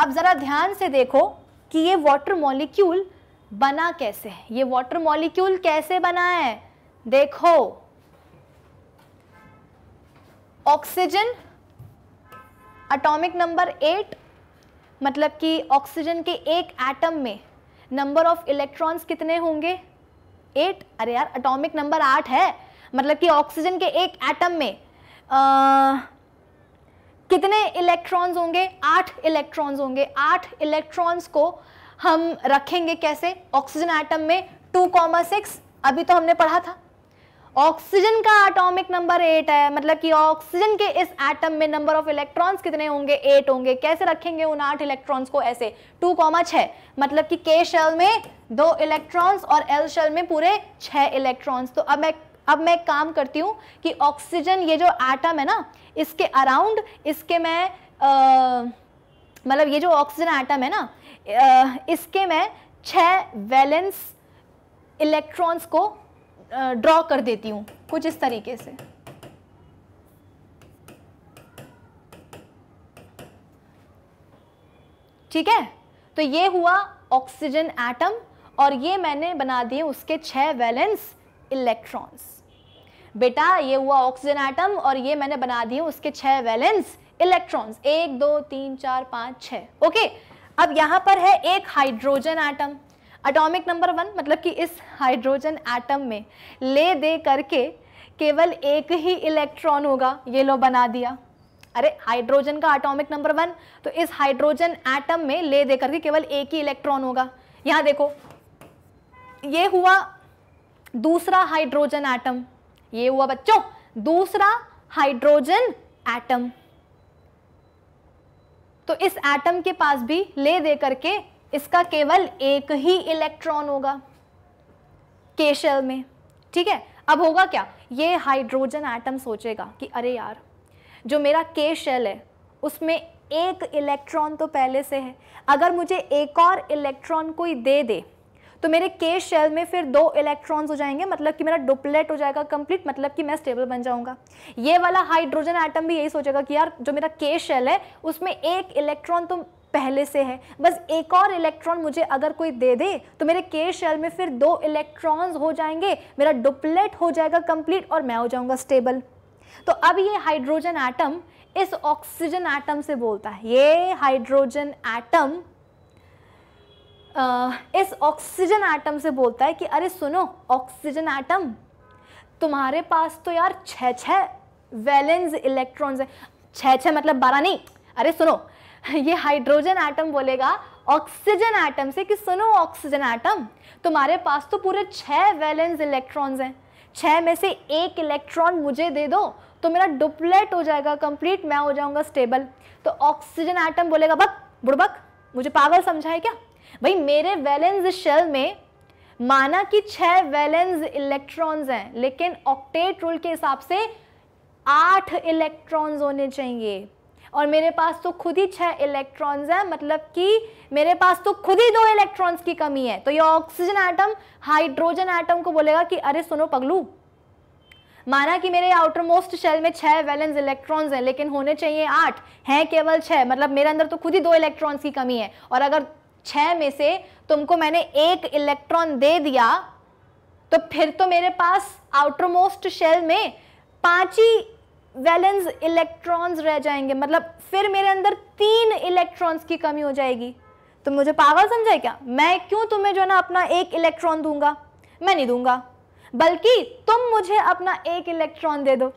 [SPEAKER 1] अब ज़रा ध्यान से देखो कि ये वाटर मॉलिक्यूल बना कैसे है ये वाटर मॉलिक्यूल कैसे बना है देखो ऑक्सीजन एटॉमिक नंबर एट मतलब कि ऑक्सीजन के एक एटम में नंबर ऑफ इलेक्ट्रॉन्स कितने होंगे एट अरे यार एटॉमिक नंबर आठ है मतलब कि ऑक्सीजन के एक एटम में कितने इलेक्ट्रॉन्स होंगे आठ इलेक्ट्रॉन्स होंगे आठ इलेक्ट्रॉन्स को हम रखेंगे कैसे ऑक्सीजन आइटम में टू कॉमा सिक्स अभी तो हमने पढ़ा था ऑक्सीजन का एटॉमिक नंबर एट है मतलब कि ऑक्सीजन के इस एटम में नंबर ऑफ इलेक्ट्रॉन्स कितने होंगे एट होंगे कैसे रखेंगे उन आठ इलेक्ट्रॉन्स को ऐसे टू कॉमा छ मतलब कि के शेल में दो इलेक्ट्रॉन्स और एल शेल में पूरे छह इलेक्ट्रॉन्स तो अब मैं अब मैं काम करती हूँ कि ऑक्सीजन ये जो एटम है ना इसके अराउंड इसके मैं मतलब ये जो ऑक्सीजन एटम है ना आ, इसके मैं छः वैलेंस इलेक्ट्रॉन्स को ड्रॉ कर देती हूँ कुछ इस तरीके से ठीक है तो ये हुआ ऑक्सीजन एटम और ये मैंने बना दिए उसके छः वैलेंस इलेक्ट्रॉन्स बेटा ये हुआ ऑक्सीजन आइटम और ये मैंने बना दिए उसके छह वैलेंस इलेक्ट्रॉन्स एक दो तीन चार पांच छ ओके अब यहां पर है एक hydrogen atom atomic number one मतलब कि इस हाइड्रोजन आइटम में ले दे करके केवल एक ही इलेक्ट्रॉन होगा ये लो बना दिया अरे हाइड्रोजन का एटॉमिक नंबर वन तो इस हाइड्रोजन एटम में ले दे करके केवल एक ही इलेक्ट्रॉन होगा यहां देखो ये हुआ दूसरा हाइड्रोजन एटम ये हुआ बच्चों दूसरा हाइड्रोजन एटम तो इस एटम के पास भी ले दे करके इसका केवल एक ही इलेक्ट्रॉन होगा केशल में ठीक है अब होगा क्या ये हाइड्रोजन एटम सोचेगा कि अरे यार जो मेरा के शेल है उसमें एक इलेक्ट्रॉन तो पहले से है अगर मुझे एक और इलेक्ट्रॉन कोई दे दे तो मेरे के शेल में फिर दो इलेक्ट्रॉन्स हो जाएंगे मतलब कि मेरा डुप्लेट हो जाएगा कंप्लीट मतलब कि मैं स्टेबल बन जाऊंगा ये वाला हाइड्रोजन आइटम भी यही सोचेगा कि यार जो मेरा के शेल है उसमें एक इलेक्ट्रॉन तो पहले से है बस एक और इलेक्ट्रॉन मुझे अगर कोई दे दे तो मेरे के शेल में फिर दो इलेक्ट्रॉन्स हो जाएंगे मेरा डुप्लेट हो जाएगा कंप्लीट और मैं हो जाऊंगा स्टेबल तो अब ये हाइड्रोजन एटम इस ऑक्सीजन एटम से बोलता है ये हाइड्रोजन एटम इस ऑक्सीजन आइटम से बोलता है कि अरे सुनो ऑक्सीजन आइटम तुम्हारे पास तो यार छः छः वैलेंस इलेक्ट्रॉन्स है छः छः मतलब बारह नहीं अरे सुनो ये हाइड्रोजन आइटम बोलेगा ऑक्सीजन आइटम से कि सुनो ऑक्सीजन आइटम तुम्हारे पास तो पूरे छः वैलेंस इलेक्ट्रॉन्स हैं छः में से एक इलेक्ट्रॉन मुझे दे दो तो मेरा डुप्लेट हो जाएगा कंप्लीट मैं हो जाऊंगा स्टेबल तो ऑक्सीजन आइटम बोलेगा बक बुड़बक मुझे पागल समझा है क्या भाई मेरे वैलेंस शेल में माना कि छह वैलेंस इलेक्ट्रॉन्स हैं लेकिन ऑक्टेट रूल के हिसाब से आठ इलेक्ट्रॉन्स होने चाहिए और मेरे पास तो खुद ही छह इलेक्ट्रॉन्स हैं मतलब कि मेरे पास तो खुद ही दो इलेक्ट्रॉन्स की कमी है तो ये ऑक्सीजन आइटम हाइड्रोजन आइटम को बोलेगा कि अरे सुनो पगलू माना कि मेरे आउटर मोस्ट शेल में छह वैलेंस इलेक्ट्रॉन्स हैं लेकिन होने चाहिए आठ हैं केवल छह मतलब मेरे अंदर तो खुद ही दो इलेक्ट्रॉन्स की कमी है और अगर छह में से तुमको मैंने एक इलेक्ट्रॉन दे दिया तो फिर तो मेरे पास आउटरमोस्ट शेल में पांच ही वैलेंस इलेक्ट्रॉन्स रह जाएंगे मतलब फिर मेरे अंदर तीन इलेक्ट्रॉन्स की कमी हो जाएगी तो मुझे पागल समझे क्या मैं क्यों तुम्हें जो ना अपना एक इलेक्ट्रॉन दूंगा मैं नहीं दूंगा बल्कि तुम मुझे अपना एक इलेक्ट्रॉन दे दो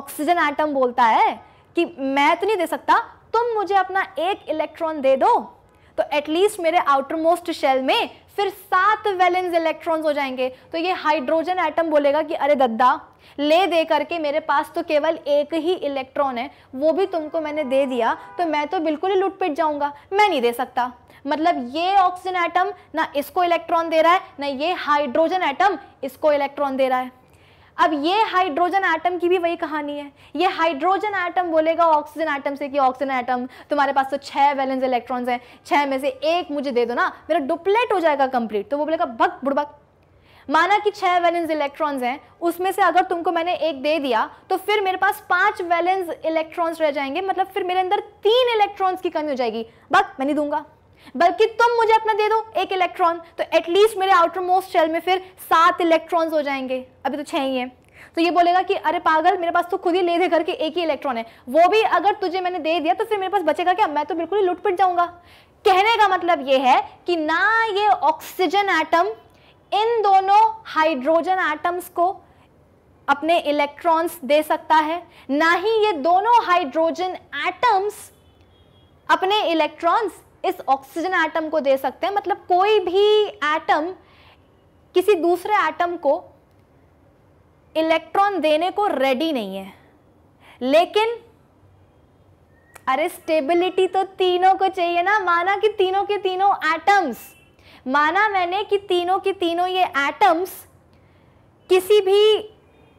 [SPEAKER 1] ऑक्सीजन एटम बोलता है कि मैं तो नहीं दे सकता तुम मुझे अपना एक इलेक्ट्रॉन दे दो तो एटलीस्ट मेरे आउटर मोस्ट शेल में फिर सात वैलेंस इलेक्ट्रॉन्स हो जाएंगे तो ये हाइड्रोजन एटम बोलेगा कि अरे दद्दा ले दे करके मेरे पास तो केवल एक ही इलेक्ट्रॉन है वो भी तुमको मैंने दे दिया तो मैं तो बिल्कुल ही लुटपिट जाऊंगा मैं नहीं दे सकता मतलब ये ऑक्सीजन एटम ना इसको इलेक्ट्रॉन दे रहा है ना ये हाइड्रोजन एटम इसको इलेक्ट्रॉन दे रहा है अब ये हाइड्रोजन आइटम की भी वही कहानी है ये हाइड्रोजन आइटम बोलेगा ऑक्सीजन आइटम से कि ऑक्सीजन आइटम तुम्हारे पास तो छह वैलेंस इलेक्ट्रॉन्स हैं छह में से एक मुझे दे दो ना मेरा डुप्लेट हो जाएगा कंप्लीट तो वो बोलेगा भक बुड़बक माना कि छह वैलेंस इलेक्ट्रॉन्स हैं उसमें से अगर तुमको मैंने एक दे दिया तो फिर मेरे पास पांच वैलेंस इलेक्ट्रॉन्स रह जाएंगे मतलब फिर मेरे अंदर तीन इलेक्ट्रॉन्स की कमी हो जाएगी बक मैं नहीं दूंगा बल्कि तुम मुझे अपना दे दो एक इलेक्ट्रॉन तो एटलीस्ट मेरे आउटर मोस्ट शेल में फिर सात इलेक्ट्रॉन्स हो जाएंगे अभी तो छह ही है तो ये बोलेगा कि अरे पागल मेरे पास तो खुद ही ले दे घर के एक ही इलेक्ट्रॉन है वो भी अगर तुझे मैंने दे दिया तो फिर मेरे पास बचेगा क्या मैं तो बिल्कुल ही लुटपिट जाऊंगा कहने का मतलब ये है कि ना ये ऑक्सीजन एटम इन दोनों हाइड्रोजन एटम्स को अपने इलेक्ट्रॉन्स दे सकता है ना ही ये दोनों हाइड्रोजन एटम्स अपने इलेक्ट्रॉन्स इस ऑक्सीजन एटम को दे सकते हैं मतलब कोई भी एटम किसी दूसरे एटम को इलेक्ट्रॉन देने को रेडी नहीं है लेकिन अरे स्टेबिलिटी तो तीनों को चाहिए ना माना कि तीनों के तीनों एटम्स माना मैंने कि तीनों के तीनों ये एटम्स किसी भी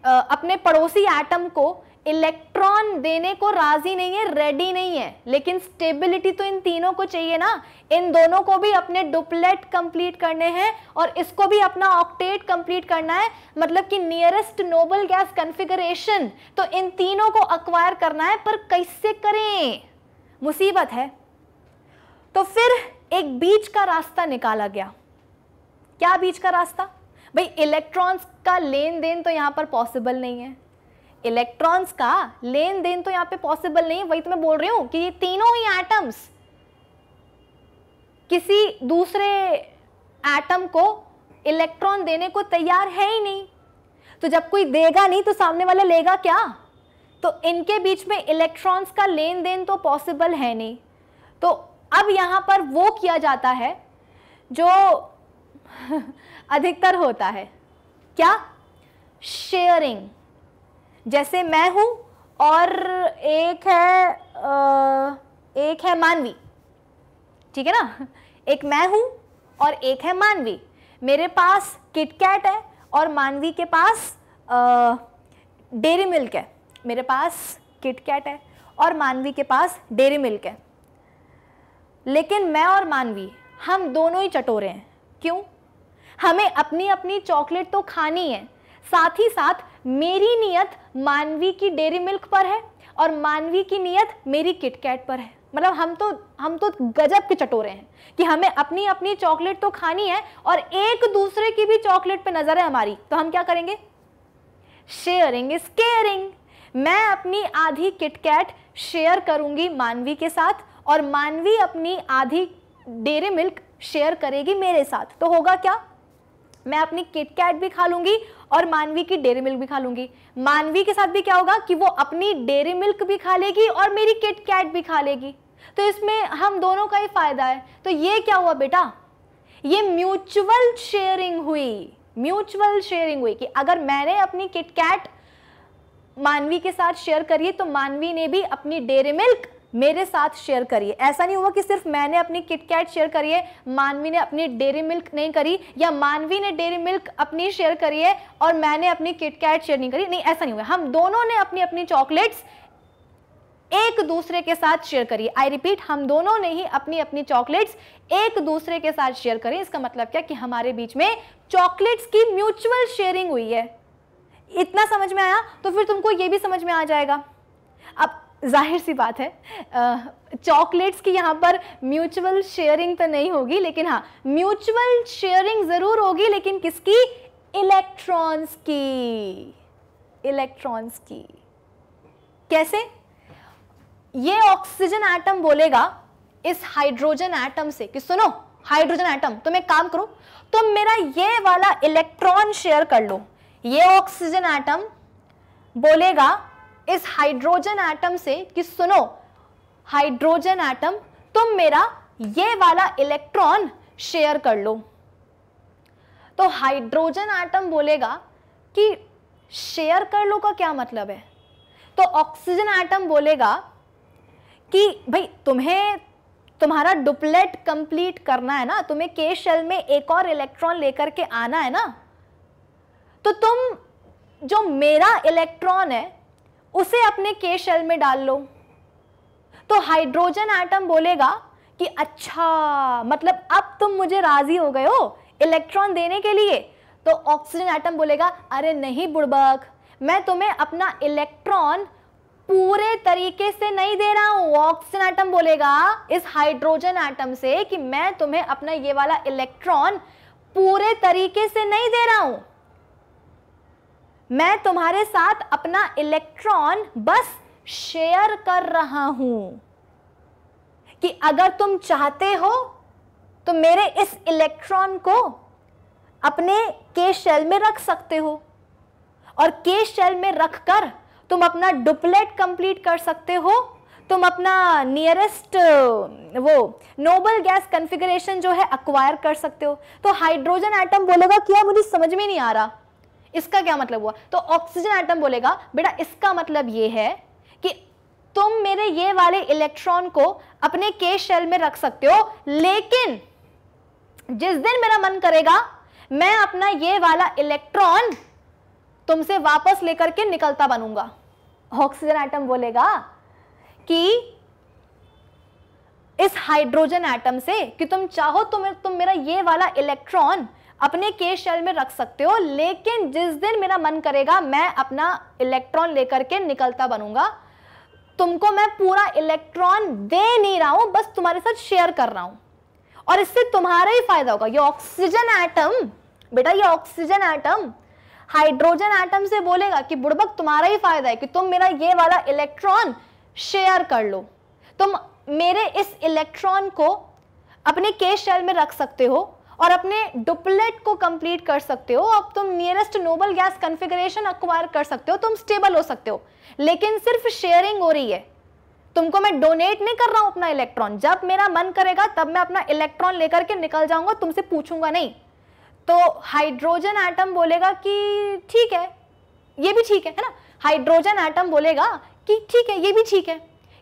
[SPEAKER 1] आ, अपने पड़ोसी एटम को इलेक्ट्रॉन देने को राजी नहीं है रेडी नहीं है लेकिन स्टेबिलिटी तो इन तीनों को चाहिए ना इन दोनों को भी अपने डुप्लेट कंप्लीट करने हैं और इसको भी अपना ऑक्टेट कंप्लीट करना है मतलब कि नियरेस्ट नोबल गैस कंफिगरेशन तो इन तीनों को अक्वायर करना है पर कैसे करें मुसीबत है तो फिर एक बीच का रास्ता निकाला गया क्या बीच का रास्ता भाई इलेक्ट्रॉन्स का लेन देन तो यहां पर पॉसिबल नहीं है इलेक्ट्रॉन्स का लेन देन तो यहां पे पॉसिबल नहीं वही तो मैं बोल रही हूं कि ये तीनों ही एटम्स किसी दूसरे एटम को इलेक्ट्रॉन देने को तैयार है ही नहीं तो जब कोई देगा नहीं तो सामने वाला लेगा क्या तो इनके बीच में इलेक्ट्रॉन्स का लेन देन तो पॉसिबल है नहीं तो अब यहां पर वो किया जाता है जो अधिकतर होता है क्या शेयरिंग जैसे मैं हूँ और एक है आ, एक है मानवी ठीक है ना एक मैं हूँ और एक है मानवी मेरे पास किटकैट है और मानवी के पास डेरी मिल्क है मेरे पास किटकैट है और मानवी के पास डेरी मिल्क है लेकिन मैं और मानवी हम दोनों ही चटोरे हैं क्यों हमें अपनी अपनी चॉकलेट तो खानी है साथ ही साथ मेरी नीयत मानवी की डेयरी मिल्क पर है और मानवी की नीयत मेरी किटकैट पर है मतलब हम तो हम तो गजब के चटोरे हैं कि हमें अपनी अपनी चॉकलेट तो खानी है और एक दूसरे की भी चॉकलेट पे नज़र है हमारी तो हम क्या करेंगे शेयरिंग इज केयरिंग मैं अपनी आधी किटकैट शेयर करूंगी मानवी के साथ और मानवी अपनी आधी डेरी मिल्क शेयर करेगी मेरे साथ तो होगा क्या मैं अपनी किटकैट भी खा लूंगी और मानवी की डेयरी मिल्क भी खा लूंगी मानवी के साथ भी क्या होगा कि वो अपनी डेरी मिल्क भी खा लेगी और मेरी किटकैट भी खा लेगी तो इसमें हम दोनों का ही फायदा है तो ये क्या हुआ बेटा ये म्यूचुअल शेयरिंग हुई म्यूचुअल शेयरिंग हुई कि अगर मैंने अपनी किटकैट मानवी के साथ शेयर करी तो मानवी ने भी अपनी डेरी मिल्क मेरे साथ शेयर करिए ऐसा नहीं हुआ कि सिर्फ मैंने अपनी किटकैट शेयर करी है मानवी ने अपनी डेरी मिल्क नहीं करी या मानवी ने डेरी मिल्क अपनी शेयर करी है और मैंने अपनी किटकैट शेयर नहीं करी नहीं ऐसा नहीं हुआ हम दोनों ने अपनी अपनी चॉकलेट्स एक दूसरे के साथ शेयर करिए आई रिपीट हम दोनों ने ही अपनी अपनी चॉकलेट्स एक दूसरे के साथ शेयर करें इसका मतलब क्या कि हमारे बीच में चॉकलेट्स की म्यूचुअल शेयरिंग हुई है इतना समझ में आया तो फिर तुमको यह भी समझ में आ जाएगा अब जाहिर सी बात है चॉकलेट्स की यहाँ पर म्यूचुअल शेयरिंग तो नहीं होगी लेकिन हाँ म्यूचुअल शेयरिंग ज़रूर होगी लेकिन किसकी इलेक्ट्रॉन्स की इलेक्ट्रॉन्स की कैसे ये ऑक्सीजन एटम बोलेगा इस हाइड्रोजन एटम से कि सुनो हाइड्रोजन एटम तुम एक काम करो तुम मेरा ये वाला इलेक्ट्रॉन शेयर कर लो ये ऑक्सीजन एटम बोलेगा इस हाइड्रोजन एटम से कि सुनो हाइड्रोजन एटम तुम मेरा ये वाला इलेक्ट्रॉन शेयर कर लो तो हाइड्रोजन एटम बोलेगा कि शेयर कर लो का क्या मतलब है तो ऑक्सीजन एटम बोलेगा कि भाई तुम्हें तुम्हारा डुप्लेट कंप्लीट करना है ना तुम्हें के शेल में एक और इलेक्ट्रॉन लेकर के आना है ना तो तुम जो मेरा इलेक्ट्रॉन है उसे अपने के शेल में डाल लो तो हाइड्रोजन एटम बोलेगा कि अच्छा मतलब अब तुम मुझे राजी हो गए हो इलेक्ट्रॉन देने के लिए तो ऑक्सीजन एटम बोलेगा अरे नहीं बुड़बक मैं तुम्हें अपना इलेक्ट्रॉन पूरे तरीके से नहीं दे रहा हूं ऑक्सीजन एटम बोलेगा इस हाइड्रोजन एटम से कि मैं तुम्हें अपना ये वाला इलेक्ट्रॉन पूरे तरीके से नहीं दे रहा हूं मैं तुम्हारे साथ अपना इलेक्ट्रॉन बस शेयर कर रहा हूं कि अगर तुम चाहते हो तो मेरे इस इलेक्ट्रॉन को अपने के शेल में रख सकते हो और के शेल में रख कर तुम अपना डुप्लेट कंप्लीट कर सकते हो तुम अपना नियरेस्ट वो नोबल गैस कॉन्फ़िगरेशन जो है अक्वायर कर सकते हो तो हाइड्रोजन एटम बोलेगा क्या मुझे समझ में नहीं आ रहा इसका क्या मतलब हुआ तो ऑक्सीजन आइटम बोलेगा बेटा इसका मतलब ये है कि तुम मेरे ये वाले इलेक्ट्रॉन को अपने के शेल में रख सकते हो लेकिन जिस दिन मेरा मन करेगा मैं अपना ये वाला इलेक्ट्रॉन तुमसे वापस लेकर के निकलता बनूंगा ऑक्सीजन आइटम बोलेगा कि इस हाइड्रोजन एटम से कि तुम चाहो तो तुम मेरा ये वाला इलेक्ट्रॉन अपने केश शेल में रख सकते हो लेकिन जिस दिन मेरा मन करेगा मैं अपना इलेक्ट्रॉन लेकर के निकलता बनूंगा तुमको मैं पूरा इलेक्ट्रॉन दे नहीं रहा हूं बस तुम्हारे साथ शेयर कर रहा हूं और इससे तुम्हारा ही फायदा होगा ये ऑक्सीजन एटम बेटा ये ऑक्सीजन एटम हाइड्रोजन एटम से बोलेगा कि बुड़बक तुम्हारा ही फायदा है कि तुम मेरा ये वाला इलेक्ट्रॉन शेयर कर लो तुम मेरे इस इलेक्ट्रॉन को अपने केश शेल में रख सकते हो और अपने डुप्लेट को कंप्लीट कर सकते हो अब तुम nearest noble gas configuration acquire कर सकते हो तुम स्टेबल हो सकते हो लेकिन सिर्फ शेयरिंग हो रही है तुमको मैं डोनेट नहीं कर रहा हूं अपना इलेक्ट्रॉन जब मेरा मन करेगा तब मैं अपना इलेक्ट्रॉन लेकर के निकल जाऊंगा तुमसे पूछूंगा नहीं तो हाइड्रोजन एटम बोलेगा कि ठीक है ये भी ठीक है है ना हाइड्रोजन एटम बोलेगा कि ठीक है ये भी ठीक है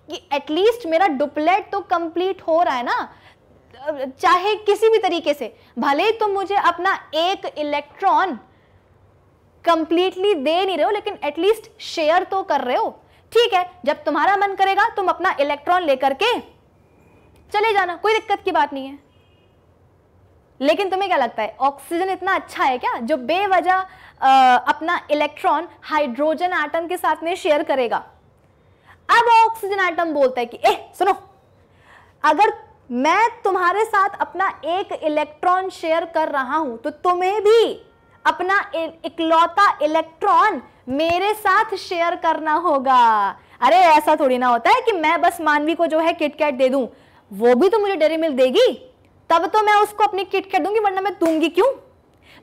[SPEAKER 1] कि एटलीस्ट मेरा डुप्लेट तो कंप्लीट हो रहा है ना चाहे किसी भी तरीके से भले तुम मुझे अपना एक इलेक्ट्रॉन कंप्लीटली दे नहीं रहे हो लेकिन एटलीस्ट शेयर तो कर रहे हो ठीक है जब तुम्हारा मन करेगा तुम अपना इलेक्ट्रॉन लेकर के चले जाना कोई दिक्कत की बात नहीं है लेकिन तुम्हें क्या लगता है ऑक्सीजन इतना अच्छा है क्या जो बेवजह अपना इलेक्ट्रॉन हाइड्रोजन आटम के साथ में शेयर करेगा अब ऑक्सीजन आइटम बोलता है कि ए सुनो अगर मैं तुम्हारे साथ अपना एक इलेक्ट्रॉन शेयर कर रहा हूं तो तुम्हें भी अपना इकलौता इलेक्ट्रॉन मेरे साथ शेयर करना होगा अरे ऐसा थोड़ी ना होता है कि मैं बस मानवी को जो है किटकैट दे दूं वो भी तो मुझे डेरी मिल देगी तब तो मैं उसको अपनी किटकैट दूंगी वरना मैं दूंगी क्यों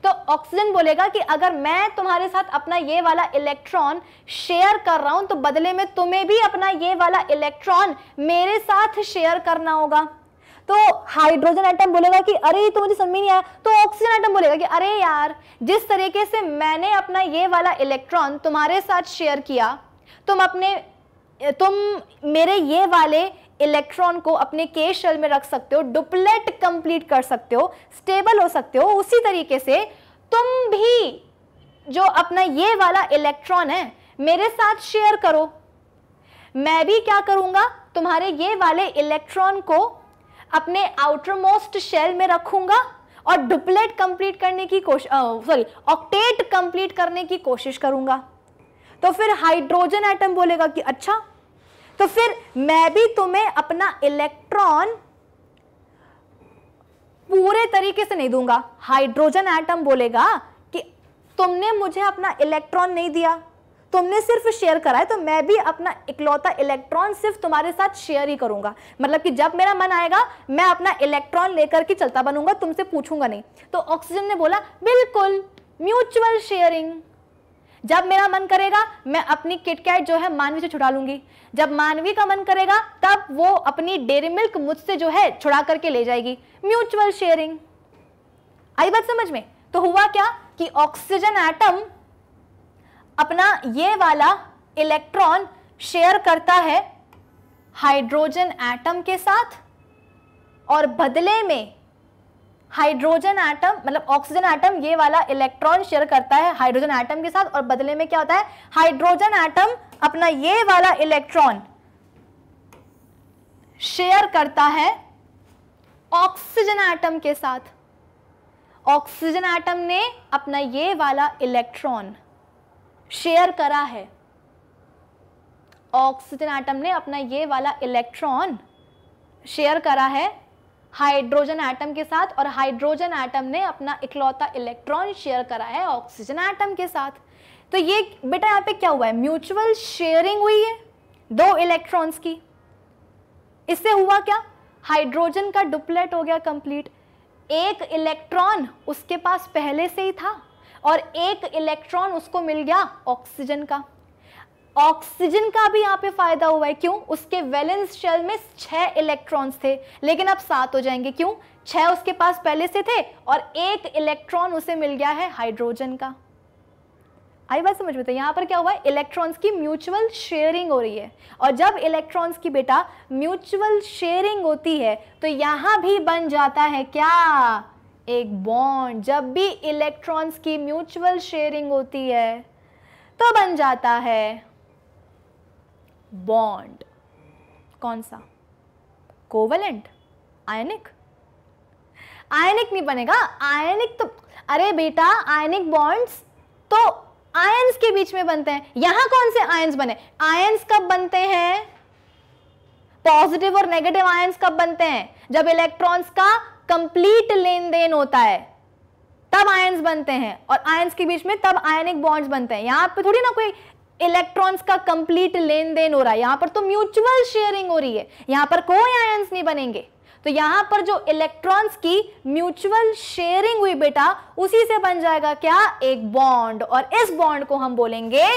[SPEAKER 1] तो ऑक्सीजन बोलेगा कि अगर मैं तुम्हारे साथ अपना ये वाला इलेक्ट्रॉन शेयर कर रहा हूं तो बदले में तुम्हें भी अपना ये वाला इलेक्ट्रॉन मेरे साथ शेयर करना होगा तो हाइड्रोजन आइटम बोलेगा कि अरे तो मुझे समझ नहीं आया तो ऑक्सीजन आइटम बोलेगा कि अरे यार जिस तरीके से मैंने अपना ये वाला इलेक्ट्रॉन तुम्हारे साथ शेयर किया तुम अपने तुम मेरे ये वाले इलेक्ट्रॉन को अपने के शेल में रख सकते हो डुप्लेट कंप्लीट कर सकते हो स्टेबल हो सकते हो उसी तरीके से तुम भी जो अपना ये वाला इलेक्ट्रॉन है मेरे साथ शेयर करो मैं भी क्या करूंगा तुम्हारे ये वाले इलेक्ट्रॉन को अपने आउटर मोस्ट शेल में रखूंगा और डुप्लेट कंप्लीट करने की कोशिश सॉरी ऑक्टेट कंप्लीट करने की कोशिश करूंगा तो फिर हाइड्रोजन एटम बोलेगा कि अच्छा तो फिर मैं भी तुम्हें अपना इलेक्ट्रॉन पूरे तरीके से नहीं दूंगा हाइड्रोजन एटम बोलेगा कि तुमने मुझे अपना इलेक्ट्रॉन नहीं दिया तुमने सिर्फ शेयर करा है तो मैं भी अपना इकलौता इलेक्ट्रॉन सिर्फ तुम्हारे साथ शेयर ही करूंगा मतलब कि जब मेरा मन आएगा मैं अपना इलेक्ट्रॉन लेकर के चलता बनूंगा तुमसे पूछूंगा नहीं तो ऑक्सीजन ने बोला बिल्कुल म्यूचुअल शेयरिंग जब मेरा मन करेगा मैं अपनी किटकैट जो है मानवी से छुड़ा लूंगी जब मानवी का मन करेगा तब वो अपनी डेरी मिल्क मुझसे जो है छुड़ा करके ले जाएगी म्यूचुअल शेयरिंग आई बात समझ में तो हुआ क्या कि ऑक्सीजन एटम अपना ये वाला इलेक्ट्रॉन शेयर करता है हाइड्रोजन एटम के साथ और बदले में हाइड्रोजन एटम मतलब ऑक्सीजन एटम ये वाला इलेक्ट्रॉन शेयर करता है हाइड्रोजन एटम के साथ और बदले में क्या होता है हाइड्रोजन एटम अपना ये वाला इलेक्ट्रॉन शेयर करता है ऑक्सीजन एटम के साथ ऑक्सीजन एटम ने अपना ये वाला इलेक्ट्रॉन शेयर करा है ऑक्सीजन एटम ने अपना ये वाला इलेक्ट्रॉन शेयर करा है हाइड्रोजन एटम के साथ और हाइड्रोजन एटम ने अपना इकलौता इलेक्ट्रॉन शेयर करा है ऑक्सीजन एटम के साथ तो ये बेटा यहाँ पे क्या हुआ है म्यूचुअल शेयरिंग हुई है दो इलेक्ट्रॉन्स की इससे हुआ क्या हाइड्रोजन का डुप्लेट हो गया कंप्लीट एक इलेक्ट्रॉन उसके पास पहले से ही था और एक इलेक्ट्रॉन उसको मिल गया ऑक्सीजन का ऑक्सीजन का भी यहाँ पे फायदा हुआ है क्यों उसके वैलेंस शेल में छह इलेक्ट्रॉन्स थे लेकिन अब सात हो जाएंगे क्यों छह उसके पास पहले से थे और एक इलेक्ट्रॉन उसे मिल गया है हाइड्रोजन का आई बात समझ में तो यहाँ पर क्या हुआ है इलेक्ट्रॉन्स की म्यूचुअल शेयरिंग हो रही है और जब इलेक्ट्रॉन्स की बेटा म्यूचुअल शेयरिंग होती है तो यहाँ भी बन जाता है क्या एक बॉन्ड जब भी इलेक्ट्रॉन्स की म्यूचुअल शेयरिंग होती है तो बन जाता है बॉन्ड कौन सा कोवलेंट आयनिक आयनिक नहीं बनेगा आयनिक तो अरे बेटा आयनिक बॉन्ड्स तो आयन्स के बीच में बनते हैं यहां कौन से आयन्स बने आयन्स कब बनते हैं पॉजिटिव और नेगेटिव आयन्स कब बनते हैं जब इलेक्ट्रॉन्स का कंप्लीट लेन देन होता है तब आय बनते हैं और आय के बीच में तब आयनिक बॉन्ड्स बनते हैं यहां पे थोड़ी ना कोई इलेक्ट्रॉन्स का कंप्लीट लेन देन हो रहा है यहां पर तो म्यूचुअल शेयरिंग हो रही है यहां पर कोई आय नहीं बनेंगे तो यहां पर जो इलेक्ट्रॉन्स की म्यूचुअल शेयरिंग हुई बेटा उसी से बन जाएगा क्या एक बॉन्ड और इस बॉन्ड को हम बोलेंगे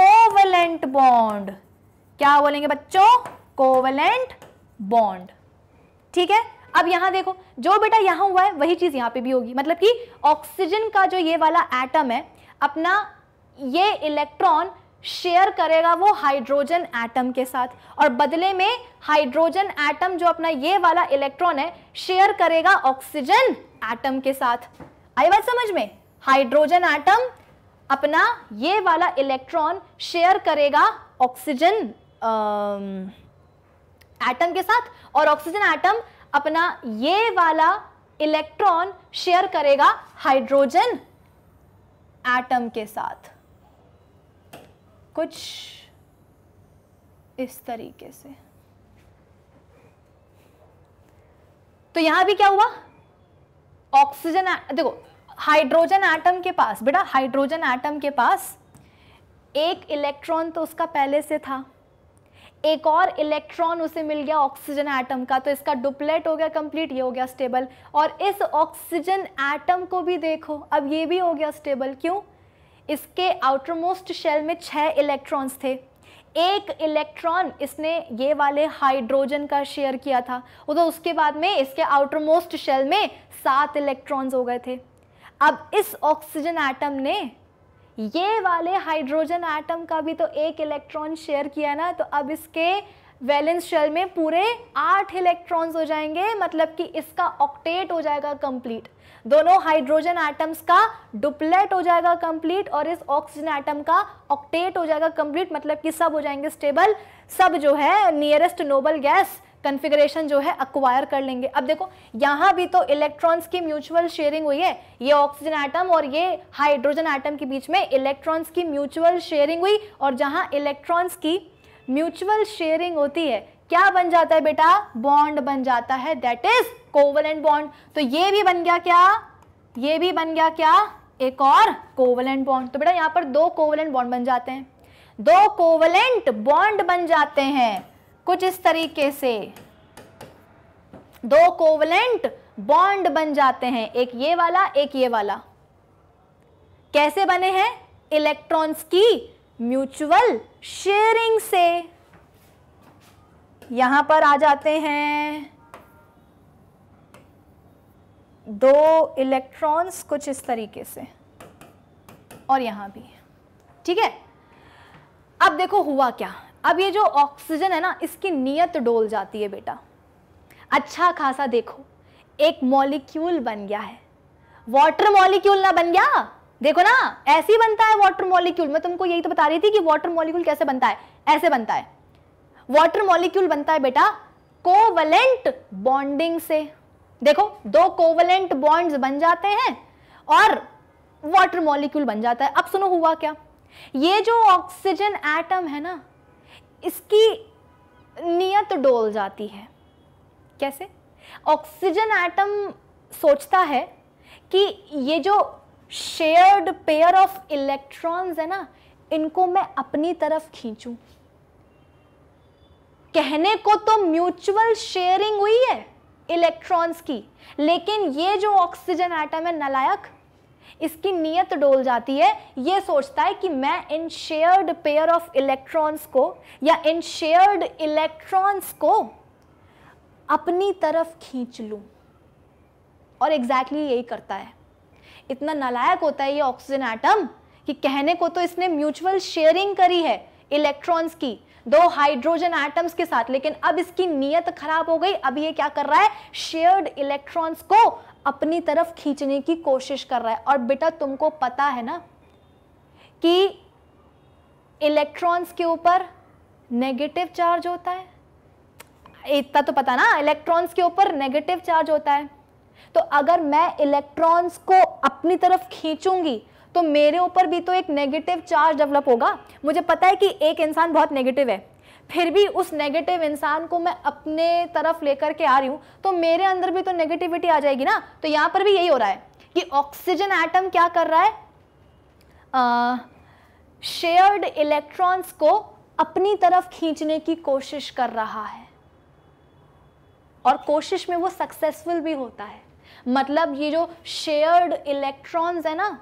[SPEAKER 1] कोवलेंट बॉन्ड क्या बोलेंगे बच्चों कोवलेंट बॉन्ड ठीक है अब यहां देखो जो बेटा यहां हुआ है वही चीज़ यहां पे भी होगी मतलब कि ऑक्सीजन का जो ये वाला एटम है अपना ये इलेक्ट्रॉन शेयर करेगा वो हाइड्रोजन एटम के साथ और बदले में हाइड्रोजन एटम जो अपना ये वाला इलेक्ट्रॉन है शेयर करेगा ऑक्सीजन एटम के साथ आई बात समझ में हाइड्रोजन एटम अपना ये वाला इलेक्ट्रॉन शेयर करेगा ऑक्सीजन एटम के साथ और ऑक्सीजन एटम अपना ये वाला इलेक्ट्रॉन शेयर करेगा हाइड्रोजन एटम के साथ कुछ इस तरीके से तो यहां भी क्या हुआ ऑक्सीजन देखो हाइड्रोजन एटम के पास बेटा हाइड्रोजन एटम के पास एक इलेक्ट्रॉन तो उसका पहले से था एक और इलेक्ट्रॉन उसे मिल गया ऑक्सीजन एटम का तो इसका डुप्लेट हो गया कंप्लीट ये हो गया स्टेबल और इस ऑक्सीजन एटम को भी देखो अब ये भी हो गया स्टेबल क्यों इसके आउटरमोस्ट शेल में छः इलेक्ट्रॉन्स थे एक इलेक्ट्रॉन इसने ये वाले हाइड्रोजन का शेयर किया था वो तो उसके बाद में इसके आउटरमोस्ट शेल में सात इलेक्ट्रॉन्स हो गए थे अब इस ऑक्सीजन एटम ने ये वाले हाइड्रोजन आइटम का भी तो एक इलेक्ट्रॉन शेयर किया ना तो अब इसके वैलेंस शेल में पूरे आठ इलेक्ट्रॉन्स हो जाएंगे मतलब कि इसका ऑक्टेट हो जाएगा कंप्लीट दोनों हाइड्रोजन एटम्स का डुप्लेट हो जाएगा कंप्लीट और इस ऑक्सीजन एटम का ऑक्टेट हो जाएगा कंप्लीट मतलब कि सब हो जाएंगे स्टेबल सब जो है नियरेस्ट नोबल गैस कन्फिग्रेशन जो है अक्वायर कर लेंगे अब देखो यहाँ भी तो इलेक्ट्रॉन्स की म्यूचुअल शेयरिंग हुई है ये ऑक्सीजन आइटम और ये हाइड्रोजन आइटम के बीच में इलेक्ट्रॉन्स की म्यूचुअल शेयरिंग हुई और जहाँ इलेक्ट्रॉन्स की म्यूचुअल शेयरिंग होती है क्या बन जाता है बेटा बॉन्ड बन जाता है दैट इज कोवलेंट बॉन्ड तो ये भी बन गया क्या ये भी बन गया क्या एक और कोवलेंट बॉन्ड तो बेटा यहाँ पर दो कोवलेंट बॉन्ड बन जाते हैं दो कोवलेंट बॉन्ड बन जाते हैं कुछ इस तरीके से दो कोवलेंट बॉन्ड बन जाते हैं एक ये वाला एक ये वाला कैसे बने हैं इलेक्ट्रॉन्स की म्यूचुअल शेयरिंग से यहां पर आ जाते हैं दो इलेक्ट्रॉन्स कुछ इस तरीके से और यहां भी ठीक है अब देखो हुआ क्या अब ये जो ऑक्सीजन है ना इसकी नियत डोल जाती है बेटा अच्छा खासा देखो एक मॉलिक्यूल बन गया है वाटर मॉलिक्यूल ना बन गया देखो ना ऐसे ही बनता है वाटर मॉलिक्यूल मैं तुमको यही तो बता रही थी कि वाटर मॉलिक्यूल कैसे बनता है ऐसे बनता है वाटर मॉलिक्यूल बनता है बेटा कोवलेंट बॉन्डिंग से देखो दो कोवलेंट बॉन्ड्स बन जाते हैं और वाटर मॉलिक्यूल बन जाता है अब सुनो हुआ क्या ये जो ऑक्सीजन एटम है ना इसकी नियत डोल जाती है कैसे ऑक्सीजन एटम सोचता है कि ये जो शेयर्ड पेयर ऑफ इलेक्ट्रॉन्स है ना इनको मैं अपनी तरफ खींचूं कहने को तो म्यूचुअल शेयरिंग हुई है इलेक्ट्रॉन्स की लेकिन ये जो ऑक्सीजन एटम है नलायक इसकी नीयत डोल जाती है ये सोचता है कि मैं इन शेयर्ड पेयर ऑफ इलेक्ट्रॉन्स को या इन शेयर्ड इलेक्ट्रॉन्स को अपनी तरफ खींच लूं और एग्जैक्टली exactly यही करता है इतना नालायक होता है ये ऑक्सीजन एटम कि कहने को तो इसने म्यूचुअल शेयरिंग करी है इलेक्ट्रॉन्स की दो हाइड्रोजन एटम्स के साथ लेकिन अब इसकी नीयत खराब हो गई अब ये क्या कर रहा है शेयर्ड इलेक्ट्रॉन्स को अपनी तरफ खींचने की कोशिश कर रहा है और बेटा तुमको पता है ना कि इलेक्ट्रॉन्स के ऊपर नेगेटिव चार्ज होता है इतना तो पता ना इलेक्ट्रॉन्स के ऊपर नेगेटिव चार्ज होता है तो अगर मैं इलेक्ट्रॉन्स को अपनी तरफ खींचूंगी तो मेरे ऊपर भी तो एक नेगेटिव चार्ज डेवलप होगा मुझे पता है कि एक इंसान बहुत नेगेटिव है फिर भी उस नेगेटिव इंसान को मैं अपने तरफ लेकर के आ रही हूँ तो मेरे अंदर भी तो नेगेटिविटी आ जाएगी ना तो यहाँ पर भी यही हो रहा है कि ऑक्सीजन एटम क्या कर रहा है शेयर्ड इलेक्ट्रॉन्स को अपनी तरफ खींचने की कोशिश कर रहा है और कोशिश में वो सक्सेसफुल भी होता है मतलब ये जो शेयर्ड इलेक्ट्रॉन्स है ना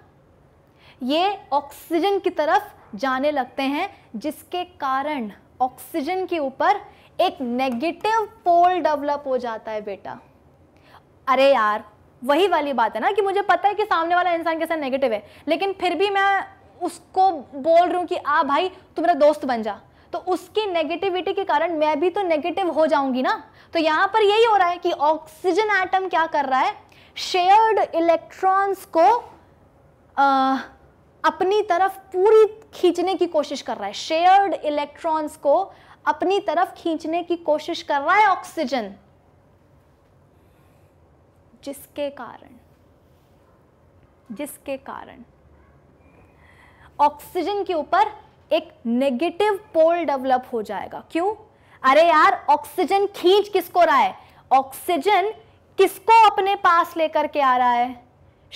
[SPEAKER 1] ये ऑक्सीजन की तरफ जाने लगते हैं जिसके कारण ऑक्सीजन के ऊपर एक नेगेटिव पोल डेवलप हो जाता है बेटा अरे यार वही वाली बात है ना कि मुझे पता है कि सामने वाला इंसान कैसा नेगेटिव है लेकिन फिर भी मैं उसको बोल रही हूँ कि आ भाई तू मेरा दोस्त बन जा तो उसकी नेगेटिविटी के कारण मैं भी तो नेगेटिव हो जाऊंगी ना तो यहां पर यही हो रहा है कि ऑक्सीजन एटम क्या कर रहा है शेयर्ड इलेक्ट्रॉन्स को आ, अपनी तरफ पूरी खींचने की कोशिश कर रहा है शेयर्ड इलेक्ट्रॉन्स को अपनी तरफ खींचने की कोशिश कर रहा है ऑक्सीजन जिसके कारण जिसके कारण ऑक्सीजन के ऊपर एक नेगेटिव पोल डेवलप हो जाएगा क्यों अरे यार ऑक्सीजन खींच किसको रहा है ऑक्सीजन किसको अपने पास लेकर के आ रहा है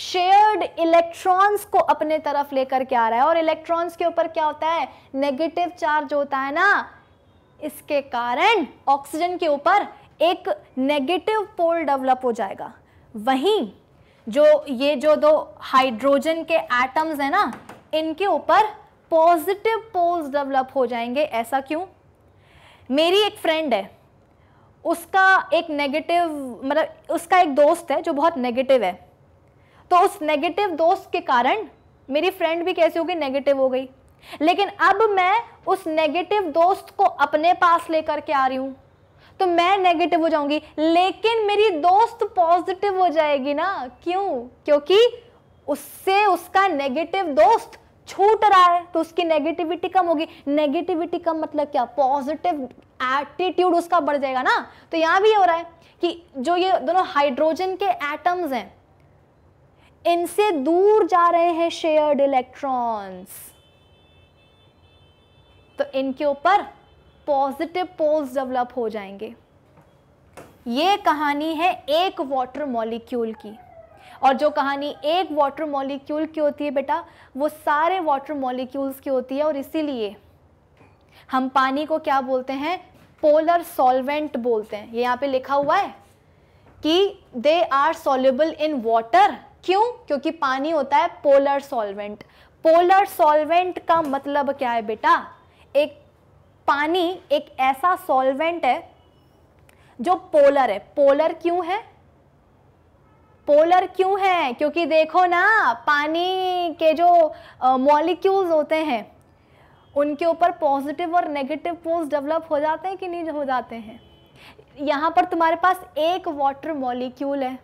[SPEAKER 1] शेयर्ड इलेक्ट्रॉन्स को अपने तरफ लेकर के आ रहा है और इलेक्ट्रॉन्स के ऊपर क्या होता है नेगेटिव चार्ज होता है ना इसके कारण ऑक्सीजन के ऊपर एक नेगेटिव पोल डेवलप हो जाएगा वहीं जो ये जो दो हाइड्रोजन के एटम्स हैं ना इनके ऊपर पॉजिटिव पोल्स डेवलप हो जाएंगे ऐसा क्यों मेरी एक फ्रेंड है उसका एक नेगेटिव मतलब उसका एक दोस्त है जो बहुत नेगेटिव है तो उस नेगेटिव दोस्त के कारण मेरी फ्रेंड भी कैसी हो गई नेगेटिव हो गई लेकिन अब मैं उस नेगेटिव दोस्त को अपने पास लेकर के आ रही हूं तो मैं नेगेटिव हो जाऊंगी लेकिन मेरी दोस्त पॉजिटिव हो जाएगी ना क्यों क्योंकि उससे उसका नेगेटिव दोस्त छूट रहा है तो उसकी नेगेटिविटी कम होगी नेगेटिविटी कम मतलब क्या पॉजिटिव एटीट्यूड उसका बढ़ जाएगा ना तो यहां भी हो रहा है कि जो ये दोनों हाइड्रोजन के एटम्स हैं इनसे दूर जा रहे हैं शेयर्ड इलेक्ट्रॉन्स तो इनके ऊपर पॉजिटिव पोल्स डेवलप हो जाएंगे ये कहानी है एक वाटर मॉलिक्यूल की और जो कहानी एक वाटर मॉलिक्यूल की होती है बेटा वो सारे वाटर मॉलिक्यूल्स की होती है और इसीलिए हम पानी को क्या बोलते हैं पोलर सॉल्वेंट बोलते हैं ये यहाँ पे लिखा हुआ है कि they are soluble in water क्यों क्योंकि पानी होता है पोलर सॉल्वेंट पोलर सॉल्वेंट का मतलब क्या है बेटा एक पानी एक ऐसा सॉल्वेंट है जो पोलर है पोलर क्यों है पोलर क्यों है क्योंकि देखो ना पानी के जो मॉलिक्यूल्स होते हैं उनके ऊपर पॉजिटिव और नेगेटिव पोल्स डेवलप हो जाते हैं कि नहीं हो जाते हैं यहाँ पर तुम्हारे पास एक वाटर मॉलिक्यूल है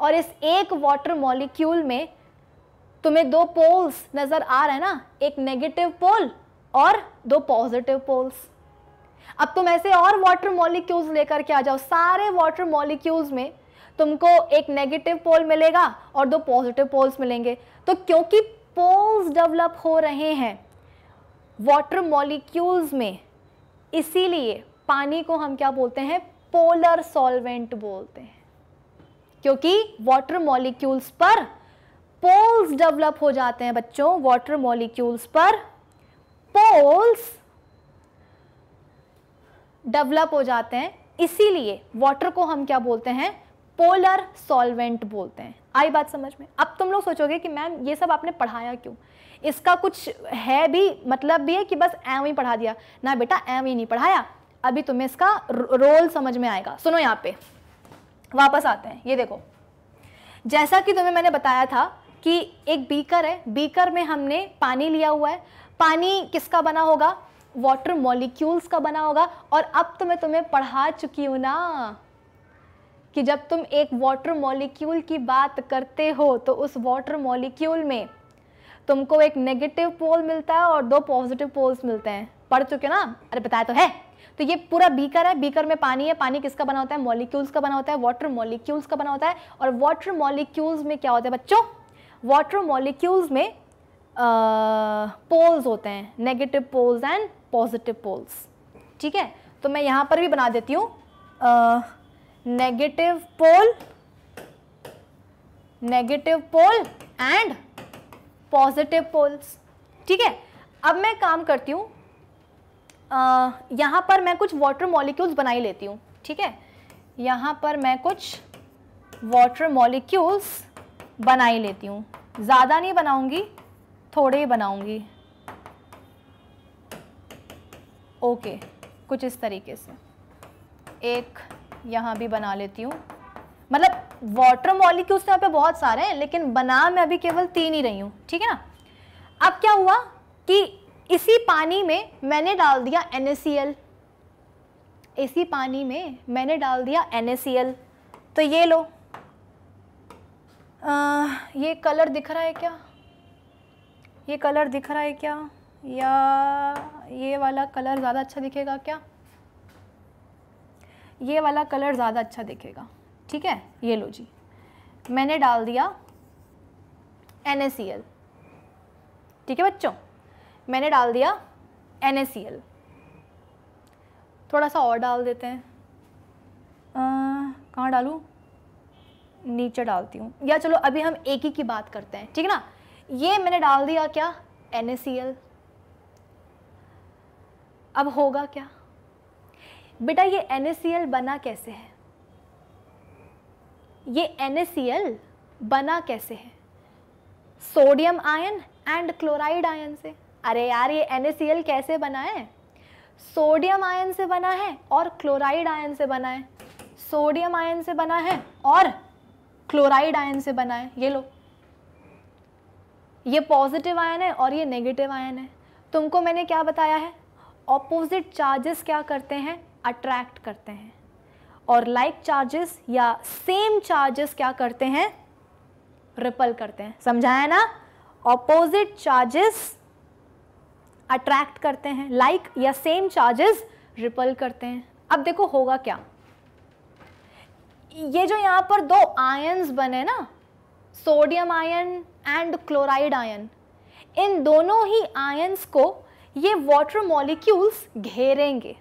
[SPEAKER 1] और इस एक वाटर मॉलिक्यूल में तुम्हें दो पोल्स नज़र आ रहे हैं ना एक नेगेटिव पोल और दो पॉजिटिव पोल्स अब तुम ऐसे और वाटर मॉलिक्यूल्स लेकर के आ जाओ सारे वाटर मॉलिक्यूल्स में तुमको एक नेगेटिव पोल मिलेगा और दो पॉजिटिव पोल्स मिलेंगे तो क्योंकि पोल्स डेवलप हो रहे हैं वाटर मॉलिक्यूल्स में इसीलिए पानी को हम क्या बोलते हैं पोलर सॉल्वेंट बोलते हैं क्योंकि वाटर मॉलिक्यूल्स पर पोल्स डेवलप हो जाते हैं बच्चों वाटर मॉलिक्यूल्स पर पोल्स डेवलप हो जाते हैं इसीलिए वाटर को हम क्या बोलते हैं पोलर सॉल्वेंट बोलते हैं आई बात समझ में अब तुम लोग सोचोगे कि मैम ये सब आपने पढ़ाया क्यों इसका कुछ है भी मतलब भी है कि बस एम ही पढ़ा दिया ना बेटा एम ही नहीं पढ़ाया अभी तुम्हें इसका रोल समझ में आएगा सुनो यहाँ पे वापस आते हैं ये देखो जैसा कि तुम्हें मैंने बताया था कि एक बीकर है बीकर में हमने पानी लिया हुआ है पानी किसका बना होगा वाटर मॉलिक्यूल्स का बना होगा और अब तो मैं तुम्हें पढ़ा चुकी हूँ ना कि जब तुम एक वाटर मॉलिक्यूल की बात करते हो तो उस वाटर मॉलिक्यूल में तुमको एक नेगेटिव पोल मिलता है और दो पॉजिटिव पोल्स मिलते हैं पढ़ चुके ना अरे बताया तो है तो ये पूरा बीकर है बीकर में पानी है पानी किसका बना होता है मॉलिक्यूल्स का बना होता है वाटर मॉलिक्यूल्स का बना होता है और वाटर मॉलिक्यूल्स में क्या होता है बच्चों वाटर मॉलिक्यूल्स में पोल्स होते हैं negative poles and positive poles ठीक है तो मैं यहां पर भी बना देती हूँ negative pole negative pole and positive poles ठीक है अब मैं काम करती हूँ यहाँ पर मैं कुछ वाटर मॉलिक्यूल्स बनाई लेती हूँ ठीक है यहाँ पर मैं कुछ वाटर मॉलिक्यूल्स बनाई लेती हूँ ज़्यादा नहीं बनाऊँगी थोड़े ही बनाऊँगी ओके कुछ इस तरीके से एक यहाँ भी बना लेती हूँ मतलब वाटर मॉलिक्यूल्स तो यहाँ पे बहुत सारे हैं लेकिन बना मैं अभी केवल तीन ही रही हूँ ठीक है ना अब क्या हुआ कि इसी पानी में मैंने डाल दिया एन इसी पानी में मैंने डाल दिया एन तो ये लो आ, ये कलर दिख रहा है क्या ये कलर दिख रहा है क्या या ये वाला कलर ज़्यादा अच्छा दिखेगा क्या ये वाला कलर ज़्यादा अच्छा दिखेगा ठीक है ये लो जी मैंने डाल दिया एन ठीक है बच्चों मैंने डाल दिया एन थोड़ा सा और डाल देते हैं कहाँ डालूँ नीचे डालती हूँ या चलो अभी हम एक ही की बात करते हैं ठीक ना ये मैंने डाल दिया क्या एन अब होगा क्या बेटा ये एन बना कैसे है ये एन बना कैसे है sodium ion and chloride ion से अरे यार ये एन कैसे बना है सोडियम आयन से बना है और क्लोराइड आयन से बना है सोडियम आयन से बना है और क्लोराइड आयन से बना है ये लो ये पॉजिटिव आयन है और ये नेगेटिव आयन है तुमको मैंने क्या बताया है ऑपोजिट चार्जेस क्या करते हैं अट्रैक्ट करते हैं और लाइक like चार्जेस या सेम चार्जेस क्या करते हैं रिपल करते हैं समझाया ना ऑपोजिट चार्जेस अट्रैक्ट करते हैं लाइक like या सेम चार्जेस रिपल करते हैं अब देखो होगा क्या ये जो यहाँ पर दो आयन्स बने ना sodium ion and chloride ion इन दोनों ही आयन्स को ये वाटर मॉलिक्यूल्स घेरेंगे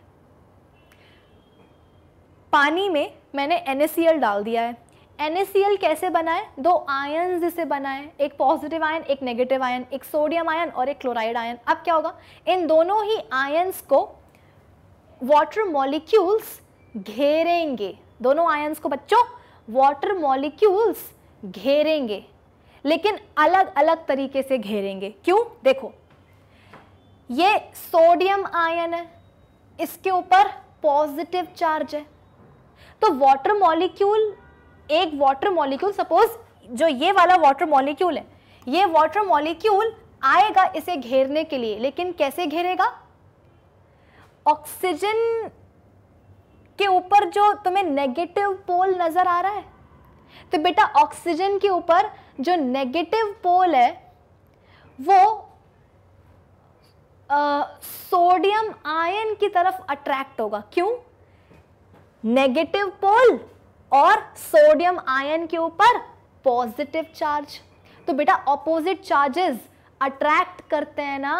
[SPEAKER 1] पानी में मैंने NaCl डाल दिया है एन कैसे बनाए दो आयन इसे बनाए एक पॉजिटिव आयन एक नेगेटिव आयन एक सोडियम आयन और एक क्लोराइड आयन अब क्या होगा इन दोनों ही आयन्स को वाटर मॉलिक्यूल्स घेरेंगे दोनों आयन्स को बच्चों वाटर मॉलिक्यूल्स घेरेंगे लेकिन अलग अलग तरीके से घेरेंगे क्यों देखो ये सोडियम आयन है इसके ऊपर पॉजिटिव चार्ज है तो वाटर मॉलिक्यूल एक वाटर मॉलिक्यूल सपोज जो ये वाला वाटर मॉलिक्यूल है ये वाटर मॉलिक्यूल आएगा इसे घेरने के लिए लेकिन कैसे घेरेगा ऑक्सीजन के ऊपर जो तुम्हें नेगेटिव पोल नज़र आ रहा है तो बेटा ऑक्सीजन के ऊपर जो नेगेटिव पोल है वो सोडियम आयन की तरफ अट्रैक्ट होगा क्यों नेगेटिव पोल और सोडियम आयन के ऊपर पॉजिटिव चार्ज तो बेटा ऑपोजिट चार्जेस अट्रैक्ट करते हैं ना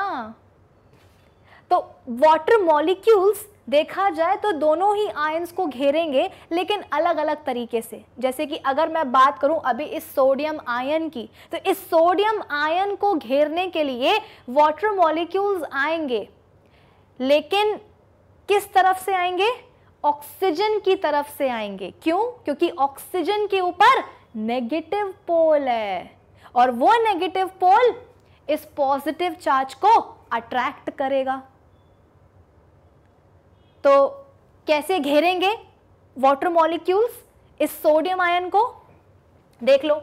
[SPEAKER 1] तो वाटर मॉलिक्यूल्स देखा जाए तो दोनों ही आयंस को घेरेंगे लेकिन अलग अलग तरीके से जैसे कि अगर मैं बात करूं अभी इस सोडियम आयन की तो इस सोडियम आयन को घेरने के लिए वाटर मॉलिक्यूल्स आएंगे लेकिन किस तरफ से आएंगे ऑक्सीजन की तरफ से आएंगे क्यों क्योंकि ऑक्सीजन के ऊपर नेगेटिव पोल है और वो नेगेटिव पोल इस पॉजिटिव चार्ज को अट्रैक्ट करेगा तो कैसे घेरेंगे वाटर मॉलिक्यूल्स इस सोडियम आयन को देख लो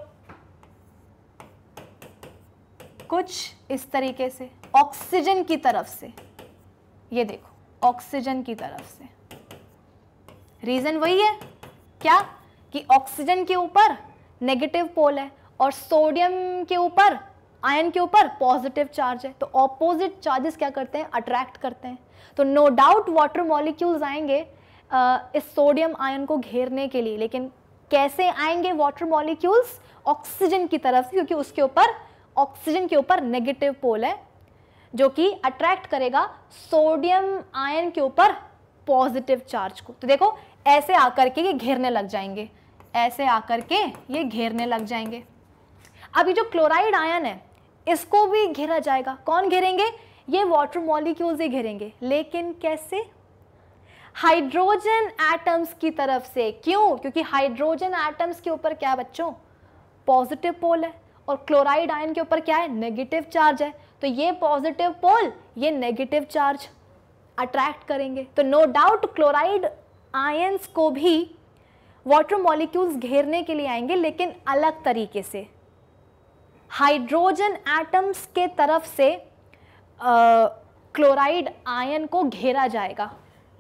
[SPEAKER 1] कुछ इस तरीके से ऑक्सीजन की तरफ से ये देखो ऑक्सीजन की तरफ से रीज़न वही है क्या कि ऑक्सीजन के ऊपर नेगेटिव पोल है और सोडियम के ऊपर आयन के ऊपर पॉजिटिव चार्ज है तो ऑपोजिट चार्जेस क्या करते हैं अट्रैक्ट करते हैं तो नो डाउट वाटर मॉलिक्यूल्स आएंगे इस सोडियम आयन को घेरने के लिए लेकिन कैसे आएंगे वाटर मॉलिक्यूल्स ऑक्सीजन की तरफ से क्योंकि उसके ऊपर ऑक्सीजन के ऊपर नेगेटिव पोल है जो कि अट्रैक्ट करेगा सोडियम आयन के ऊपर पॉजिटिव चार्ज को तो देखो ऐसे आकर के ये घेरने लग जाएंगे ऐसे आकर के ये घेरने लग जाएंगे अभी जो क्लोराइड आयन है इसको भी घेरा जाएगा कौन घेरेंगे ये वाटर मॉलिक्यूल्स ही घेरेंगे लेकिन कैसे हाइड्रोजन एटम्स की तरफ से क्यों क्योंकि हाइड्रोजन एटम्स के ऊपर क्या है बच्चों पॉजिटिव पोल है और क्लोराइड आयन के ऊपर क्या है नेगेटिव चार्ज है तो ये पॉजिटिव पोल ये नेगेटिव चार्ज अट्रैक्ट करेंगे तो नो डाउट क्लोराइड आयंस को भी वाटर मॉलिक्यूल्स घेरने के लिए आएंगे लेकिन अलग तरीके से हाइड्रोजन एटम्स के तरफ से क्लोराइड आयन को घेरा जाएगा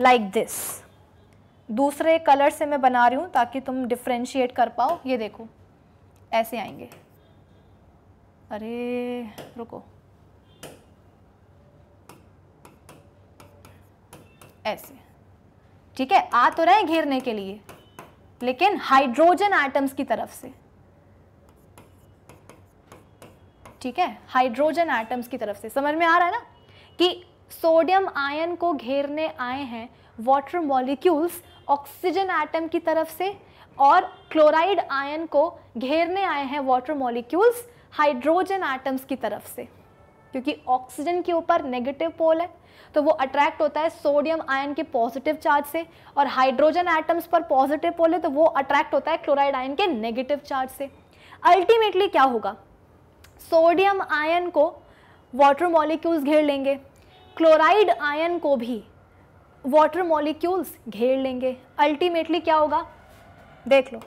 [SPEAKER 1] लाइक like दिस दूसरे कलर से मैं बना रही हूँ ताकि तुम डिफ्रेंशिएट कर पाओ ये देखो ऐसे आएंगे अरे रुको ऐसे ठीक है आ तो रहे घेरने के लिए लेकिन हाइड्रोजन एटम्स की तरफ से ठीक है हाइड्रोजन एटम्स की तरफ से समझ में आ रहा है ना कि सोडियम आयन को घेरने आए हैं वाटर मॉलिक्यूल्स ऑक्सीजन एटम की तरफ से और क्लोराइड आयन को घेरने आए हैं वाटर मॉलिक्यूल्स हाइड्रोजन एटम्स की तरफ से क्योंकि ऑक्सीजन के ऊपर नेगेटिव पोल है तो वो अट्रैक्ट होता है सोडियम आयन के पॉजिटिव चार्ज से और हाइड्रोजन एटम्स पर पॉजिटिव पोल है तो वो अट्रैक्ट होता है क्लोराइड आयन के नेगेटिव चार्ज से अल्टीमेटली क्या होगा सोडियम आयन को वाटर मॉलिक्यूल्स घेर लेंगे क्लोराइड आयन को भी वाटर मॉलिक्यूल्स घेर लेंगे अल्टीमेटली क्या होगा देख लो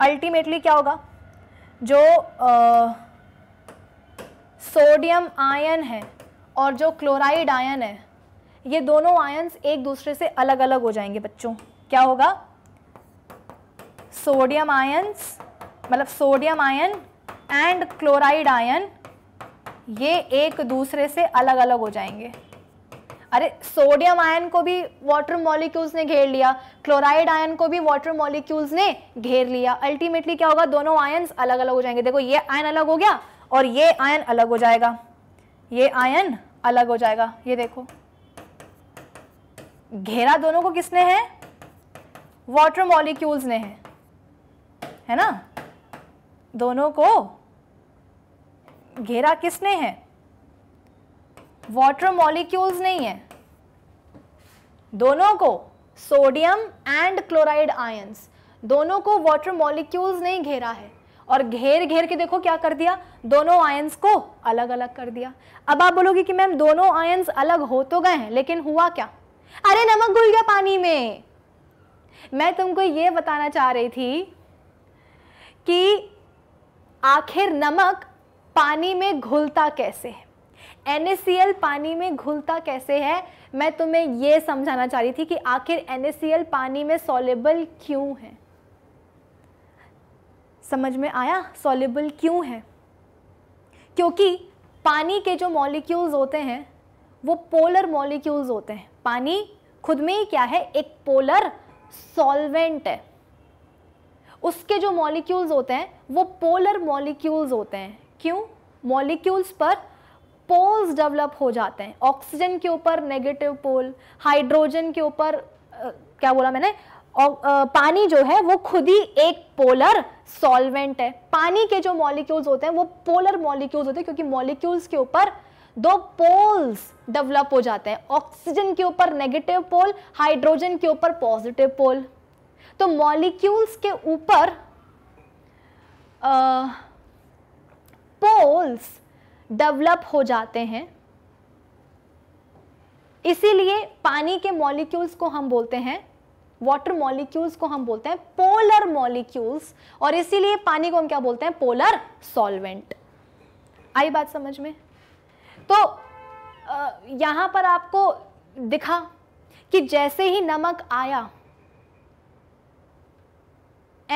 [SPEAKER 1] अल्टीमेटली क्या होगा जो आ, सोडियम आयन है और जो क्लोराइड आयन है ये दोनों आयन्स एक दूसरे से अलग अलग हो जाएंगे बच्चों क्या होगा सोडियम आयन्स मतलब sodium ion and chloride ion ये एक दूसरे से अलग अलग हो जाएंगे अरे सोडियम आयन को भी वाटर मॉलिक्यूल्स ने घेर लिया क्लोराइड आयन को भी वाटर मॉलिक्यूल्स ने घेर लिया अल्टीमेटली क्या होगा दोनों आयन्स अलग अलग हो जाएंगे देखो ये आयन अलग हो गया और ये आयन अलग हो जाएगा ये आयन अलग हो जाएगा ये देखो घेरा दोनों को किसने है वाटर मॉलिक्यूल्स ने है है ना दोनों को घेरा किसने है वाटर मॉलिक्यूल्स नहीं है दोनों को सोडियम एंड क्लोराइड आयंस दोनों को वाटर मॉलिक्यूल्स नहीं घेरा है और घेर घेर के देखो क्या कर दिया दोनों आयंस को अलग अलग कर दिया अब आप बोलोगे कि मैम दोनों आयंस अलग हो तो गए हैं लेकिन हुआ क्या अरे नमक घुल गया पानी में मैं तुमको ये बताना चाह रही थी कि आखिर नमक पानी में घुलता कैसे है NaCl पानी में घुलता कैसे है मैं तुम्हें ये समझाना चाह रही थी कि आखिर NaCl पानी में सॉलेबल क्यों है समझ में आया सॉल्युबल क्यों है क्योंकि पानी के जो मॉलिक्यूल्स होते हैं वो पोलर मॉलिक्यूल्स होते हैं पानी खुद में ही क्या है एक पोलर सॉल्वेंट है उसके जो मॉलिक्यूल्स होते हैं वो पोलर मॉलिक्यूल्स होते हैं क्यों मॉलिक्यूल्स पर पोल्स डेवलप हो जाते हैं ऑक्सीजन के ऊपर नेगेटिव पोल हाइड्रोजन के ऊपर क्या बोला मैंने और, आ, पानी जो है वो खुद ही एक पोलर सॉल्वेंट है पानी के जो मॉलिक्यूल्स होते हैं वो पोलर मॉलिक्यूल्स होते हैं क्योंकि मॉलिक्यूल्स के ऊपर दो पोल्स डेवलप हो जाते हैं ऑक्सीजन के ऊपर नेगेटिव पोल हाइड्रोजन के ऊपर पॉजिटिव पोल तो मॉलिक्यूल्स के ऊपर पोल्स डेवलप हो जाते हैं इसीलिए पानी के मॉलिक्यूल्स को हम बोलते हैं वाटर मॉलिक्यूल्स को हम बोलते हैं पोलर मॉलिक्यूल्स और इसीलिए पानी को हम क्या बोलते हैं पोलर सॉल्वेंट आई बात समझ में तो यहां पर आपको दिखा कि जैसे ही नमक आया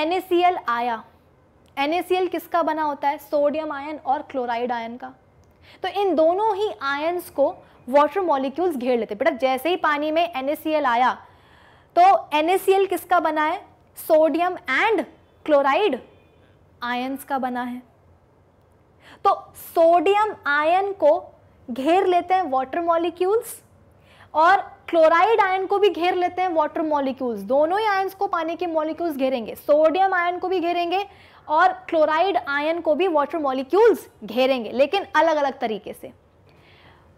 [SPEAKER 1] NaCl आया NaCl किसका बना होता है सोडियम आयन और क्लोराइड आयन का तो इन दोनों ही आयन्स को वाटर मॉलिक्यूल्स घेर लेते बेटा जैसे ही पानी में NaCl आया तो NaCl किसका बना है सोडियम एंड क्लोराइड आयन्स का बना है तो सोडियम आयन को घेर लेते हैं वाटर मॉलिक्यूल्स और क्लोराइड आयन को भी घेर लेते हैं वाटर मॉलिक्यूल्स दोनों ही आयन्स को पानी के मॉलिक्यूल्स घेरेंगे सोडियम आयन को भी घेरेंगे और क्लोराइड आयन को भी वाटर मॉलिक्यूल्स घेरेंगे लेकिन अलग अलग तरीके से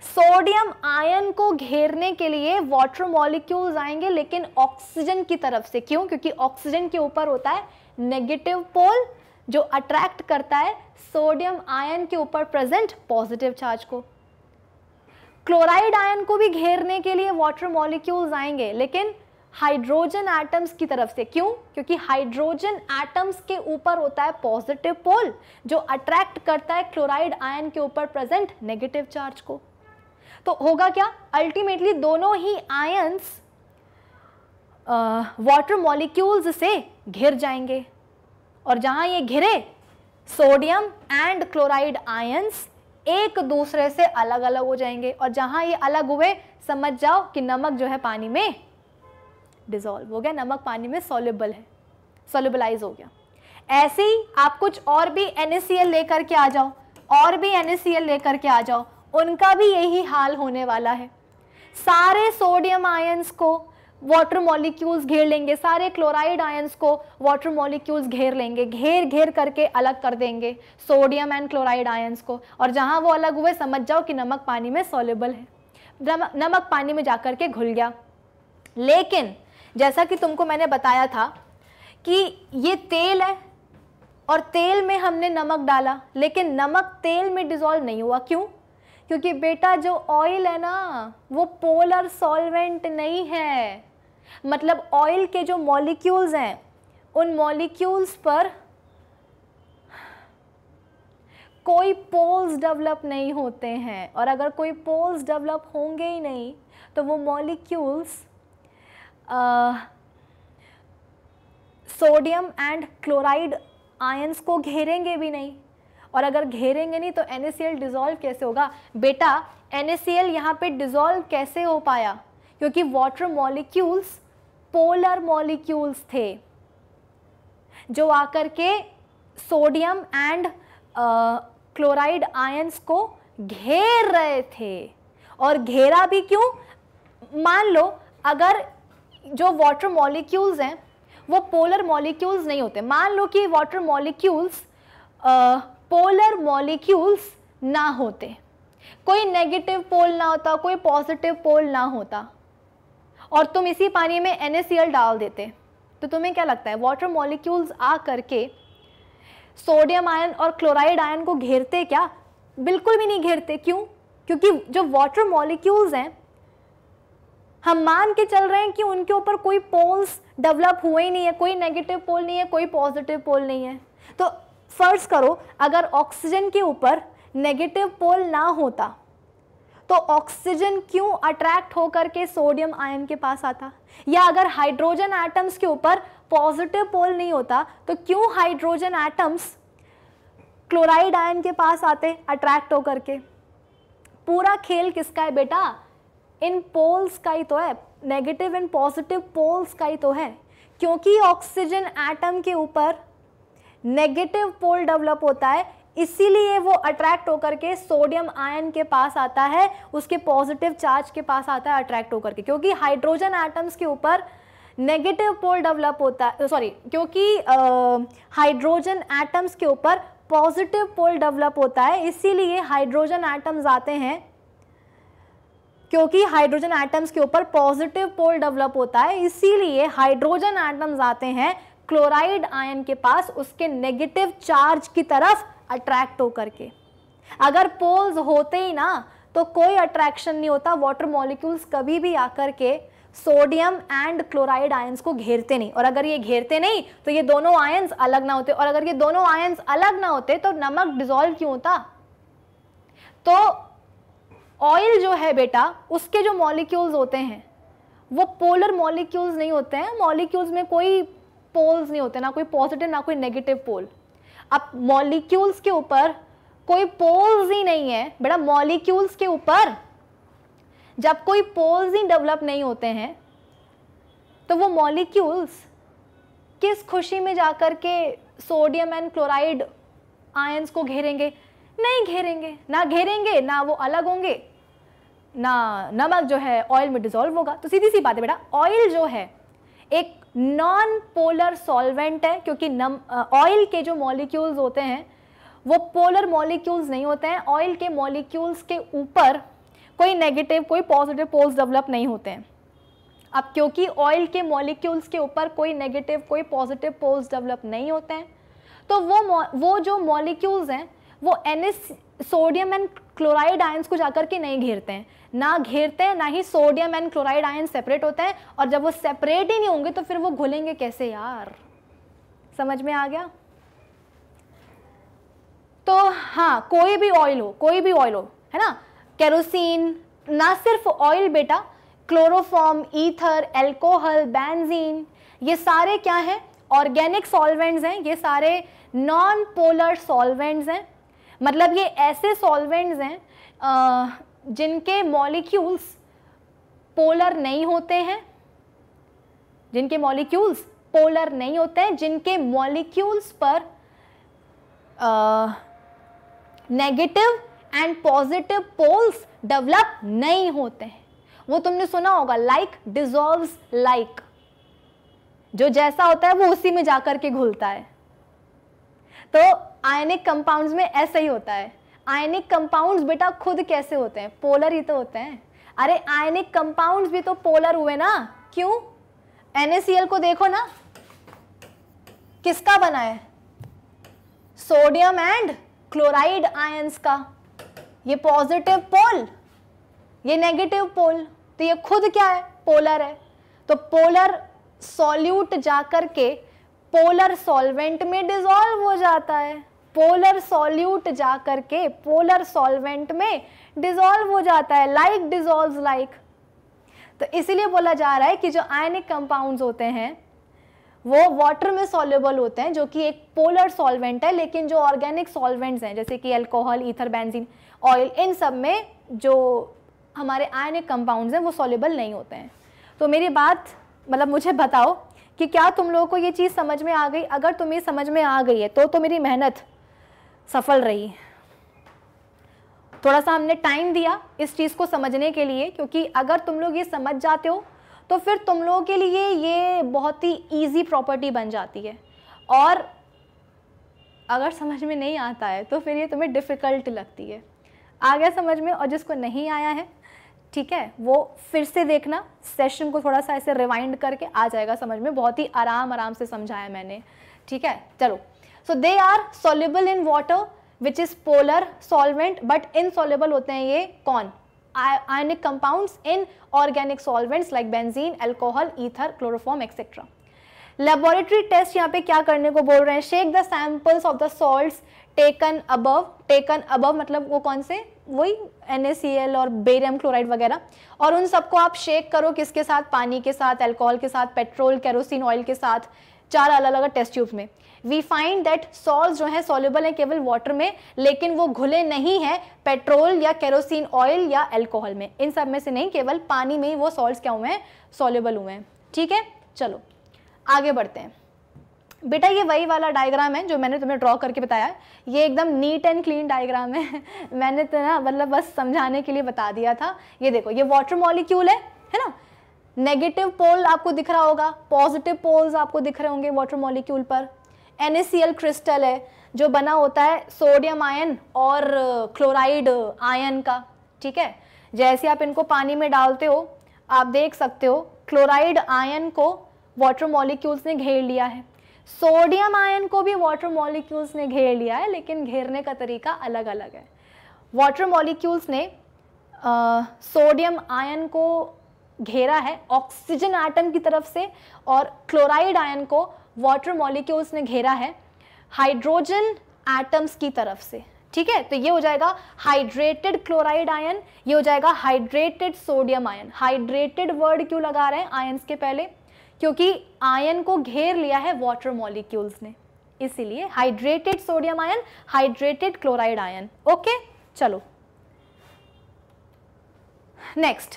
[SPEAKER 1] सोडियम आयन को घेरने के लिए वाटर मॉलिक्यूल्स आएंगे लेकिन ऑक्सीजन की तरफ से क्यों क्योंकि ऑक्सीजन के ऊपर होता है नेगेटिव पोल जो अट्रैक्ट करता है सोडियम आयन के ऊपर प्रेजेंट पॉजिटिव चार्ज को क्लोराइड आयन को भी घेरने के लिए वाटर मॉलिक्यूल्स आएंगे लेकिन हाइड्रोजन एटम्स की तरफ से क्यों क्योंकि हाइड्रोजन एटम्स के ऊपर होता है पॉजिटिव पोल जो अट्रैक्ट करता है क्लोराइड आयन के ऊपर प्रेजेंट नेगेटिव चार्ज को तो होगा क्या अल्टीमेटली दोनों ही आयंस वाटर मॉलिक्यूल्स से घिर जाएंगे और जहां ये घिरे सोडियम एंड क्लोराइड आयंस एक दूसरे से अलग अलग हो जाएंगे और जहां ये अलग हुए समझ जाओ कि नमक जो है पानी में डिजोल्व हो गया नमक पानी में सोल्यूबल है सोल्यूबलाइज हो गया ऐसे ही आप कुछ और भी एनएसीएल लेकर के आ जाओ और भी एनएसीएल लेकर के आ जाओ उनका भी यही हाल होने वाला है सारे सोडियम आयंस को वाटर मॉलिक्यूल्स घेर लेंगे सारे क्लोराइड आयंस को वाटर मॉलिक्यूल्स घेर लेंगे घेर घेर करके अलग कर देंगे सोडियम एंड क्लोराइड आयंस को और जहाँ वो अलग हुए समझ जाओ कि नमक पानी में सोलेबल है नमक पानी में जाकर के घुल गया लेकिन जैसा कि तुमको मैंने बताया था कि ये तेल है और तेल में हमने नमक डाला लेकिन नमक तेल में डिज़ोल्व नहीं हुआ क्यों क्योंकि बेटा जो ऑयल है ना वो पोलर सॉल्वेंट नहीं है मतलब ऑयल के जो मॉलिक्यूल्स हैं उन मॉलिक्यूल्स पर कोई पोल्स डेवलप नहीं होते हैं और अगर कोई पोल्स डेवलप होंगे ही नहीं तो वो molecules sodium and chloride ions को घेरेंगे भी नहीं और अगर घेरेंगे नहीं तो एन डिज़ोल्व कैसे होगा बेटा एन यहाँ पे डिज़ोल्व कैसे हो पाया क्योंकि वाटर मॉलिक्यूल्स पोलर मॉलिक्यूल्स थे जो आकर के सोडियम एंड क्लोराइड आयंस को घेर रहे थे और घेरा भी क्यों मान लो अगर जो वाटर मॉलिक्यूल्स हैं वो पोलर मॉलिक्यूल्स नहीं होते मान लो कि वाटर मॉलिक्यूल्स पोलर मॉलिक्यूल्स ना होते कोई नेगेटिव पोल ना होता कोई पॉजिटिव पोल ना होता और तुम इसी पानी में एन डाल देते तो तुम्हें क्या लगता है वाटर मॉलिक्यूल्स आ करके सोडियम आयन और क्लोराइड आयन को घेरते क्या बिल्कुल भी नहीं घेरते क्यों क्योंकि जो वाटर मॉलिक्यूल्स हैं हम मान के चल रहे हैं कि उनके ऊपर कोई पोल्स डेवलप हुए ही नहीं है कोई नेगेटिव पोल नहीं है कोई पॉजिटिव पोल नहीं है तो फर्ज करो अगर ऑक्सीजन के ऊपर नेगेटिव पोल ना होता तो ऑक्सीजन क्यों अट्रैक्ट होकर के सोडियम आयन के पास आता या अगर हाइड्रोजन एटम्स के ऊपर पॉजिटिव पोल नहीं होता तो क्यों हाइड्रोजन एटम्स क्लोराइड आयन के पास आते अट्रैक्ट होकर के पूरा खेल किसका है बेटा इन पोल्स का ही तो है नेगेटिव एंड पॉजिटिव पोल्स का ही तो है क्योंकि ऑक्सीजन एटम के ऊपर नेगेटिव पोल डेवलप होता है इसीलिए वो अट्रैक्ट होकर के सोडियम आयन के पास आता है उसके पॉजिटिव चार्ज के पास आता है अट्रैक्ट होकर के क्योंकि हाइड्रोजन एटम्स के ऊपर नेगेटिव पोल डेवलप होता है सॉरी क्योंकि हाइड्रोजन एटम्स के ऊपर पॉजिटिव पोल डेवलप होता है इसीलिए हाइड्रोजन एटम्स आते हैं क्योंकि हाइड्रोजन एटम्स के ऊपर पॉजिटिव पोल डेवलप होता है इसीलिए हाइड्रोजन एटम्स आते हैं क्लोराइड आयन के पास उसके नेगेटिव चार्ज की तरफ अट्रैक्ट होकर के अगर पोल्स होते ही ना तो कोई अट्रैक्शन नहीं होता वाटर मॉलिक्यूल्स कभी भी आकर के सोडियम एंड क्लोराइड आयंस को घेरते नहीं और अगर ये घेरते नहीं तो ये दोनों आयंस अलग ना होते और अगर ये दोनों आयंस अलग ना होते तो नमक डिजोल्व क्यों होता तो ऑयल जो है बेटा उसके जो मॉलिक्यूल्स होते हैं वो पोलर मॉलिक्यूल्स नहीं होते हैं मॉलिक्यूल्स में कोई पोल्स नहीं होते ना कोई पॉजिटिव ना कोई नेगेटिव पोल अब मॉलिक्यूल्स के ऊपर कोई पोल्स ही नहीं है बेटा मॉलिक्यूल्स के ऊपर जब कोई पोल्स ही डेवलप नहीं होते हैं तो वो मॉलिक्यूल्स किस खुशी में जाकर के सोडियम एंड क्लोराइड आयंस को घेरेंगे नहीं घेरेंगे ना घेरेंगे ना वो अलग होंगे ना नमक जो है ऑयल में डिजोल्व होगा तो सीधी सी बात है बेटा ऑयल जो है एक नॉन पोलर सॉल्वेंट है क्योंकि नम ऑयल के जो मॉलिक्यूल्स होते हैं वो पोलर मॉलिक्यूल्स नहीं होते हैं ऑयल के मॉलिक्यूल्स के ऊपर कोई नेगेटिव कोई पॉजिटिव पोल्स डेवलप नहीं होते हैं अब क्योंकि ऑयल के मॉलिक्यूल्स के ऊपर कोई नेगेटिव कोई पॉजिटिव पोल्स डेवलप नहीं होते हैं तो वो वो जो मॉलिक्यूल्स हैं वो एनिस सोडियम एंड क्लोराइड आयंस को जाकर के नहीं घेरते हैं ना घेरते हैं ना ही sodium and chloride ion separate होते हैं और जब वो सेपरेट ही नहीं होंगे तो फिर वो घुलेंगे कैसे यार समझ में आ गया तो हाँ कोई भी ऑयल हो कोई भी ऑयल हो है ना केरोसिन ना सिर्फ ऑयल बेटा क्लोरोफॉर्म ईथर एल्कोहल बैनजीन ये सारे क्या हैं ऑर्गेनिक सॉल्वेंट्स हैं ये सारे नॉन पोलर सॉल्वेंट्स हैं मतलब ये ऐसे सॉल्वेंट्स हैं जिनके मॉलिक्यूल्स पोलर नहीं होते हैं जिनके मॉलिक्यूल्स पोलर नहीं होते हैं जिनके मॉलिक्यूल्स पर negative and positive poles develop नहीं होते हैं वो तुमने सुना होगा लाइक डिजॉल्व लाइक जो जैसा होता है वो उसी में जाकर के घुलता है तो आयनिक कंपाउंड्स में ऐसा ही होता है आयनिक कंपाउंड्स बेटा खुद कैसे होते हैं पोलर ही तो होते हैं अरे आयनिक कंपाउंड्स भी तो पोलर हुए ना क्यों एन को देखो ना किसका बना है सोडियम एंड क्लोराइड आयंस का ये पॉजिटिव पोल ये नेगेटिव पोल तो ये खुद क्या है पोलर है तो पोलर सॉल्यूट जाकर के पोलर सॉल्वेंट में डिजोल्व हो जाता है पोलर सॉल्यूट जा करके पोलर सॉल्वेंट में डिजोल्व हो जाता है लाइक डिजोल्व लाइक तो इसीलिए बोला जा रहा है कि जो आयनिक कंपाउंड्स होते हैं वो वाटर में सॉल्युबल होते हैं जो कि एक पोलर सॉल्वेंट है लेकिन जो ऑर्गेनिक सॉल्वेंट्स हैं जैसे कि अल्कोहल ईथर बेंजीन ऑयल इन सब में जो हमारे आयनिक कंपाउंड्स हैं वो सॉल्युबल नहीं होते हैं तो मेरी बात मतलब मुझे बताओ कि क्या तुम लोगों को ये चीज़ समझ में आ गई अगर तुम्हें समझ में आ गई है तो तो मेरी मेहनत सफल रही थोड़ा सा हमने टाइम दिया इस चीज़ को समझने के लिए क्योंकि अगर तुम लोग ये समझ जाते हो तो फिर तुम लोगों के लिए ये बहुत ही ईजी प्रॉपर्टी बन जाती है और अगर समझ में नहीं आता है तो फिर ये तुम्हें डिफ़िकल्ट लगती है आ गया समझ में और जिसको नहीं आया है ठीक है वो फिर से देखना सेशन को थोड़ा सा ऐसे रिवाइंड करके आ जाएगा समझ में बहुत ही आराम आराम से समझाया मैंने ठीक है चलो so they are soluble in water which is polar solvent but insoluble होते हैं ये कौन ionic compounds in organic solvents like benzene alcohol ether chloroform etcetera laboratory test यहाँ पे क्या करने को बोल रहे हैं shake the samples of the salt taken above taken above मतलब वो कौन से वही एन और बेरियम क्लोराइड वगैरह और उन सबको आप शेक करो किसके साथ पानी के साथ एल्कोहल के साथ पेट्रोल कैरोसिन ऑयल के साथ चार अलग अलग टेस्ट ट्यूब्स में वी फाइंड दैट सॉल्स जो है सॉल्यूबल है केवल वाटर में लेकिन वो घुले नहीं है पेट्रोल या केरोसिन ऑयल या एल्कोहल में इन सब में से नहीं केवल पानी में ही वो सॉल्ट क्या हुए हैं सॉल्यूबल हुए हैं ठीक है चलो आगे बढ़ते हैं बेटा ये वही वाला डायग्राम है जो मैंने तुम्हें ड्रॉ करके बताया ये एकदम नीट एंड क्लीन डायग्राम है मैंने तो ना मतलब बस समझाने के लिए बता दिया था ये देखो ये वाटर मॉलिक्यूल है है ना नेगेटिव पोल आपको दिख रहा होगा पॉजिटिव पोल्स आपको दिख रहे होंगे वाटर मॉलिक्यूल पर एन क्रिस्टल है जो बना होता है सोडियम आयन और क्लोराइड uh, आयन का ठीक है जैसे आप इनको पानी में डालते हो आप देख सकते हो क्लोराइड आयन को वाटर मॉलिक्यूल्स ने घेर लिया है सोडियम आयन को भी वाटर मॉलिक्यूल्स ने घेर लिया है लेकिन घेरने का तरीका अलग अलग है वाटर मॉलिक्यूल्स ने सोडियम आयन को घेरा है ऑक्सीजन आटम की तरफ से और क्लोराइड आयन को वाटर मॉलिक्यूल्स ने घेरा है हाइड्रोजन एटम्स की तरफ से ठीक है तो ये हो जाएगा हाइड्रेटेड क्लोराइड आयन ये हो जाएगा hydrated sodium ion hydrated word क्यों लगा रहे हैं आयन्स के पहले क्योंकि आयन को घेर लिया है वाटर मॉलिक्यूल्स ने इसीलिए hydrated sodium ion hydrated chloride ion okay चलो नेक्स्ट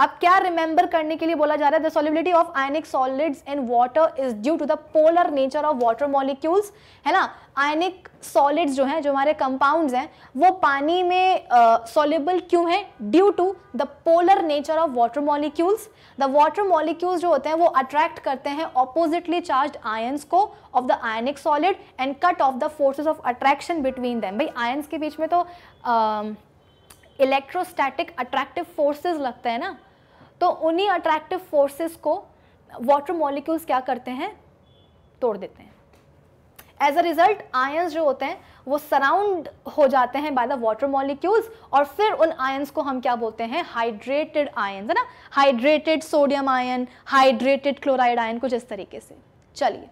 [SPEAKER 1] अब क्या रिमेंबर करने के लिए बोला जा रहा है the solubility of ionic solids in water is due to the polar nature of water molecules है ना आयनिक सॉलिड्स जो हैं जो हमारे कंपाउंड्स हैं वो पानी में सॉलेबल uh, क्यों हैं due to the polar nature of water molecules the water molecules जो होते हैं वो अट्रैक्ट करते हैं ऑपोजिटली चार्ज आयन्स को of the ionic solid and cut off the forces of attraction between them भाई आयन्स के बीच में तो इलेक्ट्रोस्टैटिक अट्रैक्टिव फोर्सेज लगते हैं ना तो उन्हीं अट्रैक्टिव फोर्सेस को वाटर मॉलिक्यूल्स क्या करते हैं तोड़ देते हैं एज अ रिजल्ट आयंस जो होते हैं वो सराउंड हो जाते हैं बाय द वाटर मॉलिक्यूल्स और फिर उन आयंस को हम क्या बोलते हैं हाइड्रेटेड आयन्स है ना hydrated sodium ion hydrated chloride ion कुछ इस तरीके से चलिए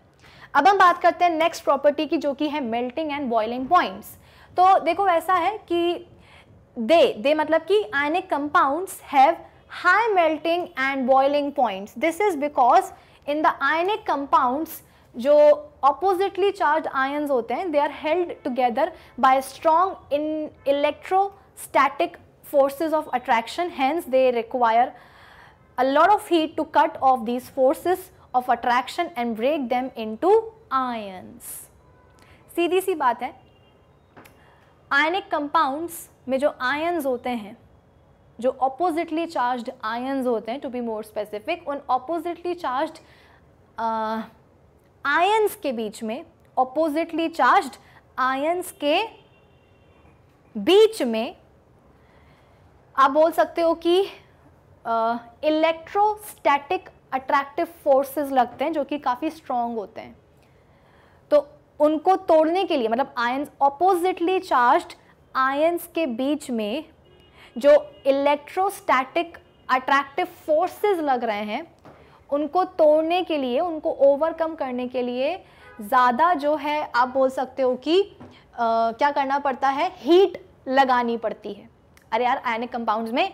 [SPEAKER 1] अब हम बात करते हैं नेक्स्ट प्रॉपर्टी की जो कि है मेल्टिंग एंड बॉइलिंग पॉइंट्स तो देखो ऐसा है कि दे दे मतलब कि ionic compounds have high melting and boiling points this is because in the ionic compounds जो ऑपोजिटली चार्ज आयन्स होते हैं they are held together by strong in electrostatic of attraction hence they require a a of heat to cut off off these of attraction and break break into ions सीधी सी बात है आयनिक compounds में जो ions होते हैं जो oppositely charge ions होते हैं टू बी मोर स्पेसिफिक उन ऑपोजिटली चार्ज्ड आयंस के बीच में ऑपोजिटली चार्ज्ड आयंस के बीच में आप बोल सकते हो कि इलेक्ट्रोस्टैटिक अट्रैक्टिव फोर्सेस लगते हैं जो कि काफ़ी स्ट्रॉन्ग होते हैं तो उनको तोड़ने के लिए मतलब आयंस ऑपोजिटली चार्ज्ड आयंस के बीच में जो इलेक्ट्रोस्टैटिक अट्रैक्टिव फोर्सेस लग रहे हैं उनको तोड़ने के लिए उनको ओवरकम करने के लिए ज़्यादा जो है आप बोल सकते हो कि आ, क्या करना पड़ता है हीट लगानी पड़ती है अरे यार आयनिक कंपाउंड्स में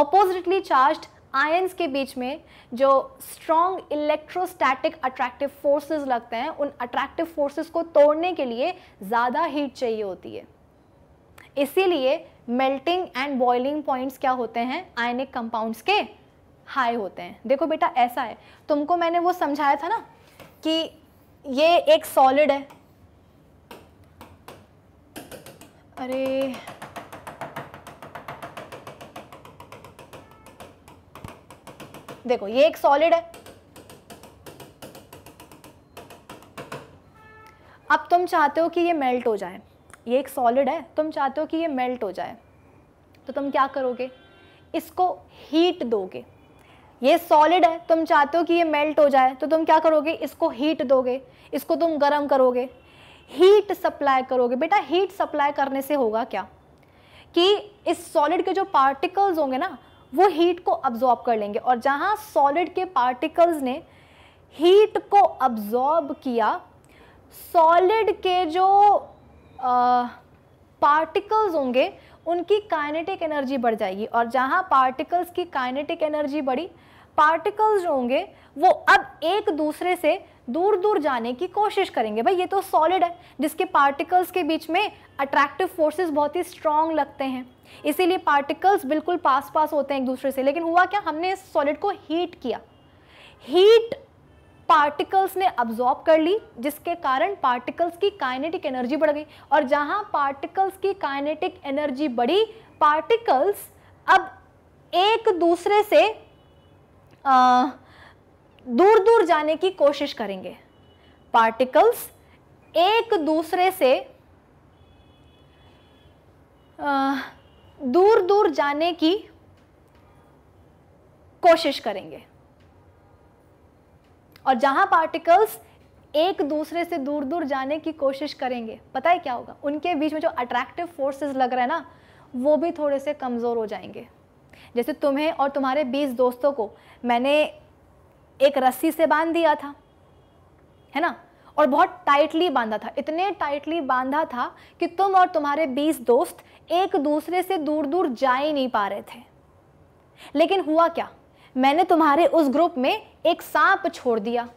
[SPEAKER 1] ऑपोजिटली चार्ज आयन्स के बीच में जो स्ट्रॉन्ग इलेक्ट्रोस्टैटिक अट्रैक्टिव फोर्सेस लगते हैं उन अट्रैक्टिव फोर्सेस को तोड़ने के लिए ज़्यादा हीट चाहिए होती है इसीलिए मेल्टिंग एंड बॉइलिंग पॉइंट्स क्या होते हैं आयनिक कंपाउंड्स के हाई होते हैं देखो बेटा ऐसा है तुमको मैंने वो समझाया था ना कि ये एक सॉलिड है अरे देखो ये एक सॉलिड है अब तुम चाहते हो कि ये मेल्ट हो जाए ये एक सॉलिड है तुम चाहते हो कि ये मेल्ट हो जाए तो तुम क्या करोगे इसको हीट दोगे ये सॉलिड है तुम चाहते हो कि ये मेल्ट हो जाए तो तुम क्या करोगे इसको हीट दोगे इसको तुम गर्म करोगे हीट सप्लाई करोगे बेटा हीट सप्लाई करने से होगा क्या कि इस सॉलिड के जो पार्टिकल्स होंगे ना वो हीट को अब्जॉर्ब कर लेंगे और जहाँ सॉलिड के पार्टिकल्स ने हीट को अब्जॉर्ब किया सॉलिड के जो पार्टिकल्स होंगे उनकी काइनेटिक एनर्जी बढ़ जाएगी और जहाँ पार्टिकल्स की काइनेटिक एनर्जी बढ़ी पार्टिकल्स जो होंगे वो अब एक दूसरे से दूर दूर जाने की कोशिश करेंगे भाई ये तो सॉलिड है जिसके पार्टिकल्स के बीच में अट्रैक्टिव फोर्सेस बहुत ही स्ट्रांग लगते हैं इसीलिए पार्टिकल्स बिल्कुल पास पास होते हैं एक दूसरे से लेकिन हुआ क्या हमने इस सॉलिड को हीट किया हीट पार्टिकल्स ने अब्जॉर्ब कर ली जिसके कारण पार्टिकल्स की काइनेटिक एनर्जी बढ़ गई और जहाँ पार्टिकल्स की काइनेटिक एनर्जी बढ़ी पार्टिकल्स अब एक दूसरे से आ, दूर दूर जाने की कोशिश करेंगे पार्टिकल्स एक दूसरे से आ, दूर दूर जाने की कोशिश करेंगे और जहां पार्टिकल्स एक दूसरे से दूर दूर जाने की कोशिश करेंगे पता है क्या होगा उनके बीच में जो अट्रैक्टिव फोर्सेस लग रहा है ना वो भी थोड़े से कमज़ोर हो जाएंगे जैसे तुम्हें और तुम्हारे बीस दोस्तों को मैंने एक रस्सी से बांध दिया था है ना और बहुत टाइटली बांधा था इतने टाइटली बांधा था कि तुम और तुम्हारे बीस दोस्त एक दूसरे से दूर दूर जा ही नहीं पा रहे थे लेकिन हुआ क्या मैंने तुम्हारे उस ग्रुप में एक सांप छोड़ दिया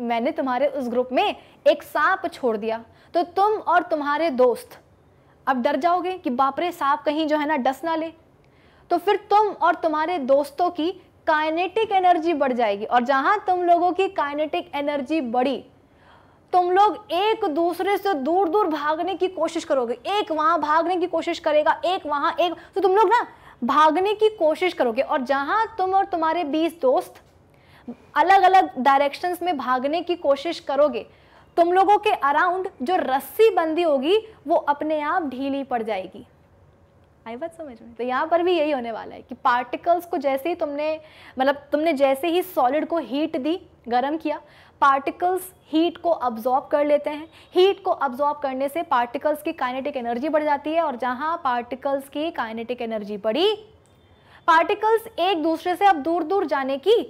[SPEAKER 1] मैंने तुम्हारे उस ग्रुप में एक सांप छोड़ दिया तो तुम और तुम्हारे दोस्त अब डर जाओगे कि बापरे सांप कहीं जो है ना डस ना ले तो फिर तुम और तुम्हारे दोस्तों की काइनेटिक एनर्जी बढ़ जाएगी और जहां तुम लोगों की काइनेटिक एनर्जी बढ़ी तुम लोग एक दूसरे से दूर दूर भागने की कोशिश करोगे एक वहां भागने की कोशिश करेगा एक वहां एक तो तुम लोग ना भागने की कोशिश करोगे और जहां तुम और तुम्हारे बीस दोस्त अलग अलग डायरेक्शंस में भागने की कोशिश करोगे तुम लोगों के अराउंड जो रस्सी बंदी होगी वो अपने आप ढीली पड़ जाएगी आई बात समझ में तो यहाँ पर भी यही होने वाला है कि पार्टिकल्स को जैसे ही तुमने मतलब तुमने जैसे ही सॉलिड को हीट दी गर्म किया पार्टिकल्स हीट को अब्जॉर्ब कर लेते हैं हीट को अब्जॉर्ब करने से पार्टिकल्स की काइनेटिक एनर्जी बढ़ जाती है और जहाँ पार्टिकल्स की काइनेटिक एनर्जी बढ़ी पार्टिकल्स एक दूसरे से अब दूर दूर जाने की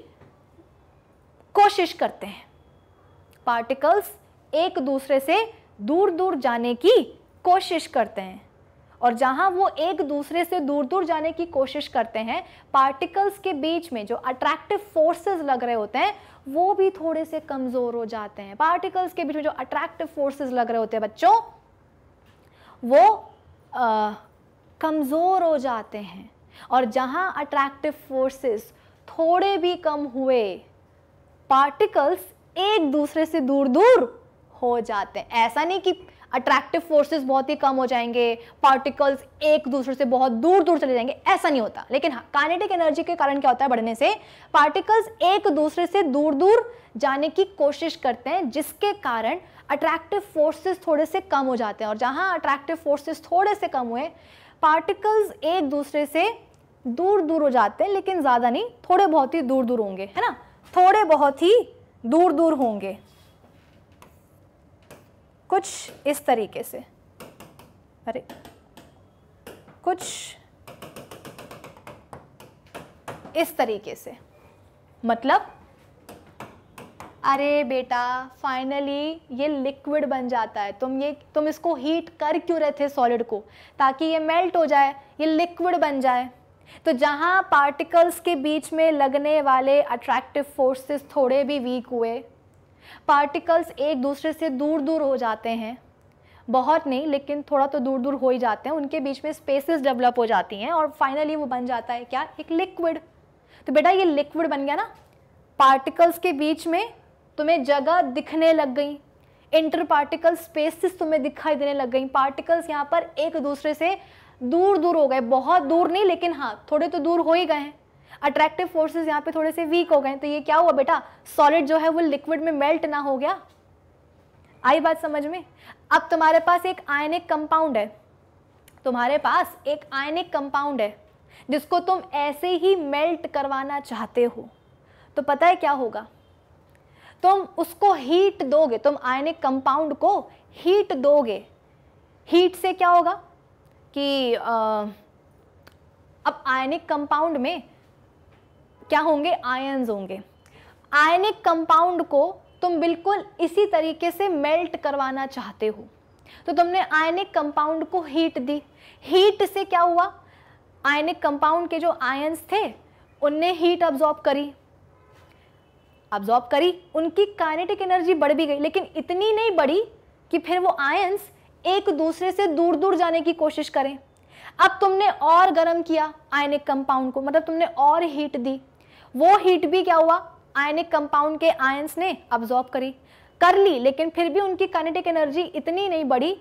[SPEAKER 1] कोशिश करते हैं पार्टिकल्स एक दूसरे से दूर दूर जाने की कोशिश करते हैं और जहां वो एक दूसरे से दूर दूर जाने की कोशिश करते हैं पार्टिकल्स के बीच में जो अट्रैक्टिव फोर्सेज लग रहे होते हैं वो भी थोड़े से कमज़ोर हो जाते हैं पार्टिकल्स के बीच में जो अट्रैक्टिव फोर्सेज लग रहे होते हैं बच्चों वो कमज़ोर हो जाते हैं और जहां अट्रैक्टिव फोर्सेस थोड़े भी कम हुए पार्टिकल्स एक दूसरे से दूर दूर हो जाते हैं ऐसा नहीं कि अट्रैक्टिव फोर्सेस बहुत ही कम हो जाएंगे पार्टिकल्स एक दूसरे से बहुत दूर दूर चले जाएंगे ऐसा नहीं होता लेकिन हाँ काइनेटिक एनर्जी के कारण क्या होता है बढ़ने से पार्टिकल्स एक दूसरे से दूर दूर जाने की कोशिश करते हैं जिसके कारण अट्रैक्टिव फोर्सेस थोड़े से कम हो जाते हैं और जहाँ अट्रैक्टिव फोर्सेस थोड़े से कम हुए पार्टिकल्स एक दूसरे से दूर दूर हो जाते हैं लेकिन ज़्यादा नहीं थोड़े बहुत ही दूर दूर होंगे है ना थोड़े बहुत ही दूर दूर होंगे कुछ इस तरीके से अरे कुछ इस तरीके से मतलब अरे बेटा फाइनली ये लिक्विड बन जाता है तुम ये तुम इसको हीट कर क्यों रहे थे सॉलिड को ताकि ये मेल्ट हो जाए ये लिक्विड बन जाए तो जहाँ पार्टिकल्स के बीच में लगने वाले अट्रैक्टिव फोर्सेस थोड़े भी वीक हुए पार्टिकल्स एक दूसरे से दूर दूर हो जाते हैं बहुत नहीं लेकिन थोड़ा तो दूर दूर हो ही जाते हैं उनके बीच में स्पेसेस डेवलप हो जाती हैं और फाइनली वो बन जाता है क्या एक लिक्विड तो बेटा ये लिक्विड बन गया ना पार्टिकल्स के बीच में तुम्हें जगह दिखने लग गई इंटर पार्टिकल स्पेसिस तुम्हें दिखाई देने लग गई पार्टिकल्स यहाँ पर एक दूसरे से दूर दूर हो गए बहुत दूर नहीं लेकिन हाँ थोड़े तो दूर हो ही गए हैं अट्रैक्टिव फोर्सेज यहाँ पे थोड़े से वीक हो गए तो ये क्या हुआ बेटा सॉलिड जो है वो लिक्विड में मेल्ट ना हो गया आई बात समझ में अब तुम्हारे पास एक आयनिक कंपाउंड है तुम्हारे पास एक आयनिक कंपाउंड है जिसको तुम ऐसे ही मेल्ट करवाना चाहते हो तो पता है क्या होगा तुम उसको हीट दोगे तुम आयनिक कंपाउंड को हीट दोगे हीट से क्या होगा कि आ, अब आयनिक कंपाउंड में क्या होंगे आयन्स होंगे आयनिक कंपाउंड को तुम बिल्कुल इसी तरीके से मेल्ट करवाना चाहते हो तो तुमने आयनिक कंपाउंड को हीट दी हीट से क्या हुआ आयनिक कंपाउंड के जो आयन्स थे उनने हीट अब्जॉर्ब करी अब्जॉर्ब करी उनकी काइनेटिक एनर्जी बढ़ भी गई लेकिन इतनी नहीं बढ़ी कि फिर वो आयन्स एक दूसरे से दूर दूर जाने की कोशिश करें अब तुमने और गर्म किया आयनिक कंपाउंड को मतलब तुमने और हीट दी वो हीट भी क्या हुआ आयनिक कंपाउंड के आयंस ने अब्जॉर्ब करी कर ली लेकिन फिर भी उनकी कनेटिक एनर्जी इतनी नहीं बढ़ी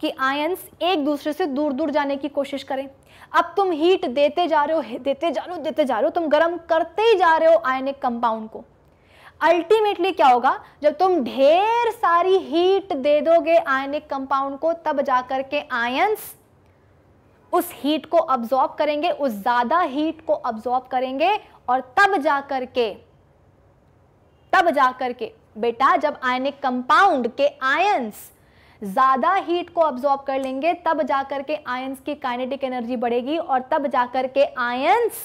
[SPEAKER 1] कि आयंस एक दूसरे से दूर दूर जाने की कोशिश करें अब तुम हीट देते जा रहे हो देते जा रहे हो देते जा रहे हो तुम गर्म करते ही जा रहे हो आयनिक कंपाउंड को अल्टीमेटली क्या होगा जब तुम ढेर सारी हीट दे दोगे आयनिक कंपाउंड को तब जाकर के आयंस उस हीट को अब्जॉर्ब करेंगे उस ज़्यादा हीट को अब्जॉर्ब करेंगे और तब जा के तब जा के बेटा जब आयनिक कंपाउंड के आयंस ज़्यादा हीट को ऑब्जॉर्ब कर लेंगे तब जाकर के आयंस की काइनेटिक एनर्जी बढ़ेगी और तब जाकर के आयंस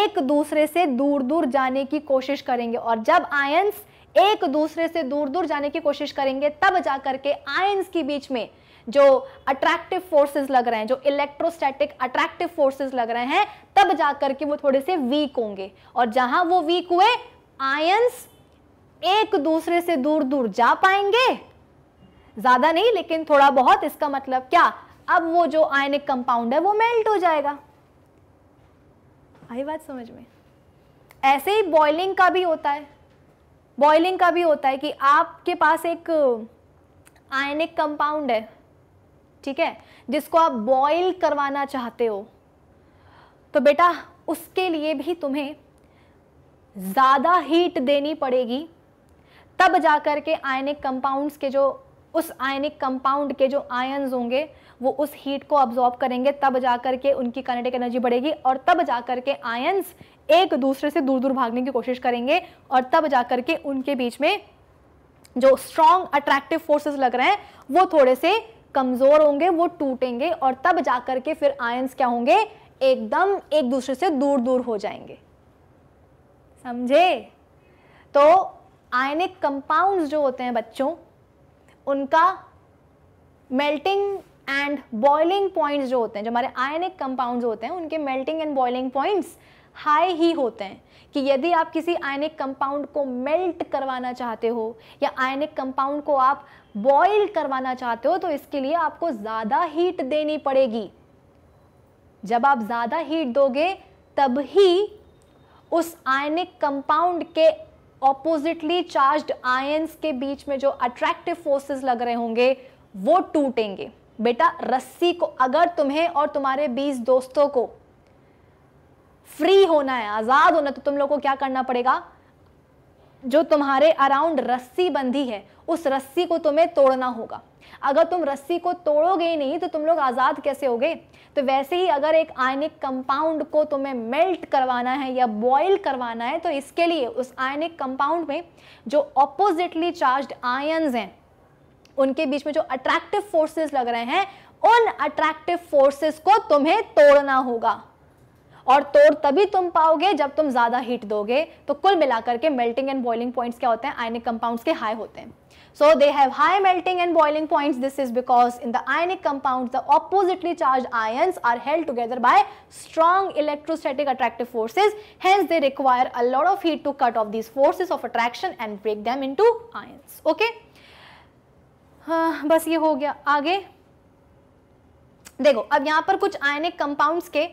[SPEAKER 1] एक दूसरे से दूर दूर जाने की कोशिश करेंगे और जब आयंस एक दूसरे से दूर दूर जाने की कोशिश करेंगे तब जाकर के आयंस के बीच में जो अट्रैक्टिव फोर्सेस लग रहे हैं जो इलेक्ट्रोस्टैटिक अट्रैक्टिव फोर्सेस लग रहे हैं तब जाकर के वो थोड़े से वीक होंगे और जहां वो वीक हुए आयंस एक दूसरे से दूर दूर जा पाएंगे ज्यादा नहीं लेकिन थोड़ा बहुत इसका मतलब क्या अब वो जो आयनिक कंपाउंड है वो मेल्ट हो जाएगा आई बात समझ में ऐसे ही बॉइलिंग का भी होता है बॉइलिंग का भी होता है कि आपके पास एक आयनिक कंपाउंड है ठीक है जिसको आप बॉईल करवाना चाहते हो तो बेटा उसके लिए भी तुम्हें ज़्यादा हीट देनी पड़ेगी तब जा कर के आयनिक कंपाउंड्स के जो उस आयनिक कंपाउंड के जो आयन्स होंगे वो उस हीट को ऑब्जॉर्ब करेंगे तब जा कर के उनकी कनेटिक एनर्जी बढ़ेगी और तब जा कर के आयन्स एक दूसरे से दूर दूर भागने की कोशिश करेंगे और तब जा कर के उनके बीच में जो स्ट्रॉन्ग अट्रैक्टिव फोर्सेस लग रहे हैं वो थोड़े से कमजोर होंगे वो टूटेंगे और तब जाकर के फिर आयंस क्या होंगे एकदम एक दूसरे से दूर दूर हो जाएंगे समझे तो आयनिक कंपाउंड्स जो होते हैं बच्चों उनका मेल्टिंग एंड बॉइलिंग पॉइंट्स जो होते हैं जो हमारे आयनिक कंपाउंड्स होते हैं उनके melting and boiling points high ही होते हैं कि यदि आप किसी आयनिक कंपाउंड को मेल्ट करवाना चाहते हो या आयनिक कंपाउंड को आप बॉइल करवाना चाहते हो तो इसके लिए आपको ज़्यादा हीट देनी पड़ेगी जब आप ज़्यादा हीट दोगे तब ही उस आयनिक कंपाउंड के ऑपोजिटली चार्ज आयंस के बीच में जो अट्रैक्टिव फोर्सेस लग रहे होंगे वो टूटेंगे बेटा रस्सी को अगर तुम्हें और तुम्हारे बीस दोस्तों को फ्री होना है आज़ाद होना तो तुम लोग को क्या करना पड़ेगा जो तुम्हारे अराउंड रस्सी बंधी है उस रस्सी को तुम्हें तोड़ना होगा अगर तुम रस्सी को तोड़ोगे ही नहीं तो तुम लोग आज़ाद कैसे हो तो वैसे ही अगर एक आयनिक कंपाउंड को तुम्हें मेल्ट करवाना है या बॉईल करवाना है तो इसके लिए उस आयनिक कंपाउंड में जो अपोजिटली चार्ज आयन्स हैं उनके बीच में जो अट्रैक्टिव फोर्सेस लग रहे हैं उन अट्रैक्टिव फोर्सेस को तुम्हें तोड़ना होगा और तोड़ तभी तुम पाओगे जब तुम ज़्यादा हीट दोगे तो कुल मिलाकर के मेल्टिंग एंड बॉइलिंग पॉइंट्स क्या होते हैं आयनिक कंपाउंड्स के हाई होते हैं So they have high melting and boiling points. This is because in the ionic compounds, the oppositely charged ions are held together by strong electrostatic attractive forces. Hence, they require a lot of heat to cut off these forces of attraction and break them into ions. Okay? हाँ बस ये हो गया आगे देखो अब यहाँ पर कुछ आयनिक कंपाउंड्स के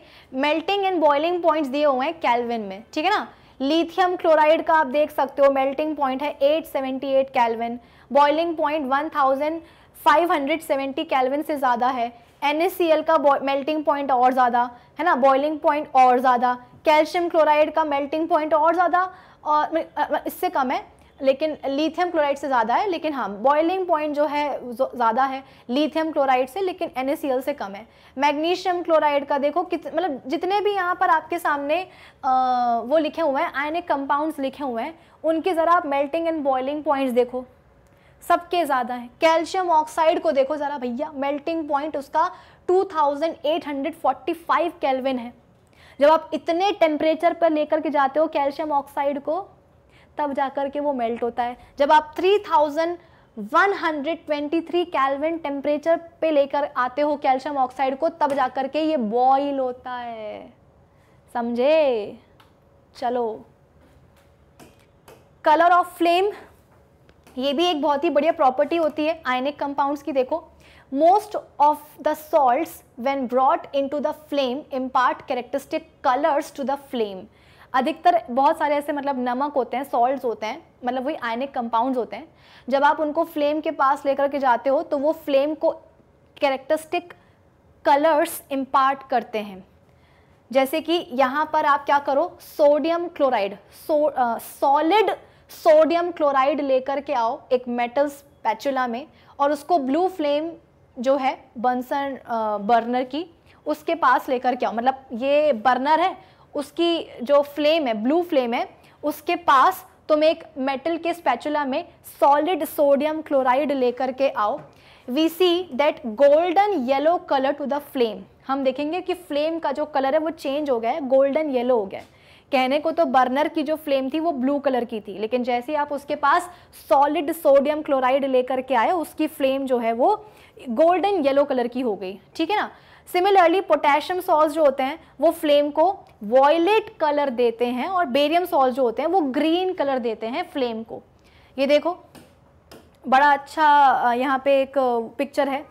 [SPEAKER 1] मेल्टिंग एंड बॉइलिंग पॉइंट्स दिए हुए हैं कैलविन में ठीक है ना लिथियम क्लोराइड का आप देख सकते हो मेल्टिंग पॉइंट है 878 seventy kelvin boiling point 1570 kelvin से ज़्यादा है NaCl का मेल्टिंग पॉइंट और ज़्यादा है ना बॉइलिंग पॉइंट और ज़्यादा कैल्शियम क्लोराइड का मेल्टिंग पॉइंट और ज़्यादा और इससे कम है लेकिन लीथियम क्लोराइड से ज़्यादा है लेकिन हाँ बॉइलिंग पॉइंट जो है ज़्यादा है लीथियम क्लोराइड से लेकिन एन से कम है मैग्नीशियम क्लोराइड का देखो कित मतलब जितने भी यहाँ पर आपके सामने आ, वो लिखे हुए हैं आयनिक कंपाउंड्स लिखे हुए हैं उनके ज़रा आप मेल्टिंग एंड बॉइलिंग पॉइंट्स देखो सबके ज़्यादा है कैल्शियम ऑक्साइड को देखो ज़रा भैया मेल्टिंग पॉइंट उसका 2845 केल्विन है जब आप इतने टेम्परेचर पर लेकर के जाते हो कैल्शियम ऑक्साइड को तब जाकर के वो मेल्ट होता है जब आप 3123 केल्विन टेम्परेचर पे लेकर आते हो कैल्शियम ऑक्साइड को तब जा के ये बॉइल होता है समझे चलो कलर ऑफ फ्लेम ये भी एक बहुत ही बढ़िया प्रॉपर्टी होती है आयनिक कंपाउंड्स की देखो most of the salts when brought into the flame impart characteristic colours to the flame अधिकतर बहुत सारे ऐसे मतलब नमक होते हैं सॉल्ट होते हैं मतलब वही आयनिक कंपाउंड्स होते हैं जब आप उनको फ्लेम के पास लेकर के जाते हो तो वो फ्लेम को कैरेक्टरिस्टिक कलर्स इम्पार्ट करते हैं जैसे कि यहाँ पर आप क्या करो sodium chloride so solid uh, sodium chloride लेकर के आओ एक मेटल स्पैचुला में और उसको ब्लू फ्लेम जो है बंसन बर्नर की उसके पास लेकर के आओ मतलब ये बर्नर है उसकी जो फ्लेम है ब्लू फ्लेम है उसके पास तुम एक मेटल के स्पैचुला में सॉलिड सोडियम क्लोराइड लेकर के आओ we see that golden yellow colour to the flame हम देखेंगे कि फ्लेम का जो कलर है वो चेंज हो गया है गोल्डन येलो हो गया है कहने को तो बर्नर की जो फ्लेम थी वो ब्लू कलर की थी लेकिन जैसे आप उसके पास सॉलिड सोडियम क्लोराइड लेकर के आए उसकी फ्लेम जो है वो गोल्डन येलो कलर की हो गई ठीक है ना सिमिलरली पोटेशियम सॉल्स जो होते हैं वो फ्लेम को वॉयलेट कलर देते हैं और बेरियम सॉल्स जो होते हैं वो ग्रीन कलर देते हैं फ्लेम को ये देखो बड़ा अच्छा यहाँ पे एक पिक्चर है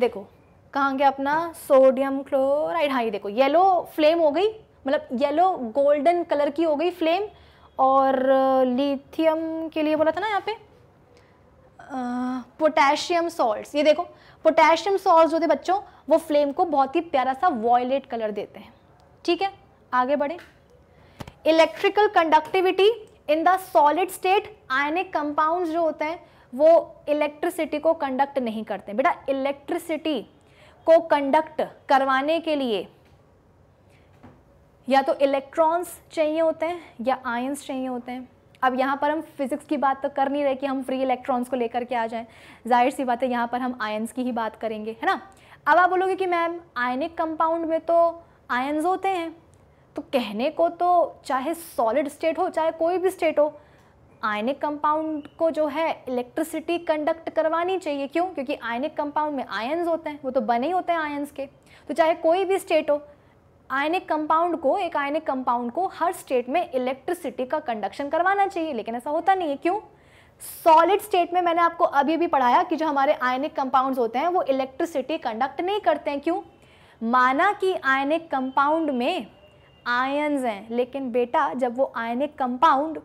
[SPEAKER 1] देखो कहाँ गया अपना सोडियम क्लोराइड हाँ ये देखो येलो फ्लेम हो गई मतलब येलो गोल्डन कलर की हो गई फ्लेम और लिथियम uh, के लिए बोला था ना यहाँ पे पोटेशियम uh, सॉल्ट्स ये देखो पोटेशियम सॉल्ट्स थे बच्चों वो फ्लेम को बहुत ही प्यारा सा वॉयलेट कलर देते हैं ठीक है आगे बढ़े electrical conductivity in the solid state ionic compounds जो होते हैं वो इलेक्ट्रिसिटी को कंडक्ट नहीं करते बेटा इलेक्ट्रिसिटी को कंडक्ट करवाने के लिए या तो इलेक्ट्रॉन्स चाहिए होते हैं या आयंस चाहिए होते हैं अब यहाँ पर हम फिज़िक्स की बात तो कर नहीं रहे कि हम फ्री इलेक्ट्रॉन्स को लेकर के आ जाएं जाहिर सी बात है यहाँ पर हम आयंस की ही बात करेंगे है ना अब आप बोलोगे कि मैम आयनिक कंपाउंड में तो आयंस होते हैं तो कहने को तो चाहे सॉलिड स्टेट हो चाहे कोई भी स्टेट हो आयनिक कंपाउंड को जो है इलेक्ट्रिसिटी कंडक्ट करवानी चाहिए क्यों क्योंकि आयनिक कंपाउंड में आयन्स होते हैं वो तो बने ही होते हैं आयन्स के तो चाहे कोई भी स्टेट हो आयनिक कंपाउंड को एक आयनिक कंपाउंड को हर स्टेट में इलेक्ट्रिसिटी का कंडक्शन करवाना चाहिए लेकिन ऐसा होता नहीं है क्यों सॉलिड स्टेट में मैंने आपको अभी भी पढ़ाया कि जो हमारे आयनिक कंपाउंड्स होते हैं वो इलेक्ट्रिसिटी कंडक्ट नहीं करते हैं क्यों माना कि आयनिक कंपाउंड में आयन्स हैं लेकिन बेटा जब वो आयनिक कंपाउंड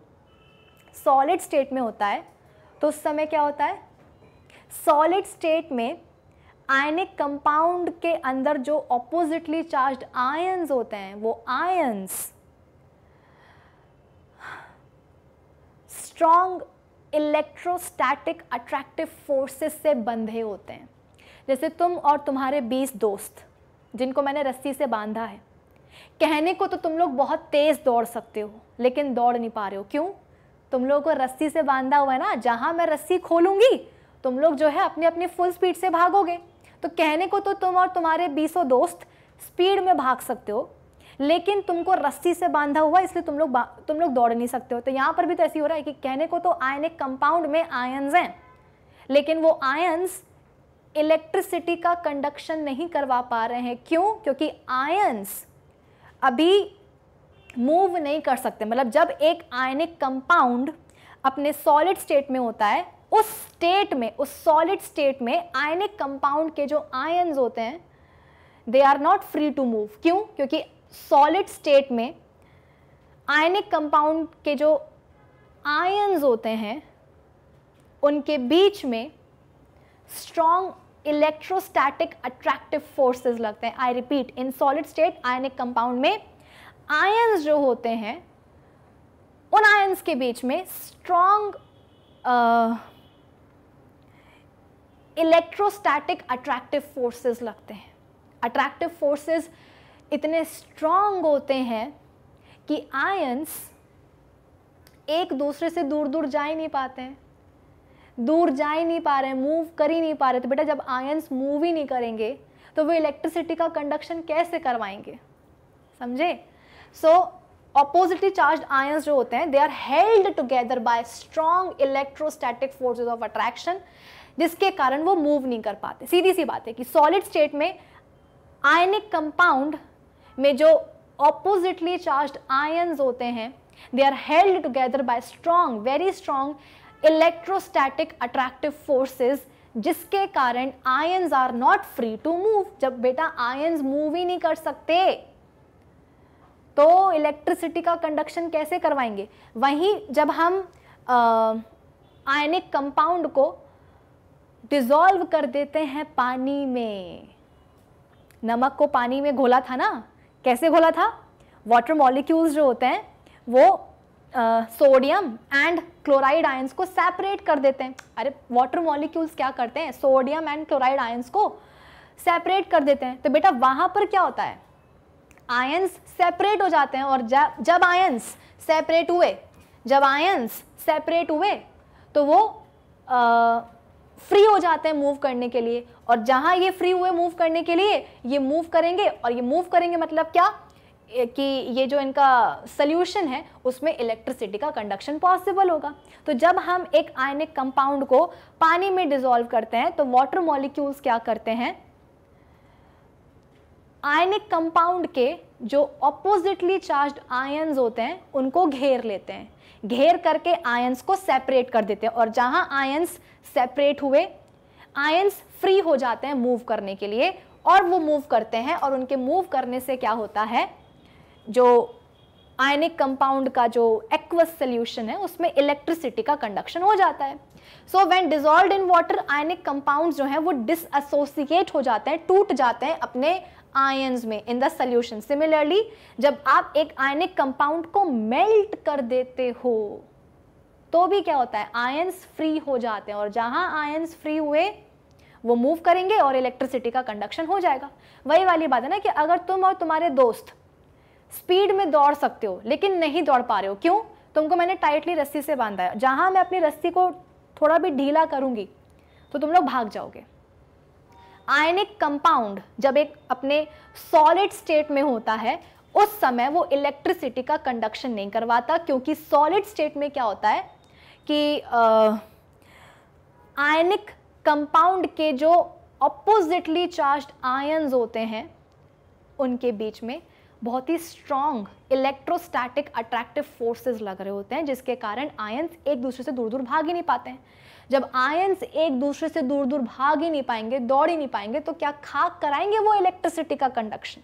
[SPEAKER 1] सॉलिड स्टेट में होता है तो उस समय क्या होता है सॉलिड स्टेट में आयनिक कंपाउंड के अंदर जो ऑपोजिटली चार्ज आयन्स होते हैं वो ions strong electrostatic attractive forces से बंधे होते हैं जैसे तुम और तुम्हारे बीस दोस्त जिनको मैंने रस्सी से बांधा है कहने को तो तुम लोग बहुत तेज़ दौड़ सकते हो लेकिन दौड़ नहीं पा रहे हो क्यों तुम लोगों को रस्सी से बांधा हुआ है ना जहाँ मैं रस्सी खोलूँगी तुम लोग जो है अपनी अपनी फुल स्पीड से भागोगे तो कहने को तो तुम और तुम्हारे बीसों दोस्त स्पीड में भाग सकते हो लेकिन तुमको रस्सी से बांधा हुआ इसलिए तुम लोग तुम लोग दौड़ नहीं सकते हो तो यहाँ पर भी तो ऐसी हो रहा है कि कहने को तो आयनिक कंपाउंड में आयन्स हैं लेकिन वो आयन्स इलेक्ट्रिसिटी का कंडक्शन नहीं करवा पा रहे हैं क्यों क्योंकि आयन्स अभी मूव नहीं कर सकते मतलब जब एक आयनिक कंपाउंड अपने सॉलिड स्टेट में होता है उस स्टेट में उस सॉलिड स्टेट में आयनिक कंपाउंड के जो आयन्स होते हैं they are not free to move क्यों क्योंकि सॉलिड स्टेट में आयनिक कंपाउंड के जो आयन्स होते हैं उनके बीच में स्ट्रॉन्ग इलेक्ट्रोस्टैटिक अट्रैक्टिव फोर्सेस लगते हैं I repeat in solid state ionic compound में आयन्स जो होते हैं उन आयन्स के बीच में स्ट्रॉन्ग इलेक्ट्रोस्टैटिक अट्रैक्टिव फोर्सेस लगते हैं अट्रैक्टिव फोर्सेस इतने स्ट्रांग होते हैं कि आयंस एक दूसरे से दूर दूर जा ही नहीं पाते हैं दूर जा ही नहीं पा रहे मूव कर ही नहीं पा रहे तो बेटा जब आयंस मूव ही नहीं करेंगे तो वो इलेक्ट्रिसिटी का कंडक्शन कैसे करवाएंगे समझे सो ऑपोजिटली चार्ज आयंस जो होते हैं they are held together by strong electrostatic forces of attraction जिसके कारण वो मूव नहीं कर पाते सीधी सी बात है कि सॉलिड स्टेट में आयनिक कंपाउंड में जो ऑपोजिटली चार्ज आयन्स होते हैं they are held together by strong very strong electrostatic attractive forces जिसके कारण ions are not free to move जब बेटा आयन्स मूव ही नहीं कर सकते तो इलेक्ट्रिसिटी का कंडक्शन कैसे करवाएंगे वहीं जब हम आयनिक कंपाउंड को डिजोल्व कर देते हैं पानी में नमक को पानी में घोला था ना कैसे घोला था वाटर मॉलिक्यूल्स जो होते हैं वो सोडियम एंड क्लोराइड आयंस को सेपरेट कर देते हैं अरे वाटर मॉलिक्यूल्स क्या करते हैं सोडियम एंड क्लोराइड आयंस को सेपरेट कर देते हैं तो बेटा वहाँ पर क्या होता है आयंस सेपरेट हो जाते हैं और जब जब आयंस सेपरेट हुए जब आयंस सेपरेट हुए तो वो आ, फ्री हो जाते हैं मूव करने के लिए और जहां ये फ्री हुए मूव करने के लिए ये मूव करेंगे और ये मूव करेंगे मतलब क्या कि ये जो इनका सोल्यूशन है उसमें इलेक्ट्रिसिटी का कंडक्शन पॉसिबल होगा तो जब हम एक आयनिक कंपाउंड को पानी में डिजोल्व करते हैं तो वाटर मॉलिक्यूल्स क्या करते हैं आयनिक कंपाउंड के जो ऑपोजिटली चार्ज आयन्स होते हैं उनको घेर लेते हैं घेर करके आयन्स को सेपरेट कर देते हैं और जहां आयन्स सेपरेट हुए आयन्स फ्री हो जाते हैं मूव करने के लिए और वो मूव करते हैं और उनके मूव करने से क्या होता है जो आयनिक कंपाउंड का जो एक्वस सोल्यूशन है उसमें इलेक्ट्रिसिटी का कंडक्शन हो जाता है so when dissolve in water ionic compound जो हैं वो डिसोसिएट हो जाते हैं टूट जाते हैं अपने आयंस में इन द सोल्यूशन सिमिलरली जब आप एक आयनिक कंपाउंड को मेल्ट कर देते हो तो भी क्या होता है आयंस फ्री हो जाते हैं और जहां आयंस फ्री हुए वो मूव करेंगे और इलेक्ट्रिसिटी का कंडक्शन हो जाएगा वही वाली बात है ना कि अगर तुम और तुम्हारे दोस्त स्पीड में दौड़ सकते हो लेकिन नहीं दौड़ पा रहे हो क्यों तुमको मैंने टाइटली रस्सी से बांधा है जहां मैं अपनी रस्सी को थोड़ा भी ढीला करूंगी तो तुम लोग भाग जाओगे आयनिक कंपाउंड जब एक अपने सॉलिड स्टेट में होता है उस समय वो इलेक्ट्रिसिटी का कंडक्शन नहीं करवाता क्योंकि सॉलिड स्टेट में क्या होता है कि आयनिक कंपाउंड के जो अपोजिटली चार्ज आयन्स होते हैं उनके बीच में बहुत ही स्ट्रॉन्ग इलेक्ट्रोस्टैटिक अट्रैक्टिव फोर्सेस लग रहे होते हैं जिसके कारण आयन्स एक दूसरे से दूर दूर भाग ही नहीं पाते हैं जब आयंस एक दूसरे से दूर दूर भाग ही नहीं पाएंगे दौड़ ही नहीं पाएंगे तो क्या खाक कराएंगे वो इलेक्ट्रिसिटी का कंडक्शन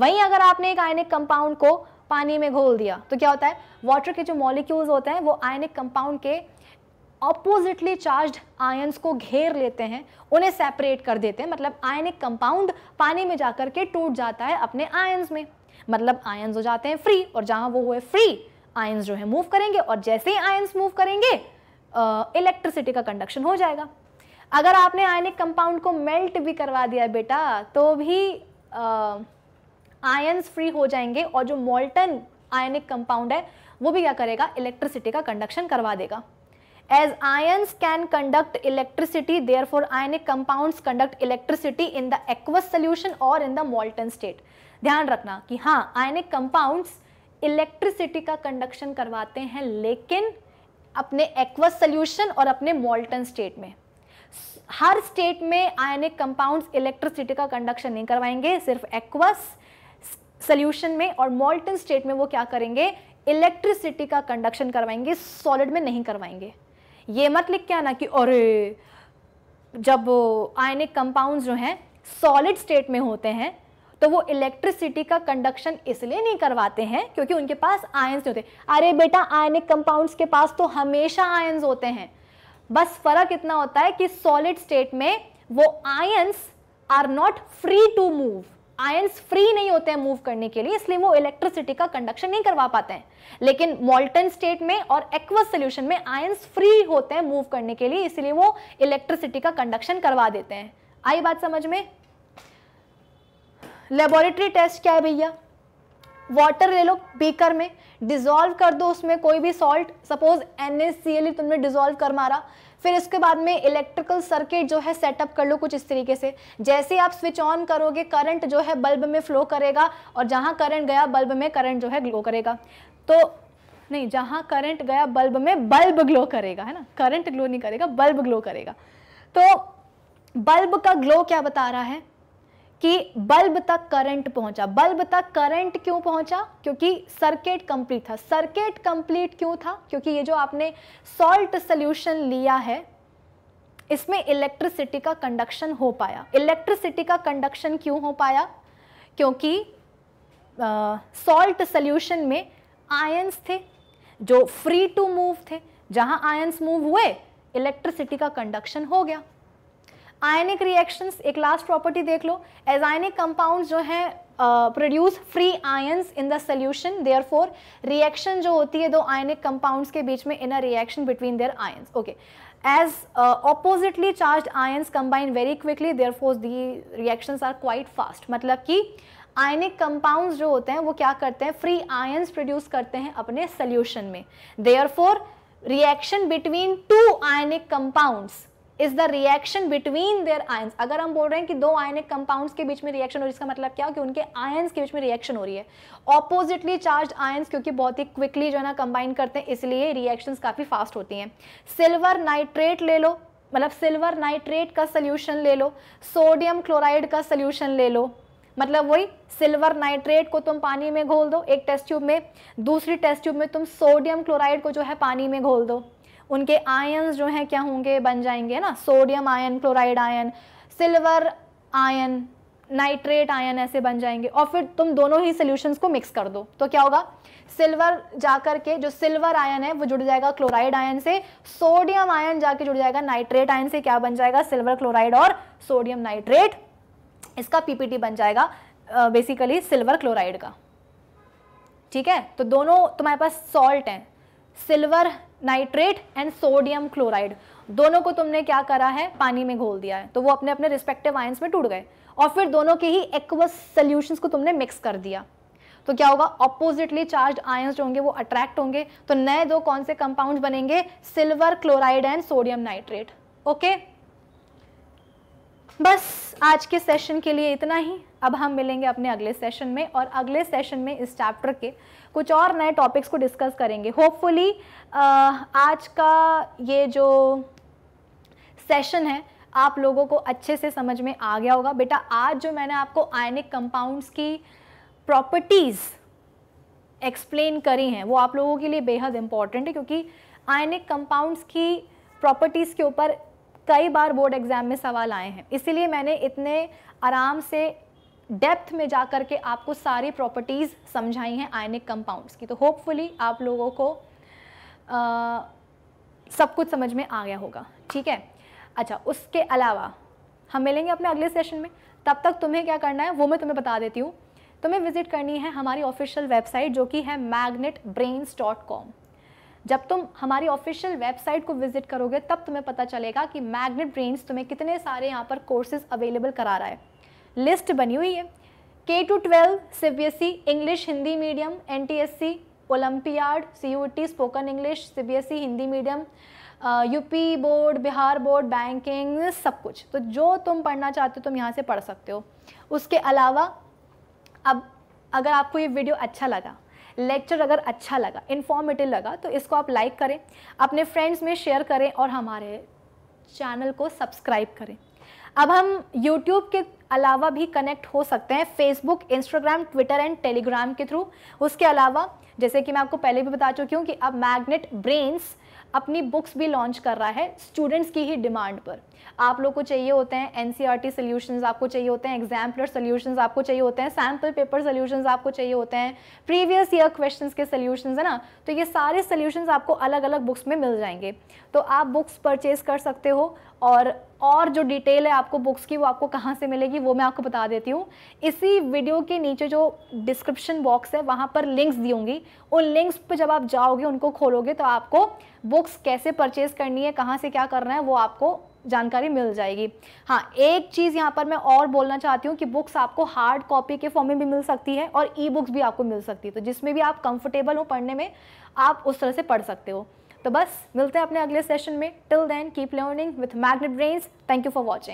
[SPEAKER 1] वहीं अगर आपने एक आयनिक कंपाउंड को पानी में घोल दिया तो क्या होता है वाटर के जो मॉलिक्यूल्स होते हैं वो आयनिक कंपाउंड के ऑपोजिटली चार्ज्ड आयंस को घेर लेते हैं उन्हें सेपरेट कर देते हैं मतलब आयनिक कंपाउंड पानी में जाकर के टूट जाता है अपने आयंस में मतलब आयंस हो जाते हैं फ्री और जहां वो हुए फ्री आयंस जो है मूव करेंगे और जैसे ही आयंस मूव करेंगे इलेक्ट्रिसिटी का कंडक्शन हो जाएगा अगर आपने आयनिक कंपाउंड को मेल्ट भी करवा दिया बेटा तो भी आयन्स फ्री हो जाएंगे और जो मोल्टन आयनिक कंपाउंड है वो भी क्या करेगा इलेक्ट्रिसिटी का कंडक्शन करवा देगा as ions can conduct electricity therefore ionic compound conduct electricity in the aqueous solution और इन द मोल्टन स्टेट ध्यान रखना कि हाँ आयनिक कंपाउंड्स इलेक्ट्रिसिटी का कंडक्शन करवाते हैं लेकिन अपने एक्वस सोल्यूशन और अपने मोल्टन स्टेट में हर स्टेट में आयनिक कंपाउंड्स इलेक्ट्रिसिटी का कंडक्शन नहीं करवाएंगे सिर्फ एक्वस सोल्यूशन में और मोल्टन स्टेट में वो क्या करेंगे इलेक्ट्रिसिटी का कंडक्शन करवाएंगे सॉलिड में नहीं करवाएंगे ये मत लिख के आना कि अरे जब आयनिक कंपाउंड्स जो हैं सॉलिड स्टेट में होते हैं तो वो इलेक्ट्रिसिटी का कंडक्शन इसलिए नहीं करवाते हैं क्योंकि उनके पास आयन्स नहीं होते अरे बेटा आयनिक कंपाउंड्स के पास तो हमेशा आयन्स होते हैं बस फर्क इतना होता है कि सॉलिड स्टेट में वो ions are not free to move ions free नहीं होते हैं मूव करने के लिए इसलिए वो इलेक्ट्रिसिटी का कंडक्शन नहीं करवा पाते हैं लेकिन मोल्टन स्टेट में और एक्वस सोल्यूशन में आयंस फ्री होते हैं मूव करने के लिए इसलिए वो इलेक्ट्रिसिटी का कंडक्शन करवा देते हैं आई बात समझ में लेबोरेटरी टेस्ट क्या है भैया वाटर ले लो बीकर में डिजोल्व कर दो उसमें कोई भी सॉल्ट सपोज एन तुमने डिजोल्व कर मारा फिर इसके बाद में इलेक्ट्रिकल सर्किट जो है सेटअप कर लो कुछ इस तरीके से जैसे आप स्विच ऑन करोगे करंट जो है बल्ब में फ्लो करेगा और जहाँ करंट गया बल्ब में करंट जो है ग्लो करेगा तो नहीं जहाँ करंट गया बल्ब में बल्ब ग्लो करेगा है ना करंट ग्लो नहीं करेगा बल्ब ग्लो करेगा तो बल्ब का ग्लो क्या बता रहा है कि बल्ब तक करंट पहुंचा बल्ब तक करंट क्यों पहुंचा क्योंकि सर्किट कंप्लीट था सर्किट कंप्लीट क्यों था क्योंकि ये जो आपने सॉल्ट सोल्यूशन लिया है इसमें इलेक्ट्रिसिटी का कंडक्शन हो पाया इलेक्ट्रिसिटी का कंडक्शन क्यों हो पाया क्योंकि सॉल्ट uh, सोल्यूशन में आयंस थे जो फ्री टू मूव थे जहां आयंस मूव हुए इलेक्ट्रिसिटी का कंडक्शन हो गया आयनिक रिएक्शंस एक लास्ट प्रॉपर्टी देख लो एज आयनिक कंपाउंड जो है produce free ions in the solution therefore reaction जो होती है दो आयनिक कंपाउंड्स के बीच में in a reaction between their ions okay as oppositely charge ions combine very quickly there four the reactions are quite fast मतलब कि ionic compounds जो होते हैं वो क्या करते हैं फ्री आयन्स प्रोड्यूस करते हैं अपने सोल्यूशन में therefore reaction between two ionic compounds is the reaction between their ions अगर हम बोल रहे हैं कि दो आयनिक कंपाउंड्स के बीच में रिएक्शन हो रही है इसका मतलब क्या हो कि उनके आयंस के बीच में रिएक्शन हो रही है ऑपोजिटली चार्ज आयंस क्योंकि बहुत ही क्विकली जो है ना कंबाइन करते हैं इसलिए रिएक्शंस काफ़ी फास्ट होती हैं सिल्वर नाइट्रेट ले लो मतलब सिल्वर नाइट्रेट का सोल्यूशन ले लो सोडियम क्लोराइड का सोल्यूशन ले लो मतलब वही सिल्वर नाइट्रेट को तुम पानी में घोल दो एक टेस्ट ट्यूब में दूसरी टेस्ट ट्यूब में तुम सोडियम क्लोराइड को जो है पानी में घोल दो उनके आयन्स जो हैं क्या होंगे बन जाएंगे ना sodium ion chloride ion silver ion nitrate ion ऐसे बन जाएंगे और फिर तुम दोनों ही सोल्यूशंस को मिक्स कर दो तो क्या होगा सिल्वर जाकर के जो सिल्वर आयन है वो जुड़ जाएगा क्लोराइड आयन से सोडियम आयन जाके जुड़ जाएगा नाइट्रेट आयन से क्या बन जाएगा सिल्वर क्लोराइड और सोडियम नाइट्रेट इसका पीपीटी बन जाएगा बेसिकली सिल्वर क्लोराइड का ठीक है तो दोनों तुम्हारे पास सॉल्ट हैं silver nitrate and sodium chloride दोनों को तुमने क्या करा है पानी में घोल दिया है तो वो अपने अपने रिस्पेक्टिव आयंस में टूट गए और फिर दोनों के ही एक्वस सोल्यूशन को तुमने मिक्स कर दिया तो क्या होगा ऑपोजिटली चार्ज आयंस जो होंगे वो अट्रैक्ट होंगे तो नए दो कौन से कंपाउंड बनेंगे silver chloride and sodium nitrate okay okay? बस आज के सेशन के लिए इतना ही अब हम मिलेंगे अपने अगले सेशन में और अगले सेशन में इस चैप्टर के कुछ और नए टॉपिक्स को डिस्कस करेंगे होपफुली आज का ये जो सेशन है आप लोगों को अच्छे से समझ में आ गया होगा बेटा आज जो मैंने आपको आयनिक कंपाउंड्स की प्रॉपर्टीज़ एक्सप्लेन करी हैं वो आप लोगों के लिए बेहद इंपॉर्टेंट है क्योंकि आयनिक कंपाउंड्स की प्रॉपर्टीज़ के ऊपर कई बार बोर्ड एग्ज़ाम में सवाल आए हैं इसीलिए मैंने इतने आराम से डेप्थ में जा कर के आपको सारी प्रॉपर्टीज़ समझाई हैं आयनिक कंपाउंड्स की तो होपफुली आप लोगों को आ, सब कुछ समझ में आ गया होगा ठीक है अच्छा उसके अलावा हम मिलेंगे अपने अगले सेशन में तब तक तुम्हें क्या करना है वो मैं तुम्हें बता देती हूँ तुम्हें विजिट करनी है हमारी ऑफिशियल वेबसाइट जो कि है मैग्नेट ब्रेन्स डॉट कॉम जब तुम हमारी ऑफिशियल वेबसाइट को विजिट करोगे तब तुम्हें पता चलेगा कि मैग्नेट ब्रेन्स तुम्हें कितने सारे यहाँ पर कोर्सेज अवेलेबल करा रहा है लिस्ट बनी हुई है के to twelve C B S E English Hindi medium N T S C olympiad C U T spoken English C B S E Hindi medium UP board Bihar board banking सब कुछ तो जो तुम पढ़ना चाहते हो तुम यहाँ से पढ़ सकते हो उसके अलावा अब अगर आपको ये वीडियो अच्छा लगा लेक्चर अगर अच्छा लगा इन्फॉर्मेटिव लगा तो इसको आप लाइक करें अपने फ्रेंड्स में शेयर करें और हमारे चैनल को सब्सक्राइब करें अब हम YouTube के अलावा भी कनेक्ट हो सकते हैं Facebook, Instagram, Twitter and Telegram के थ्रू उसके अलावा जैसे कि मैं आपको पहले भी बता चुकी हूँ कि अब मैग्नेट ब्रेन्स अपनी बुक्स भी लॉन्च कर रहा है स्टूडेंट्स की ही डिमांड पर आप लोग को चाहिए होते हैं एन सी e आपको चाहिए होते हैं एग्जाम्पलर सोल्यूशन आपको चाहिए होते हैं सैम्पल पेपर सोल्यूशन आपको चाहिए होते हैं प्रीवियस ईयर क्वेश्चन के सोल्यूशन है ना तो ये सारे सोल्यूशन आपको अलग अलग बुक्स में मिल जाएंगे तो आप बुक्स परचेज कर सकते हो और और जो डिटेल है आपको बुक्स की वो आपको कहाँ से मिलेगी वो मैं आपको बता देती हूँ इसी वीडियो के नीचे जो डिस्क्रिप्शन बॉक्स है वहाँ पर लिंक्स दी होंगी उन लिंक्स पर जब आप जाओगे उनको खोलोगे तो आपको बुक्स कैसे परचेज़ करनी है कहाँ से क्या करना है वो आपको जानकारी मिल जाएगी हाँ एक चीज़ यहाँ पर मैं और बोलना चाहती हूँ कि बुक्स आपको हार्ड कॉपी के फॉर्म में भी मिल सकती है और ई बुक्स भी आपको मिल सकती है तो जिसमें भी आप कंफर्टेबल हो पढ़ने में आप उस तरह से पढ़ सकते हो तो बस मिलते हैं अपने अगले सेशन में till then keep learning with Magnet Brains thank you for watching